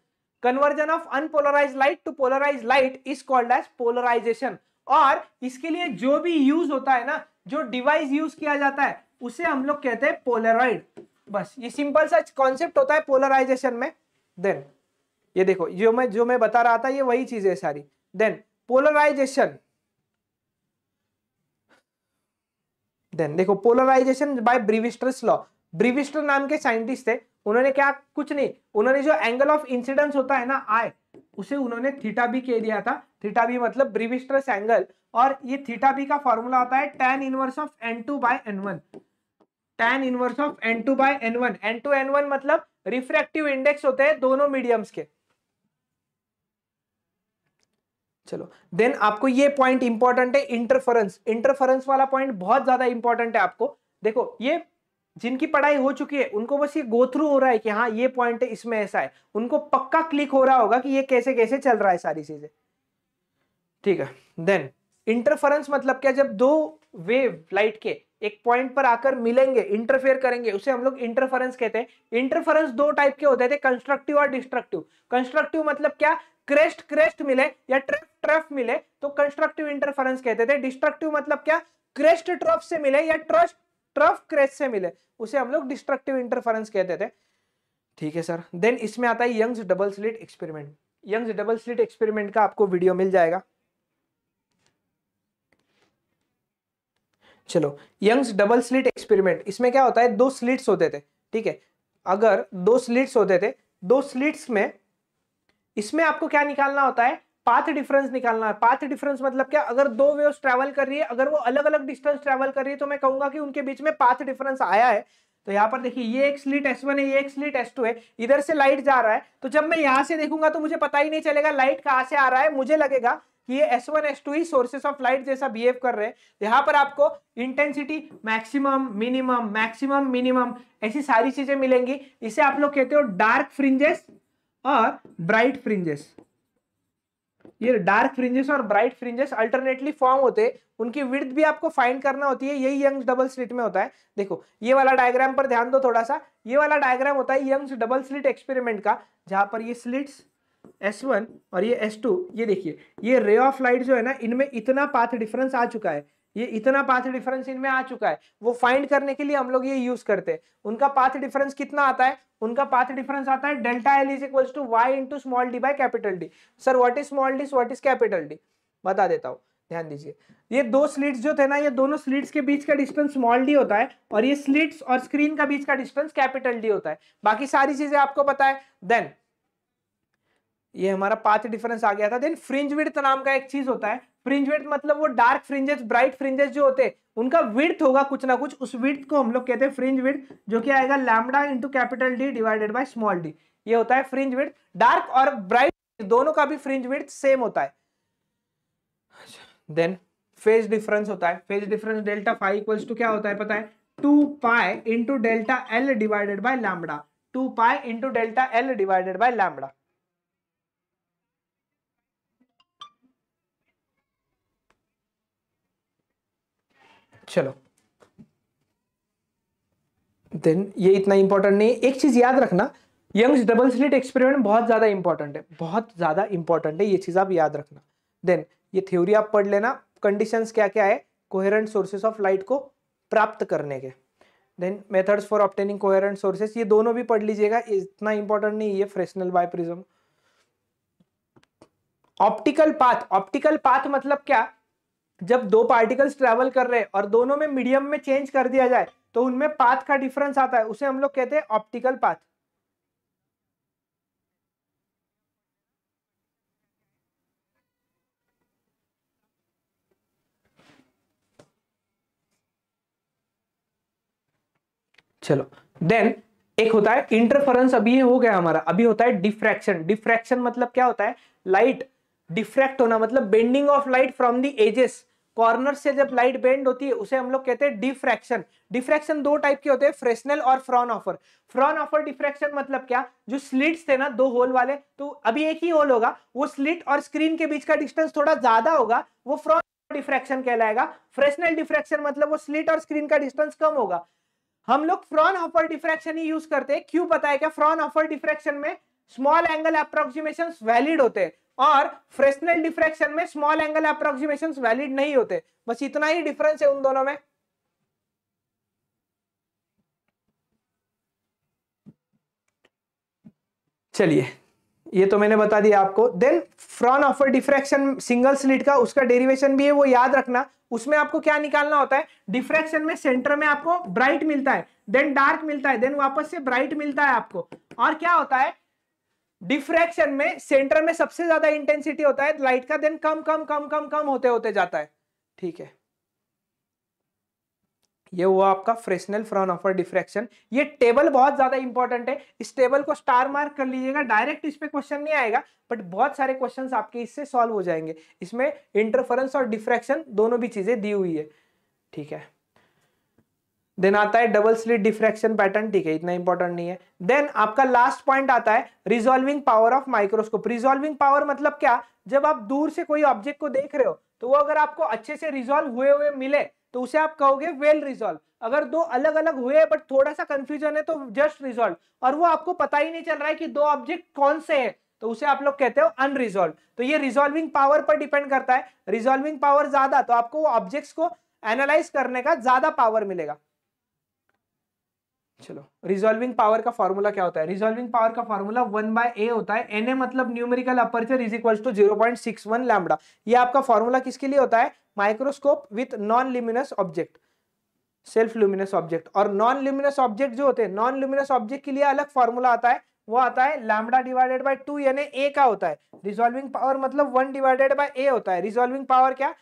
conversion of unpolarized light to polarized light is called as polarization और इसके लिए जो भी यूज होता है ना जो डिवाइस यूज किया जाता है उसे हम लोग कहते हैं पोलराइड बस ये सिंपल सा कॉन्सेप्ट होता है पोलराइजेशन में देन ये देखो जो मैं जो मैं बता रहा था ये वही चीज है सारी देन पोलराइजेशन देन देखो polarization by Brewster law Brewster नाम के साइंटिस्ट थे उन्होंने क्या कुछ नहीं उन्होंने जो एंगल ऑफ इंसिडेंस होता है ना आय उसे उन्होंने थीटा भी कह दिया था थीटा बी मतलब ब्रिविस्ट्रस एंगल और ये थीटा बी का फॉर्मूला होता है tan inverse of N two by N one tan inverse of N two by N one N two N one मतलब रिफ्रेक्टिव इंडेक्स होते हैं दोनों मीडियम्स के चलो देन आपको ये पॉइंट इंपॉर्टेंट है इंटरफरेंस इंटरफरेंस वाला पॉइंट बहुत ज्यादा इंपॉर्टेंट है आपको देखो ये जिनकी पढ़ाई हो चुकी है उनको बस ये गो थ्रू हो रहा है कि हाँ ये पॉइंट है इसमें ऐसा है उनको पक्का क्लिक हो रहा होगा कि ये कैसे कैसे चल रहा है सारी चीजें ठीक है देन इंटरफेरेंस मतलब क्या जब दो वेव लाइट के एक पॉइंट पर आकर मिलेंगे इंटरफेयर करेंगे उसे हम लोग इंटरफेरेंस कहते हैं इंटरफेरेंस दो टाइप के होते थे कंस्ट्रक्टिव और डिस्ट्रक्टिव कंस्ट्रक्टिव मतलब क्या क्रेस्ट क्रेस्ट मिले या ट्रफ ट्रफ मिले तो कंस्ट्रक्टिव इंटरफेरेंस कहते थे डिस्ट्रक्टिव मतलब क्या क्रेस्ट ट्रफ से मिले या ट्रस्ट ट्रफ क्रेस्ट से मिले उसे हम लोग डिस्ट्रक्टिव इंटरफेरेंस कहते थे ठीक है सर देन इसमें आता है Young's double slit experiment Young's double slit experiment का आपको वीडियो मिल जाएगा चलो यंग्स डबल स्लिट एक्सपेरिमेंट इसमें क्या होता है दो स्लिट्स होते थे ठीक है अगर दो स्लिट्स होते थे दो स्लिट्स में इसमें आपको क्या निकालना होता है पाथ डिफरेंस निकालना है पाथ डिफरेंस मतलब क्या अगर दो वेव्स ट्रैवल कर रही है अगर वो अलग अलग डिस्टेंस ट्रैवल कर रही है तो मैं कहूंगा कि उनके बीच में पाथ डिफरेंस आया है तो यहाँ पर देखिए ये एक स्लिट S1 है ये एक स्लिट S2 है इधर से लाइट जा रहा है तो जब मैं यहाँ से देखूंगा तो मुझे पता ही नहीं चलेगा लाइट कहाँ से आ रहा है मुझे लगेगा कि ये S1 S2 ही सोर्सेस ऑफ लाइट जैसा बिहेव कर रहे हैं तो यहाँ पर आपको intensity maximum minimum maximum minimum ऐसी सारी चीजें मिलेंगी इसे आप लोग कहते हो डार्क फ्रिंजेस और ब्राइट फ्रिंजेस ये डार्क फ्रिंजेस और ब्राइट फ्रिंजेस अल्टरनेटली फॉर्म होते हैं उनकी विर्थ भी आपको फाइंड करना होती है यही यंग्स डबल स्लिट में होता है देखो ये वाला डायग्राम पर ध्यान दो थोड़ा सा ये वाला डायग्राम होता है यंग्स डबल स्लिट एक्सपेरिमेंट का जहां पर ये स्लिट्स S1 और ये S2 ये देखिए ये रे ऑफ लाइट जो है ना इनमें इतना पाथ डिफरेंस आ चुका है ये इतना पाथ डिफरेंस इनमें आ चुका है वो फाइंड करने के लिए हम लोग ये यूज करते हैं उनका पाथ डिफरेंस कितना आता है उनका पाथ डिफरेंस आता है delta L is equals to Y into small D by capital D sir what is small D what is capital D बता देता हूँ ध्यान दीजिए ये दो स्लिट्स जो थे ना ये दोनों स्लिट्स के बीच का डिस्टेंस स्मॉल डी होता है और ये स्लिट्स और स्क्रीन का बीच का डिस्टेंस कैपिटल डी होता है बाकी सारी चीजें आपको पता है देन ये हमारा पांच डिफरेंस आ गया था देन फ्रिंज विड्थ नाम का एक चीज होता है फ्रिंज विड्थ मतलब वो डार्क फ्रिंजेस ब्राइट फ्रिंजेस जो होते हैं उनका विड्थ होगा कुछ ना कुछ उस विड्थ को हम लोग कहते हैं फ्रिंज विड्थ जो कि आएगा lambda into capital D divided by small D ये होता है फ्रिंज विड्थ डार्क और ब्राइट दोनों का भी फ्रिंज विड्थ सेम होता है देन फेज डिफरेंस होता है phase difference delta phi equals to क्या होता है पता है two pi into delta L divided by lambda two pi into delta L divided by lambda चलो देन ये इतना इंपॉर्टेंट नहीं एक चीज याद रखना यंग्स डबल स्लिट एक्सपेरिमेंट बहुत ज्यादा इंपॉर्टेंट है बहुत ज्यादा इंपॉर्टेंट है ये चीज आप याद रखना देन ये थ्योरी आप पढ़ लेना कंडीशन क्या क्या है कोहेरेंट सोर्सेस ऑफ लाइट को प्राप्त करने के then methods for obtaining coherent sources ये दोनों भी पढ़ लीजिएगा इतना इंपॉर्टेंट नहीं है Fresnel by optical path optical path मतलब क्या जब दो पार्टिकल्स ट्रेवल कर रहे हैं और दोनों में मीडियम में चेंज कर दिया जाए तो उनमें पाथ का डिफरेंस आता है उसे हम लोग कहते हैं ऑप्टिकल पाथ चलो देन एक होता है इंटरफेरेंस अभी हो गया हमारा अभी होता है डिफ्रैक्शन डिफ्रैक्शन मतलब क्या होता है लाइट डिफ्रैक्ट होना मतलब bending of light from the edges corner से जब लाइट बेंड होती है उसे हम लोग कहते हैं डिफ्रैक्शन डिफ्रैक्शन दो टाइप के होते हैं फ्रेशनल और Fraunhofer Fraunhofer diffraction मतलब क्या जो स्लिट्स थे ना दो होल वाले तो अभी एक ही होल होगा वो स्लिट और स्क्रीन के बीच का डिस्टेंस थोड़ा ज्यादा होगा वो फ्रॉन डिफ्रैक्शन कहलाएगा फ्रेशनल डिफ्रैक्शन मतलब वो स्लिट और स्क्रीन का डिस्टेंस कम होगा हम लोग फ्रॉन ऑफर डिफ्रैक्शन ही यूज करते हैं क्यों पता है क्या फ्रॉन ऑफर डिफ्रैक्शन में स्मॉल एंगल अप्रोक्सीमेशन वैलिड होते हैं और फ्रेशनल डिफ्रेक्शन में स्मॉल एंगल अप्रोक्सीमेशन वैलिड नहीं होते बस इतना ही डिफरेंस है उन दोनों में चलिए ये तो मैंने बता दिया आपको then Fraunhofer diffraction single slit का उसका डेरिवेशन भी है वो याद रखना उसमें आपको क्या निकालना होता है डिफ्रेक्शन में सेंटर में आपको ब्राइट मिलता है देन डार्क मिलता है देन वापस से ब्राइट मिलता है आपको और क्या होता है डिफ्रैक्शन में सेंटर में सबसे ज्यादा इंटेंसिटी होता है लाइट का देन कम कम कम कम कम होते होते जाता है ठीक है ये हुआ आपका फ्रेशनल फ्रॉन ऑफर डिफ्रैक्शन ये टेबल बहुत ज्यादा इंपॉर्टेंट है इस टेबल को स्टार मार्क कर लीजिएगा डायरेक्ट इस पर क्वेश्चन नहीं आएगा बट बहुत सारे क्वेश्चंस आपके इससे सॉल्व हो जाएंगे इसमें इंटरफरेंस और डिफ्रैक्शन दोनों भी चीजें दी हुई है ठीक है देन आता है डबल स्लिट डिफ्रेक्शन पैटर्न ठीक है इतना इंपॉर्टेंट नहीं है देन आपका लास्ट पॉइंट आता है resolving power of microscope resolving power मतलब क्या जब आप दूर से कोई ऑब्जेक्ट को देख रहे हो तो वो अगर आपको अच्छे से रिजोल्व हुए हुए मिले तो उसे आप कहोगे वेल रिजोल्व अगर दो अलग अलग हुए बट थोड़ा सा कंफ्यूजन है तो जस्ट रिजोल्व और वो आपको पता ही नहीं चल रहा है कि दो ऑब्जेक्ट कौन से है तो उसे आप लोग कहते हो अनरिजोल्व तो ये रिजोल्विंग पावर पर डिपेंड करता है रिजोल्विंग पावर ज्यादा तो आपको ऑब्जेक्ट्स को एनालाइज करने का ज्यादा पावर मिलेगा चलो रिजोल्विंग पावर का फॉर्मूला क्या होता है रिजोल्विंग पावर का फॉर्मूला वन बाय ए होता है एन ए मतलब numerical aperture is equal to zero point six one lambda ये आपका फॉर्मूला किसके लिए होता है microscope with non luminous object self luminous object और नॉन ल्यूमिनस ऑब्जेक्ट जो होते हैं नॉन ल्यूमिनस ऑब्जेक्ट के लिए अलग फॉर्मूला आता है वो आता है लैमडा डिवाइडेड बाय टू यानी ए का होता है रिजॉल्विंग पावर मतलब वन डिवाइडेड बाय ए होता है रिजॉल्विंग पावर क्या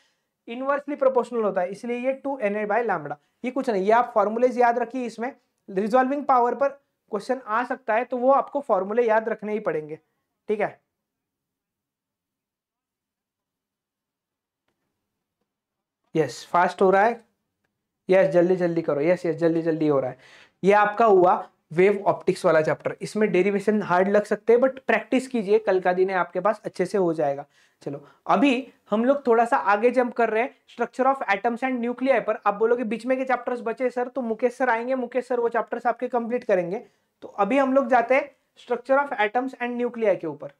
इनवर्सली प्रोपोर्शनल होता है इसलिए ये two N A by lambda ये कुछ नहीं ये आप फॉर्मुलेज याद रखिए इसमें रिजॉल्विंग पावर पर क्वेश्चन आ सकता है तो वो आपको फॉर्मूले याद रखने ही पड़ेंगे ठीक है यस फास्ट हो रहा है यस जल्दी जल्दी करो यस यस जल्दी जल्दी हो रहा है ये आपका हुआ वेव ऑप्टिक्स वाला चैप्टर इसमें डेरिवेशन हार्ड लग सकते हैं बट प्रैक्टिस कीजिए कल का दिन है आपके पास अच्छे से हो जाएगा चलो अभी हम लोग थोड़ा सा आगे जंप कर रहे हैं structure of atoms and nuclear पर आप बोलोगे बीच में के चैप्टर्स बचे सर तो मुकेश सर आएंगे मुकेश सर वो चैप्टर्स आपके कंप्लीट करेंगे तो अभी हम लोग जाते हैं structure of atoms and nuclear के ऊपर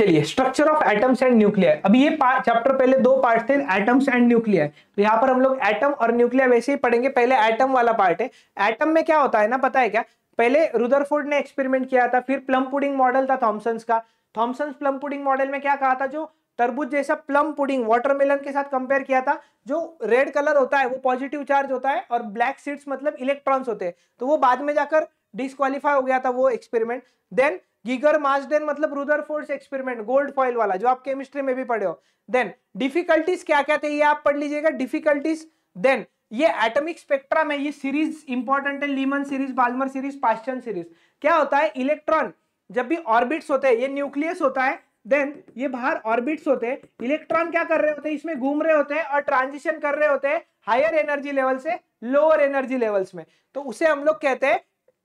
चलिए structure of atoms and nuclear अभी ये चैप्टर पहले दो पार्ट थे एटम्स एंड न्यूक्लियर तो यहाँ पर हम लोग एटम और न्यूक्लियर वैसे ही पढ़ेंगे पहले एटम वाला पार्ट है एटम में क्या होता है ना पता है क्या पहले रुदरफोर्ड ने एक्सपेरिमेंट किया था फिर प्लम पुडिंग मॉडल था थॉमसन्स का थॉमसन्स प्लम पुडिंग मॉडल में क्या कहा था जो तरबूज जैसा प्लम पुडिंग वाटरमेलन के साथ कंपेयर किया था जो रेड कलर होता है वो पॉजिटिव चार्ज होता है और ब्लैक सीड्स मतलब इलेक्ट्रॉन्स होते हैं तो वो बाद में जाकर डिस्कालीफाई हो गया था वो एक्सपेरिमेंट देन गीगर मार्जडेन मतलब Rutherford's experiment gold foil वाला जो आप केमिस्ट्री में भी पढ़े हो देन डिफिकल्टीज क्या क्या थे ये आप पढ़ लीजिएगा डिफिकल्टीज देन ये एटॉमिक स्पेक्ट्रा में ये सीरीज इंपॉर्टेंट है Lyman series Balmer series Paschen series क्या होता है इलेक्ट्रॉन जब भी ऑर्बिट्स होते हैं ये न्यूक्लियस होता है देन ये बाहर ऑर्बिट्स होते हैं इलेक्ट्रॉन क्या कर रहे होते हैं इसमें घूम रहे होते हैं और ट्रांजिशन कर रहे होते हैं हायर एनर्जी लेवल से लोअर एनर्जी लेवल्स में तो उसे हम लोग कहते हैं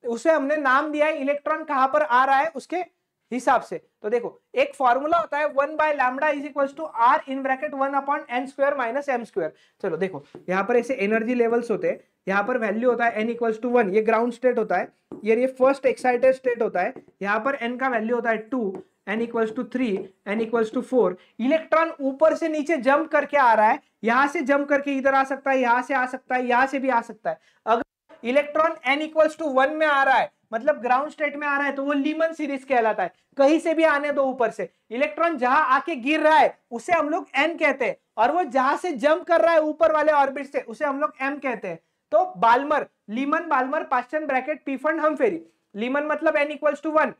उसे हमने नाम दिया है इलेक्ट्रॉन कहां पर आ रहा है उसके हिसाब से तो देखो एक फॉर्मूला होता है one by lambda is equal to R in bracket one upon N square minus M square चलो देखो यहाँ पर ऐसे एनर्जी लेवल्स होते हैं यहाँ पर वैल्यू होता है एन इक्वल्स टू वन ये ग्राउंड स्टेट होता है ये ये फर्स्ट एक्साइटेड स्टेट होता है यहाँ पर एन का वैल्यू होता है two N equals to three N equals to four electron ऊपर से नीचे जंप करके आ रहा है यहां से जंप करके इधर आ सकता है यहां से आ सकता है यहां से भी आ सकता है अगर electron N equals to one में आ रहा है मतलब ग्राउंड स्टेट में आ रहा है तो वो लीमन सीरीज कहलाता है कहीं से भी आने दो ऊपर से इलेक्ट्रॉन जहां आके गिर रहा है उसे हम लोग एन कहते हैं और वो जहां से जंप कर रहा है ऊपर वाले ऑर्बिट से उसे हम लोग एम कहते हैं तो Balmer Lyman Balmer Paschen Brackett Pfund Humphrey Lyman मतलब N equals to one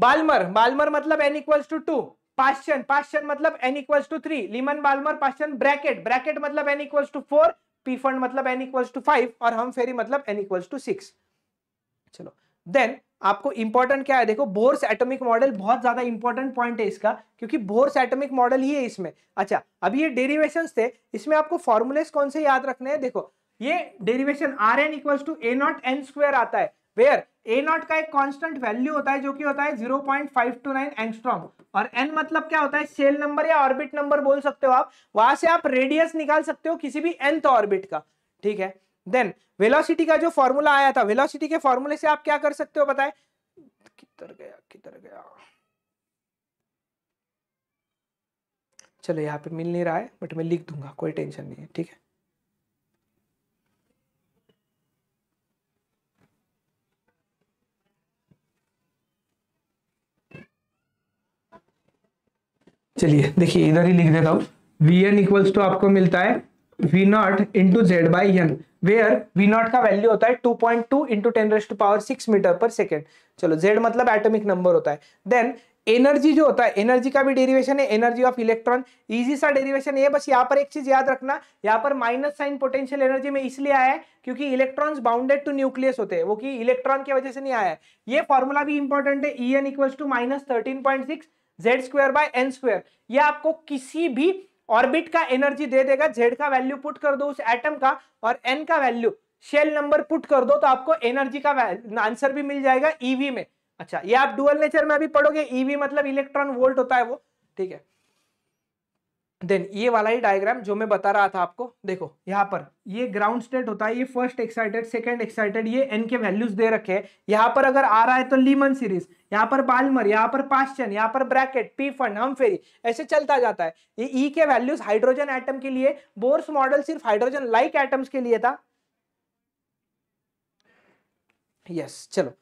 Balmer Balmer मतलब N equals to two Paschen Paschen मतलब N equals to three Lyman Balmer Paschen Brackett Brackett मतलब N equals to four Pfund मतलब N equals to five और Humphrey मतलब N equals to six चलो then आपको important क्या है देखो बोर्स एटॉमिक मॉडल बहुत ज्यादा इंपॉर्टेंट पॉइंट है इसका क्योंकि बोर्स एटॉमिक मॉडल ही है इसमें अच्छा अभी ये डेरिवेशन थे इसमें आपको फॉर्मुलेस कौन से याद रखने हैं देखो ये derivation R N equals to A naught N square आता है वेयर ए नॉट का एक कांस्टेंट वैल्यू होता है जो कि होता है zero point five two nine angstrom और एन मतलब क्या होता है सेल नंबर या ऑर्बिट नंबर बोल सकते हो आप वहां से आप रेडियस निकाल सकते हो किसी भी एंथ ऑर्बिट का ठीक है देन वेलोसिटी का जो फॉर्मूला आया था वेलोसिटी के फॉर्मूले से आप क्या कर सकते हो बताए किधर गया किधर गया चलो यहाँ पे मिल नहीं रहा है बट मैं लिख दूंगा कोई टेंशन नहीं है ठीक है चलिए देखिए इधर ही लिख देता हूँ वी एन इक्वल्स टू आपको मिलता है V naught into Z by N where V naught का वैल्यू होता है two point two into ten raise power six meter per second चलो जेड मतलब एटोमिक नंबर होता है देन एनर्जी जो होता है एनर्जी का भी डेरिवेशन है एनर्जी ऑफ इलेक्ट्रॉन इजी सा डेरिवेशन है बस यहाँ पर एक चीज याद रखना यहाँ पर माइनस साइन पोटेंशियल एनर्जी में इसलिए आया है क्योंकि इलेक्ट्रॉन्स बाउंडेड टू न्यूक्लियस होते हैं वो कि इलेक्ट्रॉन की वजह से नहीं आया है ये फॉर्मूला भी इंपॉर्टेंट है E N equals to minus thirteen point six Z square by N square यह आपको किसी भी ऑर्बिट का एनर्जी दे देगा जेड का वैल्यू पुट कर दो उस एटम का और एन का वैल्यू शेल नंबर पुट कर दो तो आपको एनर्जी का आंसर भी मिल जाएगा ईवी e में अच्छा ये आप डुअल नेचर में अभी पढ़ोगे ईवी e मतलब इलेक्ट्रॉन वोल्ट होता है वो ठीक है देन ये वाला ही डायग्राम जो मैं बता रहा था आपको देखो यहाँ पर ये ग्राउंड स्टेट होता है ये फर्स्ट एक्साइटेड सेकंड एक्साइटेड ये एन के वैल्यूज दे रखे हैं यहाँ पर अगर आ रहा है तो लीमन सीरीज यहाँ पर बालमर यहाँ पर पास्चन यहाँ पर ब्रैकेट पी फंड हम फेरी ऐसे चलता जाता है ये ई e के वैल्यूज हाइड्रोजन एटम के लिए बोर्स मॉडल सिर्फ हाइड्रोजन लाइक एटम्स के लिए था यस yes, चलो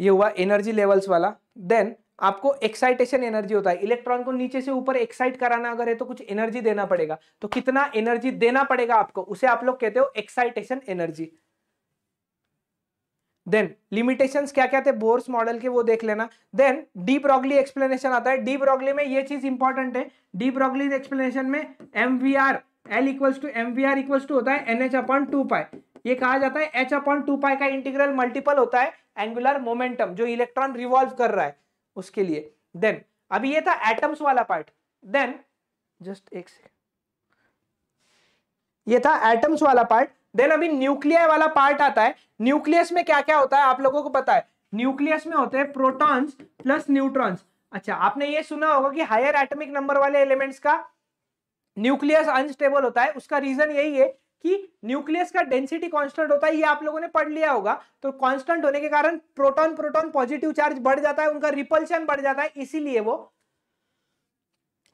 ये हुआ एनर्जी लेवल्स वाला देन आपको एक्साइटेशन एनर्जी होता है इलेक्ट्रॉन को नीचे से ऊपर एक्साइट कराना अगर है तो कुछ एनर्जी देना पड़ेगा तो कितना एनर्जी देना पड़ेगा आपको उसे आप लोग कहते हो एक्साइटेशन एनर्जी देन लिमिटेशंस क्या क्या थे बोर्स मॉडल के वो देख लेना देन डीप रॉगली एक्सप्लेनेशन आता है डीप रॉगली में ये चीज इंपॉर्टेंट है डीप रॉगली एक्सप्लेनेशन में M V R L to M V R to होता है N H upon two pi ये कहा जाता है एच अपॉन टू पाई का इंटीग्रल मल्टीपल होता है एंगुलर मोमेंटम जो इलेक्ट्रॉन रिवॉल्व कर रहा है उसके लिए देन अभी ये था एटम्स वाला पार्ट देन जस्ट एक सेकेंड ये था एटम्स वाला पार्ट देन अभी न्यूक्लियर वाला पार्ट आता है न्यूक्लियस में क्या क्या होता है आप लोगों को पता है न्यूक्लियस में होते हैं प्रोटॉन्स प्लस न्यूट्रॉन्स अच्छा आपने ये सुना होगा कि हायर एटॉमिक नंबर वाले एलिमेंट्स का न्यूक्लियस अनस्टेबल होता है उसका रीजन यही है कि न्यूक्लियस का डेंसिटी कांस्टेंट होता है ये आप लोगों ने पढ़ लिया होगा तो कांस्टेंट होने के कारण प्रोटॉन प्रोटॉन पॉजिटिव चार्ज बढ़ जाता है उनका रिपल्शन बढ़ जाता है इसीलिए वो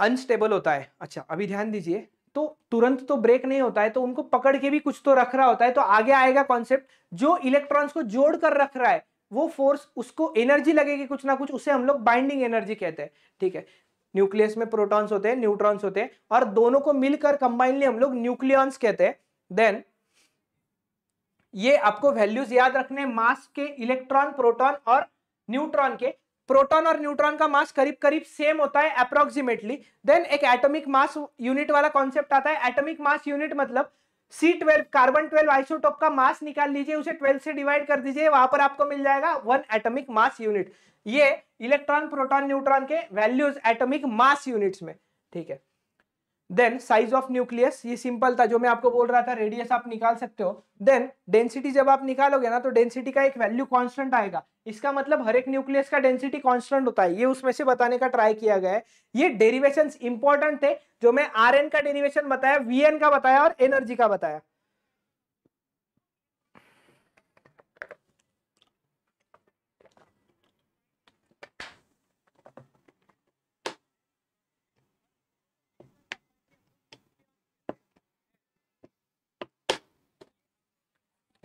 अनस्टेबल होता है अच्छा अभी ध्यान दीजिए तो तुरंत तो ब्रेक नहीं होता है तो उनको पकड़ के भी कुछ तो रख रहा होता है तो आगे आएगा कॉन्सेप्ट जो इलेक्ट्रॉन्स को जोड़कर रख रहा है वो फोर्स उसको एनर्जी लगेगी कुछ ना कुछ उसे हम लोग बाइंडिंग एनर्जी कहते हैं ठीक है न्यूक्लियस में प्रोटॉन्स होते हैं न्यूट्रॉन्स होते हैं और दोनों को मिलकर कंबाइनली हम लोग न्यूक्लियॉन्स कहते हैं देन ये आपको वैल्यूज याद रखने मास के इलेक्ट्रॉन प्रोटॉन और न्यूट्रॉन के प्रोटॉन और न्यूट्रॉन का मास करीब करीब सेम होता है अप्रोक्सीमेटली देन एक एटॉमिक मास यूनिट वाला कॉन्सेप्ट आता है एटॉमिक मास यूनिट मतलब C twelve carbon twelve isotope का मास निकाल लीजिए उसे ट्वेल्व से डिवाइड कर दीजिए वहां पर आपको मिल जाएगा वन एटॉमिक मास यूनिट ये इलेक्ट्रॉन प्रोटॉन न्यूट्रॉन के वैल्यूज एटॉमिक मास यूनिट्स में ठीक है देन साइज ऑफ न्यूक्लियस ये सिंपल था जो मैं आपको बोल रहा था रेडियस आप निकाल सकते हो देन डेंसिटी जब आप निकालोगे ना तो डेंसिटी का एक वैल्यू कांस्टेंट आएगा इसका मतलब हर एक न्यूक्लियस का डेंसिटी कांस्टेंट होता है ये उसमें से बताने का ट्राई किया गया है ये डेरिवेशन इंपॉर्टेंट थे जो मैं आर का डेरिवेशन बताया वी का बताया और एनर्जी का बताया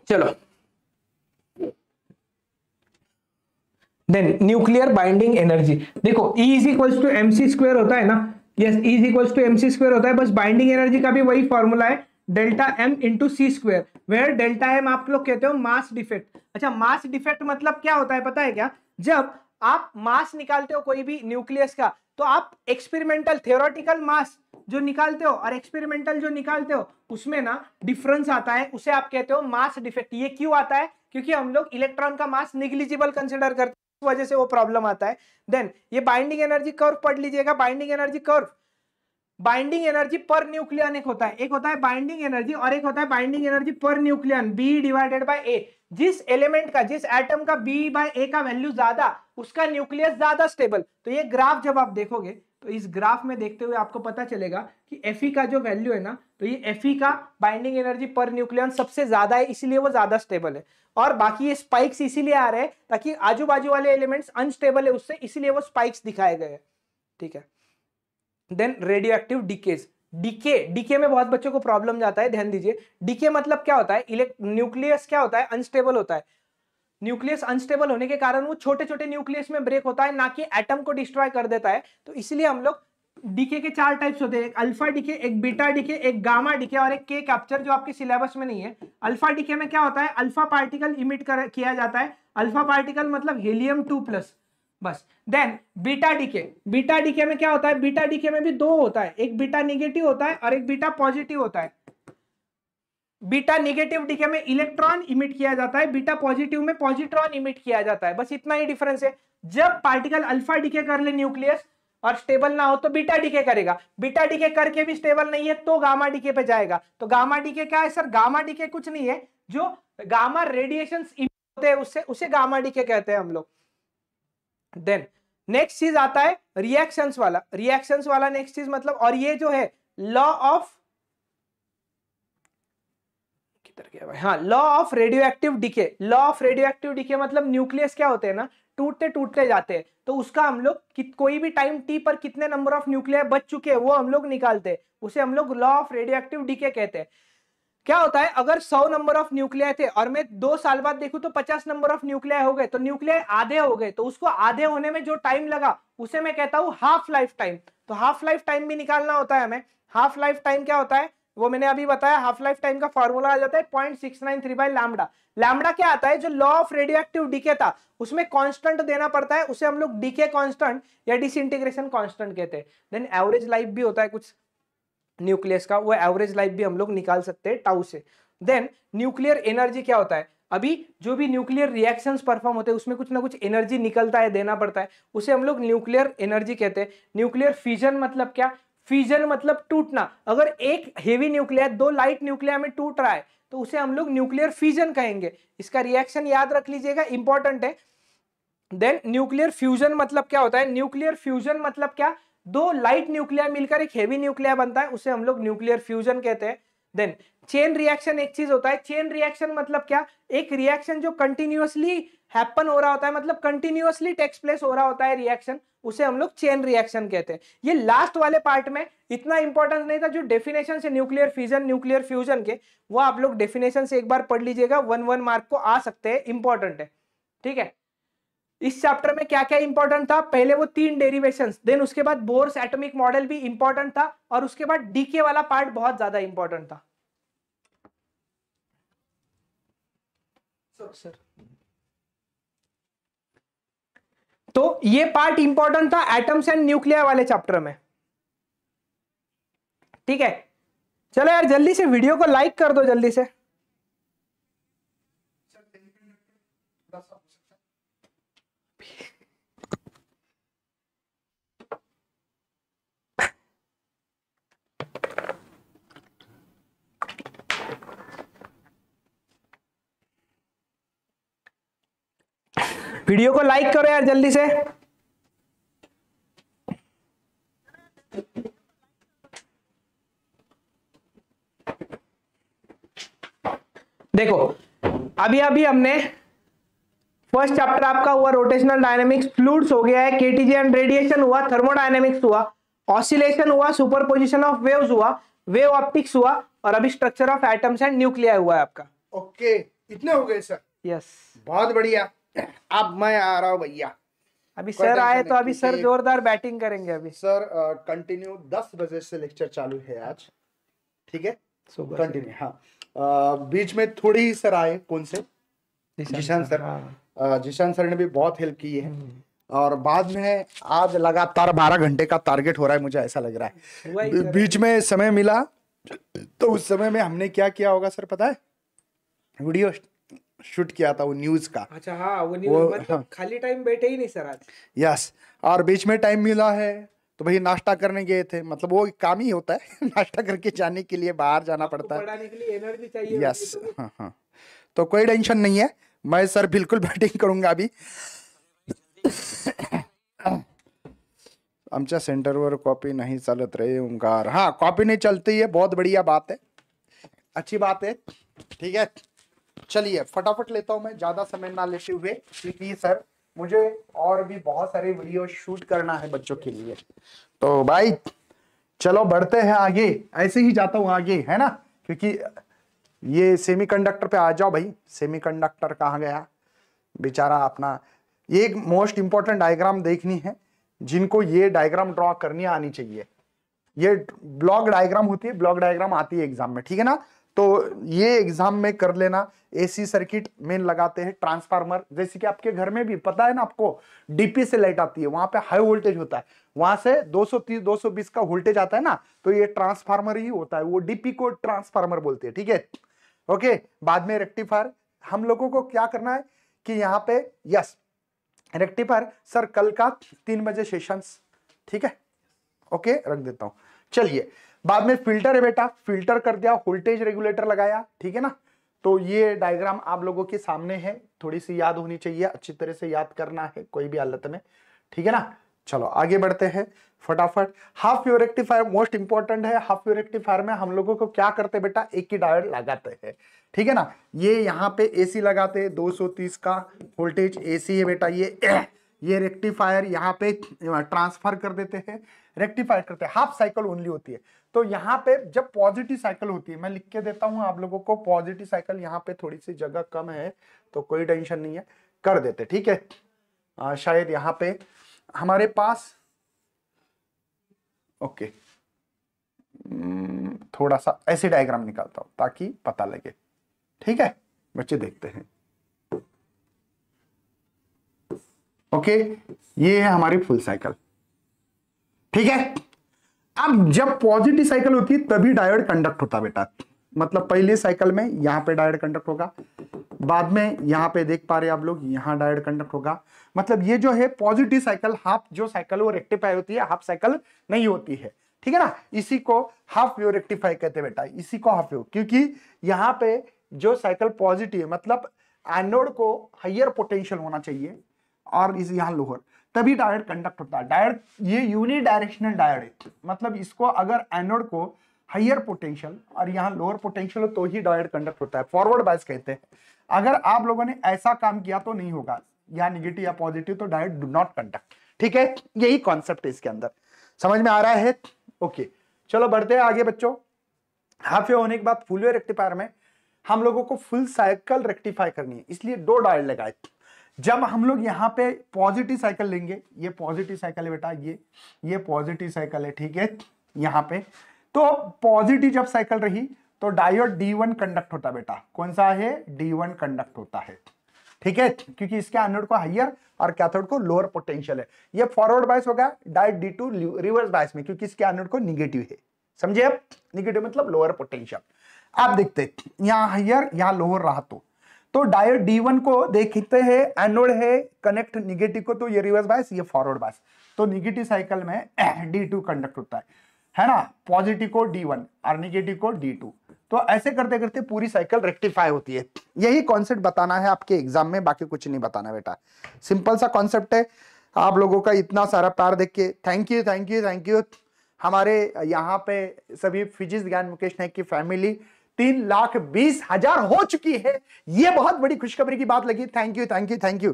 चलो देन न्यूक्लियर बाइंडिंग एनर्जी देखो is equals to M C square होता है ना yes is equals to M C square होता है बस बाइंडिंग एनर्जी का भी वही फॉर्मूला है delta M into C square where delta M आप लोग कहते हो मास डिफेक्ट अच्छा मास डिफेक्ट मतलब क्या होता है पता है क्या जब आप मास निकालते हो कोई भी न्यूक्लियस का तो आप एक्सपेरिमेंटल थियोरटिकल मास जो निकालते हो और एक्सपेरिमेंटल जो निकालते हो उसमें ना डिफरेंस आता है उसे आप कहते हो मास डिफेक्ट ये क्यों आता है क्योंकि हम लोग इलेक्ट्रॉन का मास निग्लिजिबल कंसिडर करते हैं वजह से वो प्रॉब्लम आता है देन ये बाइंडिंग एनर्जी कर्व पढ़ लीजिएगा binding energy curve binding energy पर न्यूक्लियन एक होता है एक होता है बाइंडिंग एनर्जी और एक होता है बाइंडिंग एनर्जी पर nucleon B divided by A जिस एलिमेंट का जिस एटम का बी बाय ए का वैल्यू ज्यादा उसका न्यूक्लियस ज्यादा स्टेबल तो ये ग्राफ जब आप देखोगे तो इस ग्राफ में देखते हुए आपको पता चलेगा कि एफ का जो वैल्यू है ना तो ये एफ का बाइंडिंग एनर्जी पर न्यूक्लियन सबसे ज्यादा है इसलिए वो ज्यादा स्टेबल है और बाकी ये स्पाइक्स इसीलिए आ रहे हैं ताकि आजू बाजू वाले एलिमेंट्स अनस्टेबल है उससे इसीलिए वो स्पाइक्स दिखाए गए ठीक है then radioactive decays decay decay में बहुत बच्चों को प्रॉब्लम जाता है ध्यान दीजिए डीके मतलब क्या होता है न्यूक्लियस क्या होता है अनस्टेबल होता है न्यूक्लियस अनस्टेबल होने के कारण वो छोटे छोटे न्यूक्लियस में ब्रेक होता है ना कि एटम को डिस्ट्रॉय कर देता है तो इसलिए हम लोग डीके के चार टाइप्स होते हैं एक अल्फा डीके एक बीटा डीके एक गामा डीके और एक के कैप्चर जो आपके सिलेबस में नहीं है अल्फा डीके में क्या होता है अल्फा पार्टिकल इमिट कर किया जाता है अल्फा पार्टिकल मतलब हीलियम टू प्लस बस then beta decay beta decay में क्या होता है बीटा डीके में भी दो होता है एक बीटा निगेटिव होता है और एक बीटा पॉजिटिव होता है बीटा नेगेटिव डीके में इलेक्ट्रॉन इमिट किया जाता है बीटा पॉजिटिव में पॉजिट्रॉन इमिट किया जाता है बस इतना ही डिफरेंस है जब पार्टिकल अल्फा डीके कर ले न्यूक्लियस और स्टेबल ना हो तो बीटा डीके करेगा बीटा डीके करके भी स्टेबल नहीं है तो गामा डीके पे जाएगा तो गामा डीके क्या है सर गामा डीके कुछ नहीं है जो गामा रेडिएशन होते हैं उससे उसे गामा डीके कहते हैं हम लोग देन नेक्स्ट चीज आता है रिएक्शंस वाला रिएक्शंस वाला नेक्स्ट चीज मतलब और ये जो है लॉ ऑफ उत्तर क्या भाई हाँ law of radioactive decay law of radioactive decay मतलब न्यूक्लियस क्या होते हैं ना टूटते टूटते जाते हैं तो उसका हम लोग कोई भी टाइम टी पर कितने नंबर ऑफ न्यूक्लियर बच चुके हैं वो हम लोग निकालते हैं उसे हम लोग law of radioactive decay कहते हैं क्या होता है अगर सौ नंबर ऑफ न्यूक्लियर थे और मैं दो साल बाद देखूं तो पचास नंबर ऑफ न्यूक्लियर हो गए तो न्यूक्लियर आधे हो गए तो उसको आधे होने में जो टाइम लगा उसे मैं कहता हूं हाफ लाइफ टाइम तो हाफ लाइफ टाइम भी निकालना होता है हमें हाफ लाइफ टाइम क्या होता है वो मैंने अभी बताया हाफ लाइफ टाइम का फॉर्मूला आ जाता है point six nine three by lambda lambda क्या आता है जो law of radioactive decay था उसमें कांस्टेंट देना पड़ता है उसे हम लोग डीके कांस्टेंट या डिस इंटीग्रेशन कॉन्स्टेंट कहते हैं देन एवरेज लाइफ भी होता है कुछ न्यूक्लियस का वो एवरेज लाइफ भी हम लोग निकाल सकते हैं टाउ से देन न्यूक्लियर एनर्जी क्या होता है अभी जो भी न्यूक्लियर रिएक्शंस परफॉर्म होते हैं उसमें कुछ ना कुछ एनर्जी निकलता है देना पड़ता है उसे हम लोग न्यूक्लियर एनर्जी कहते हैं न्यूक्लियर फ्यूजन मतलब क्या फ्यूजन मतलब टूटना अगर एक हेवी न्यूक्लियर दो लाइट न्यूक्लियर में टूट रहा है तो उसे हम लोग न्यूक्लियर फ्यूजन कहेंगे इसका रिएक्शन याद रख लीजिएगा इंपॉर्टेंट है देन न्यूक्लियर फ्यूजन मतलब क्या होता है न्यूक्लियर फ्यूजन मतलब क्या दो लाइट न्यूक्लियर मिलकर एक हेवी न्यूक्लियर बनता है उसे हम लोग न्यूक्लियर फ्यूजन कहते हैं देन चेन रिएक्शन एक चीज होता है चेन रिएक्शन मतलब क्या एक रिएक्शन जो कंटिन्यूअसली हैपन हो रहा होता है मतलब कंटिन्यूअसली टेक्स प्लेस हो रहा होता है रिएक्शन उसे हम लोग चेन रिएक्शन कहते हैं ये लास्ट वाले पार्ट में इतना इंपॉर्टेंस नहीं था जो डेफिनेशन से न्यूक्लियर फ्यूजन न्यूक्लियर फ्यूजन के वो आप लोग डेफिनेशन से एक बार पढ़ लीजिएगा वन वन मार्क को आ सकते हैं इंपॉर्टेंट है ठीक है इस चैप्टर में क्या क्या इंपॉर्टेंट था पहले वो तीन डेरिवेशन देन उसके बाद बोर्स एटोमिक मॉडल भी इंपॉर्टेंट था और उसके बाद डीके वाला पार्ट बहुत ज्यादा इंपॉर्टेंट था सर तो ये पार्ट इंपॉर्टेंट था एटम्स एंड न्यूक्लियर वाले चैप्टर में ठीक है चलो यार जल्दी से वीडियो को लाइक कर दो जल्दी से वीडियो को लाइक करो यार जल्दी से देखो अभी अभी हमने फर्स्ट चैप्टर आपका हुआ रोटेशनल डायनेमिक्स फ्लूड्स हो गया है केटीजी एंड रेडिएशन हुआ थर्मोडायनेमिक्स हुआ ऑसिलेशन हुआ सुपरपोजिशन ऑफ वेव्स हुआ वेव ऑप्टिक्स हुआ और अभी structure of atoms and nuclear हुआ है आपका ओके okay, इतने हो गए सर यस yes. बहुत बढ़िया अब मैं आ रहा हूँ भैया अभी सर आए तो अभी सर जोरदार बैटिंग करेंगे अभी सर कंटिन्यू दस बजे से लेक्चर चालू है आज ठीक है कंटिन्यू हाँ बीच में थोड़ी ही सर आए कौन से जिशान सर हाँ। जिशान सर ने भी बहुत हेल्प की है हम्म। और बाद में आज लगातार बारह घंटे का टारगेट हो रहा है मुझे ऐसा लग रहा है बीच में समय मिला तो उस समय में हमने क्या किया होगा सर पता है वीडियो शूट किया था वो न्यूज का अच्छा हाँ वो न्यूज वो, मतलब हाँ, खाली टाइम बैठे ही नहीं सर आज यस और बीच में टाइम मिला है तो भाई नाश्ता करने गए थे मतलब वो काम ही होता है (laughs) नाश्ता करके जाने के लिए बाहर जाना पड़ता है के लिए एनर्जी चाहिए यस तो, हाँ, हाँ तो कोई टेंशन नहीं है मैं सर बिल्कुल बैटिंग (laughs) करूंगा अभी आमच्या सेंटरवर कॉपी नाही चालत रे ओंकार हाँ कॉपी नहीं चलती है बहुत बढ़िया बात है अच्छी बात है ठीक है चलिए फटाफट लेता हूँ मैं ज़्यादा समय ना लेते हुए क्योंकि सर मुझे और भी बहुत सारे वीडियो शूट करना है बच्चों के लिए तो भाई चलो बढ़ते हैं आगे ऐसे ही जाता हूँ आगे है ना क्योंकि ये सेमीकंडक्टर पे आ जाओ भाई सेमीकंडक्टर कहाँ गया बेचारा अपना एक मोस्ट इंपॉर्टेंट डायग्राम देखनी है जिनको ये डायग्राम ड्रॉ करनी आनी चाहिए ये ब्लॉक डायग्राम होती है ब्लॉक डायग्राम आती है एग्जाम में ठीक है ना तो ये एग्जाम में कर लेना एसी सर्किट मेन लगाते हैं ट्रांसफार्मर जैसे कि आपके घर में भी पता है ना आपको डीपी से लाइट आती है वहां पे हाई वोल्टेज होता है वहां से 230 220 का वोल्टेज आता है ना तो ये ट्रांसफार्मर ही होता है वो डीपी को ट्रांसफार्मर बोलते हैं ठीक है ओके बाद में रेक्टिफायर हम लोगों को क्या करना है कि यहाँ पे यस रेक्टिफायर सर कल का तीन बजे सेशन ठीक है ओके रख देता हूँ चलिए बाद में फिल्टर है बेटा फिल्टर कर दिया वोल्टेज रेगुलेटर लगाया ठीक है ना तो ये डायग्राम आप लोगों के सामने है थोड़ी सी याद होनी चाहिए अच्छी तरह से याद करना है कोई भी हालत में ठीक है ना चलो आगे बढ़ते हैं फटाफट half pure rectifier most important है हाफ प्योर रेक्टिफायर में हम लोगों को क्या करते बेटा एक ही डायोड लगाते हैं ठीक है ना ये यहाँ पे एसी लगाते हैं 230 का वोल्टेज एसी है बेटा ये (clears throat) ये रेक्टिफायर यहाँ पे ट्रांसफर कर देते हैं रेक्टिफाइड करते हैं हाफ साइकिल ओनली होती है तो यहाँ पे जब पॉजिटिव साइकिल होती है मैं लिख के देता हूँ आप लोगों को पॉजिटिव साइकिल यहाँ पे थोड़ी सी जगह कम है तो कोई टेंशन नहीं है कर देते ठीक है आ, शायद यहाँ पे हमारे पास ओके हम्म, थोड़ा सा ऐसे डायग्राम निकालता हूं ताकि पता लगे ठीक है बच्चे देखते हैं ओके ये है हमारी फुल साइकिल ठीक है अब जब पॉजिटिव साइकिल होती है तभी डायोड कंडक्ट होता बेटा मतलब पहले साइकिल में यहां पे डायोड कंडक्ट होगा बाद में यहां पे देख पा रहे आप लोग यहाँ डायोड कंडक्ट होगा मतलब ये जो है पॉजिटिव साइकिल हाफ जो साइकिल वो रेक्टिफाई होती है हाफ साइकिल नहीं होती है ठीक है ना इसी को हाफ व्यू रेक्टिफाई कहते हैं बेटा इसी को हाफ व्यू क्योंकि यहां पे जो साइकिल पॉजिटिव है मतलब एनोड को हाइयर पोटेंशियल होना चाहिए और इस यहां लोअर तभी डायोड कंडक्ट होता है डायोड ये यूनिडायरेक्शनल डायोड है मतलब इसको अगर एनोड को हाइयर पोटेंशियल और यहाँ लोअर पोटेंशियल हो तो ही डायोड कंडक्ट होता है फॉरवर्ड बायस कहते हैं अगर आप लोगों ने ऐसा काम किया तो नहीं होगा या निगेटिव या पॉजिटिव तो डायोड डू नॉट कंडक्ट ठीक है यही कॉन्सेप्ट है इसके अंदर समझ में आ रहा है ओके चलो बढ़ते हैं आगे बच्चों हाफ होने के बाद फुल रेक्टिफायर में हम लोगों को फुल साइकिल रेक्टिफाई करनी है इसलिए दो डायल लगाए जब हम लोग यहाँ पे पॉजिटिव साइकिल लेंगे ये पॉजिटिव साइकिल है बेटा ये ये पॉजिटिव साइकिल है ठीक है यहाँ पे तो पॉजिटिव जब साइकिल रही तो डायोड डी वन कंडक्ट होता बेटा कौन सा है डी वन कंडक्ट होता है ठीक है क्योंकि इसके एनोड को हाइयर और कैथोड को लोअर पोटेंशियल है ये फॉरवर्ड बायस होगा diode D two reverse bias में क्योंकि इसके एनोड को निगेटिव है समझे आप निगेटिव मतलब लोअर पोटेंशियल आप देखते यहाँ हाइयर यहाँ लोअर रहा तो तो डायोड डी वन को देखते हैं एनोड है कनेक्ट निगेटिव को तो ये रिवर्स बायस ये फॉरवर्ड बायस तो निगेटिव साइकिल में डी टू कंडक्ट होता है है ना पॉजिटिव को डी वन और निगेटिव को डी टू तो ऐसे करते करते पूरी साइकिल रेक्टिफाई होती है यही कॉन्सेप्ट बताना है आपके एग्जाम में बाकी कुछ नहीं बताना बेटा सिंपल सा कॉन्सेप्ट है आप लोगों का इतना सारा प्यार देख के thank you thank you thank you हमारे यहाँ पे सभी फिजिक्स ज्ञान मुकेश नायक की फैमिली तीन लाख बीस हजार हो चुकी है ये बहुत बड़ी खुशखबरी की बात लगी thank you thank you thank you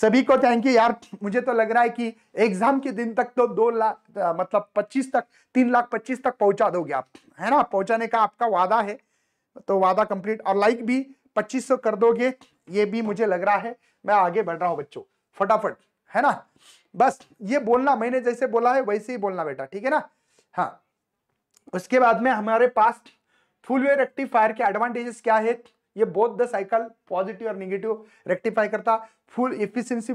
सभी को थैंक यू यार मुझे तो लग रहा है कि एग्जाम के दिन तक तो दो लाख मतलब पच्चीस तक तीन लाख पच्चीस तक पहुंचा दोगे आप है ना पहुंचाने का आपका वादा है तो वादा कंप्लीट और लाइक भी पच्चीस सौ कर दोगे ये भी मुझे लग रहा है मैं आगे बढ़ रहा हूँ बच्चों फटाफट है ना बस ये बोलना मैंने जैसे बोला है वैसे ही बोलना बेटा ठीक है ना हाँ उसके बाद में हमारे पास फुल वे रेक्टिफायर के एडवांटेजेस क्या है ये बोथ द साइकिल पॉजिटिव और निगेटिव रेक्टिफाई करता फुल इफिशियंसी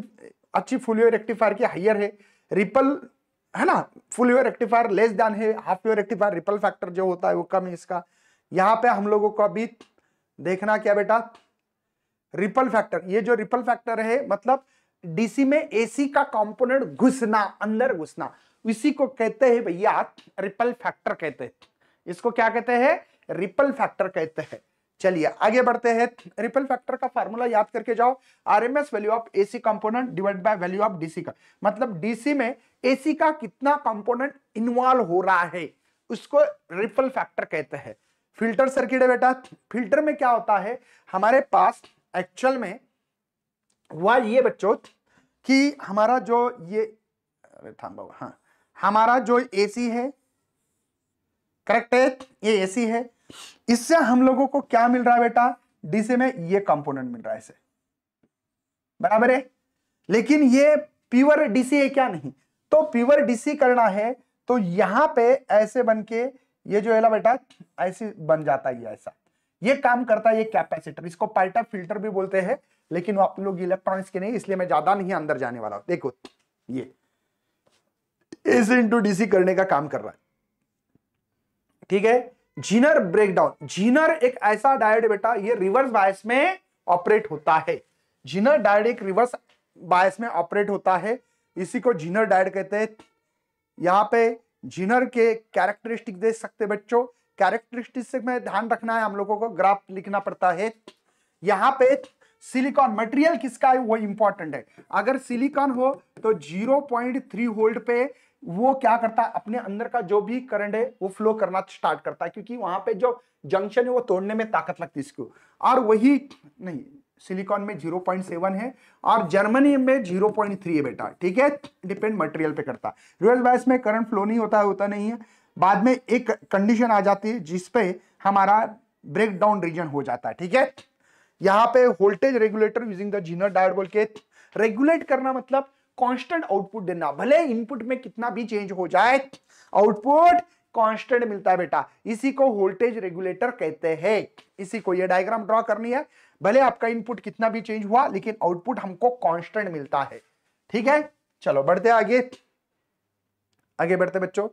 अच्छी फुल वे रेक्टिफायर की हाइयर है रिपल है ना full wave rectifier less than है half wave rectifier ripple factor जो होता है वो कम है इसका यहाँ पे हम लोगों को अभी देखना क्या बेटा रिपल फैक्टर ये जो रिपल फैक्टर है मतलब डीसी में एसी का कंपोनेंट घुसना अंदर घुसना इसी को कहते हैं भैया रिपल फैक्टर कहते हैं इसको क्या कहते हैं रिपल फैक्टर कहते हैं चलिए आगे बढ़ते हैं रिपल फैक्टर का फॉर्मूला याद करके जाओ RMS value of AC component divide by value of DC का मतलब डीसी में एसी का कितना कंपोनेंट इन्वॉल्व हो रहा है उसको रिपल फैक्टर कहते हैं फिल्टर सर्किट है बेटा फिल्टर में क्या होता है हमारे पास एक्चुअल में हुआ ये बच्चों कि हमारा जो ये अरे थाम हाँ हमारा जो एसी है करेक्ट है ये एसी है इससे हम लोगों को क्या मिल रहा है बेटा डी से में ये कंपोनेंट मिल रहा है इसे बराबर है लेकिन ये प्योर डीसी है क्या नहीं तो प्योर डीसी करना है तो यहां पे ऐसे बन के ये जो है बेटा ऐसे बन जाता है ऐसा ये काम करता है ये कैपेसिटर इसको पार्ट फिल्टर भी बोलते हैं लेकिन आप लोग इलेक्ट्रॉनिक्स के नहीं इसलिए मैं ज्यादा नहीं अंदर जाने वाला हूं देखो ये एसी इंटू डीसी करने का काम कर रहा है ठीक है जीनर ब्रेकडाउन जीनर एक ऐसा डायड बेटा ये रिवर्स बायस में ऑपरेट होता है जीनर डायड एक रिवर्स बायस में ऑपरेट होता है इसी को जीनर डायड कहते हैं यहाँ पे जीनर के कैरेक्टरिस्टिक देख सकते बच्चों कैरेक्टरिस्टिक में ध्यान रखना है हम लोगों को ग्राफ लिखना पड़ता है यहाँ पे सिलिकॉन मटेरियल किसका है वो इंपॉर्टेंट है अगर सिलिकॉन हो तो 0.3 होल्ड पे वो क्या करता है अपने अंदर का जो भी करंट है वो फ्लो करना स्टार्ट करता है क्योंकि वहां पे जो जंक्शन है वो तोड़ने में ताकत लगती है इसको और वही नहीं सिलिकॉन में जीरो पॉइंट सेवन है और जर्मनी में जीरो पॉइंट थ्री है बेटा ठीक है डिपेंड मटेरियल पे करता है रियल वाइस में करंट फ्लो नहीं होता है होता नहीं है बाद में एक कंडीशन आ जाती है जिसपे हमारा ब्रेक डाउन रीजन हो जाता है ठीक है यहाँ पे voltage regulator using the zener diode बोल के रेगुलेट करना मतलब कांस्टेंट आउटपुट देना भले इनपुट में कितना भी चेंज हो जाए आउटपुट कांस्टेंट मिलता है बेटा इसी को वोल्टेज रेगुलेटर कहते हैं इसी को ये डायग्राम ड्रॉ करनी है भले आपका इनपुट कितना भी चेंज हुआ लेकिन आउटपुट हमको कांस्टेंट मिलता है ठीक है चलो बढ़ते आगे आगे बढ़ते बच्चों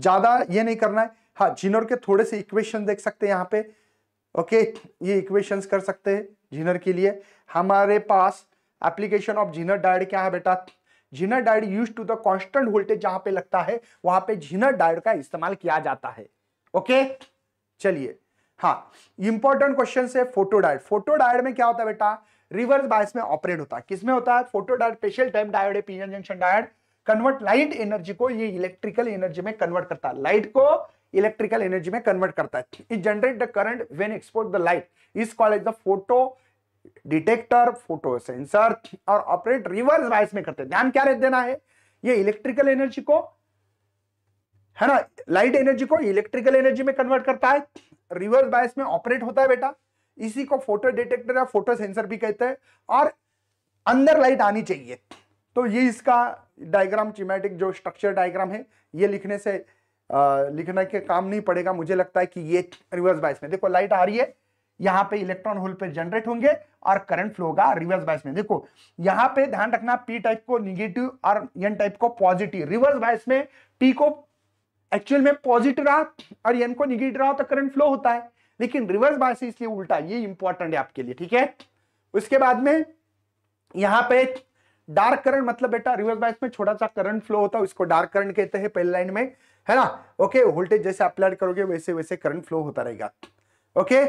ज्यादा ये नहीं करना है हाँ जिनर के थोड़े से इक्वेशन देख सकते हैं यहाँ पे ओके ये इक्वेशंस कर सकते हैं जिनर के लिए हमारे पास एप्लीकेशन ऑफ जीनर डायड क्या है बेटा zener diode use to the constant voltage जहां पे लगता है वहां पे जीनर डायड का इस्तेमाल किया जाता है ओके चलिए हाँ इंपॉर्टेंट क्वेश्चन है फोटो डायड फोटो डायड में क्या होता है बेटा रिवर्स बायस में ऑपरेट होता है किसमें होता है photo diode special time diode है PN junction diode convert light energy को ये इलेक्ट्रिकल एनर्जी में कन्वर्ट करता है लाइट को इलेक्ट्रिकल एनर्जी में कन्वर्ट करता है it generate the current when export the light is called as the photo detector photo sensor और ऑपरेट रिवर्स वाइस में करते हैं ध्यान क्या देना है ये इलेक्ट्रिकल एनर्जी को है ना लाइट एनर्जी को इलेक्ट्रिकल एनर्जी में कन्वर्ट करता है रिवर्स बायस में ऑपरेट होता है बेटा इसी को फोटो डिटेक्टर या फोटो सेंसर भी कहते हैं और अंदर लाइट आनी चाहिए तो ये इसका डायग्राम चिमेटिक जो स्ट्रक्चर डायग्राम है ये लिखने से आ, लिखने के काम नहीं पड़ेगा मुझे लगता है कि ये रिवर्स बायस में देखो लाइट आ रही है यहाँ पे इलेक्ट्रॉन होल पे जनरेट होंगे और करंट फ्लो होगा रिवर्स बायस में देखो यहां पे ध्यान रखना पी टाइप को निगेटिव और एन टाइप को पॉजिटिव रिवर्स बायस में पी को एक्चुअल में पॉजिटिव रहा और एन को निगेटिव रहा तो करंट फ्लो होता है लेकिन रिवर्स बायस इसलिए उल्टा ये इंपॉर्टेंट है आपके लिए ठीक है उसके बाद में यहां पे डार्क करंट मतलब बेटा रिवर्स बायस में छोटा सा करंट फ्लो होता है उसको डार्क करंट कहते हैं पहले लाइन में है ना ओके वोल्टेज जैसे अप्लाई करोगे वैसे वैसे करंट फ्लो होता रहेगा ओके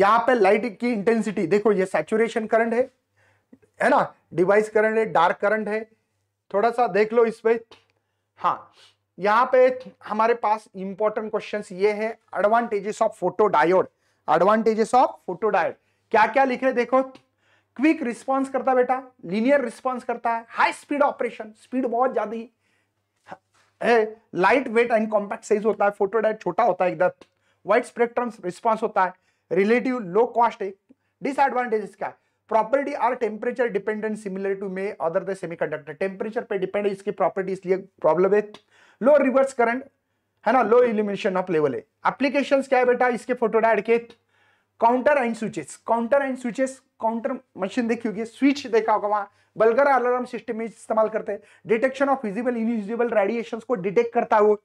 यहां पे लाइट की इंटेंसिटी देखो ये सैचुरेशन करंट है है ना डिवाइस करंट है डार्क करंट है थोड़ा सा देख लो इस पे हाँ यहाँ पे हमारे पास इंपॉर्टेंट क्वेश्चंस ये है advantages of photo diode advantages of photo diode क्या क्या लिख रहे देखो क्विक रिस्पॉन्स करता बेटा लीनियर रिस्पॉन्स करता है हाई स्पीड ऑपरेशन स्पीड बहुत ज्यादा है light weight and compact size होता है फोटो डायोड छोटा होता है एकदम वाइड स्पेक्ट्रम रिस्पॉन्स होता है रिलेटिव लो कॉस्ट है डिसएडवांटेज इसका है property are temperature dependent similar to may other the semiconductor temperature पे डिपेंड है इसकी प्रॉपर्टी इसलिए प्रॉब्लम है लो रिवर्स करंट है ना लो इल्यूमिनेशन ऑफ लेवल है एप्लीकेशन क्या है बेटा इसके फोटो फोटोडाइड के counter and switches counter and switches counter machine देखी होगी स्विच देखा होगा वहां बल्गर अलार्म सिस्टम में इस्तेमाल करते हैं detection of visible invisible radiation को डिटेक्ट करता है वो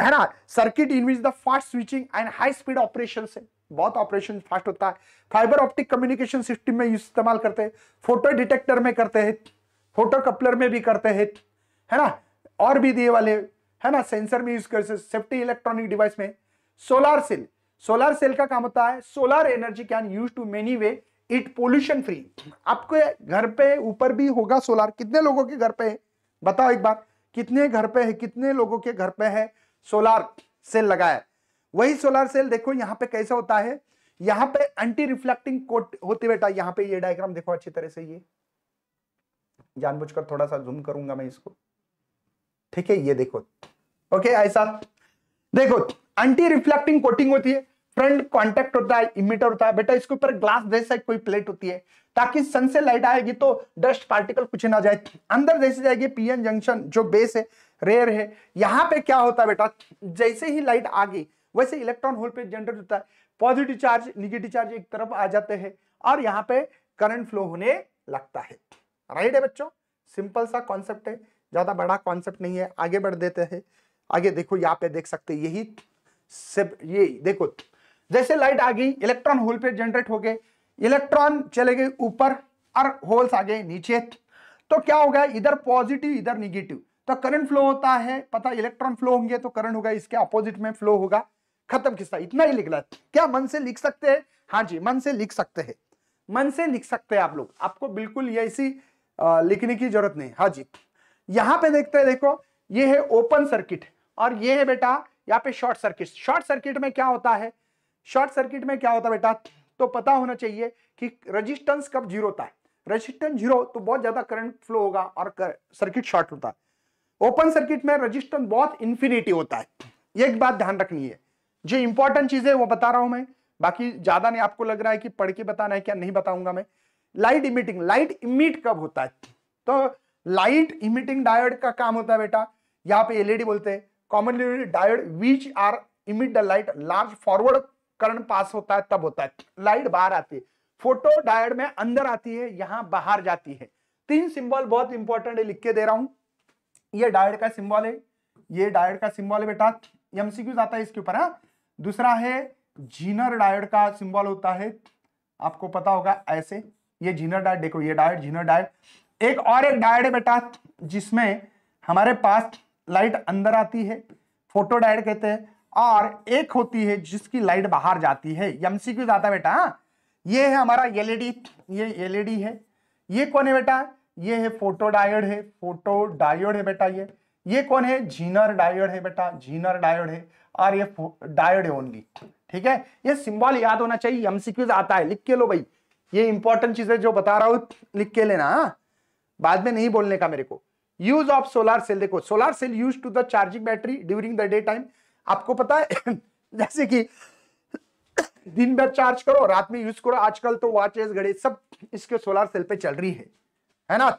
है ना circuit in which the fast switching and high speed operation है बहुत ऑपरेशन फास्ट होता है फाइबर ऑप्टिक कम्युनिकेशन सिस्टम में इस्तेमाल करते हैं फोटो डिटेक्टर में करते हैं फोटो कपलर में भी करते हैं है ना और भी दिए वाले है ना सेंसर में यूज करते सेफ्टी इलेक्ट्रॉनिक डिवाइस में सोलार सेल सोलार सेल का काम होता है solar energy can use to many way it pollution free आपके घर पे ऊपर भी होगा सोलार कितने लोगों के घर पे है बताओ एक बार कितने घर पे है कितने लोगों के घर पे है सोलार सेल लगाया वही सोलर सेल देखो यहाँ पे कैसा होता है यहाँ पे एंटी रिफ्लेक्टिंग कोट होती बेटा यहाँ पे ये डायग्राम देखो अच्छी तरह से ये जानबूझकर थोड़ा सा जूम करूंगा मैं इसको ठीक है ये देखो ओके ऐसा देखो एंटी रिफ्लेक्टिंग कोटिंग होती है फ्रंट कॉन्टेक्ट होता है इमिटर होता है बेटा इसके ऊपर ग्लास जैसा कोई प्लेट होती है ताकि सन से लाइट आएगी तो डस्ट पार्टिकल कुछ ना जाए अंदर जैसे जाएगी पीएन जंक्शन जो बेस है रेयर है यहाँ पे क्या होता है बेटा जैसे ही लाइट आ गई वैसे इलेक्ट्रॉन होल पे जनरेट होता है पॉजिटिव चार्ज निगेटिव चार्ज एक तरफ आ जाते हैं और यहाँ पे करंट फ्लो होने लगता है राइट है बच्चों सिंपल सा कॉन्सेप्ट है ज्यादा बड़ा कॉन्सेप्ट नहीं है आगे बढ़ देते हैं आगे देखो यहाँ पे देख सकते यही सिर्फ ये देखो जैसे लाइट आ गई इलेक्ट्रॉन होल पे जनरेट हो गए इलेक्ट्रॉन चले गए ऊपर और होल्स आ गए नीचे तो क्या होगा इधर पॉजिटिव इधर निगेटिव तो करंट फ्लो होता है पता इलेक्ट्रॉन फ्लो होंगे तो करंट होगा इसके अपोजिट में फ्लो होगा खत्म किस्सा इतना ही लिखना है क्या मन से लिख सकते हैं हाँ जी मन से लिख सकते हैं मन से लिख सकते हैं आप लोग आपको बिल्कुल ये ऐसी लिखने की जरूरत नहीं हाँ जी यहाँ पे देखते हैं देखो ये है ओपन सर्किट और ये है बेटा यहाँ पे शॉर्ट सर्किट शॉर्ट सर्किट में क्या होता है शॉर्ट सर्किट में क्या होता है बेटा तो पता होना चाहिए कि रजिस्टेंस कब जीरो होता है रजिस्टेंस जीरो तो बहुत ज्यादा करंट फ्लो होगा और सर्किट शॉर्ट होता है ओपन सर्किट में रजिस्टेंस बहुत इंफिनिटी होता है एक बात ध्यान रखनी है जो इंपॉर्टेंट चीज है वो बता रहा हूं मैं बाकी ज्यादा नहीं आपको लग रहा है कि पढ़ के बताना है क्या नहीं बताऊंगा मैं लाइट इमिटिंग लाइट इमिट कब होता है तो लाइट इमिटिंग डायोड का काम होता है बेटा यहाँ पे एलईडी बोलते हैं commonly diode which are emit the light large forward current pass होता है तब होता है लाइट बाहर आती है फोटो डायोड में अंदर आती है यहां बाहर जाती है तीन सिंबल बहुत इंपॉर्टेंट है लिख के दे रहा हूं ये डायोड का सिंबल है ये डायोड का सिंबल है बेटा एमसीक्यू जाता है इसके ऊपर हाँ दूसरा है जीनर डायड का सिंबल होता है आपको पता होगा ऐसे ये जीनर डायड देखो ये डायड जीनर डायड एक और एक डायड है बेटा जिसमें हमारे पास लाइट अंदर आती है फोटो डायड कहते हैं और एक होती है जिसकी लाइट बाहर जाती है क्यों जाता है बेटा ये है हमारा एलईडी e ये एलईडी e है ये कौन है बेटा ये है फोटो डायोड है फोटो डायोड है बेटा ये ये कौन है जीनर डायोड है बेटा जीनर डायोड है और ये डायोड है ओनली ठीक है ये सिंबल याद होना चाहिए एमसीक्यूज आता है लिख के लो भाई ये इंपॉर्टेंट चीज है जो बता रहा हूं लिख के लेना हा? बाद में नहीं बोलने का मेरे को यूज ऑफ सोलर सेल देखो solar cell use to the charging battery during the day time आपको पता है (coughs) जैसे कि (coughs) दिन भर चार्ज करो रात में यूज करो आजकल तो वॉचेस घड़ी सब इसके सोलर सेल पे चल रही है है ना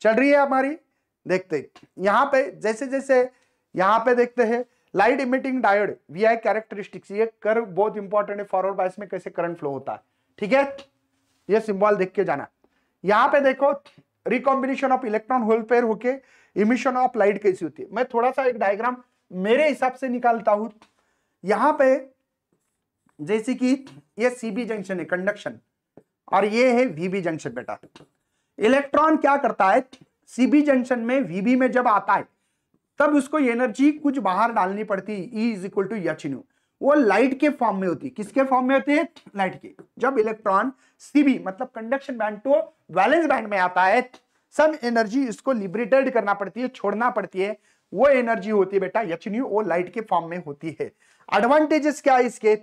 चल रही है हमारी देखते यहाँ पे जैसे जैसे यहाँ पे देखते हैं light emitting diode V I characteristics ये कर बहुत इंपॉर्टेंट है फॉरवर्ड बायस में कैसे करंट फ्लो होता है ठीक है ये सिंबल देख के जाना यहाँ पे देखो recombination of electron hole pair होके इमिशन ऑफ लाइट कैसी होती है मैं थोड़ा सा एक डायग्राम मेरे हिसाब से निकालता हूं यहां पे जैसे कि ये सीबी जंक्शन है कंडक्शन और ये है वीबी जंक्शन बेटा इलेक्ट्रॉन क्या करता है सीबी जंक्शन में वीबी में जब आता है तब उसको एनर्जी कुछ बाहर डालनी पड़ती E is equal to H nu वो लाइट के फॉर्म में होती किसके फॉर्म में होती है लाइट के जब इलेक्ट्रॉन सीबी मतलब conduction band to valence band में आता है सम एनर्जी इसको लिबरेटेड करना पड़ती है छोड़ना पड़ती है वो एनर्जी होती है बेटा यच न्यू वो लाइट के फॉर्म में होती है एडवांटेजेस क्या है इसके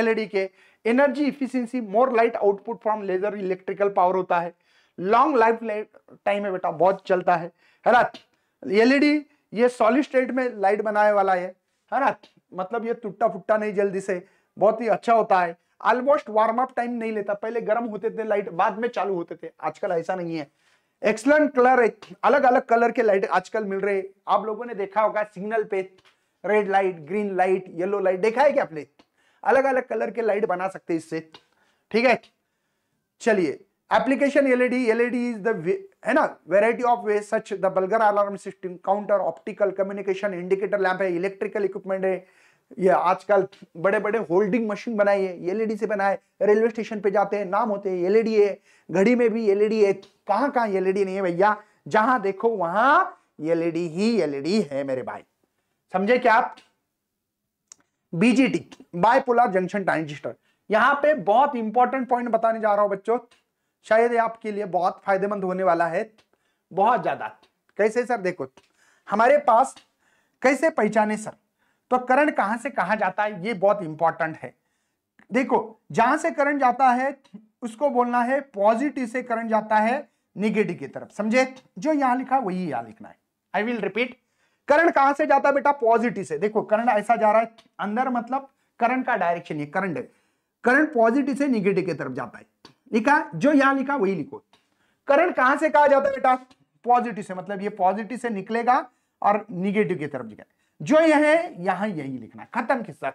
एलईडी के energy efficiency more light output from laser electrical power होता है लॉन्ग लाइफ टाइम है बेटा बहुत चलता है है ना एलईडी ये सॉलिड स्टेट में लाइट बनाने वाला है है ना मतलब ये टुट्टा फुट्टा नहीं जल्दी से बहुत ही अच्छा होता है ऑलमोस्ट वार्म अप टाइम नहीं लेता पहले गर्म होते थे लाइट बाद में चालू होते थे आजकल ऐसा नहीं है एक्सलेंट कलर अलग अलग कलर के लाइट आजकल मिल रहे आप लोगों ने देखा होगा सिग्नल पे red light green light yellow light देखा है क्या आपने अलग अलग कलर के लाइट बना सकते इससे ठीक है चलिए application LED LED is the है ना variety of way such the bulgar alarm system counter optical communication indicator lamp है इलेक्ट्रिकल इक्विपमेंट है ये आजकल बड़े बड़े होल्डिंग मशीन बनाई है एलईडी से बनाए रेलवे स्टेशन पे जाते हैं नाम होते हैं एलईडी e है घड़ी में भी एलईडी e है कहाँ कहाँ एलईडी e नहीं है भैया जहां देखो वहां एलईडी ही एलईडी है मेरे भाई समझे क्या आप बीजेटी बायपोलर जंक्शन ट्रांजिस्टर यहां पे बहुत इंपॉर्टेंट पॉइंट बताने जा रहा हूं बच्चों शायद ये आपके लिए बहुत फायदेमंद होने वाला है बहुत ज्यादा कैसे सर देखो हमारे पास कैसे पहचाने सर तो करंट कहां से कहां जाता है ये बहुत इंपॉर्टेंट है देखो जहां से करंट जाता है उसको बोलना है पॉजिटिव से करंट जाता है निगेटिव की तरफ समझे जो यहां लिखा वही यहां लिखना है आई विल रिपीट करंट कहां से जाता है बेटा पॉजिटिव से देखो करंट ऐसा जा रहा है अंदर मतलब करंट का डायरेक्शन ये करंट करंट पॉजिटिव से निगेटिव की तरफ जाता है लिखा जो यहां लिखा वही लिखो करंट कहां से कहा जाता है बेटा पॉजिटिव से मतलब ये पॉजिटिव से निकलेगा और निगेटिव की तरफ जाएगा जो यह है यहां यही लिखना खत्म किस्सा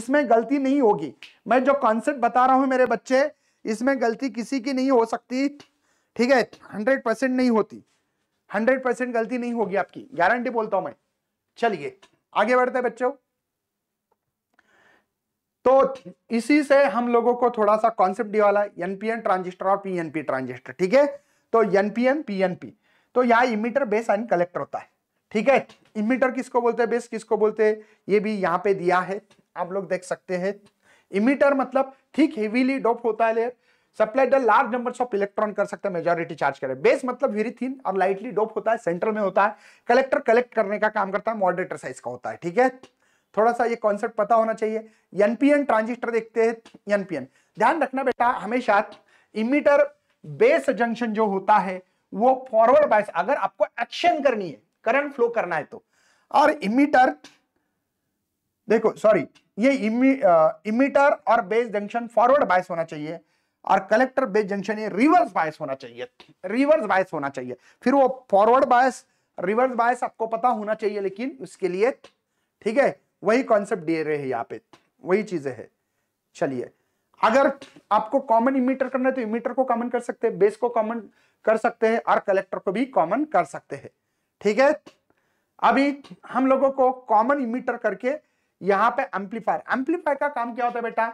इसमें गलती नहीं होगी मैं जो कॉन्सेप्ट बता रहा हूं मेरे बच्चे इसमें गलती किसी की नहीं हो सकती ठीक है हंड्रेड परसेंट नहीं होती हंड्रेड परसेंट गलती नहीं होगी आपकी गारंटी बोलता हूं मैं चलिए आगे बढ़ते बच्चों तो इसी से हम लोगों को थोड़ा सा कॉन्सेप्ट वाला एनपीएन ट्रांजिस्टर और पीएनपी ट्रांजिस्टर ठीक है तो एनपीएन पीएनपी तो यहाँ इमीटर बेस एंड कलेक्टर होता है ठीक है इमीटर किसको बोलते हैं बेस किसको बोलते हैं ये भी यहाँ पे दिया है आप लोग देख सकते हैं इमीटर मतलब ठीक हेवीली डोप होता है layer supply the large number of electron कर सकता है मेजोरिटी चार्ज करे बेस मतलब वेरी थिन और लाइटली डोप होता है सेंटर में होता है कलेक्टर कलेक्ट करने का काम करता है मॉडरेटर साइज का होता है ठीक है थोड़ा सा ये कॉन्सेप्ट पता होना चाहिए एनपीएन ट्रांजिस्टर देखते हैं एनपीएन ध्यान रखना बेटा हमेशा इमीटर बेस जंक्शन जो होता है वो फॉरवर्ड बायस अगर आपको एक्शन करनी है करंट फ्लो करना है तो और इमीटर देखो सॉरी ये इमी, आ, इमीटर और बेस जंक्शन फॉरवर्ड बायस होना चाहिए और कलेक्टर बेस जंक्शन ये रिवर्स बायस होना चाहिए रिवर्स बायस होना चाहिए फिर वो फॉरवर्ड बायस रिवर्स बायस आपको पता होना चाहिए लेकिन उसके लिए ठीक है वही कॉन्सेप्ट दे रहे हैं यहाँ पे वही चीजें है चलिए अगर आपको कॉमन इमीटर करना है तो इमीटर को कॉमन कर सकते हैं बेस को कॉमन कर सकते हैं और कलेक्टर को भी कॉमन कर सकते हैं ठीक है अभी हम लोगों को कॉमन इमीटर करके यहाँ पे एम्पलीफायर एम्पलीफायर का काम क्या होता है बेटा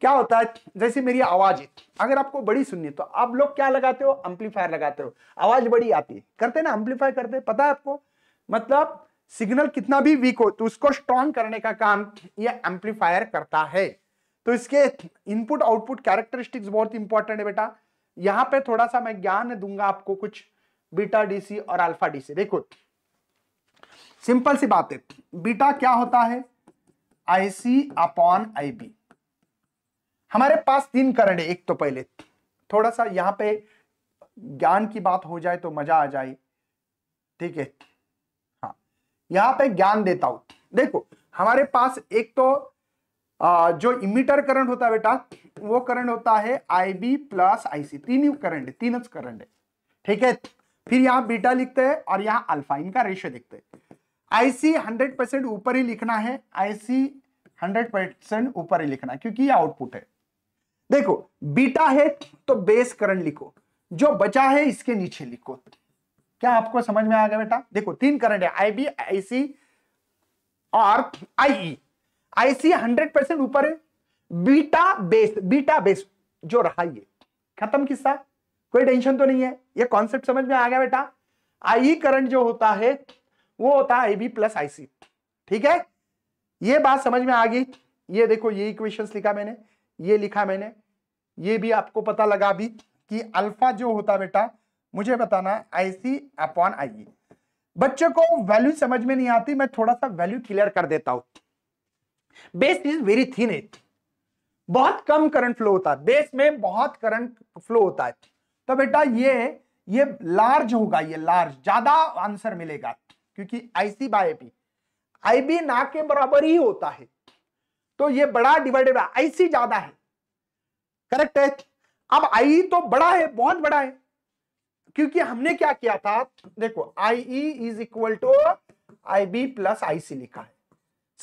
क्या होता है जैसे मेरी आवाज है अगर आपको बड़ी सुननी तो आप लोग क्या लगाते हो एम्पलीफायर लगाते हो आवाज बड़ी आती है करते ना एम्पलीफाई करते पता है आपको मतलब सिग्नल कितना भी वीक हो तो उसको स्ट्रॉन्ग करने का काम ये एम्पलीफायर करता है तो इसके इनपुट आउटपुट कैरेक्टरिस्टिक्स बहुत इंपॉर्टेंट है बेटा यहां पे थोड़ा सा मैं ज्ञान दूंगा आपको कुछ बीटा डीसी और अल्फा डीसी देखो सिंपल सी बात है बीटा क्या होता है आईसी अपॉन आईबी हमारे पास तीन करंट है एक तो पहले थोड़ा सा यहाँ पे ज्ञान की बात हो जाए तो मजा आ जाए ठीक है यहां पे ज्ञान देता हूं देखो हमारे पास एक तो आ, जो इमीटर करंट होता है बेटा वो करंट होता है आई बी प्लस आईसी तीन ही करंट है तीन करंट है ठीक है फिर यहाँ बीटा लिखते हैं और यहाँ अल्फा इनका रेशियो देखते हैं आईसी हंड्रेड परसेंट ऊपर ही लिखना है आईसी हंड्रेड परसेंट ऊपर ही लिखना है क्योंकि ये आउटपुट है देखो बीटा है तो बेस करंट लिखो जो बचा है इसके नीचे लिखो क्या आपको समझ में आ गया बेटा देखो तीन करंट है आई बी आई सी और आईई आईसी हंड्रेड परसेंट ऊपर है बीटा बेस बीटा बेस जो रहा ये खत्म किस्सा कोई टेंशन तो नहीं है ये कॉन्सेप्ट समझ में आ गया बेटा आई करंट e जो होता है वो होता है आई बी प्लस आई सी ठीक है ये बात समझ में आ गई ये देखो ये इक्वेशन लिखा मैंने ये लिखा मैंने ये भी आपको पता लगा भी कि अल्फा जो होता बेटा मुझे बताना है आई सी अपॉन आई ई बच्चों को वैल्यू समझ में नहीं आती मैं थोड़ा सा वैल्यू क्लियर कर देता हूं base is very thin it बहुत कम करंट फ्लो होता है बेस में बहुत करंट फ्लो होता है तो बेटा ये ये लार्ज होगा ये लार्ज ज्यादा आंसर मिलेगा क्योंकि आईसी बाय आईबी ना के बराबर ही होता है तो ये बड़ा डिवाइडेड आईसी ज्यादा है करेक्ट है अब आई e तो बड़ा है बहुत बड़ा है क्योंकि हमने क्या किया था देखो I E is equal to I B plus I C लिखा है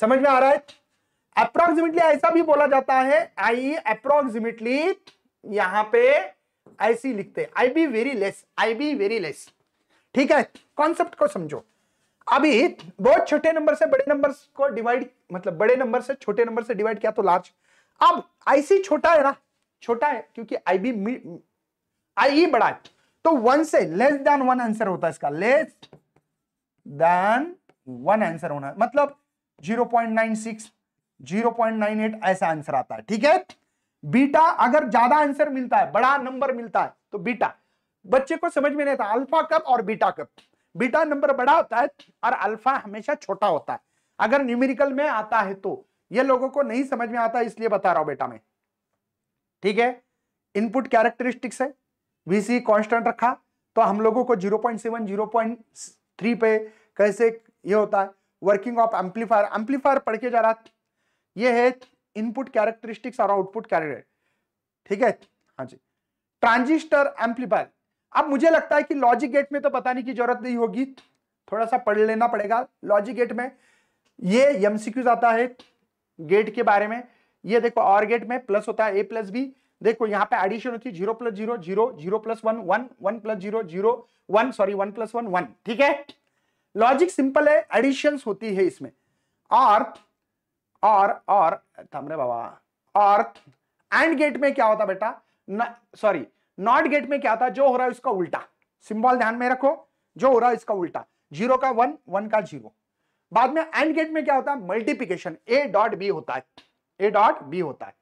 समझ में आ रहा है अप्रोक्सीमेटली ऐसा भी बोला जाता है आई अप्रोक्सीमेटली यहां पे आईसी लिखते I B very less I B very less ठीक है कॉन्सेप्ट को समझो अभी बहुत छोटे नंबर से बड़े नंबर को डिवाइड मतलब बड़े नंबर से छोटे नंबर से डिवाइड किया तो लार्ज अब आईसी छोटा है ना छोटा है क्योंकि आई बी आई बड़ा है तो वन से लेस देन वन आंसर होता है इसका लेस देन वन आंसर होना मतलब 0.96 0.98 ऐसा आंसर आता है ठीक है बीटा अगर ज्यादा आंसर मिलता है बड़ा नंबर मिलता है तो बीटा बच्चे को समझ में नहीं आता अल्फा कब और बीटा कब बीटा नंबर बड़ा होता है और अल्फा हमेशा छोटा होता है अगर न्यूमेरिकल में आता है तो ये लोगों को नहीं समझ में आता इसलिए बता रहा हूं बेटा मैं ठीक है इनपुट कैरेक्टरिस्टिक्स है वीसी कांस्टेंट रखा तो हम लोगों को 0.7 0.3 पे कैसे ये होता है वर्किंग ऑफ एम्पलीफायर एम्पलीफायर पढ़ के जा रहा ये है इनपुट कैरेक्टरिस्टिक्स और आउटपुट कैरेक्टर ठीक है हाँ जी ट्रांजिस्टर एम्पलीफायर अब मुझे लगता है कि लॉजिक गेट में तो बताने की जरूरत नहीं होगी थोड़ा सा पढ़ लेना पड़ेगा लॉजिक गेट में ये एमसीक्यूज आता है गेट के बारे में ये देखो और गेट में प्लस होता है ए प्लस बी देखो यहाँ पे एडिशन होती है zero plus zero zero zero plus one one one plus zero zero one sorry one plus one one ठीक है लॉजिक सिंपल है एडिशन होती है इसमें अर्थ और और थमरे बाबा अर्थ एंड गेट में क्या होता बेटा सॉरी नॉट गेट में क्या था जो हो रहा है उसका उल्टा सिंबल ध्यान में रखो जो हो रहा है इसका उल्टा जीरो का वन वन का जीरो बाद में एंड गेट में क्या होता है मल्टीप्लीकेशन ए डॉट बी होता है ए डॉट बी होता है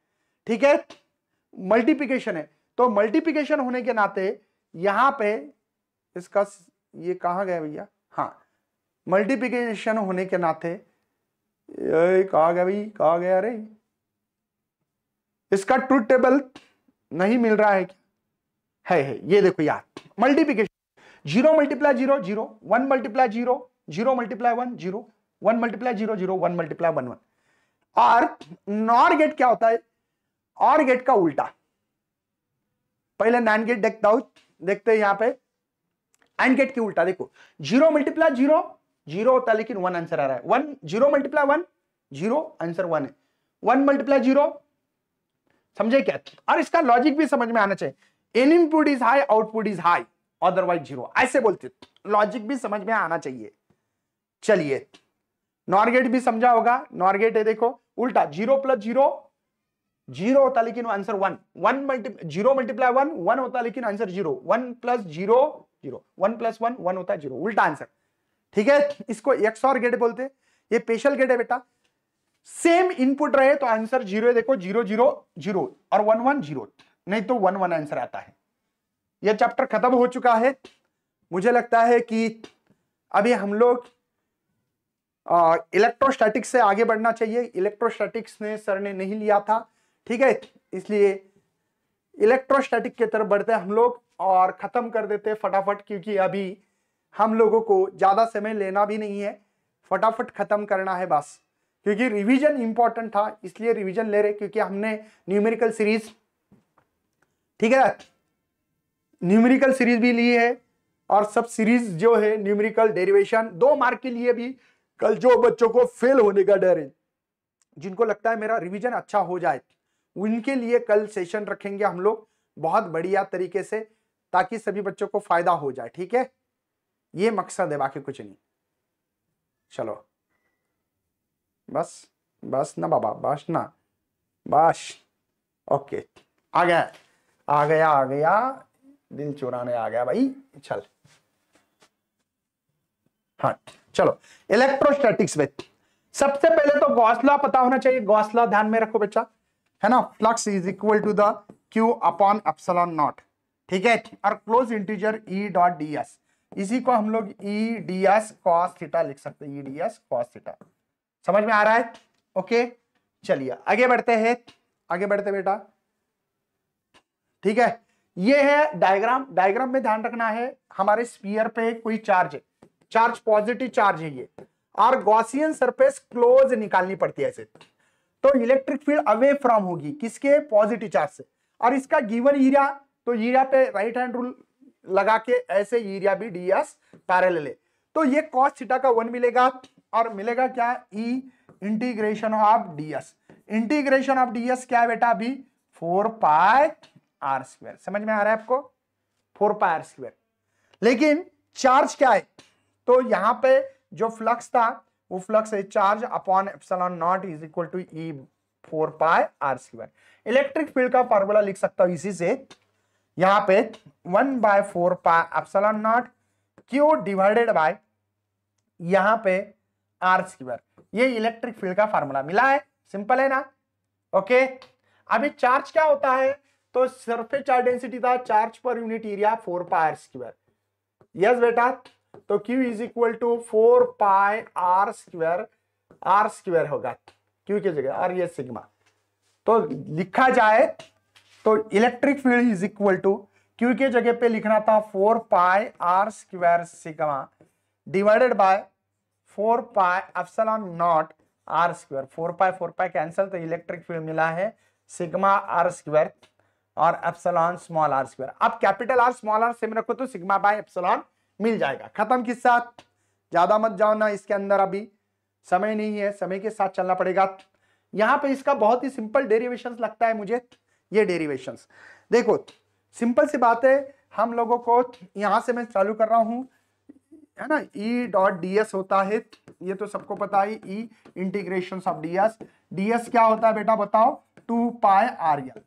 ठीक है मल्टीप्लीकेशन है तो मल्टीप्लीकेशन होने के नाते यहां पे इसका ये कहा गया भैया हाँ मल्टीप्लीकेशन होने के नाते कहा गया भाई कहा गया अरे इसका ट्रूथ टेबल नहीं मिल रहा है क्या है है ये देखो यार multiplication zero multiply zero zero one multiply zero zero multiply one zero one multiply zero zero one multiply one one और नॉर गेट क्या होता है और गेट का उल्टा पहले नाइन गेट देखता हूं देखते हैं यहां पे एंड गेट की उल्टा देखो जीरो मल्टीप्ला जीरो जीरो होता है लेकिन वन आंसर आ रहा है one zero multiply one zero answer one है वन मल्टीप्ला जीरो समझे क्या और इसका लॉजिक भी समझ में आना चाहिए इन input is high output is high otherwise zero ऐसे बोलते लॉजिक भी समझ में आना चाहिए चलिए नॉर्गेट भी समझा होगा नॉर्गेट है देखो उल्टा जीरो प्लस जीरो जीरो होता है लेकिन answer one one multi zero multiply one one होता है लेकिन answer zero one plus zero zero one plus one one होता है जीरो उल्टा आंसर ठीक है इसको एक्स और गेट बोलते हैं ये स्पेशल गेट है बेटा सेम इनपुट रहे तो आंसर जीरो है देखो जीरो जीरो जीरो और वन वन जीरो नहीं तो वन वन आंसर आता है यह चैप्टर खत्म हो चुका है मुझे लगता है कि अभी हम लोग इलेक्ट्रोस्टैटिक्स से आगे बढ़ना चाहिए इलेक्ट्रोस्टैटिक्स ने सर ने नहीं लिया था ठीक है इसलिए इलेक्ट्रोस्टैटिक के तरफ बढ़ते हैं हम लोग और ख़त्म कर देते हैं फटाफट क्योंकि अभी हम लोगों को ज़्यादा समय लेना भी नहीं है फटाफट ख़त्म करना है बस क्योंकि रिवीजन इंपॉर्टेंट था इसलिए रिवीजन ले रहे क्योंकि हमने न्यूमेरिकल सीरीज ठीक है न्यूमेरिकल सीरीज भी ली है और सब सीरीज जो है न्यूमेरिकल डेरिवेशन दो मार्क के लिए भी कल जो बच्चों को फेल होने का डर है जिनको लगता है मेरा रिवीजन अच्छा हो जाए उनके लिए कल सेशन रखेंगे हम लोग बहुत बढ़िया तरीके से ताकि सभी बच्चों को फायदा हो जाए ठीक है ये मकसद है बाकी कुछ नहीं चलो बस बस ना बाबा बस ना बस ओके आ गया आ गया आ गया दिल चुराने आ गया भाई चल हाँ चलो इलेक्ट्रोस्टैटिक्स में सबसे पहले तो गौसला पता होना चाहिए गौसला ध्यान में रखो बच्चा है ना flux is equal to the Q upon epsilon naught ठीक है और close integer E dot D S इसी को हम लोग E D S cos theta लिख सकते E D S cos theta समझ में आ रहा है ओके चलिए आगे बढ़ते हैं आगे बढ़ते बेटा ठीक है ये है डायग्राम डायग्राम में ध्यान रखना है हमारे स्पीयर पे कोई चार्ज है चार्ज पॉजिटिव चार्ज है ये और गॉसियन सरफेस क्लोज निकालनी पड़ती है ऐसे तो इलेक्ट्रिक फील्ड अवे फ्रॉम होगी किसके पॉजिटिव चार्ज से और इसका गिवन एरिया तो एरिया पे राइट हैंड रूल लगा के ऐसे एरिया भी डी एस पैरेलल ले तो ये कॉस थीटा का वन मिलेगा और मिलेगा क्या E integration of D S integration of D S क्या बेटा अभी फोर पाई आर स्क्वायर समझ में आ रहा है आपको फोर पाई आर स्क्वायर लेकिन चार्ज क्या है तो यहां पे जो फ्लक्स था वो फ्लक्स है charge upon epsilon naught is equal to E four pi R C one electric field का फॉर्मूला लिख सकता हूं इसी से यहाँ पे one by four pi epsilon naught Q divided by यहाँ पे आर सी वन ये इलेक्ट्रिक फील्ड का फॉर्मूला मिला है सिंपल है ना ओके अभी चार्ज क्या होता है तो सरफेस चार्ज डेंसिटी था charge per unit area four pi R square yes बेटा तो Q is equal to four pi R square R square होगा Q की जगह आर ये सिग्मा तो लिखा जाए तो electric field is equal to Q के जगह पे लिखना था four pi R square sigma divided by four pi epsilon naught R square four pi four pi cancel तो इलेक्ट्रिक फील्ड मिला है सिग्मा आर स्क्वेयर और एप्सलॉन स्मॉल आर स्क्वायर अब capital R small R same रखो तो sigma bye epsilon मिल जाएगा खत्म किस साथ ज्यादा मत जाओ ना इसके अंदर अभी समय नहीं है समय के साथ चलना पड़ेगा यहाँ पे इसका बहुत ही सिंपल डेरिवेशन लगता है मुझे ये डेरिवेशन देखो सिंपल सी बात है हम लोगों को यहां से मैं चालू कर रहा हूं है ना e डॉट डी एस होता है ये तो सबको पता है E integration of D S D क्या होता है बेटा बताओ टू पाए आर एल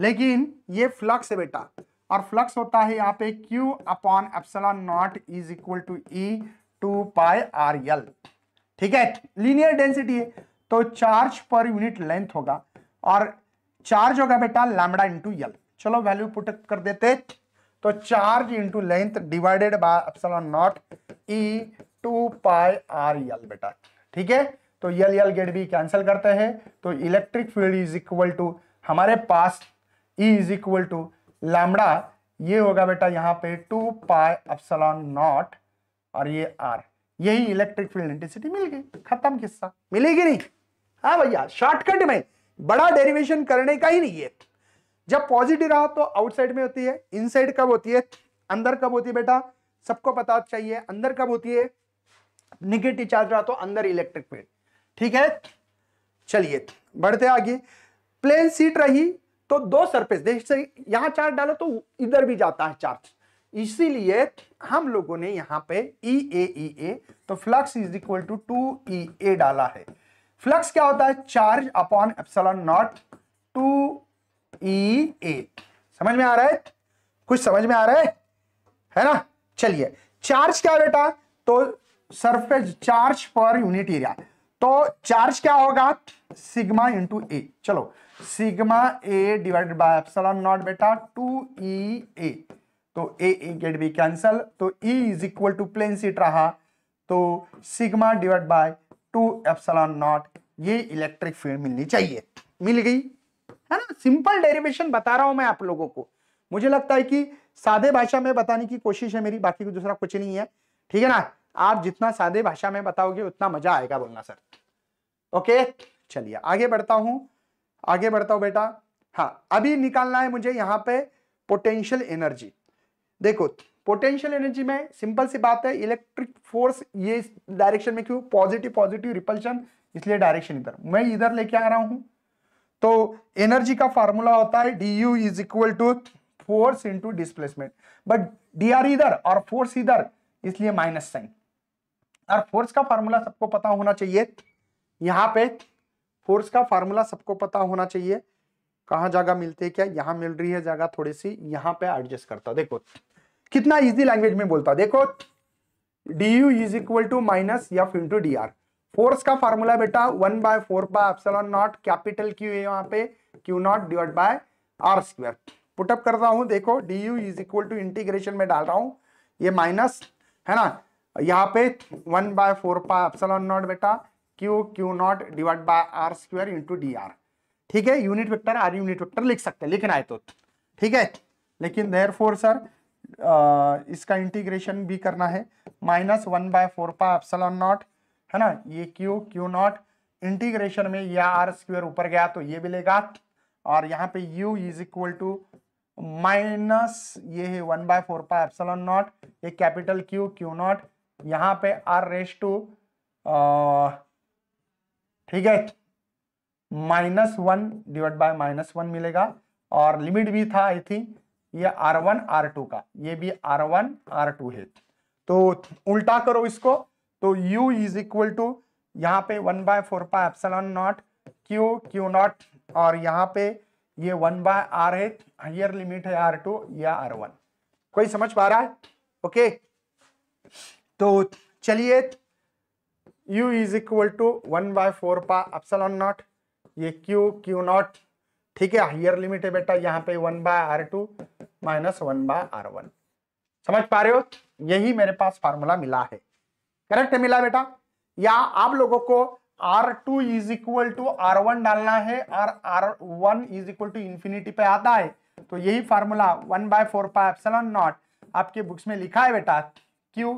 लेकिन ये फ्लक्स है बेटा और फ्लक्स होता है यहाँ पे Q upon epsilon naught is equal to E two pi R L ठीक है लीनियर डेंसिटी है तो चार्ज पर यूनिट लेंथ होगा और चार्ज होगा बेटा लैमडा इंटू यल चलो वैल्यू पुट कर देते तो charge into length divided by epsilon naught E two pi R L बेटा ठीक है तो यल यल गेट भी कैंसिल करते हैं तो electric field is equal to हमारे पास E is equal to lambda ये होगा बेटा यहाँ पे टू पाई अफसलॉन नॉट और ये आर यही इलेक्ट्रिक फील्ड इंटेंसिटी मिल गई खत्म किस्सा मिलेगी नहीं हाँ भैया शॉर्टकट में बड़ा डेरिवेशन करने का ही नहीं है जब पॉजिटिव रहा तो आउटसाइड में होती है इनसाइड कब होती है अंदर कब होती है बेटा सबको पता चाहिए अंदर कब होती है निगेटिव चार्ज रहा तो अंदर इलेक्ट्रिक फील्ड ठीक है चलिए बढ़ते आगे प्लेन सीट रही तो दो सरफेस जैसे यहाँ चार्ज डालो तो इधर भी जाता है चार्ज इसीलिए हम लोगों ने यहाँ पे ई ए ई ए तो flux is equal to two E A डाला है फ्लक्स क्या होता है charge upon epsilon naught two E A समझ में आ रहा है कुछ समझ में आ रहा है है ना चलिए चार्ज क्या बेटा तो surface charge per unit area तो चार्ज क्या होगा सिग्मा इंटू ए चलो sigma A divided by epsilon naught बेटा टू ई ए तो A A get B cancel तो E is equal to plane sheet रहा तो sigma divide by two epsilon naught ये इलेक्ट्रिक फील्ड मिलनी चाहिए मिल गई है ना सिंपल डेरिवेशन बता रहा हूं मैं आप लोगों को मुझे लगता है कि सादे भाषा में बताने की कोशिश है मेरी बाकी दूसरा कुछ नहीं है ठीक है ना आप जितना सादे भाषा में बताओगे उतना मजा आएगा बोलना सर ओके okay? चलिए आगे बढ़ता हूं आगे बढ़ता हूं बेटा हाँ अभी निकालना है मुझे यहां पे पोटेंशियल एनर्जी देखो पोटेंशियल एनर्जी में सिंपल सी बात है इलेक्ट्रिक फोर्स ये डायरेक्शन में क्यों पॉजिटिव पॉजिटिव रिपल्शन इसलिए डायरेक्शन इधर मैं इधर लेके आ रहा हूं तो एनर्जी का फॉर्मूला होता है D U is equal to force into displacement but D R इधर और फोर्स इधर इसलिए माइनस साइन और फोर्स का फॉर्मूला सबको पता होना चाहिए यहां पे फोर्स का फार्मूला सबको पता होना चाहिए कहा जगह मिलती है क्या यहाँ मिल रही है जगह थोड़ी सी यहाँ पे एडजस्ट करता देखो कितना इजी लैंग्वेज में बोलता देखो D U is equal to minus F into D R force का फार्मूला बेटा one by four by epsilon naught capital Q है यहाँ पे Q naught divide by R square put up कर रहा हूं देखो D U is equal to integration में डाल रहा हूं ये माइनस है ना यहाँ पे one by four pi epsilon naught बेटा Q Q naught divide by R square into D R ठीक है unit vector R unit vector लिख सकते हैं लेकिन आए तो ठीक है लेकिन देयर फोर सर इसका इंटीग्रेशन भी करना है minus one by four pi epsilon naught है ना ये क्यू क्यू नॉट इंटीग्रेशन में ये आर स्क्वेयर ऊपर गया तो ये मिलेगा और यहाँ पे U is equal to minus ये है one by four pi epsilon naught ये कैपिटल क्यू क्यू नॉट यहाँ पे आर रेस टू ठीक है minus one divide by minus one मिलेगा और लिमिट भी था आई थिंक ये आर वन आर टू का ये भी आर वन आर टू है तो उल्टा करो इसको तो u इज इक्वल टू यहाँ पे one by four pi epsilon naught Q Q naught और यहाँ पे ये वन बाय आर है हाइयर लिमिट है आर टू या आर वन कोई समझ पा रहा है ओके तो चलिए u is equal to one by four pi epsilon naught ये q q नॉट ठीक है हायर लिमिट है बेटा यहाँ पे one by R two minus one by R one समझ पा रहे हो यही मेरे पास फार्मूला मिला है करेक्ट है मिला बेटा या आप लोगों को R two is equal to R one डालना है और R one is equal to infinity पे आता है तो यही formula one by four pi epsilon naught आपके बुक्स में लिखा है बेटा क्यू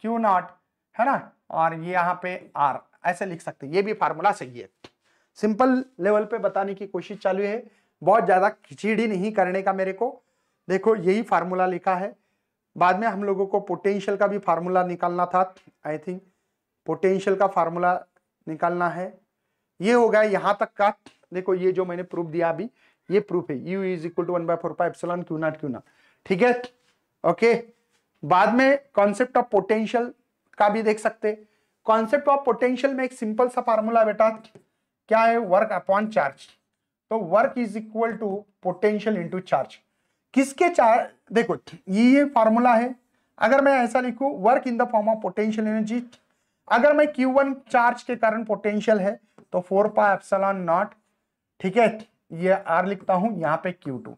क्यू नॉट है ना और ये यहाँ पे आर ऐसे लिख सकते हैं ये भी फार्मूला सही है सिंपल लेवल पे बताने की कोशिश चालू है बहुत ज़्यादा खिचड़ी नहीं करने का मेरे को देखो यही फार्मूला लिखा है बाद में हम लोगों को पोटेंशियल का भी फार्मूला निकालना था आई थिंक पोटेंशियल का फार्मूला निकालना है ये हो गया यहाँ तक का देखो ये जो मैंने प्रूफ दिया अभी ये प्रूफ है U is equal to one by four five Q naught Q naught ठीक है ओके बाद में कॉन्सेप्ट ऑफ पोटेंशियल का भी देख सकते कॉन्सेप्ट ऑफ पोटेंशियल में एक सिंपल सा फार्मूला बेटा क्या है वर्क अपॉन चार्ज तो work is equal to potential into charge किसके चार्ज देखो ये फार्मूला है अगर मैं ऐसा लिखू work in the form of potential energy अगर मैं क्यू वन चार्ज के कारण पोटेंशियल है तो फोर पा एप्सलॉन नॉट ठीक है ये आर लिखता हूं यहाँ पे क्यू टू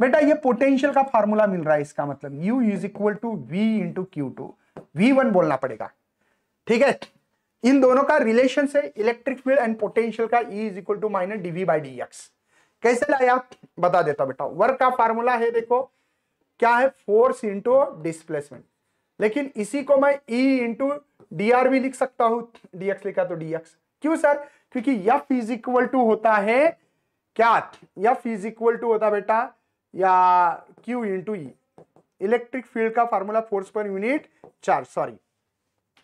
बेटा ये पोटेंशियल का फार्मूला मिल रहा है इसका मतलब U is equal to V into Q two V one बोलना पड़ेगा ठीक है इन दोनों का रिलेशन से इलेक्ट्रिक फील्ड एंड पोटेंशियल का E is equal to minus D V by D X कैसे लाया बता देता बेटा वर्क का फार्मूला है देखो क्या है फोर्स इंटू डिस्प्लेसमेंट लेकिन इसी को मैं ई इंटू डी आर भी लिख सकता हूं डी लिखा तो डी क्यों सर क्योंकि यफ इज इक्वल टू होता है क्या यफ इज इक्वल टू होता बेटा या Q into E electric field का फॉर्मूला फोर्स पर यूनिट चार्ज सॉरी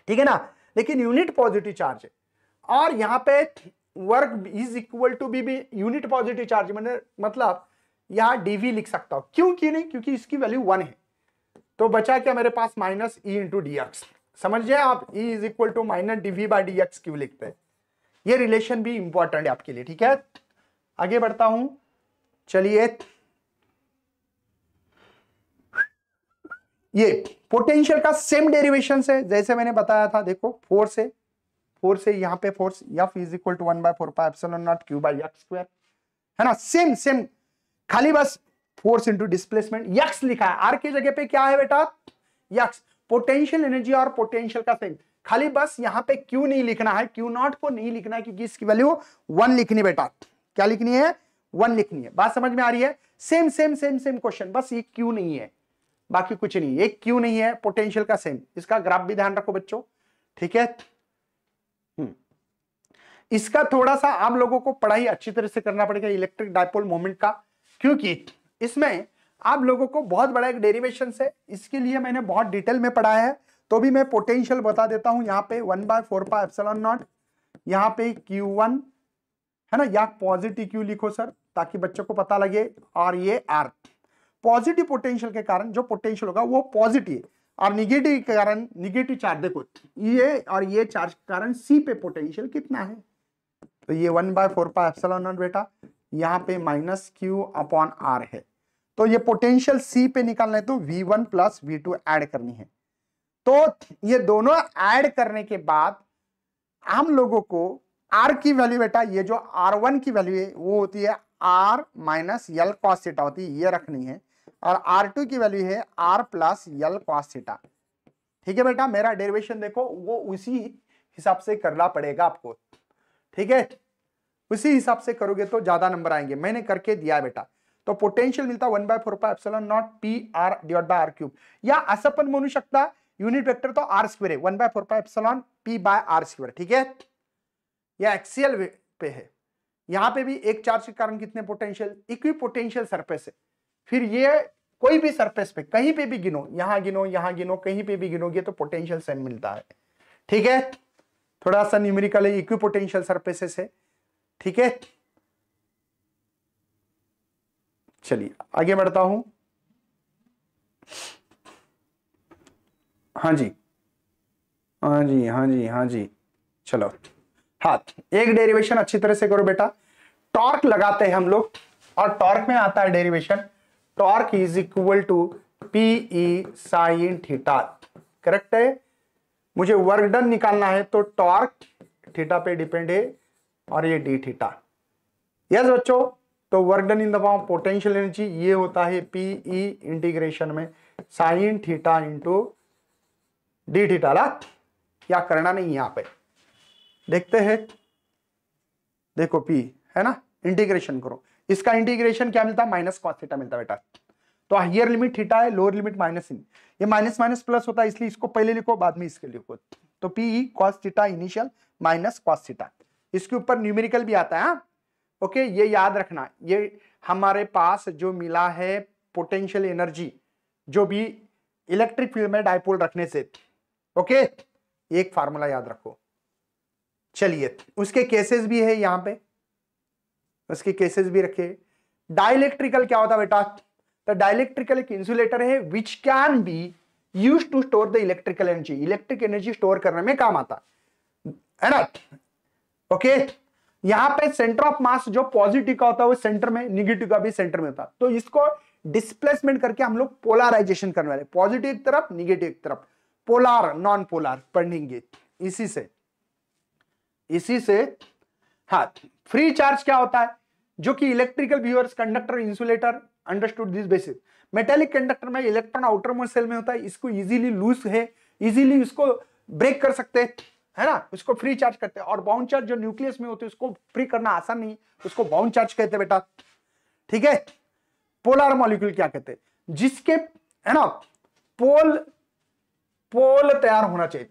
ठीक है ना लेकिन यूनिट पॉजिटिव चार्ज है और यहाँ पे work is equal to B B unit positive charge मैंने मतलब यहाँ डीवी लिख सकता हूँ क्यों क्यों नहीं क्योंकि इसकी वैल्यू वन है तो बचा क्या मेरे पास minus E into D X समझिए आप E is equal to minus DV by D X क्यों लिखते हैं ये रिलेशन भी इंपॉर्टेंट है आपके लिए ठीक है आगे बढ़ता हूं चलिए ये पोटेंशियल का सेम डेरिवेशन से जैसे मैंने बताया था देखो फोर से फोर से यहाँ पे force F is equal to one by four pi naught Q by X square है ना सेम सेम खाली बस फोर्स इंटू डिस्प्लेसमेंट यक्स लिखा है आर की जगह पे क्या है बेटा यक्स पोटेंशियल एनर्जी और पोटेंशियल का सेम खाली बस यहाँ पे क्यू नहीं लिखना है क्यू नॉट को नहीं लिखना है क्योंकि इसकी वैल्यू वन लिखनी बेटा क्या लिखनी है वन लिखनी है बात समझ में आ रही है same same same same question बस ये क्यू नहीं है बाकी कुछ नहीं एक क्यू नहीं है पोटेंशियल का सेम इसका ग्राफ भी ध्यान रखो बच्चों ठीक है हम्म। इसका थोड़ा सा आप लोगों को पढ़ाई अच्छी तरह से करना पड़ेगा इलेक्ट्रिक डायपोल मोमेंट का क्योंकि इसमें आप लोगों को बहुत बड़ा एक डेरिवेशन है इसके लिए मैंने बहुत डिटेल में पढ़ाया है तो भी मैं पोटेंशियल बता देता हूं यहाँ पे one by four pi epsilon naught यहाँ पे क्यू वन है ना या पॉजिटिव क्यू लिखो सर ताकि बच्चों को पता लगे और ये आर पॉजिटिव पोटेंशियल के कारण जो पोटेंशियल होगा वो पॉजिटिव और निगेटिव के कारण निगेटिव चार्ज देखो ये और ये चार्ज के कारण सी पे पोटेंशियल कितना है तो ये one by four pi epsilon naught बेटा यहाँ पे माइनस क्यू अपॉन आर है तो ये पोटेंशियल सी पे निकालना है तो V one plus V two add करनी है तो ये दोनों ऐड करने के बाद हम लोगों को आर की वैल्यू बेटा ये जो आर वन की वैल्यू है वो होती है are minus L cos theta होती है ये रखनी है और आर टू की वैल्यू है R plus L cos theta ठीक है बेटा मेरा डेरिवेशन देखो वो उसी हिसाब से करना पड़ेगा आपको ठीक है उसी हिसाब से करोगे तो ज्यादा नंबर आएंगे मैंने करके दिया बेटा तो पोटेंशियल मिलता one by four pi epsilon naught P R divide by R cube या असं पण शकता यूनिट वेक्टर तो आर स्क्वेर है one by four pi epsilon P by R square ठीक है या एक्सीएल पे है यहां पे भी एक चार्ज के कारण कितने पोटेंशियल इक्वी पोटेंशियल सरफेस है फिर ये कोई भी सरफेस पे कहीं पे भी गिनो यहां गिनो यहां गिनो कहीं पे भी गिनोगे तो पोटेंशियल सेम मिलता है ठीक है थोड़ा सा न्यूमेरिकल इक्वी पोटेंशियल सर्फेसेस है ठीक है चलिए आगे बढ़ता हूं हाँ जी हाँ जी हाँ जी हाँ जी चलो हाँ एक डेरिवेशन अच्छी तरह से करो बेटा टॉर्क लगाते हैं हम लोग और टॉर्क में आता है derivation torque is equal to p E sine theta correct है मुझे वर्क डन निकालना है तो टॉर्क थीटा पे डिपेंड है और ये डी थीटा यस बच्चों तो वर्क डन इन दबाव पोटेंशियल एनर्जी ये होता है पीई इंटीग्रेशन में sine theta into D theta ला या करना नहीं यहां पे देखते हैं देखो पी है ना इंटीग्रेशन करो इसका इंटीग्रेशन क्या मिलता है माइनस कॉस थीटा मिलता है बेटा तो हाइयर लिमिट थीटा है लोअर लिमिट माइनस इन ये माइनस माइनस प्लस होता है इसलिए इसको पहले लिखो बाद में इसके लिखो तो p cos theta initial minus cos theta इसके ऊपर न्यूमेरिकल भी आता है ओके हाँ। ये याद रखना ये हमारे पास जो मिला है पोटेंशियल एनर्जी जो भी इलेक्ट्रिक फील्ड में डायपोल रखने से ओके एक फार्मूला याद रखो चलिए उसके केसेस भी है यहाँ पे उसके केसेस भी रखे डाइलेक्ट्रिकल क्या होता है बेटा तो डायलेक्ट्रिकल एक इंसुलेटर है which can be use to store the electrical energy electric energy store करने में काम आता है ना ओके यहां पे सेंटर ऑफ मास जो पॉजिटिव का होता है वो सेंटर में निगेटिव का भी सेंटर में होता है तो इसको डिस्प्लेसमेंट करके हम लोग पोलराइजेशन करने वाले पॉजिटिव तरफ निगेटिव तरफ पोलार नॉन पोलार पढ़ेंगे इसी से इसी से हाथ फ्री चार्ज क्या होता है जो कि electrical viewers conductor insulator understood this basis metallic conductor में इलेक्ट्रॉन आउटर मोस्ट सेल में होता है इसको इजीली लूज है इजीली इसको ब्रेक कर सकते हैं है ना उसको फ्री चार्ज करते हैं और बाउंड चार्ज जो न्यूक्लियस में होते हैं उसको फ्री करना आसान नहीं उसको बाउंड चार्ज कहते हैं बेटा ठीक है पोलर मॉलिक्यूल क्या कहते हैं जिसके है ना पोल पोल तैयार होना चाहिए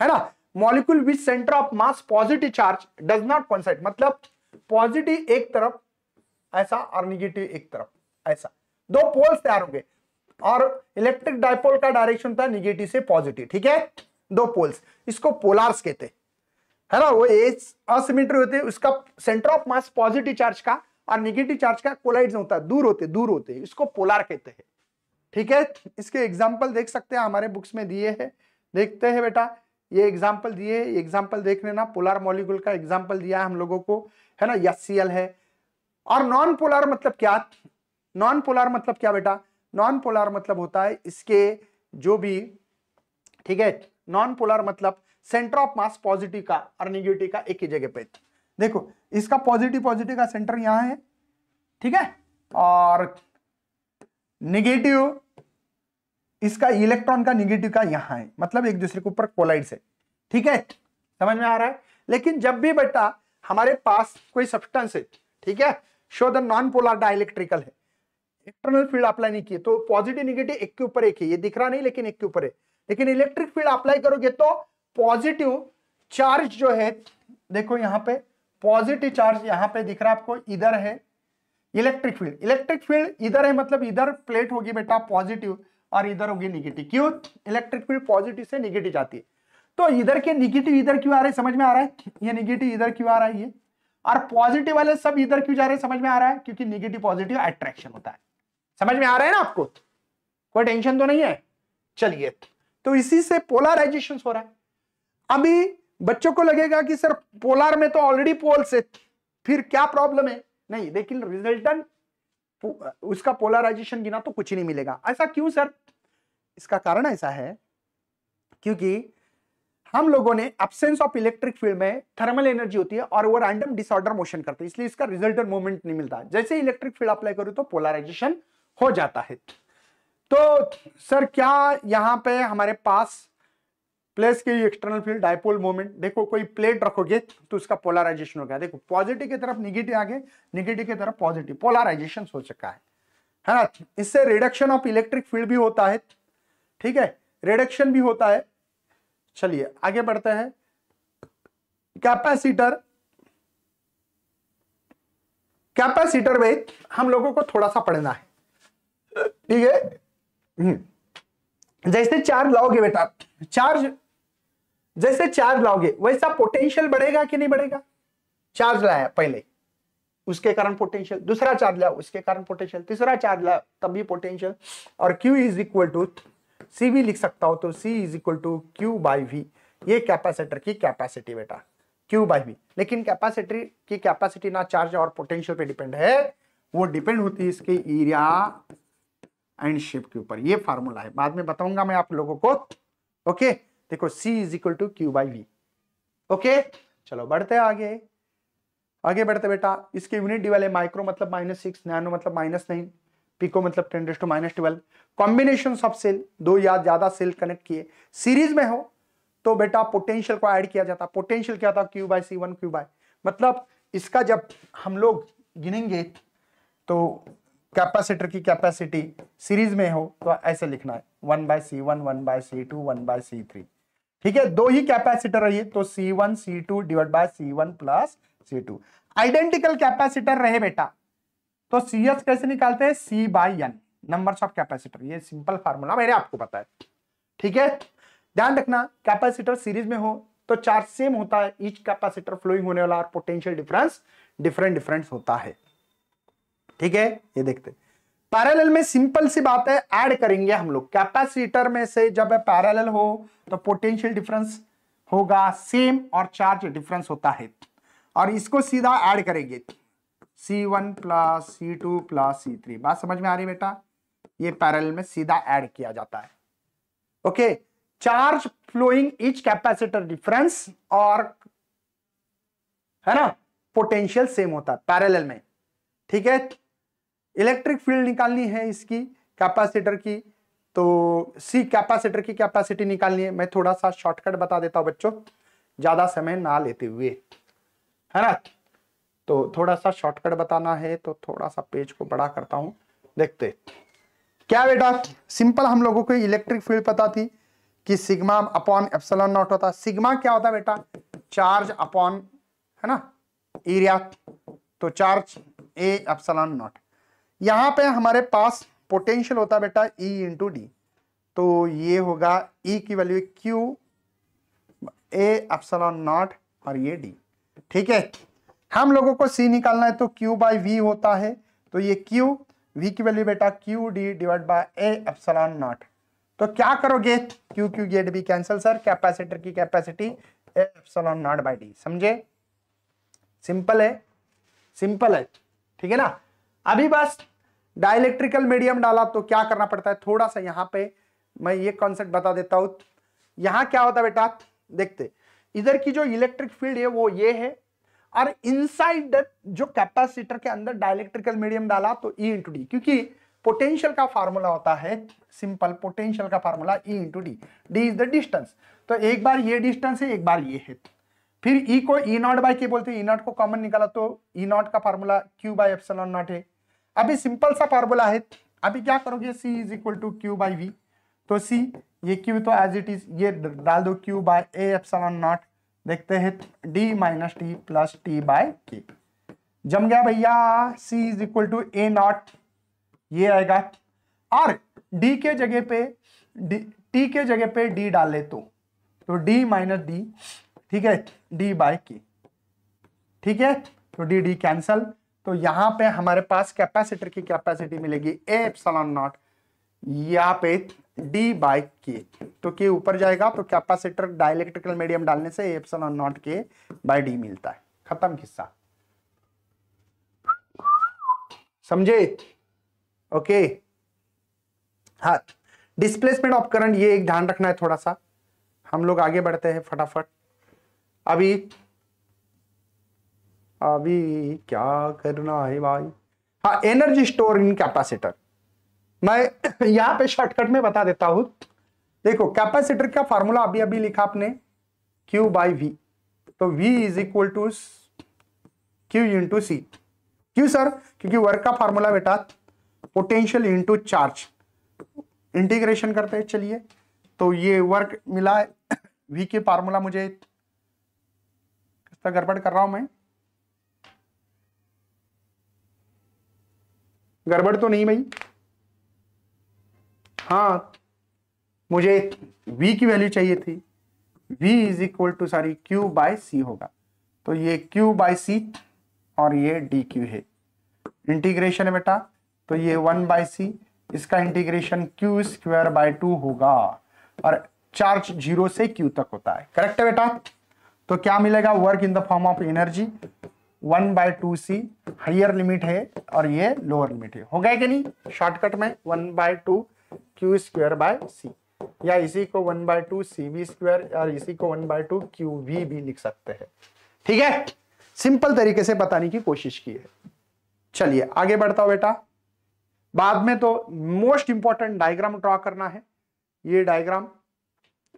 है ना molecule which centre of mass positive charge does not coincide मतलब पॉजिटिव एक तरफ ऐसा और निगेटिव एक तरफ ऐसा दो पोल्स तैयार हो गए और इलेक्ट्रिक डायपोल का डायरेक्शन था निगेटिव से पॉजिटिव ठीक है दो पोल्स इसको पोलार्स कहते हैं है ना वो असिमेट्री होते हैं उसका centre of mass positive charge का और निगेटिव चार्ज का कोलाइड होता है दूर होते दूर होते इसको पोलार कहते हैं ठीक है इसके एग्जाम्पल देख सकते हैं हमारे बुक्स में दिए हैं देखते हैं बेटा ये एग्जाम्पल दिए एग्जाम्पल देख लेना पोलार मॉलिक्यूल का एग्जाम्पल दिया है हम लोगों को है ना यस है और नॉन पोलर मतलब क्या नॉन पोलर मतलब क्या बेटा नॉन पोलर मतलब होता है इसके जो भी ठीक है नॉन पोलर मतलब सेंटर ऑफ मास पॉजिटिव का और निगेटिव का एक ही जगह पे देखो इसका पॉजिटिव पॉजिटिव का सेंटर यहां है ठीक है और निगेटिव इसका इलेक्ट्रॉन का निगेटिव का यहां है मतलब एक दूसरे के ऊपर कोलाइड से ठीक है समझ में आ रहा है लेकिन जब भी बेटा हमारे पास कोई सब्सटेंस है ठीक है show the non polar dielectric है इंटरनल फील्ड अप्लाई नहीं किए तो पॉजिटिव निगेटिव एक के ऊपर एक है ये दिख रहा नहीं लेकिन एक के ऊपर है लेकिन इलेक्ट्रिक फील्ड अप्लाई करोगे तो पॉजिटिव चार्ज जो है देखो यहाँ पे पॉजिटिव चार्ज यहाँ पे दिख रहा है आपको इधर है इलेक्ट्रिक फील्ड इलेक्ट्रिक फील्ड इधर है मतलब इधर प्लेट होगी बेटा पॉजिटिव और इधर होगी निगेटिव क्यों इलेक्ट्रिक फील्ड पॉजिटिव से निगेटिव जाती है तो इधर के निगेटिव इधर क्यों आ रहे समझ में आ रहा है ये निगेटिव इधर क्यों आ रहा है ये और पॉजिटिव वाले सब इधर क्यों जा रहे हैं समझ में आ रहा है क्योंकि निगेटिव पॉजिटिव अट्रैक्शन होता है समझ में आ रहा है ना आपको कोई टेंशन तो नहीं है चलिए तो इसी से पोलराइजेशन हो रहा है अभी बच्चों को लगेगा कि सर पोलर में तो ऑलरेडी पोल्स है फिर क्या प्रॉब्लम है नहीं लेकिन रिजल्टेंट उसका पोलराइजेशन गिना तो कुछ नहीं मिलेगा ऐसा क्यों सर इसका कारण ऐसा है क्योंकि हम लोगों ने एबसेंस ऑफ इलेक्ट्रिक फील्ड में थर्मल एनर्जी होती है और वो रैंडम डिसऑर्डर मोशन करते हैं इसलिए इसका रिजल्टेंट मूवमेंट नहीं मिलता जैसे इलेक्ट्रिक फील्ड अप्लाई करो तो पोलराइजेशन हो जाता है तो सर क्या यहाँ पे हमारे पास प्लेस के एक्सटर्नल फील्ड डायपोल मोमेंट देखो कोई प्लेट रखोगे तो उसका पोलराइजेशन हो गया देखो पॉजिटिव की तरफ निगेटिव आगे निगेटिव की तरफ पॉजिटिव पोलराइजेशन हो चुका है है ना इससे रिडक्शन ऑफ इलेक्ट्रिक फील्ड भी होता है ठीक है रिडक्शन भी होता है चलिए आगे बढ़ते हैं कैपेसिटर कैपेसिटर में हम लोगों को थोड़ा सा पढ़ना है ठीक है हम्म। जैसे चार्ज लाओगे बेटा चार्ज जैसे चार्ज लाओगे वैसा पोटेंशियल बढ़ेगा कि नहीं बढ़ेगा चार्ज लाया पहले उसके कारण पोटेंशियल दूसरा चार्ज लाओ उसके कारण पोटेंशियल तीसरा चार्ज लाओ तब भी पोटेंशियल और Q is equal to C भी लिख सकता हो तो C is equal to Q by V ये कैपेसिटर की कैपेसिटी बेटा क्यू बाई वी लेकिन कैपेसिटी की कैपेसिटी ना चार्ज और पोटेंशियल पे डिपेंड है वो डिपेंड होती है इसके एरिया एंड शेप के ऊपर ये फार्मूला है बाद में बताऊंगा मैं आप लोगों को ओके देखो C is equal to Q by V okay चलो बढ़ते आगे आगे बढ़ते बेटा इसके यूनिट डिवाइल है माइक्रो मतलब माइनस सिक्स नैनो मतलब माइनस नाइन पिको मतलब टेन डेस to minus twelve combination of cell दो या ज्यादा सेल कनेक्ट किए सीरीज में हो तो बेटा पोटेंशियल को ऐड किया जाता पोटेंशियल क्या था Q by C one Q by मतलब इसका जब हम लोग गिनेंगे तो कैपेसिटर की कैपेसिटी सीरीज में हो तो ऐसे लिखना है one by C one one by C two one by C three ठीक है दो ही कैपेसिटर रही तो C one C two divide by C one plus C two identical capacitor रहे बेटा तो सी एच कैसे निकालते हैं C by N number of capacitor ये सिंपल फार्मूला मैंने आपको बताया ठीक है ध्यान रखना कैपेसिटर सीरीज में हो तो चार्ज सेम होता है ईच कैपेसिटर फ्लोइंग होने वाला और पोटेंशियल डिफरेंस डिफरेंट डिफरेंस होता है ठीक है ये देखते पैरेलल में सिंपल सी बात है ऐड करेंगे हम लोग कैपेसिटर में से जब पैरेलल हो तो पोटेंशियल डिफरेंस होगा सेम और चार्ज डिफरेंस होता है और इसको सीधा ऐड करेंगे C one plus C two plus C three बात समझ में आ रही बेटा ये पैरल में सीधा ऐड किया जाता है okay charge flowing each capacitor difference और है ना पोटेंशियल सेम होता है पैरेलल में ठीक है इलेक्ट्रिक फील्ड निकालनी है इसकी कैपेसिटर की तो सी कैपेसिटर की कैपेसिटी निकालनी है मैं थोड़ा सा शॉर्टकट बता देता हूं बच्चों ज्यादा समय ना लेते हुए है ना तो थोड़ा सा शॉर्टकट बताना है तो थोड़ा सा पेज को बड़ा करता हूं देखते क्या बेटा सिंपल हम लोगों को इलेक्ट्रिक फील्ड पता थी कि सिग्मा अपॉन एप्सलॉन नॉट होता सिग्मा क्या होता बेटा चार्ज अपॉन है ना एरिया तो चार्ज ए एप्सलॉन नॉट यहां पे हमारे पास पोटेंशियल होता बेटा ई इंटू डी तो ये होगा ई e की value Q A epsilon naught और ये डी ठीक है हम लोगों को सी निकालना है तो क्यू बाई वी होता है तो ये क्यू वी की वैल्यू बेटा Q d divide by A epsilon naught तो क्या करोगे क्यू क्यू गेट भी कैंसिल सर कैपेसिटर की capacity A epsilon naught by d समझे सिंपल है सिंपल है ठीक है ना अभी बस डायलेक्ट्रिकल मीडियम डाला तो क्या करना पड़ता है थोड़ा सा यहाँ पे मैं ये कॉन्सेप्ट बता देता हूं यहाँ क्या होता है बेटा देखते इधर की जो इलेक्ट्रिक फील्ड है वो ये है और इनसाइड दैट जो कैपेसिटर के अंदर डायलेक्ट्रिकल मीडियम डाला तो ई इंटू डी क्योंकि पोटेंशियल का फार्मूला होता है सिंपल पोटेंशियल का formula E into d d is the distance तो एक बार ये डिस्टेंस है एक बार ये है फिर ई e को ई नॉट बाई के बोलते ई नॉट को कॉमन निकाला तो ई नॉट का formula Q by F naught है अभी सिंपल सा फार्मूला है अभी क्या करोगे C is equal to Q by V तो सी ये क्यू तो एज इट इज ये डाल दो Q by F epsilon naught देखते हैं d minus t plus t by K जम गया भैया C is equal to A naught ये आएगा और डी के जगह पे डी टी के जगह पे डी डाले तो तो डी माइनस डी ठीक है डी बाय के ठीक है तो डी डी कैंसल तो यहां पे हमारे पास कैपेसिटर की कैपेसिटी मिलेगी ए एप्सलॉन नॉट यहाँ पे डी बाई के तो के ऊपर जाएगा तो कैपेसिटर डायलेक्ट्रिकल मीडियम डालने से एप्सन और नॉट के बाय डी मिलता है खत्म किस्सा समझे ओके हा डिस्प्लेसमेंट ऑफ करंट ये एक ध्यान रखना है थोड़ा सा हम लोग आगे बढ़ते हैं फटाफट अभी अभी क्या करना है भाई हाँ एनर्जी स्टोर इन कैपेसिटर मैं यहां पे शॉर्टकट में बता देता हूं देखो कैपेसिटर का फॉर्मूला अभी अभी लिखा आपने Q बाई वी तो V is equal to Q into C क्यों सर क्योंकि वर्क का फॉर्मूला बेटा पोटेंशियल इंटू चार्ज इंटीग्रेशन करते हैं चलिए तो ये वर्क मिला V के फार्मूला मुझे किसका गड़बड़ कर रहा हूं मैं गड़बड़ तो नहीं भाई हाँ मुझे v की वैल्यू चाहिए थी v is equal to sorry q by C होगा तो ये q बाय सी और ये डी क्यू है इंटीग्रेशन है बेटा तो ये वन बाय सी इसका integration q square by two होगा और चार्ज जीरो से क्यू तक होता है करेक्ट है बेटा तो क्या मिलेगा work in the form of energy one by two C higher limit है और ये लोअर लिमिट है हो गया कि नहीं शॉर्टकट में one by two Q square by C या इसी को one by two C V square या इसी को one by two Q V भी लिख सकते हैं ठीक है सिंपल तरीके से बताने की कोशिश की है चलिए आगे बढ़ता हूं बेटा बाद में तो मोस्ट इंपॉर्टेंट डायग्राम ड्रॉ करना है ये डायग्राम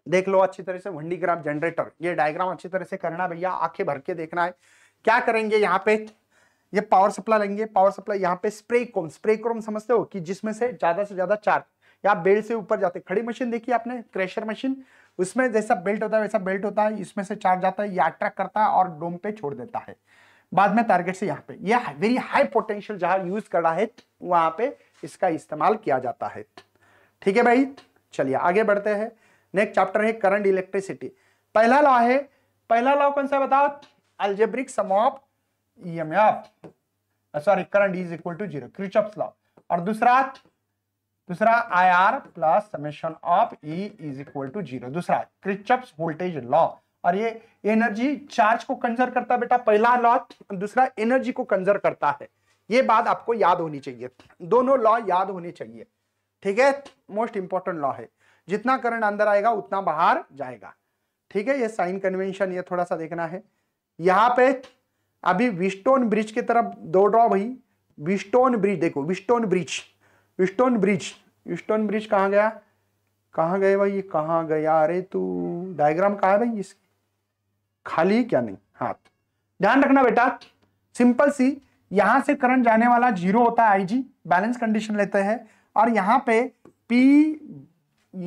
देख लो अच्छी तरह से वंडी ग्राफ जनरेटर ये डायग्राम अच्छी तरह से करना भैया आंखें भर के देखना है क्या करेंगे यहाँ पे ये पावर सप्लाई लेंगे पावर सप्लाई यहाँ पे स्प्रे क्रोम स्प्रे क्रोम समझते हो कि जिसमें से ज्यादा से ज्यादा चार्ज या बेल्ट से ऊपर जाते खड़ी मशीन देखी आपने क्रेशर मशीन उसमें जैसा बेल्ट होता है वैसा बेल्ट होता है इसमें से चार्ज जाता है या अट्रैक्ट करता है और डोम पे छोड़ देता है बाद में टारगेट से यहाँ पे यह वेरी हाई पोटेंशियल जहां यूज कर रहा है वहां पे इसका इस्तेमाल किया जाता है ठीक है भाई चलिए आगे बढ़ते हैं नेक्स्ट चैप्टर है करंट इलेक्ट्रिसिटी पहला लॉ है पहला लॉ कौन सा बताओ algebraic sum of EMF sorry current is equal to zero और दूसरा दूसरा I R plus summation of E is equal to zero दूसरा क्रिचप्स वोल्टेज लॉ और ये एनर्जी चार्ज को कंजर्व करता है बेटा पहला लॉ दूसरा एनर्जी को कंजर्व करता है ये बात आपको याद होनी चाहिए दोनों लॉ याद होने चाहिए ठीक है मोस्ट इंपॉर्टेंट लॉ है जितना करंट अंदर आएगा उतना बाहर जाएगा ठीक है ये साइन कन्वेंशन ये थोड़ा सा देखना है यहाँ पे अभी विस्टोन ब्रिज की तरफ दौड़ रहा भाई विस्टोन ब्रिज देखो Wheatstone bridge stone bridge stone bridge कहाँ गया कहाँ गए भाई ये कहाँ गया अरे तू डायग्राम कहाँ है भाई इसकी खाली क्या नहीं हाथ ध्यान रखना बेटा सिंपल सी यहां से करंट जाने वाला जीरो होता है आईजी बैलेंस कंडीशन लेते हैं और यहां पे पी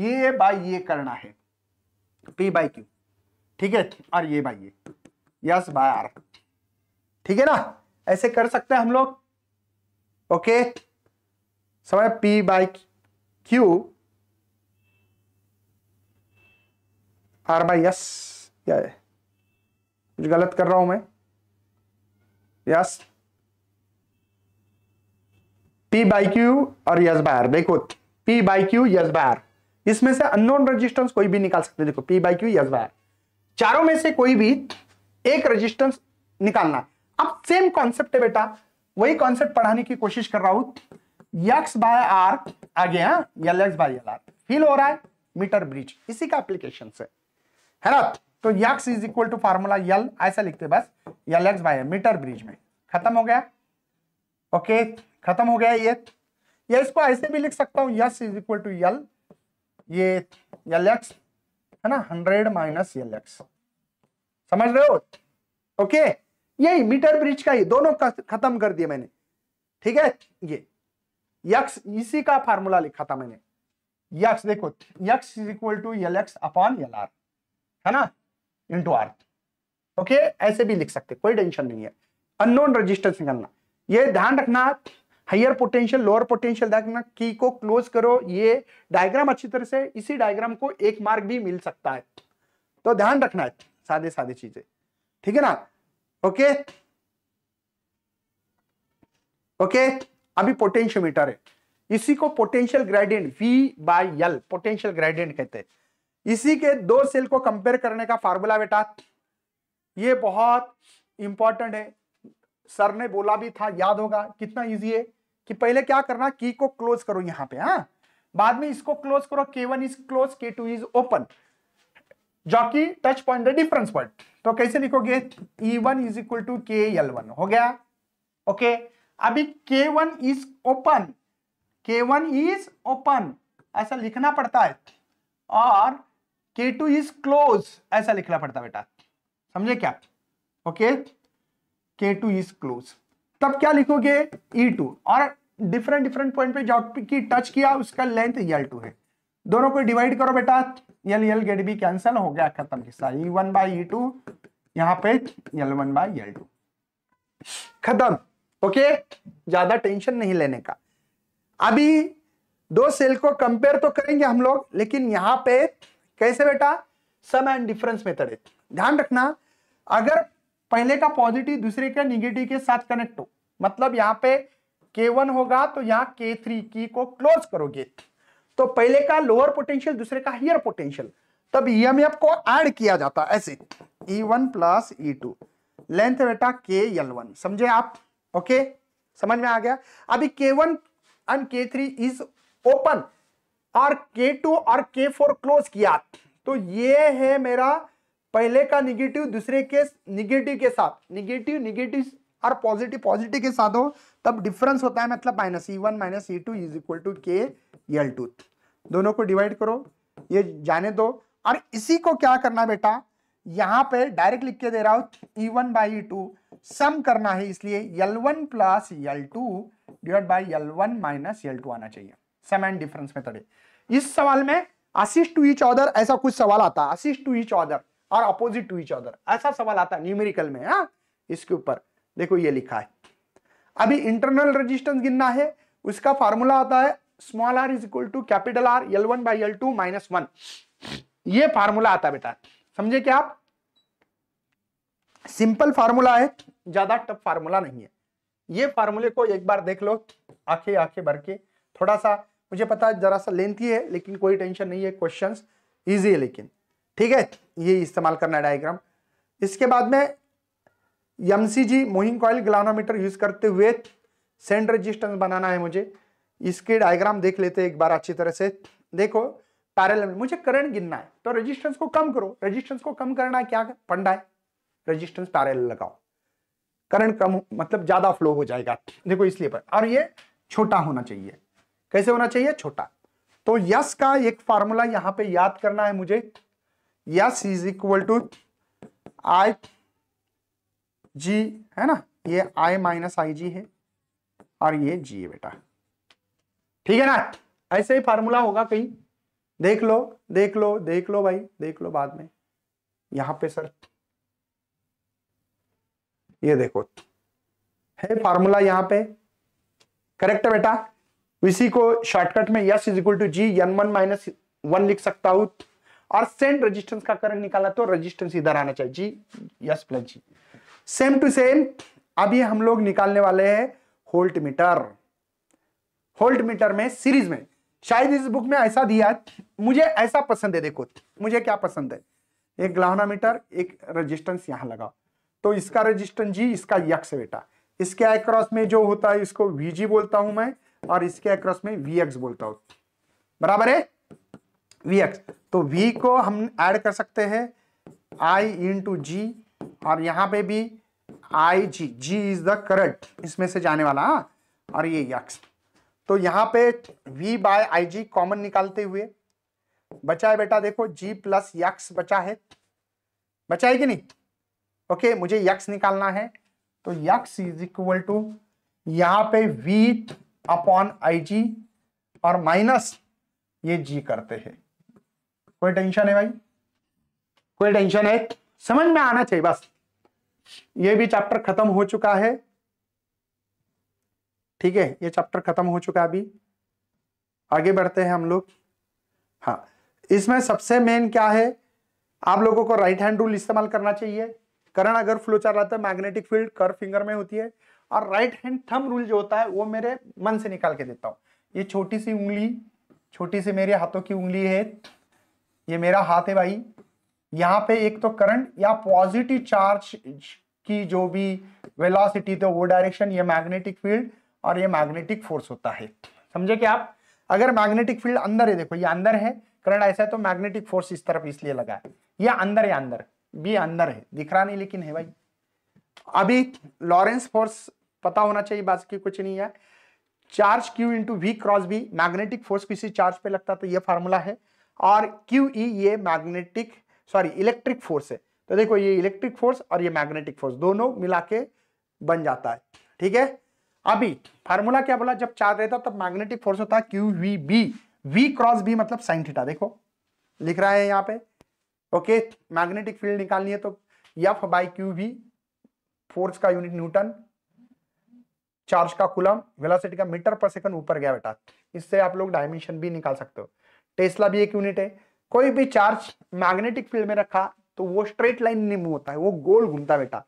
ये बाई ये करना है पी बाई क्यू ठीक है और ये बाई ये यस बाय आर ठीक है ना ऐसे कर सकते हैं हम लोग ओके समझ P by Q R by S क्या है कुछ गलत कर रहा हूं मैं यस पी बाई क्यू और यस आर देखो P by Q S R इसमें से अननोन रेजिस्टेंस कोई भी निकाल सकते देखो P by Q S R चारों में से कोई भी एक रेजिस्टेंस निकालना अब सेम कॉन्सेप्ट है बेटा वही कॉन्सेप्ट पढ़ाने की कोशिश कर रहा हूं यक्स बाय आर आ गया L X by L R feel हो रहा है मीटर ब्रिज इसी का एप्लीकेशन से है ना तो X is equal to formula L ऐसा लिखते बस L X by meter bridge में खत्म हो गया ओके खत्म हो गया ये या इसको ऐसे भी लिख सकता हूं S is equal to L ये यल एक्स है ना हंड्रेड माइनस यल एक्स समझ रहे हो ओके यही मीटर ब्रिज का ही दोनों खत्म कर दिए मैंने ठीक है ये यक्स इसी का फार्मूला लिखा था मैंने यक्स देखो X is equal to L X upon L R है ना इंटू आर ओके ऐसे भी लिख सकते कोई टेंशन नहीं है अननोन रजिस्टेंस करना ये ध्यान रखना हायर पोटेंशियल लोअर पोटेंशियल देखना की को क्लोज करो ये डायग्राम अच्छी तरह से इसी डायग्राम को एक मार्क भी मिल सकता है तो ध्यान रखना है सादे सादे चीजें ठीक है ना ओके ओके अभी पोटेंशियोमीटर है इसी को potential gradient V by L potential gradient कहते हैं इसी के दो सेल को कंपेयर करने का फार्मूला बेटा ये बहुत इंपॉर्टेंट है सर ने बोला भी था याद होगा कितना इजी है कि पहले क्या करना की को क्लोज करो यहाँ पे हाँ बाद में इसको क्लोज करो K one is close K two is open जो कि टच पॉइंट डिफरेंस पॉइंट तो कैसे लिखोगे E one is equal to K L one हो गया ओके okay? अभी K one is open K one is open ऐसा लिखना पड़ता है और के टू इज क्लोज ऐसा लिखना पड़ता है बेटा समझे क्या ओके के टू इज क्लोज तब क्या लिखोगे ई e टू और डिफरेंट डिफरेंट पॉइंट पे जॉब की टच किया उसका लेंथ यल टू है दोनों को डिवाइड करो बेटा एल एल गेट भी कैंसिल हो गया खत्म किस्सा E one by E two यहां पे वन बाई टू खत्म ओके ज्यादा टेंशन नहीं लेने का अभी दो सेल को कंपेयर तो करेंगे हम लोग लेकिन यहाँ पे कैसे बेटा सम एंड डिफरेंस मेथड है ध्यान रखना अगर पहले का पॉजिटिव दूसरे का निगेटिव के साथ कनेक्ट हो मतलब यहाँ पे K1 होगा तो यहाँ K3 की को क्लोज करोगे तो पहले का लोअर पोटेंशियल दूसरे का हियर पोटेंशियल तब ईएमएफ e को ऐड किया जाता ऐसे E1 वन प्लस ई लेंथ बेटा के एल वन समझे आप ओके समझ में आ गया अभी K one and K three is open और के टू और के फोर क्लोज किया तो ये है मेरा पहले का निगेटिव दूसरे के निगेटिव के साथ निगेटिव निगेटिव और पॉजिटिव पॉजिटिव के साथ हो तब डिफरेंस होता है मतलब minus E one minus E two is equal to K L two दोनों को डिवाइड करो ये जाने दो और इसी को क्या करना बेटा यहां पे डायरेक्ट लिख के दे रहा हूं E one by E two sum करना है इसलिए L one plus L two divide by L one minus L two आना चाहिए सम एंड डिफरेंस मेथड इस सवाल में असिस्ट टू इच ऑर्डर ऐसा कुछ सवाल आता है असिस्ट टू इच ऑर्डर और अपोजिट टू इच ऑर्डर ऐसा सवाल आता है न्यूमेरिकल में हा? इसके ऊपर देखो ये लिखा है अभी इंटरनल रेजिस्टेंस गिनना है उसका फॉर्मूला आता है small R is equal to capital R L one by L two minus one ये फार्मूला आता है बेटा समझे क्या आप सिंपल फार्मूला है ज्यादा टफ फार्मूला नहीं है ये फार्मूले को एक बार देख लो आंखें आंखें भर के थोड़ा सा मुझे पता है जरा सा लेंथी है लेकिन कोई टेंशन नहीं है क्वेश्चन ईजी है लेकिन ठीक है ये इस्तेमाल करना है डायग्राम इसके बाद में M C G moving coil galvanometer use करते हुए सेंड रजिस्टेंस बनाना है मुझे इसके डायग्राम देख लेते एक बार अच्छी तरह से देखो पैरेलल में मुझे करंट गिनना है तो रेजिस्टेंस को कम करो रेजिस्टेंस को कम करना है क्या फंडा है रेजिस्टेंस पैरेलल लगाओ करंट कम मतलब ज्यादा फ्लो हो जाएगा देखो इसलिए पर और ये छोटा होना चाहिए कैसे होना चाहिए छोटा तो यस का एक फार्मूला यहां पे याद करना है मुझे S is equal to I G है ना ये आई माइनस आई जी है और ये जी है बेटा ठीक है ना ऐसे ही फार्मूला होगा कहीं देख लो देख लो देख लो भाई देख लो बाद में यहां पे सर ये देखो है फार्मूला यहां पे करेक्ट है बेटा इसी को शॉर्टकट में S is equal to G N one minus one लिख सकता हूं और सेम रेजिस्टेंस का करंट निकाला तो रेजिस्टेंस इधर आना चाहिए G S plus G same to same अब ये हम लोग निकालने वाले हैं होल्ट मीटर होल्ट मीटर में सीरीज में शायद इस बुक में ऐसा दिया मुझे ऐसा पसंद है देखो मुझे क्या पसंद है एक ग्लाहना मीटर एक रजिस्टेंस यहां लगा तो इसका रेजिस्टेंस जी इसका यक्स बेटा इसके एक्रॉस में जो होता है इसको वी बोलता हूं मैं और इसके एक्रॉस में वी बोलता हूं बराबर है वी तो वी को हम ऐड कर सकते हैं आई इंटू जी और यहां पे भी I G G is the current इसमें से जाने वाला हा? और ये यक्स तो यहां पे v by I G common निकालते हुए बचा है बेटा देखो g प्लस यक्स बचा है बचा है कि नहीं ओके मुझे यक्स निकालना है तो यक्स इज इक्वल टू यहां पे वी अपॉन आई जी और माइनस ये जी करते हैं कोई टेंशन है भाई कोई टेंशन है समझ में आना चाहिए बस ये भी चैप्टर खत्म हो चुका है ठीक है ये चैप्टर खत्म हो चुका है अभी आगे बढ़ते हैं हम लोग हाँ इसमें सबसे मेन क्या है आप लोगों को राइट हैंड रूल इस्तेमाल करना चाहिए करंट अगर फ्लो चल रहा था मैग्नेटिक फील्ड कर फिंगर में होती है और राइट हैंड थम रूल जो होता है वो मेरे मन से निकाल के देता हूँ ये छोटी सी उंगली छोटी सी मेरे हाथों की उंगली है ये मेरा हाथ है भाई यहाँ पे एक तो करंट या पॉजिटिव चार्ज की जो भी वेलोसिटी तो वो डायरेक्शन ये मैग्नेटिक फील्ड और ये मैग्नेटिक फोर्स होता है समझे कि आप अगर मैग्नेटिक फील्ड अंदर है देखो ये अंदर है करंट ऐसा है तो मैग्नेटिक फोर्स इस तरफ इसलिए लगा है या अंदर या अंदर बी अंदर है दिख रहा नहीं लेकिन है भाई अभी लॉरेंस फोर्स पता होना चाहिए बात की कुछ नहीं है charge Q into V cross B magnetic force किसी चार्ज पे लगता है तो ये फार्मूला है और क्यू ई e, ये मैग्नेटिक सॉरी इलेक्ट्रिक फोर्स है तो देखो ये इलेक्ट्रिक फोर्स और ये मैग्नेटिक फोर्स दोनों मिला के बन जाता है ठीक है अभी फार्मूला क्या बोला जब चार्ज रहता तब मैग्नेटिक फोर्स होता है Q V B V cross B मतलब साइन थीटा देखो लिख रहा है यहाँ पे ओके मैग्नेटिक फील्ड निकालनी है तो यफ बाई क्यू भी फोर्स का यूनिट न्यूटन चार्ज का कुलम वेलोसिटी का मीटर पर सेकंड ऊपर गया बेटा इससे आप लोग डायमेंशन भी निकाल सकते हो टेस्ला भी एक यूनिट है कोई भी चार्ज मैग्नेटिक फील्ड में रखा तो वो स्ट्रेट लाइन नहीं मूव होता है वो गोल घूमता बेटा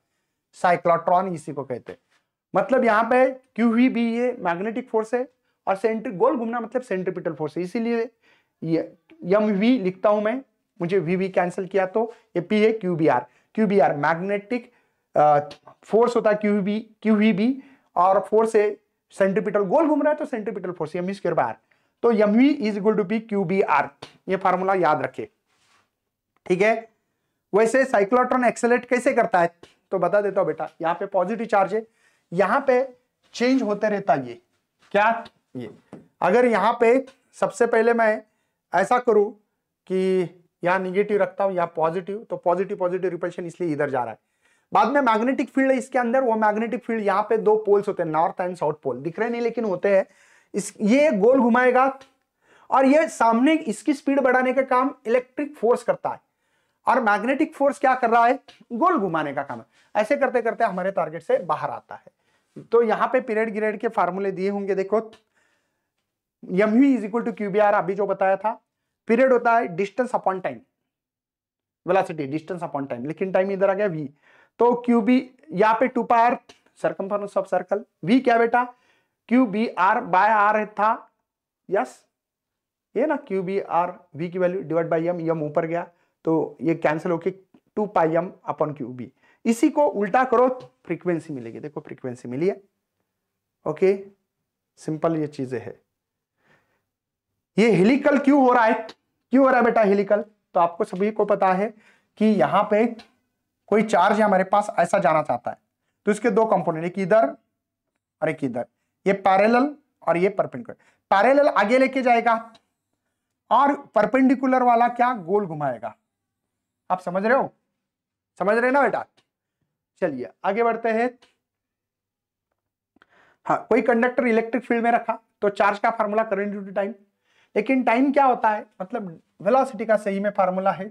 साइक्लोट्रॉन इसी को कहते हैं मतलब यहाँ पे क्यू ही भी ये मैग्नेटिक फोर्स है और सेंट्री गोल घूमना मतलब सेंट्रीपिटल फोर्स है इसीलिए ये यम वी लिखता हूं मैं मुझे वी वी कैंसिल किया तो ये पी है Q B R Q B R magnetic force होता है क्यू बी क्यू ही बी और फोर्स है सेंट्रीपिटल गोल घूम रहा है तो सेंट्रीपिटल फोर्स एम स्क्र बार तो M V is equal to P Q B R ये फार्मूला याद रखे ठीक है वैसे साइक्लोट्रॉन एक्सेलेट कैसे करता है तो बता देता हूं बेटा यहाँ पे पॉजिटिव चार्ज है यहाँ पे चेंज होते रहता ये क्या ये अगर यहाँ पे सबसे पहले मैं ऐसा करूं कि यहाँ निगेटिव रखता हूँ यहाँ पॉजिटिव तो पॉजिटिव पॉजिटिव रिपल्शन इसलिए इधर जा रहा है बाद में मैग्नेटिक फील्ड है इसके अंदर वो मैग्नेटिक फील्ड यहाँ पे दो पोल्स होते हैं नॉर्थ एंड साउथ पोल दिख रहे नहीं लेकिन होते हैं इस ये गोल घुमाएगा और ये सामने इसकी स्पीड बढ़ाने का काम इलेक्ट्रिक फोर्स करता है और मैग्नेटिक फोर्स क्या कर रहा है गोल घुमाने का काम है ऐसे करते करते हमारे टारगेट से बाहर आता है तो यहाँ पे पीरियड ग्रेड के फार्मूले दिए होंगे देखो M is equal to Q B R अभी जो बताया था पीरियड होता है distance upon time velocity distance upon time लेकिन टाइम इधर आ गया वी तो क्यू बी यहाँ पे two pi R circumference of circle V क्या बेटा Q B R by R था यस ये ना क्यू बी आर वी की value divide by M M ऊपर गया तो ये कैंसिल होके टू पाई एम अपॉन क्यू बी इसी को उल्टा करो फ्रीक्वेंसी मिलेगी देखो फ्रीक्वेंसी मिली है ओके सिंपल ये चीजें हैं ये हेलिकल क्यों हो रहा है क्यों हो रहा है बेटा हेलिकल तो आपको सभी को पता है कि यहाँ पे कोई चार्ज हमारे पास ऐसा जाना चाहता है तो इसके दो कंपोनेंट एक इधर और एक इधर ये पैरेलल और ये परपेंडिकुलर पैरेलल आगे लेके जाएगा और परपेंडिकुलर वाला क्या गोल घुमाएगा आप समझ रहे हो समझ रहे ना बेटा चलिए आगे बढ़ते हैं हाँ कोई कंडक्टर इलेक्ट्रिक फील्ड में रखा तो चार्ज का formula current due to time लेकिन टाइम क्या होता है मतलब वेलोसिटी का सही में फार्मूला है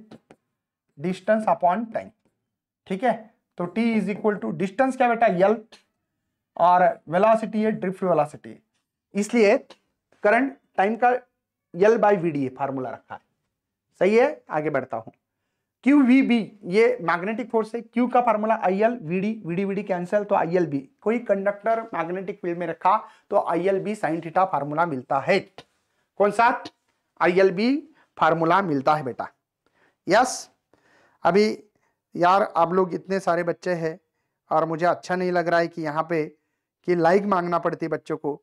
डिस्टेंस अपॉन टाइम ठीक है तो t is equal to distance क्या बेटा यल और वेलोसिटी है ड्रिफ्ट वेलोसिटी इसलिए करंट टाइम का L by V D formula रखा है सही है आगे बढ़ता हूं क्यू वी बी ये मैग्नेटिक फोर्स है क्यू का formula I L V D V D V D cancel तो आई एल बी कोई कंडक्टर मैग्नेटिक फील्ड में रखा तो I L B sine theta formula मिलता है कौन सा आई एल बी फार्मूला मिलता है बेटा यस अभी यार आप लोग इतने सारे बच्चे हैं और मुझे अच्छा नहीं लग रहा है कि यहाँ पे कि लाइक मांगना पड़ती है बच्चों को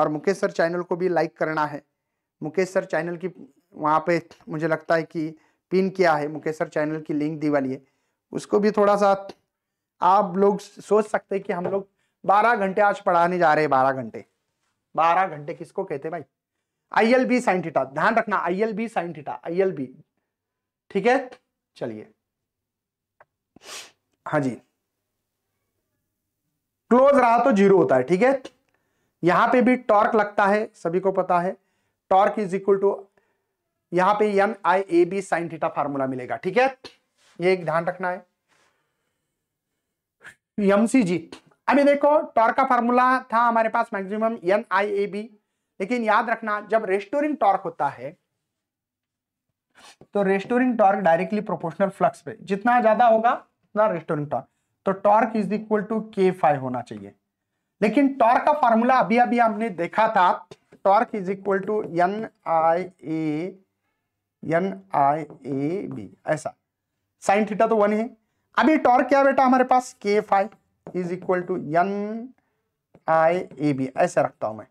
और मुकेश सर चैनल को भी लाइक करना है मुकेश सर चैनल की वहाँ पे मुझे लगता है कि पिन किया है मुकेश सर चैनल की लिंक दी वाली है उसको भी थोड़ा सा आप लोग सोच सकते हैं कि हम लोग बारह घंटे आज पढ़ाने जा रहे हैं बारह घंटे बारह घंटे किसको कहते भाई I L B sine theta ध्यान रखना I L B sine theta I L B ठीक है चलिए हाँ जी क्लोज रहा तो जीरो होता है ठीक है यहां पे भी टॉर्क लगता है सभी को पता है टॉर्क इज इक्वल टू यहां पे M I A B sine theta formula मिलेगा ठीक है ये एक ध्यान रखना है एम सी जी अभी देखो टॉर्क का फार्मूला था हमारे पास maximum N I A B लेकिन याद रखना जब रेस्टोरिंग टॉर्क होता है तो restoring torque directly proportional flux पे जितना ज्यादा होगा उतना रेस्टोरिंग टॉर्क तो torque is equal to K phi होना चाहिए लेकिन टॉर्क का फॉर्मूला अभी अभी हमने देखा था torque is equal to N I A N I A B ऐसा साइन थीटा तो वन है अभी टॉर्क क्या बेटा हमारे पास K phi is equal to N I A B ऐसे रखता हूं मैं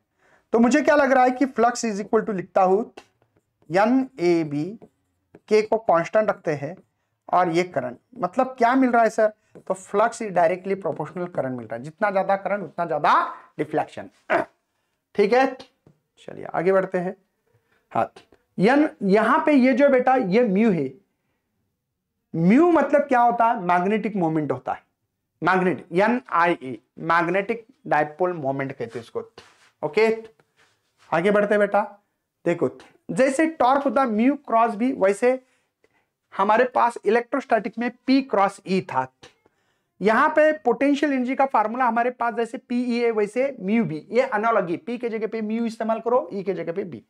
तो मुझे क्या लग रहा है कि फ्लक्स इज इक्वल टू लिखता हूं एन ए बी के को कांस्टेंट रखते हैं और ये करंट मतलब क्या मिल रहा है सर तो flux is directly proportional current मिल रहा है जितना ज्यादा करंट उतना ज्यादा डिफ्लेक्शन ठीक है चलिए आगे बढ़ते हैं हाँ यहां पे ये जो बेटा ये म्यू है म्यू मतलब क्या होता है मैग्नेटिक मोमेंट होता है magnet N I A magnetic dipole moment कहते हैं इसको ओके आगे बढ़ते बेटा देखो जैसे टॉर्क होता म्यू क्रॉस भी वैसे हमारे पास इलेक्ट्रोस्टैटिक में पी क्रॉस ई e था यहाँ पे पोटेंशियल एनर्जी का फार्मूला हमारे पास जैसे पी ई ए वैसे म्यू बी ये अनोलॉगी पी के जगह पे म्यू इस्तेमाल करो ई e के जगह पे बी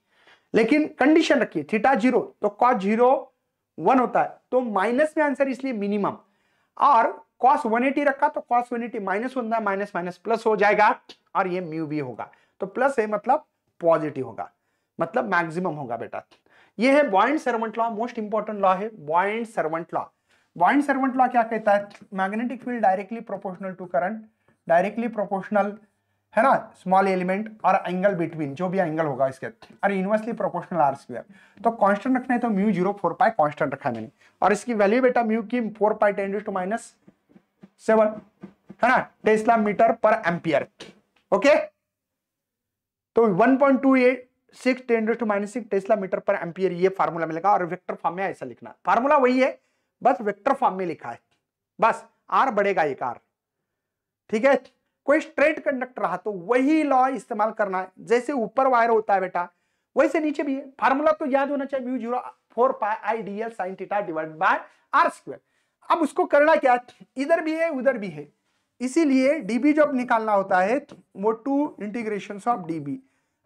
लेकिन कंडीशन रखिए थीटा जीरो तो कॉस जीरो वन होता है तो माइनस में आंसर इसलिए मिनिमम और कॉस 180 रखा तो कॉस 180 माइनस होता है माइनस माइनस प्लस हो जाएगा और ये म्यू बी होगा तो प्लस है मतलब पॉजिटिव होगा मतलब मैक्सिमम होगा बेटा ये है Biot Savart law most important law है Biot Savart law Biot Savart law क्या कहता है magnetic field directly proportional to current directly proportional है ना स्मॉल एलिमेंट और एंगल बिटवीन जो भी एंगल होगा इसके और इनवर्सली प्रोपोर्शनल आर स्क्वायर तो कांस्टेंट रखना है तो mu zero four pi constant रखा है मैंने और इसकी वैल्यू बेटा म्यू की four pi ten to minus seven है ना tesla metre per ampere okay okay? तो 1.28 10 to minus six tesla metre per ampere ये फार्मूला मिलेगा और वेक्टर फॉर्म में ऐसा लिखना फार्मूला वही है बस वेक्टर फॉर्म में लिखा है बस आर बढ़ेगा एक आर ठीक है कोई स्ट्रेट कंडक्टर रहा तो वही लॉ इस्तेमाल करना है जैसे ऊपर वायर होता है बेटा वैसे नीचे भी है फार्मूला तो याद होना चाहिए mu zero four pi I D L sine theta divide by R square अब उसको करना क्या इधर भी है उधर भी है इसीलिए डीबी जब निकालना होता है वो टू इंटीग्रेशन ऑफ डीबी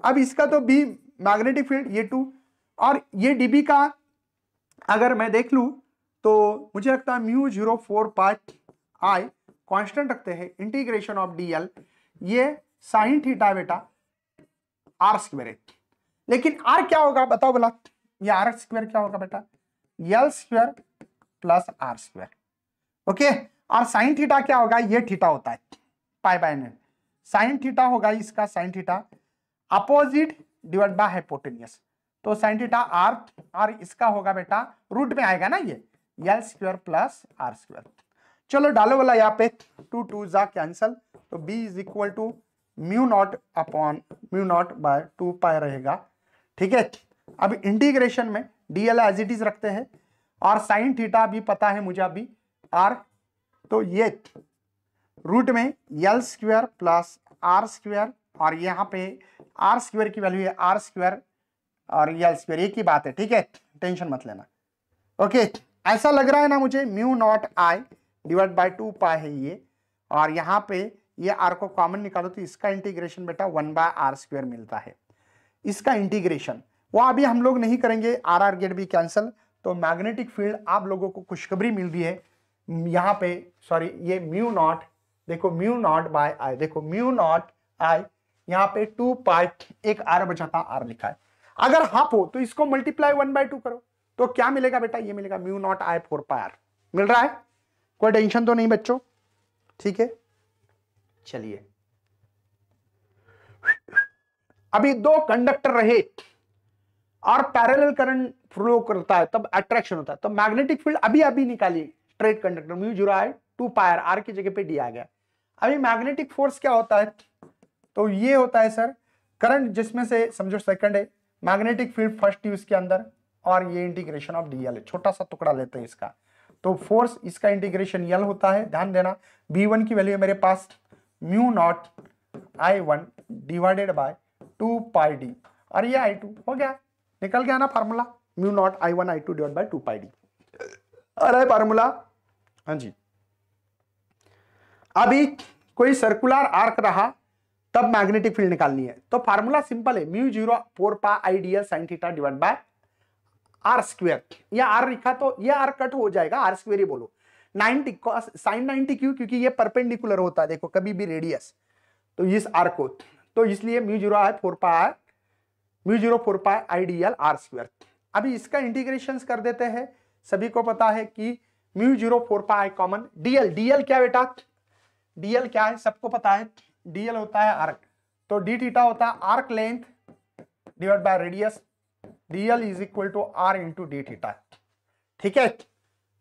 अब इसका तो बी मैग्नेटिक फील्ड ये टू और ये डीबी का अगर मैं देख लू तो मुझे लगता है म्यू जीरो फोर पार्ट आई कॉन्स्टेंट रखते हैं इंटीग्रेशन ऑफ डी ये साइन थीटा बेटा आर स्क्वेयर लेकिन आर क्या होगा बताओ बोला ये आर स्क्वेयर क्या होगा बेटा L square plus R square okay और साइन थीटा क्या होगा ये थीटा होता है pi by N sine theta होगा इसका sine theta opposite divide by hypotenuse तो साइन थीटा आर और इसका होगा बेटा रूट में आएगा ना ये L square plus R square चलो डालो वाला यहाँ पे टू टू जा कैंसल तो B is equal to mu not upon mu not bye two pi रहेगा ठीक है अब इंटीग्रेशन में डीएल एज इट इज रखते हैं और साइन थीटा भी पता है मुझे अभी आर तो येट रूट में L square plus R square और यहाँ पे आर स्क्वेयर की वैल्यू है आर स्क्वेयर और यल स्क्वेयर एक ही बात है ठीक है टेंशन मत लेना ओके ऐसा लग रहा है ना मुझे mu not I divide by two pi है ये और यहाँ पे ये आर को कॉमन निकालो तो इसका इंटीग्रेशन बेटा वन बाय आर स्क्वेयर मिलता है इसका इंटीग्रेशन वो अभी हम लोग नहीं करेंगे आर आर गेट भी कैंसिल तो मैग्नेटिक फील्ड आप लोगों को खुशखबरी मिल रही है यहां पे सॉरी ये म्यू नॉट देखो म्यू नॉट बाय आई देखो म्यू नॉट आई यहां पे टू पाई एक आर बचाता आर लिखा है अगर हाफ हो तो इसको मल्टीप्लाई वन बाय टू करो तो क्या मिलेगा बेटा ये मिलेगा mu not I four pi R मिल रहा है कोई टेंशन तो नहीं बच्चों ठीक है चलिए अभी दो कंडक्टर रहे और पैरेलल करंट फ्लो करता है तब अट्रैक्शन होता है तो मैग्नेटिक फील्ड अभी अभी निकालिए straight conductor mu zero R two pi R R की जगह पे डी आ गया अभी मैग्नेटिक फोर्स क्या होता है तो ये होता है सर करंट जिसमें से समझो सेकंड है मैग्नेटिक फील्ड फर्स्ट यूज के अंदर और ये इंटीग्रेशन ऑफ डी एल छोटा सा टुकड़ा लेते हैं इसका तो फोर्स इसका इंटीग्रेशन यल होता है ध्यान देना बी वन की वैल्यू मेरे पास mu not I one divided by two pi D और ये आई टू हो गया निकल गया ना formula mu not I one I two divide by two pi D अरे फार्मूला हाँ जी अभी कोई सर्कुलर आर्क रहा तब मैग्नेटिक फील्ड निकालनी है तो फार्मूला सिंपल है mu zero four pi I D L sine theta divide by R square ये आर लिखा तो ये आर कट हो जाएगा आर स्क्वेयर ही बोलो नाइनटी साइन नाइनटी क्यू क्योंकि ये परपेंडिकुलर होता है देखो कभी भी रेडियस तो इस आर को तो इसलिए mu zero R four pi R mu zero four pi I D L R square अभी इसका इंटीग्रेशन कर देते हैं सभी को पता है कि mu zero four pi common D L D L क्या बेटा डीएल क्या है सबको पता है डीएल होता है आर्क तो डी टीटा होता है arc length divide by radius D L is equal to R into D theta ठीक है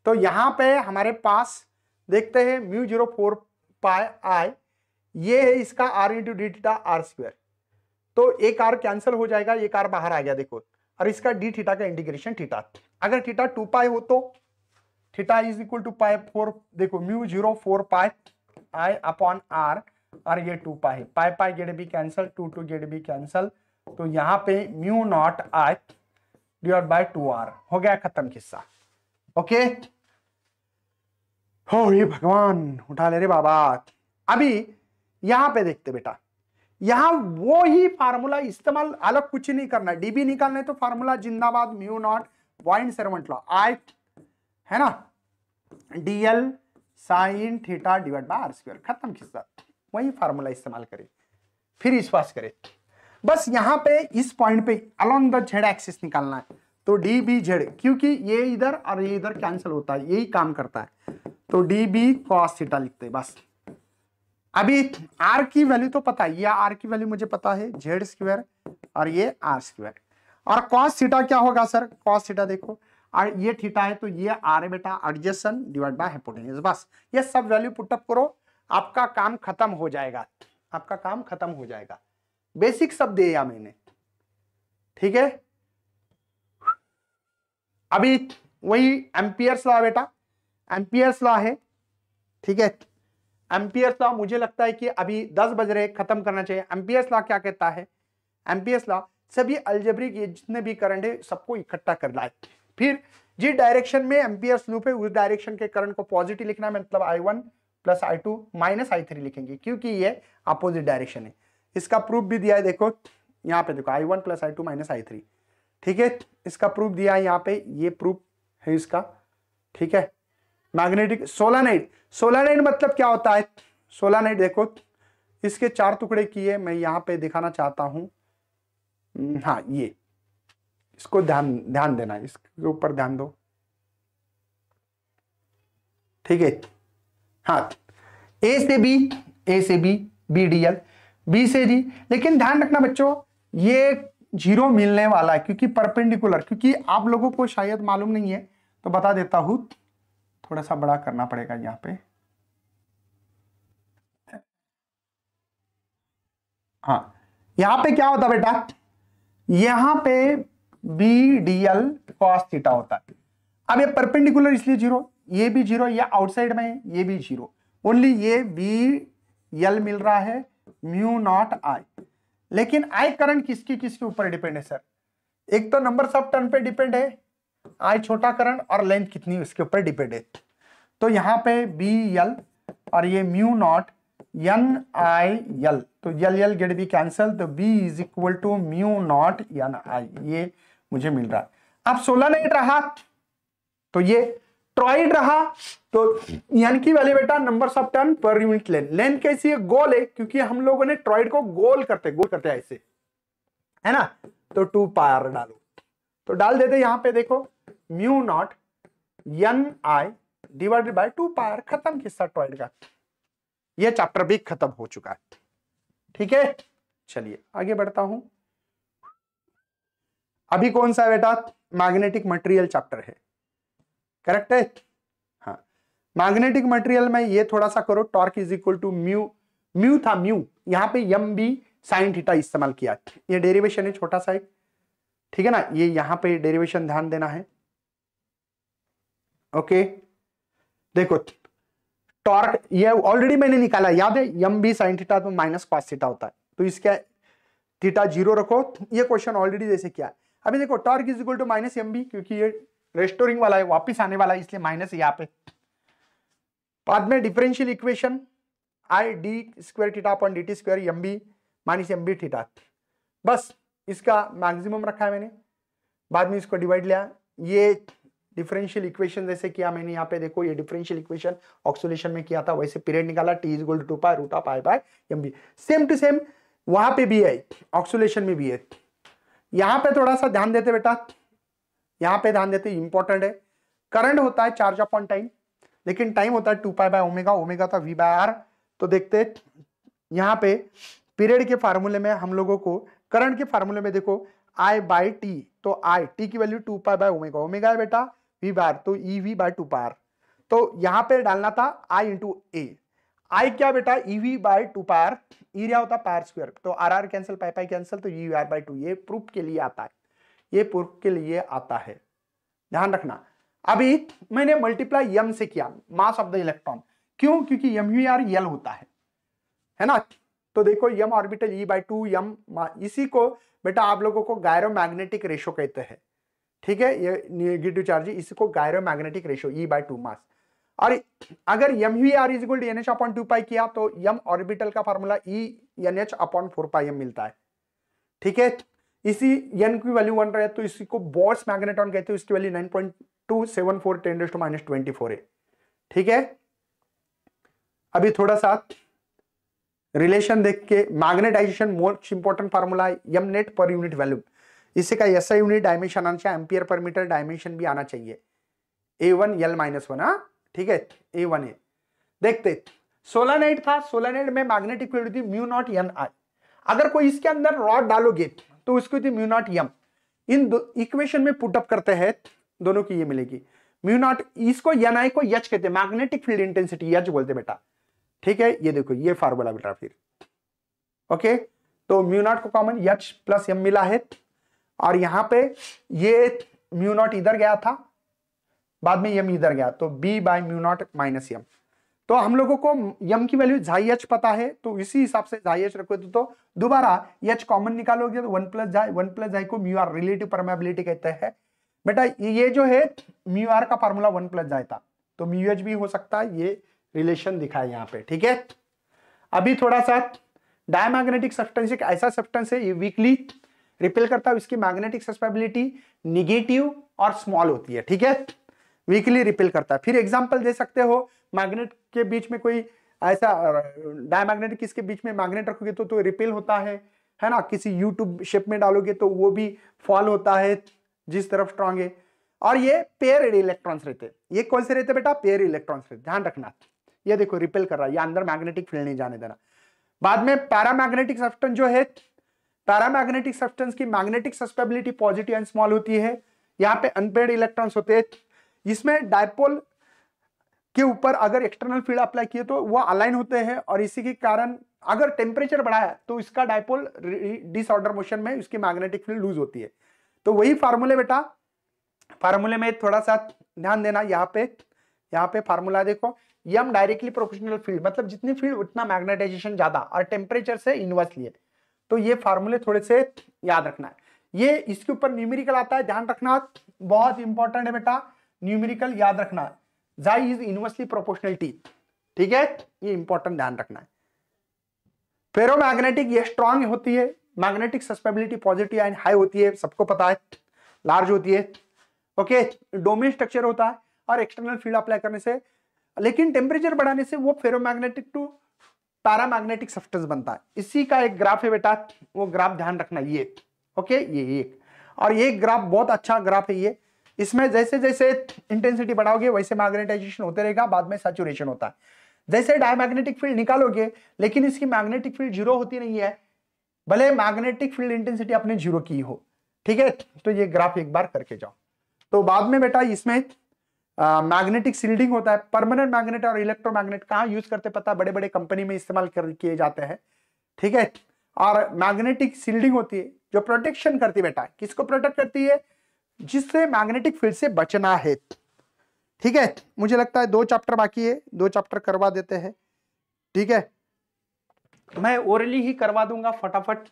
तो यहां पे हमारे पास देखते हैं म्यू जीरो फोर पाए आई ये है इसका R into D theta R square तो एक आर कैंसिल हो जाएगा एक आर बाहर आ गया देखो और इसका डी थीटा का इंटीग्रेशन थीटा अगर थीटा टू पाए हो तो theta is equal to pi four देखो mu zero four pi I upon are और ये two pi pi pi get B cancel two two get B cancel तो यहाँ पे mu not I divide by two R हो गया खत्म किस्सा ओके हो ये भगवान उठा ले रे बाबा अभी यहां पे देखते बेटा यहां वो ही फार्मूला इस्तेमाल अलग कुछ नहीं करना डीबी निकालने तो फार्मूला जिंदाबाद म्यू नॉट वाइन सर्वेंट लॉ आई है ना D L sine theta divide by R square खत्म किस्सा वही फार्मूला इस्तेमाल करें फिर विश्वास करें बस यहां पे इस पॉइंट पे अलोंग द झेड एक्सिस निकालना है तो डी बी झेड क्योंकि ये इधर और ये इधर कैंसिल होता है यही काम करता है तो डी बी कॉस थीटा लिखते हैं बस अभी आर की वैल्यू तो पता है ये आर की वैल्यू मुझे पता है जेड स्क्वायर और ये आर स्क्वायर और कॉस थीटा क्या होगा सर कॉस थीटा देखो और ये थीटा है तो ये आर है बेटा एडजेसन डिवाइड बाय हाइपोटेन्यूज बस ये सब वैल्यू पुटअप करो आपका काम खत्म हो जाएगा आपका काम खत्म हो जाएगा बेसिक सब दिया मैंने ठीक है अभी वही एम्पियर्स लॉ बेटा एम्पियर्स लॉ है ठीक है एम्पियर्स लॉ मुझे लगता है कि अभी दस बज रहे खत्म करना चाहिए एम्पियर्स लॉ क्या कहता है एम्पियर्स लॉ सभी अल्जेब्रिक ये जितने भी करंट है सबको इकट्ठा कर लाए फिर जिस डायरेक्शन में एम्पियर लूप है उस डायरेक्शन के करंट को पॉजिटिव लिखना है मतलब I one plus I two minus I three लिखेंगे क्योंकि ये अपोजिट डायरेक्शन है इसका प्रूफ भी दिया है देखो यहाँ पे देखो I one plus I two minus I three ठीक है इसका प्रूफ दिया है यहाँ पे ये प्रूफ है इसका ठीक है मैग्नेटिक सोलानाइट सोलानाइट मतलब क्या होता है सोलानाइट देखो इसके चार टुकड़े किए मैं यहाँ पे दिखाना चाहता हूँ हम्म, हाँ ये इसको ध्यान ध्यान देना इसके ऊपर ध्यान दो ठीक है हाँ ए से बी ए से B B D L B से जी लेकिन ध्यान रखना बच्चों ये जीरो मिलने वाला है क्योंकि परपेंडिकुलर क्योंकि आप लोगों को शायद मालूम नहीं है तो बता देता हूं थोड़ा सा बड़ा करना पड़ेगा यहाँ पे हाँ यहां पे क्या होता बेटा यहां पे B D L cos theta होता है अब ये परपेंडिकुलर इसलिए जीरो ये भी जीरो ये आउटसाइड में है ये भी जीरो ओनली ये बी एल मिल रहा है म्यू नॉट आई लेकिन आई करंट किसके किसके ऊपर डिपेंड है सर एक तो नंबर सब टर्न पे डिपेंड है आई छोटा करंट और लेंथ कितनी उसके ऊपर डिपेंड है तो यहां पे बी एल और ये mu not N I L तो L L get B cancel तो B is equal to mu not N I ये मुझे मिल रहा है अब सोलानाइट रहा तो ये ट्रॉइड रहा तो यानी कि वाले बेटा number of turn per unit length length कैसी है गोल है क्योंकि हम लोगों ने ट्रॉइड को गोल करते गोल करते ऐसे है ना तो टू पार डालो तो डाल देते यहां पे देखो mu not N I divided by two pi R खत्म किस्सा ट्रॉइड का ये चैप्टर भी खत्म हो चुका है ठीक है चलिए आगे बढ़ता हूं अभी कौन सा बेटा मैग्नेटिक मटेरियल चैप्टर है करेक्ट है हाँ मैग्नेटिक मटेरियल में ये थोड़ा सा करो torque is equal to mu mu था म्यू यहाँ पे यम बी साइन थीटा इस्तेमाल किया ये डेरिवेशन है छोटा सा एक ठीक है ना ये यहाँ पे डेरिवेशन ध्यान देना है ओके देखो टॉर्क ये ऑलरेडी मैंने निकाला याद है यम बी साइन थीटा तो माइनस पास थीटा होता है तो इसका थीटा जीरो रखो ये क्वेश्चन ऑलरेडी जैसे किया है अभी देखो torque is equal to minus M B क्योंकि ये रेस्टोरिंग वाला है वापस आने वाला है इसलिए माइनस यहाँ पे बाद में differential equation I D square theta upon D T square M B minus M B theta बस इसका मैक्सिमम रखा है मैंने बाद में इसको डिवाइड लिया ये डिफरेंशियल इक्वेशन जैसे किया मैंने यहाँ पे देखो ये डिफरेंशियल इक्वेशन ऑक्सोलेशन में किया था वैसे पीरियड निकाला T is gold two pi of pi by M B same to same वहां पे भी है ऑक्सोलेशन में भी है यहां पे थोड़ा सा ध्यान देते बेटा यहां पे ध्यान देते इंपॉर्टेंट है करंट होता है चार्ज अपॉन टाइम लेकिन टाइम होता है two pi by omega omega था वी बाय आर तो देखते यहां पे पीरियड के फार्मूले में हम लोगों को करंट के फार्मूले में देखो आई बाय टी तो आई टी की value two pi by omega omega है बेटा वी बार तो E V by two pi R तो यहां पे डालना था आई इंटू ए आई क्या बेटा EV by two pi r area होता पार स्क्वायर तो R R cancel pi pi cancel तो ई आर बाय टू ये प्रूफ के लिए आता है ये प्रूफ के लिए आता है ध्यान रखना अभी मैंने मल्टीप्लाई यम से किया मास ऑफ द इलेक्ट्रॉन क्यों क्योंकि यम यू आर यल होता है है ना तो देखो M orbital E by two M इसी को बेटा आप लोगों को गायरो मैग्नेटिक रेशो कहते हैं ठीक है ये निगेटिव चार्ज इसी को gyromagnetic ratio E by two mass और अगर M U R is equal to N H upon two pi किया तो यम ऑर्बिटल का formula E N H upon four pi M मिलता है ठीक है इसी एन की वैल्यू वन रहे तो इसी को बॉस मैग्नेटॉन कहते हैं इसकी value nine point two seven four ten to minus twenty four है ठीक है अभी थोड़ा सा रिलेशन देख के मैग्नेटाइजेशन मोस्ट इंपॉर्टेंट फार्मूला है M net per unit value इसी का एस यूनिट डायमेंशन आना चाहिए एम्पियर पर मीटर डायमेंशन भी आना चाहिए A one L minus one हाँ ठीक है ए वन ए देखते सोलानाइट था सोलानाइट में मैग्नेटिक फील्ड थी म्यू नॉट एन आई अगर कोई इसके अंदर रॉड डालोगे तो उसकी थी म्यू नॉट एम इन इक्वेशन में पुटअप करते हैं दोनों की ये मिलेगी म्यू नॉट इसको एन आई को यच कहते हैं मैग्नेटिक फील्ड इंटेंसिटी यच बोलते बेटा ठीक है ये देखो ये फार्मूला बेटा फिर ओके तो म्यू नॉट को कॉमन यच प्लस एम मिला है और यहाँ पे ये म्यू नॉट इधर गया था बाद में यम इधर गया तो B by mu naught minus M तो हम लोगों को यम की वैल्यू झाई एच पता है तो इसी हिसाब से झाई एच रखो तो, तो दोबारा एच कॉमन निकालोगे तो one plus chi one plus chi को म्यू आर रिलेटिव परमेबिलिटी कहते हैं बेटा ये जो है म्यू आर का फॉर्मूला वन प्लस झाई था तो म्यू एच भी हो सकता है ये रिलेशन दिखा है यहाँ पे ठीक है अभी थोड़ा सा डायमैग्नेटिक सब्सटेंस एक ऐसा सब्सटेंस है ये वीकली रिपेल करता है इसकी मैग्नेटिक सस्पेबिलिटी निगेटिव और स्मॉल होती है ठीक है वीकली रिपेल करता है फिर एग्जाम्पल दे सकते हो मैग्नेट के बीच में कोई ऐसा डायमैग्नेटिक किसके बीच में मैग्नेट रखोगे तो तो रिपेल होता है है ना किसी यूट्यूब शेप में डालोगे तो वो भी फॉल होता है जिस तरफ स्ट्रांग है और ये पेयर इलेक्ट्रॉन्स रहते ये कौन से रहते बेटा पेयर इलेक्ट्रॉन्स रहते ध्यान रखना ये देखो रिपेल कर रहा है ये अंदर मैग्नेटिक फील्ड नहीं जाने देना बाद में पैरामैग्नेटिक सब्सटेंस जो है पैरामैग्नेटिक सब्सटेंस की magnetic susceptibility positive and small होती है यहाँ पे अनपेड इलेक्ट्रॉन्स होते हैं इसमें डायपोल के ऊपर अगर एक्सटर्नल फील्ड अप्लाई किए तो वह अलाइन होते हैं और इसी के कारण अगर टेम्परेचर बढ़ाया तो इसका डायपोल डिसऑर्डर मोशन में उसकी मैग्नेटिक फील्ड लूज होती है तो वही फार्मूले बेटा फार्मूले में थोड़ा सा ध्यान देना यहाँ पे यहाँ पे फार्मूला देखो यम डायरेक्टली प्रोफेशनल फील्ड मतलब जितनी फील्ड उतना मैग्नेटाइजेशन ज्यादा और टेम्परेचर से इनवर्स लिए तो ये फार्मूले थोड़े से याद रखना है ये इसके ऊपर न्यूमेरिकल आता है ध्यान रखना बहुत इंपॉर्टेंट है बेटा न्यूमेरिकल याद रखना जाई इज इनवर्सली प्रोपोर्शनल टी ठीक है ये इंपॉर्टेंट ध्यान रखना है फेरोमैग्नेटिक ये स्ट्रांग होती है magnetic susceptibility positive and high होती है सबको पता है लार्ज होती है ओके डोमेन स्ट्रक्चर होता है और एक्सटर्नल फील्ड अप्लाई करने से लेकिन टेम्परेचर बढ़ाने से वो फेरोमैग्नेटिक टू पैरामैग्नेटिक सब्सटेंस बनता है इसी का एक ग्राफ है बेटा वो ग्राफ ध्यान रखना ये ओके ये एक और ये ग्राफ बहुत अच्छा ग्राफ है ये इसमें जैसे जैसे इंटेंसिटी बढ़ाओगे वैसे मैग्नेटाइजेशन होते रहेगा बाद में सेचुरेशन होता है जैसे डायमैग्नेटिक फील्ड निकालोगे लेकिन इसकी मैग्नेटिक फील्ड जीरो होती नहीं है भले मैग्नेटिक फील्ड इंटेंसिटी आपने जीरो की हो ठीक है तो ये ग्राफ एक बार करके जाओ तो बाद में बेटा इसमें मैग्नेटिक सील्डिंग होता है परमानेंट मैग्नेट और इलेक्ट्रोमैग्नेट कहाँ यूज करते पता बड़े बड़े कंपनी में इस्तेमाल कर किए जाते हैं ठीक है और मैग्नेटिक सील्डिंग होती है जो प्रोटेक्शन करती है बेटा किसको प्रोटेक्ट करती है जिससे मैग्नेटिक फील्ड से बचना है ठीक है मुझे लगता है दो चैप्टर बाकी है दो चैप्टर करवा देते हैं ठीक है मैं ओरली ही करवा दूंगा फटाफट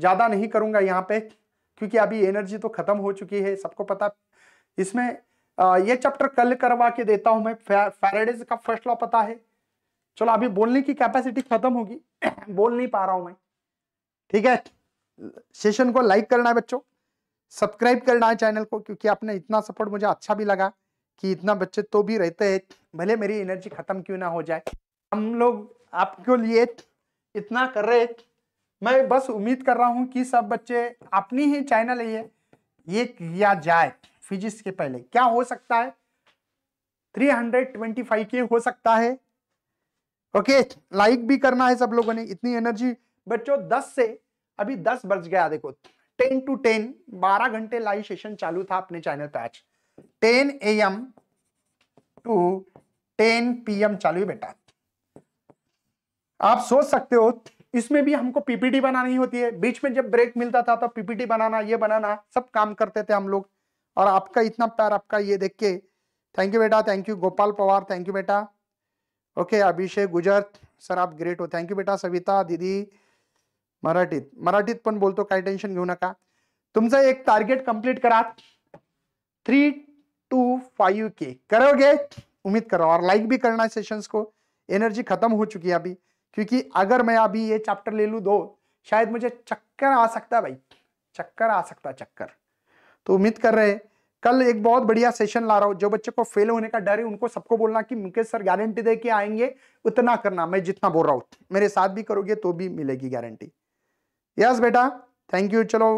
ज़्यादा नहीं करूंगा यहाँ पे क्योंकि अभी एनर्जी तो ख़त्म हो चुकी है सबको पता इसमें आ, ये चैप्टर कल करवा के देता हूं मैं फेरेडेज का फर्स्ट लॉ पता है चलो अभी बोलने की कैपेसिटी खत्म होगी (clears throat) बोल नहीं पा रहा हूं मैं ठीक है सेशन को लाइक करना है बच्चों सब्सक्राइब करना है चैनल को क्योंकि आपने इतना सपोर्ट मुझे अच्छा भी लगा कि इतना बच्चे तो भी रहते हैं भले मेरी एनर्जी ख़त्म क्यों ना हो जाए हम लोग आपके लिए इतना कर रहे मैं बस उम्मीद कर रहा हूँ कि सब बच्चे अपनी ही चैनल ये ये किया जाए फिजिक्स के पहले क्या हो सकता है 325 के हो सकता है ओके लाइक भी करना है सब लोगों ने इतनी एनर्जी बच्चों 10 से अभी 10 बज गया देखो टेन टू टेन बारह घंटे लाइव सेशन चालू था अपने चैनल पे आज ten A M to ten P M चालू बेटा आप सोच सकते हो इसमें भी हमको पीपीटी बनानी होती है बीच में जब ब्रेक मिलता था तो पीपीटी बनाना ये बनाना सब काम करते थे हम लोग और आपका इतना प्यार आपका ये देख के थैंक यू बेटा thank you Gopal Pawar thank you बेटा ओके अभिषेक गुजर सर आप ग्रेट हो थैंक यू बेटा सविता दीदी मराठीत मराठीत पण बोलतो काही टेन्शन घेऊ नका तुमचं एक टार्गेट कंप्लीट करा थ्री टू फाइव के करोगे उम्मीद करो और लाइक भी करना सेशंस को एनर्जी खत्म हो चुकी है अभी क्योंकि अगर मैं अभी ये चैप्टर ले लू दो शायद मुझे चक्कर आ सकता है भाई चक्कर आ सकता चक्कर तो उम्मीद कर रहे कल एक बहुत बढ़िया सेशन ला रहा हूँ जो बच्चे को फेल होने का डर है उनको सबको बोलना कि मुकेश सर गारंटी दे के आएंगे उतना करना मैं जितना बोल रहा हूँ मेरे साथ भी करोगे तो भी मिलेगी गारंटी यस बेटा थैंक यू चलो